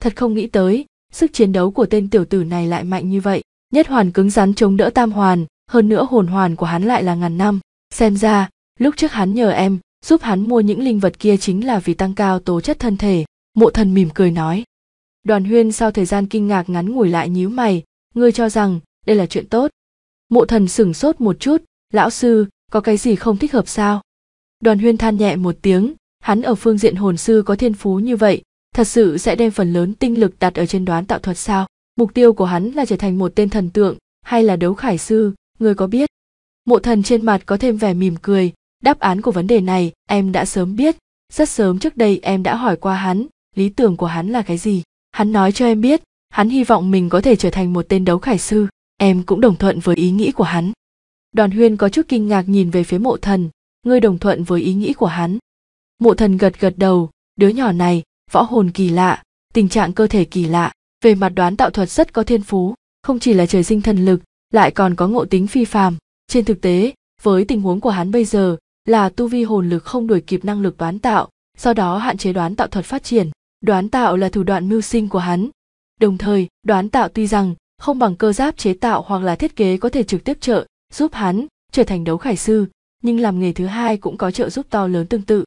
thật không nghĩ tới sức chiến đấu của tên tiểu tử này lại mạnh như vậy nhất hoàn cứng rắn chống đỡ tam hoàn hơn nữa hồn hoàn của hắn lại là ngàn năm xem ra lúc trước hắn nhờ em giúp hắn mua những linh vật kia chính là vì tăng cao tố chất thân thể mộ thần mỉm cười nói đoàn huyên sau thời gian kinh ngạc ngắn ngủi lại nhíu mày ngươi cho rằng đây là chuyện tốt mộ thần sửng sốt một chút lão sư có cái gì không thích hợp sao đoàn huyên than nhẹ một tiếng hắn ở phương diện hồn sư có thiên phú như vậy thật sự sẽ đem phần lớn tinh lực đặt ở trên đoán tạo thuật sao mục tiêu của hắn là trở thành một tên thần tượng hay là đấu khải sư người có biết mộ thần trên mặt có thêm vẻ mỉm cười đáp án của vấn đề này em đã sớm biết rất sớm trước đây em đã hỏi qua hắn lý tưởng của hắn là cái gì hắn nói cho em biết hắn hy vọng mình có thể trở thành một tên đấu khải sư em cũng đồng thuận với ý nghĩ của hắn đoàn huyên có chút kinh ngạc nhìn về phía mộ thần ngươi đồng thuận với ý nghĩ của hắn mộ thần gật gật đầu đứa nhỏ này võ hồn kỳ lạ tình trạng cơ thể kỳ lạ về mặt đoán tạo thuật rất có thiên phú không chỉ là trời sinh thần lực lại còn có ngộ tính phi phàm trên thực tế với tình huống của hắn bây giờ là tu vi hồn lực không đuổi kịp năng lực đoán tạo do đó hạn chế đoán tạo thuật phát triển đoán tạo là thủ đoạn mưu sinh của hắn đồng thời đoán tạo tuy rằng không bằng cơ giáp chế tạo hoặc là thiết kế có thể trực tiếp trợ giúp hắn trở thành đấu khải sư nhưng làm nghề thứ hai cũng có trợ giúp to lớn tương tự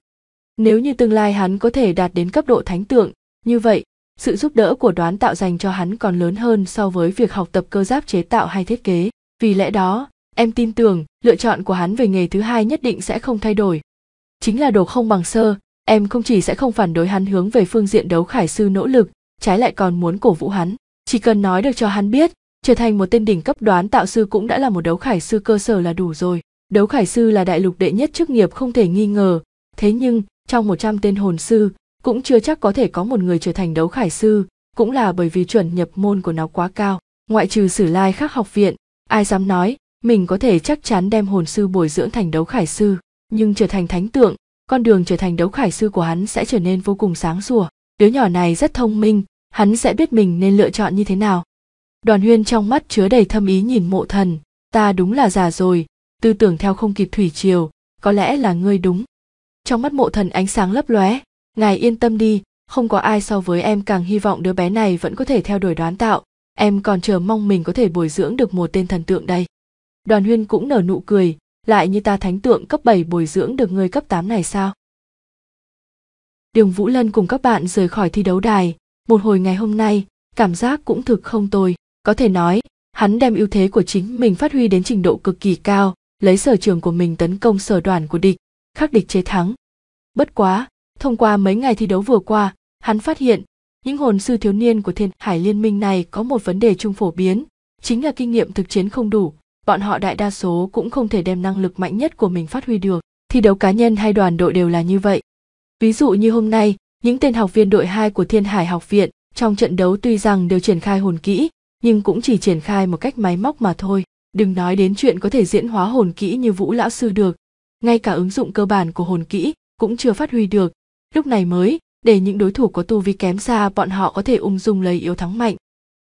nếu như tương lai hắn có thể đạt đến cấp độ thánh tượng như vậy sự giúp đỡ của đoán tạo dành cho hắn còn lớn hơn so với việc học tập cơ giáp chế tạo hay thiết kế vì lẽ đó em tin tưởng lựa chọn của hắn về nghề thứ hai nhất định sẽ không thay đổi chính là đồ không bằng sơ em không chỉ sẽ không phản đối hắn hướng về phương diện đấu khải sư nỗ lực trái lại còn muốn cổ vũ hắn chỉ cần nói được cho hắn biết trở thành một tên đỉnh cấp đoán tạo sư cũng đã là một đấu khải sư cơ sở là đủ rồi đấu khải sư là đại lục đệ nhất chức nghiệp không thể nghi ngờ thế nhưng trong một trăm tên hồn sư cũng chưa chắc có thể có một người trở thành đấu khải sư cũng là bởi vì chuẩn nhập môn của nó quá cao ngoại trừ sử lai khác học viện ai dám nói mình có thể chắc chắn đem hồn sư bồi dưỡng thành đấu khải sư nhưng trở thành thánh tượng con đường trở thành đấu khải sư của hắn sẽ trở nên vô cùng sáng sủa đứa nhỏ này rất thông minh hắn sẽ biết mình nên lựa chọn như thế nào đoàn huyên trong mắt chứa đầy thâm ý nhìn mộ thần ta đúng là già rồi tư tưởng theo không kịp thủy triều có lẽ là ngươi đúng trong mắt mộ thần ánh sáng lấp lóe ngài yên tâm đi không có ai so với em càng hy vọng đứa bé này vẫn có thể theo đuổi đoán tạo em còn chờ mong mình có thể bồi dưỡng được một tên thần tượng đây đoàn huyên cũng nở nụ cười lại như ta thánh tượng cấp 7 bồi dưỡng được người cấp 8 này sao? Đường Vũ Lân cùng các bạn rời khỏi thi đấu đài, một hồi ngày hôm nay cảm giác cũng thực không tồi có thể nói hắn đem ưu thế của chính mình phát huy đến trình độ cực kỳ cao lấy sở trường của mình tấn công sở đoàn của địch khắc địch chế thắng bất quá thông qua mấy ngày thi đấu vừa qua hắn phát hiện những hồn sư thiếu niên của thiên hải liên minh này có một vấn đề chung phổ biến chính là kinh nghiệm thực chiến không đủ bọn họ đại đa số cũng không thể đem năng lực mạnh nhất của mình phát huy được thi đấu cá nhân hay đoàn đội đều là như vậy ví dụ như hôm nay những tên học viên đội 2 của Thiên Hải học viện trong trận đấu tuy rằng đều triển khai hồn kỹ, nhưng cũng chỉ triển khai một cách máy móc mà thôi. Đừng nói đến chuyện có thể diễn hóa hồn kỹ như Vũ lão sư được, ngay cả ứng dụng cơ bản của hồn kỹ cũng chưa phát huy được. Lúc này mới, để những đối thủ có tu vi kém xa bọn họ có thể ung dung lấy yếu thắng mạnh.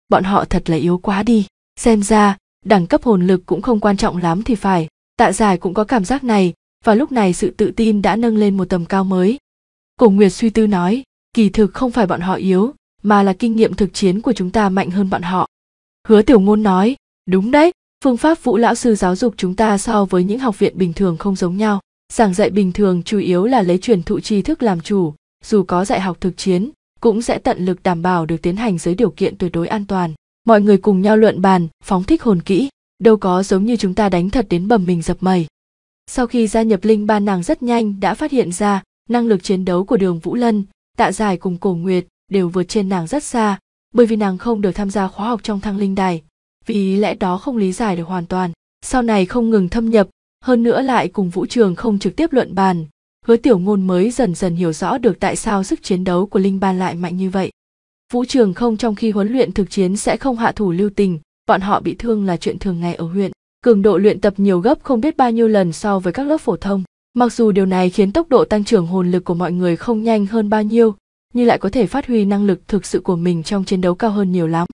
Bọn họ thật là yếu quá đi, xem ra đẳng cấp hồn lực cũng không quan trọng lắm thì phải. Tạ Giải cũng có cảm giác này, và lúc này sự tự tin đã nâng lên một tầm cao mới cổ nguyệt suy tư nói kỳ thực không phải bọn họ yếu mà là kinh nghiệm thực chiến của chúng ta mạnh hơn bọn họ hứa tiểu ngôn nói đúng đấy phương pháp vũ lão sư giáo dục chúng ta so với những học viện bình thường không giống nhau giảng dạy bình thường chủ yếu là lấy truyền thụ tri thức làm chủ dù có dạy học thực chiến cũng sẽ tận lực đảm bảo được tiến hành dưới điều kiện tuyệt đối an toàn mọi người cùng nhau luận bàn phóng thích hồn kỹ đâu có giống như chúng ta đánh thật đến bầm mình dập mẩy sau khi gia nhập linh Ba, nàng rất nhanh đã phát hiện ra năng lực chiến đấu của đường vũ lân tạ giải cùng cổ nguyệt đều vượt trên nàng rất xa bởi vì nàng không được tham gia khóa học trong thăng linh đài vì lẽ đó không lý giải được hoàn toàn sau này không ngừng thâm nhập hơn nữa lại cùng vũ trường không trực tiếp luận bàn hứa tiểu ngôn mới dần dần hiểu rõ được tại sao sức chiến đấu của linh ban lại mạnh như vậy vũ trường không trong khi huấn luyện thực chiến sẽ không hạ thủ lưu tình bọn họ bị thương là chuyện thường ngày ở huyện cường độ luyện tập nhiều gấp không biết bao nhiêu lần so với các lớp phổ thông Mặc dù điều này khiến tốc độ tăng trưởng hồn lực của mọi người không nhanh hơn bao nhiêu, nhưng lại có thể phát huy năng lực thực sự của mình trong chiến đấu cao hơn nhiều lắm.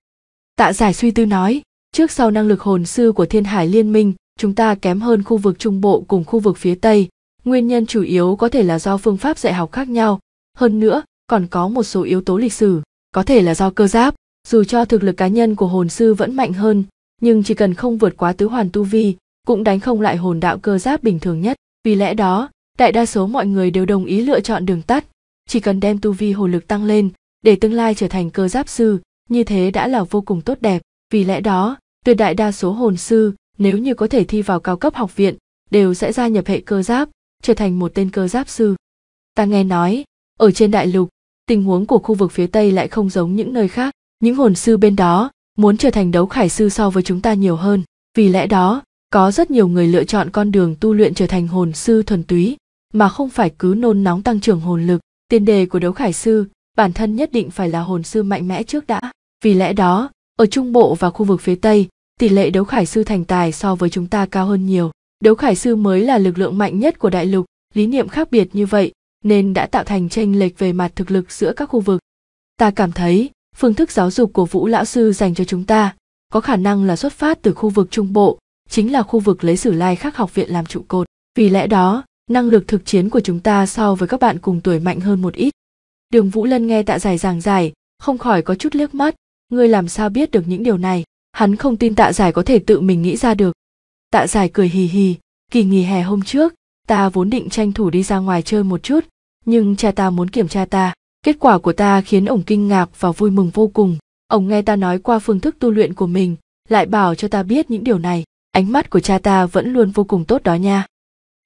Tạ giải suy tư nói, trước sau năng lực hồn sư của Thiên Hải Liên minh, chúng ta kém hơn khu vực Trung Bộ cùng khu vực phía Tây. Nguyên nhân chủ yếu có thể là do phương pháp dạy học khác nhau, hơn nữa còn có một số yếu tố lịch sử, có thể là do cơ giáp. Dù cho thực lực cá nhân của hồn sư vẫn mạnh hơn, nhưng chỉ cần không vượt quá tứ hoàn tu vi, cũng đánh không lại hồn đạo cơ giáp bình thường nhất vì lẽ đó đại đa số mọi người đều đồng ý lựa chọn đường tắt chỉ cần đem tu vi hồ lực tăng lên để tương lai trở thành cơ giáp sư như thế đã là vô cùng tốt đẹp vì lẽ đó tuyệt đại đa số hồn sư nếu như có thể thi vào cao cấp học viện đều sẽ gia nhập hệ cơ giáp trở thành một tên cơ giáp sư ta nghe nói ở trên đại lục tình huống của khu vực phía tây lại không giống những nơi khác những hồn sư bên đó muốn trở thành đấu khải sư so với chúng ta nhiều hơn vì lẽ đó có rất nhiều người lựa chọn con đường tu luyện trở thành hồn sư thuần túy mà không phải cứ nôn nóng tăng trưởng hồn lực tiền đề của đấu khải sư bản thân nhất định phải là hồn sư mạnh mẽ trước đã vì lẽ đó ở trung bộ và khu vực phía tây tỷ lệ đấu khải sư thành tài so với chúng ta cao hơn nhiều đấu khải sư mới là lực lượng mạnh nhất của đại lục lý niệm khác biệt như vậy nên đã tạo thành chênh lệch về mặt thực lực giữa các khu vực ta cảm thấy phương thức giáo dục của vũ lão sư dành cho chúng ta có khả năng là xuất phát từ khu vực trung bộ chính là khu vực lấy sử lai khắc học viện làm trụ cột vì lẽ đó năng lực thực chiến của chúng ta so với các bạn cùng tuổi mạnh hơn một ít đường vũ lân nghe tạ giải giảng dài không khỏi có chút liếc mắt ngươi làm sao biết được những điều này hắn không tin tạ giải có thể tự mình nghĩ ra được tạ giải cười hì hì kỳ nghỉ hè hôm trước ta vốn định tranh thủ đi ra ngoài chơi một chút nhưng cha ta muốn kiểm tra ta kết quả của ta khiến ổng kinh ngạc và vui mừng vô cùng ổng nghe ta nói qua phương thức tu luyện của mình lại bảo cho ta biết những điều này ánh mắt của cha ta vẫn luôn vô cùng tốt đó nha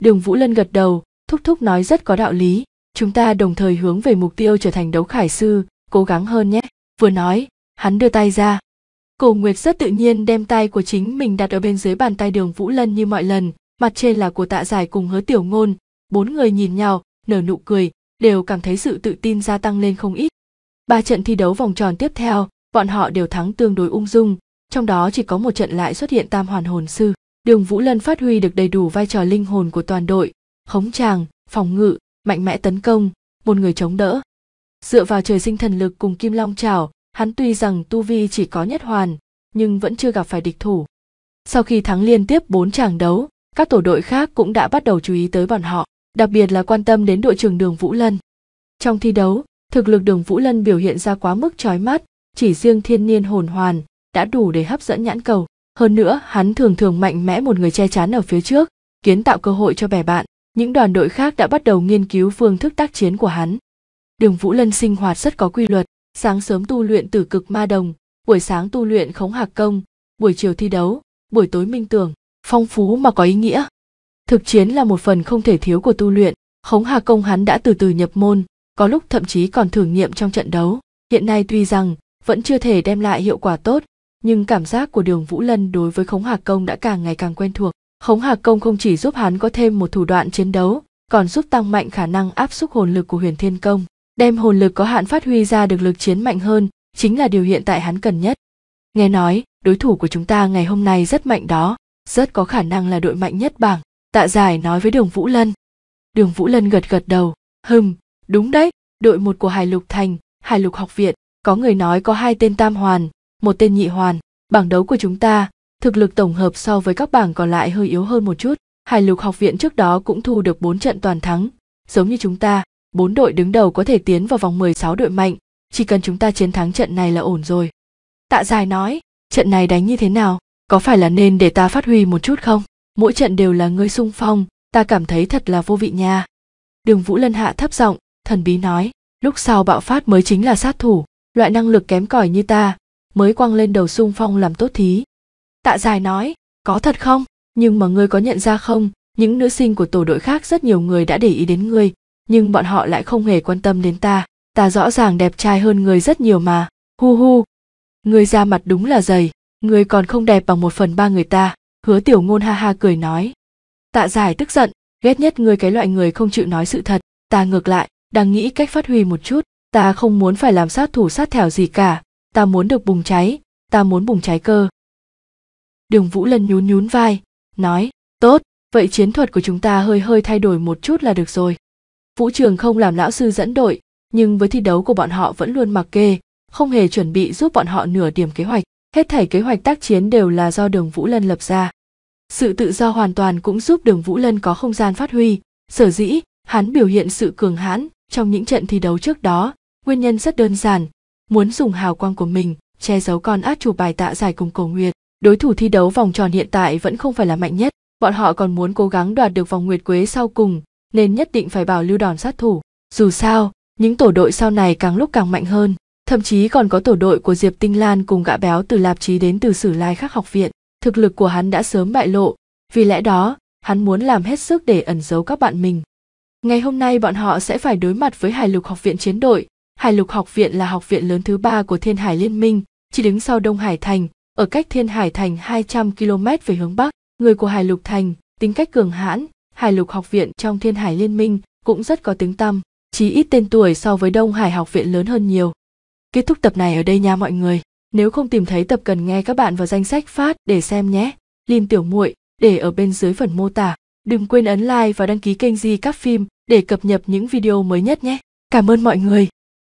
đường vũ lân gật đầu thúc thúc nói rất có đạo lý chúng ta đồng thời hướng về mục tiêu trở thành đấu khải sư cố gắng hơn nhé vừa nói hắn đưa tay ra cổ nguyệt rất tự nhiên đem tay của chính mình đặt ở bên dưới bàn tay đường vũ lân như mọi lần mặt trên là của tạ giải cùng hứa tiểu ngôn bốn người nhìn nhau nở nụ cười đều cảm thấy sự tự tin gia tăng lên không ít ba trận thi đấu vòng tròn tiếp theo bọn họ đều thắng tương đối ung dung trong đó chỉ có một trận lại xuất hiện tam hoàn hồn sư đường vũ lân phát huy được đầy đủ vai trò linh hồn của toàn đội khống tràng phòng ngự mạnh mẽ tấn công một người chống đỡ dựa vào trời sinh thần lực cùng kim long trào hắn tuy rằng tu vi chỉ có nhất hoàn nhưng vẫn chưa gặp phải địch thủ sau khi thắng liên tiếp bốn tràng đấu, các tổ đội khác cũng đã bắt đầu chú ý tới bọn họ, đặc biệt là quan tâm đến đội trưởng Đường Vũ Lân. Trong thi đấu, thực lực Đường Vũ Lân biểu hiện ra quá mức chói mắt, chỉ riêng thiên niên hồn hoàn, đã đủ để hấp dẫn nhãn cầu. Hơn nữa, hắn thường thường mạnh mẽ một người che chắn ở phía trước, kiến tạo cơ hội cho bè bạn. Những đoàn đội khác đã bắt đầu nghiên cứu phương thức tác chiến của hắn. Đường Vũ Lân sinh hoạt rất có quy luật, sáng sớm tu luyện tử cực ma đồng, buổi sáng tu luyện khống hạc công, buổi chiều thi đấu, buổi tối minh tưởng, phong phú mà có ý nghĩa. Thực chiến là một phần không thể thiếu của tu luyện, khống hạc công hắn đã từ từ nhập môn, có lúc thậm chí còn thử nghiệm trong trận đấu. Hiện nay tuy rằng vẫn chưa thể đem lại hiệu quả tốt, nhưng cảm giác của đường Vũ Lân đối với Khống Hạc Công đã càng ngày càng quen thuộc. Khống Hạc Công không chỉ giúp hắn có thêm một thủ đoạn chiến đấu, còn giúp tăng mạnh khả năng áp xúc hồn lực của Huyền Thiên Công, đem hồn lực có hạn phát huy ra được lực chiến mạnh hơn, chính là điều hiện tại hắn cần nhất. Nghe nói, đối thủ của chúng ta ngày hôm nay rất mạnh đó, rất có khả năng là đội mạnh nhất bảng, Tạ Giải nói với Đường Vũ Lân. Đường Vũ Lân gật gật đầu, hừm, đúng đấy, đội một của Hải Lục Thành, Hải Lục Học Viện, có người nói có hai tên tam hoàn, một tên nhị hoàn bảng đấu của chúng ta thực lực tổng hợp so với các bảng còn lại hơi yếu hơn một chút hải lục học viện trước đó cũng thu được bốn trận toàn thắng giống như chúng ta bốn đội đứng đầu có thể tiến vào vòng 16 đội mạnh chỉ cần chúng ta chiến thắng trận này là ổn rồi tạ dài nói trận này đánh như thế nào có phải là nên để ta phát huy một chút không mỗi trận đều là ngươi sung phong ta cảm thấy thật là vô vị nha đường vũ lân hạ thấp giọng thần bí nói lúc sau bạo phát mới chính là sát thủ loại năng lực kém cỏi như ta mới quăng lên đầu sung phong làm tốt thí tạ dài nói có thật không nhưng mà ngươi có nhận ra không những nữ sinh của tổ đội khác rất nhiều người đã để ý đến ngươi nhưng bọn họ lại không hề quan tâm đến ta ta rõ ràng đẹp trai hơn người rất nhiều mà hu hu Ngươi ra mặt đúng là dày ngươi còn không đẹp bằng một phần ba người ta hứa tiểu ngôn ha ha cười nói tạ giải tức giận ghét nhất ngươi cái loại người không chịu nói sự thật ta ngược lại đang nghĩ cách phát huy một chút ta không muốn phải làm sát thủ sát thẻo gì cả ta muốn được bùng cháy ta muốn bùng cháy cơ đường vũ lân nhún nhún vai nói tốt vậy chiến thuật của chúng ta hơi hơi thay đổi một chút là được rồi vũ trường không làm lão sư dẫn đội nhưng với thi đấu của bọn họ vẫn luôn mặc kê không hề chuẩn bị giúp bọn họ nửa điểm kế hoạch hết thảy kế hoạch tác chiến đều là do đường vũ lân lập ra sự tự do hoàn toàn cũng giúp đường vũ lân có không gian phát huy sở dĩ hắn biểu hiện sự cường hãn trong những trận thi đấu trước đó nguyên nhân rất đơn giản muốn dùng hào quang của mình che giấu con át chủ bài tạ giải cùng cầu nguyệt đối thủ thi đấu vòng tròn hiện tại vẫn không phải là mạnh nhất bọn họ còn muốn cố gắng đoạt được vòng nguyệt quế sau cùng nên nhất định phải bảo lưu đòn sát thủ dù sao những tổ đội sau này càng lúc càng mạnh hơn thậm chí còn có tổ đội của diệp tinh lan cùng gã béo từ lạp chí đến từ sử lai khắc học viện thực lực của hắn đã sớm bại lộ vì lẽ đó hắn muốn làm hết sức để ẩn giấu các bạn mình ngày hôm nay bọn họ sẽ phải đối mặt với hải lục học viện chiến đội Hải Lục Học viện là học viện lớn thứ ba của Thiên Hải Liên minh, chỉ đứng sau Đông Hải Thành, ở cách Thiên Hải Thành 200 km về hướng Bắc. Người của Hải Lục Thành, tính cách cường hãn, Hải Lục Học viện trong Thiên Hải Liên minh cũng rất có tiếng tăm, chí ít tên tuổi so với Đông Hải Học viện lớn hơn nhiều. Kết thúc tập này ở đây nha mọi người. Nếu không tìm thấy tập cần nghe các bạn vào danh sách phát để xem nhé. Lin tiểu muội để ở bên dưới phần mô tả. Đừng quên ấn like và đăng ký kênh Di Các Phim để cập nhật những video mới nhất nhé. Cảm ơn mọi người.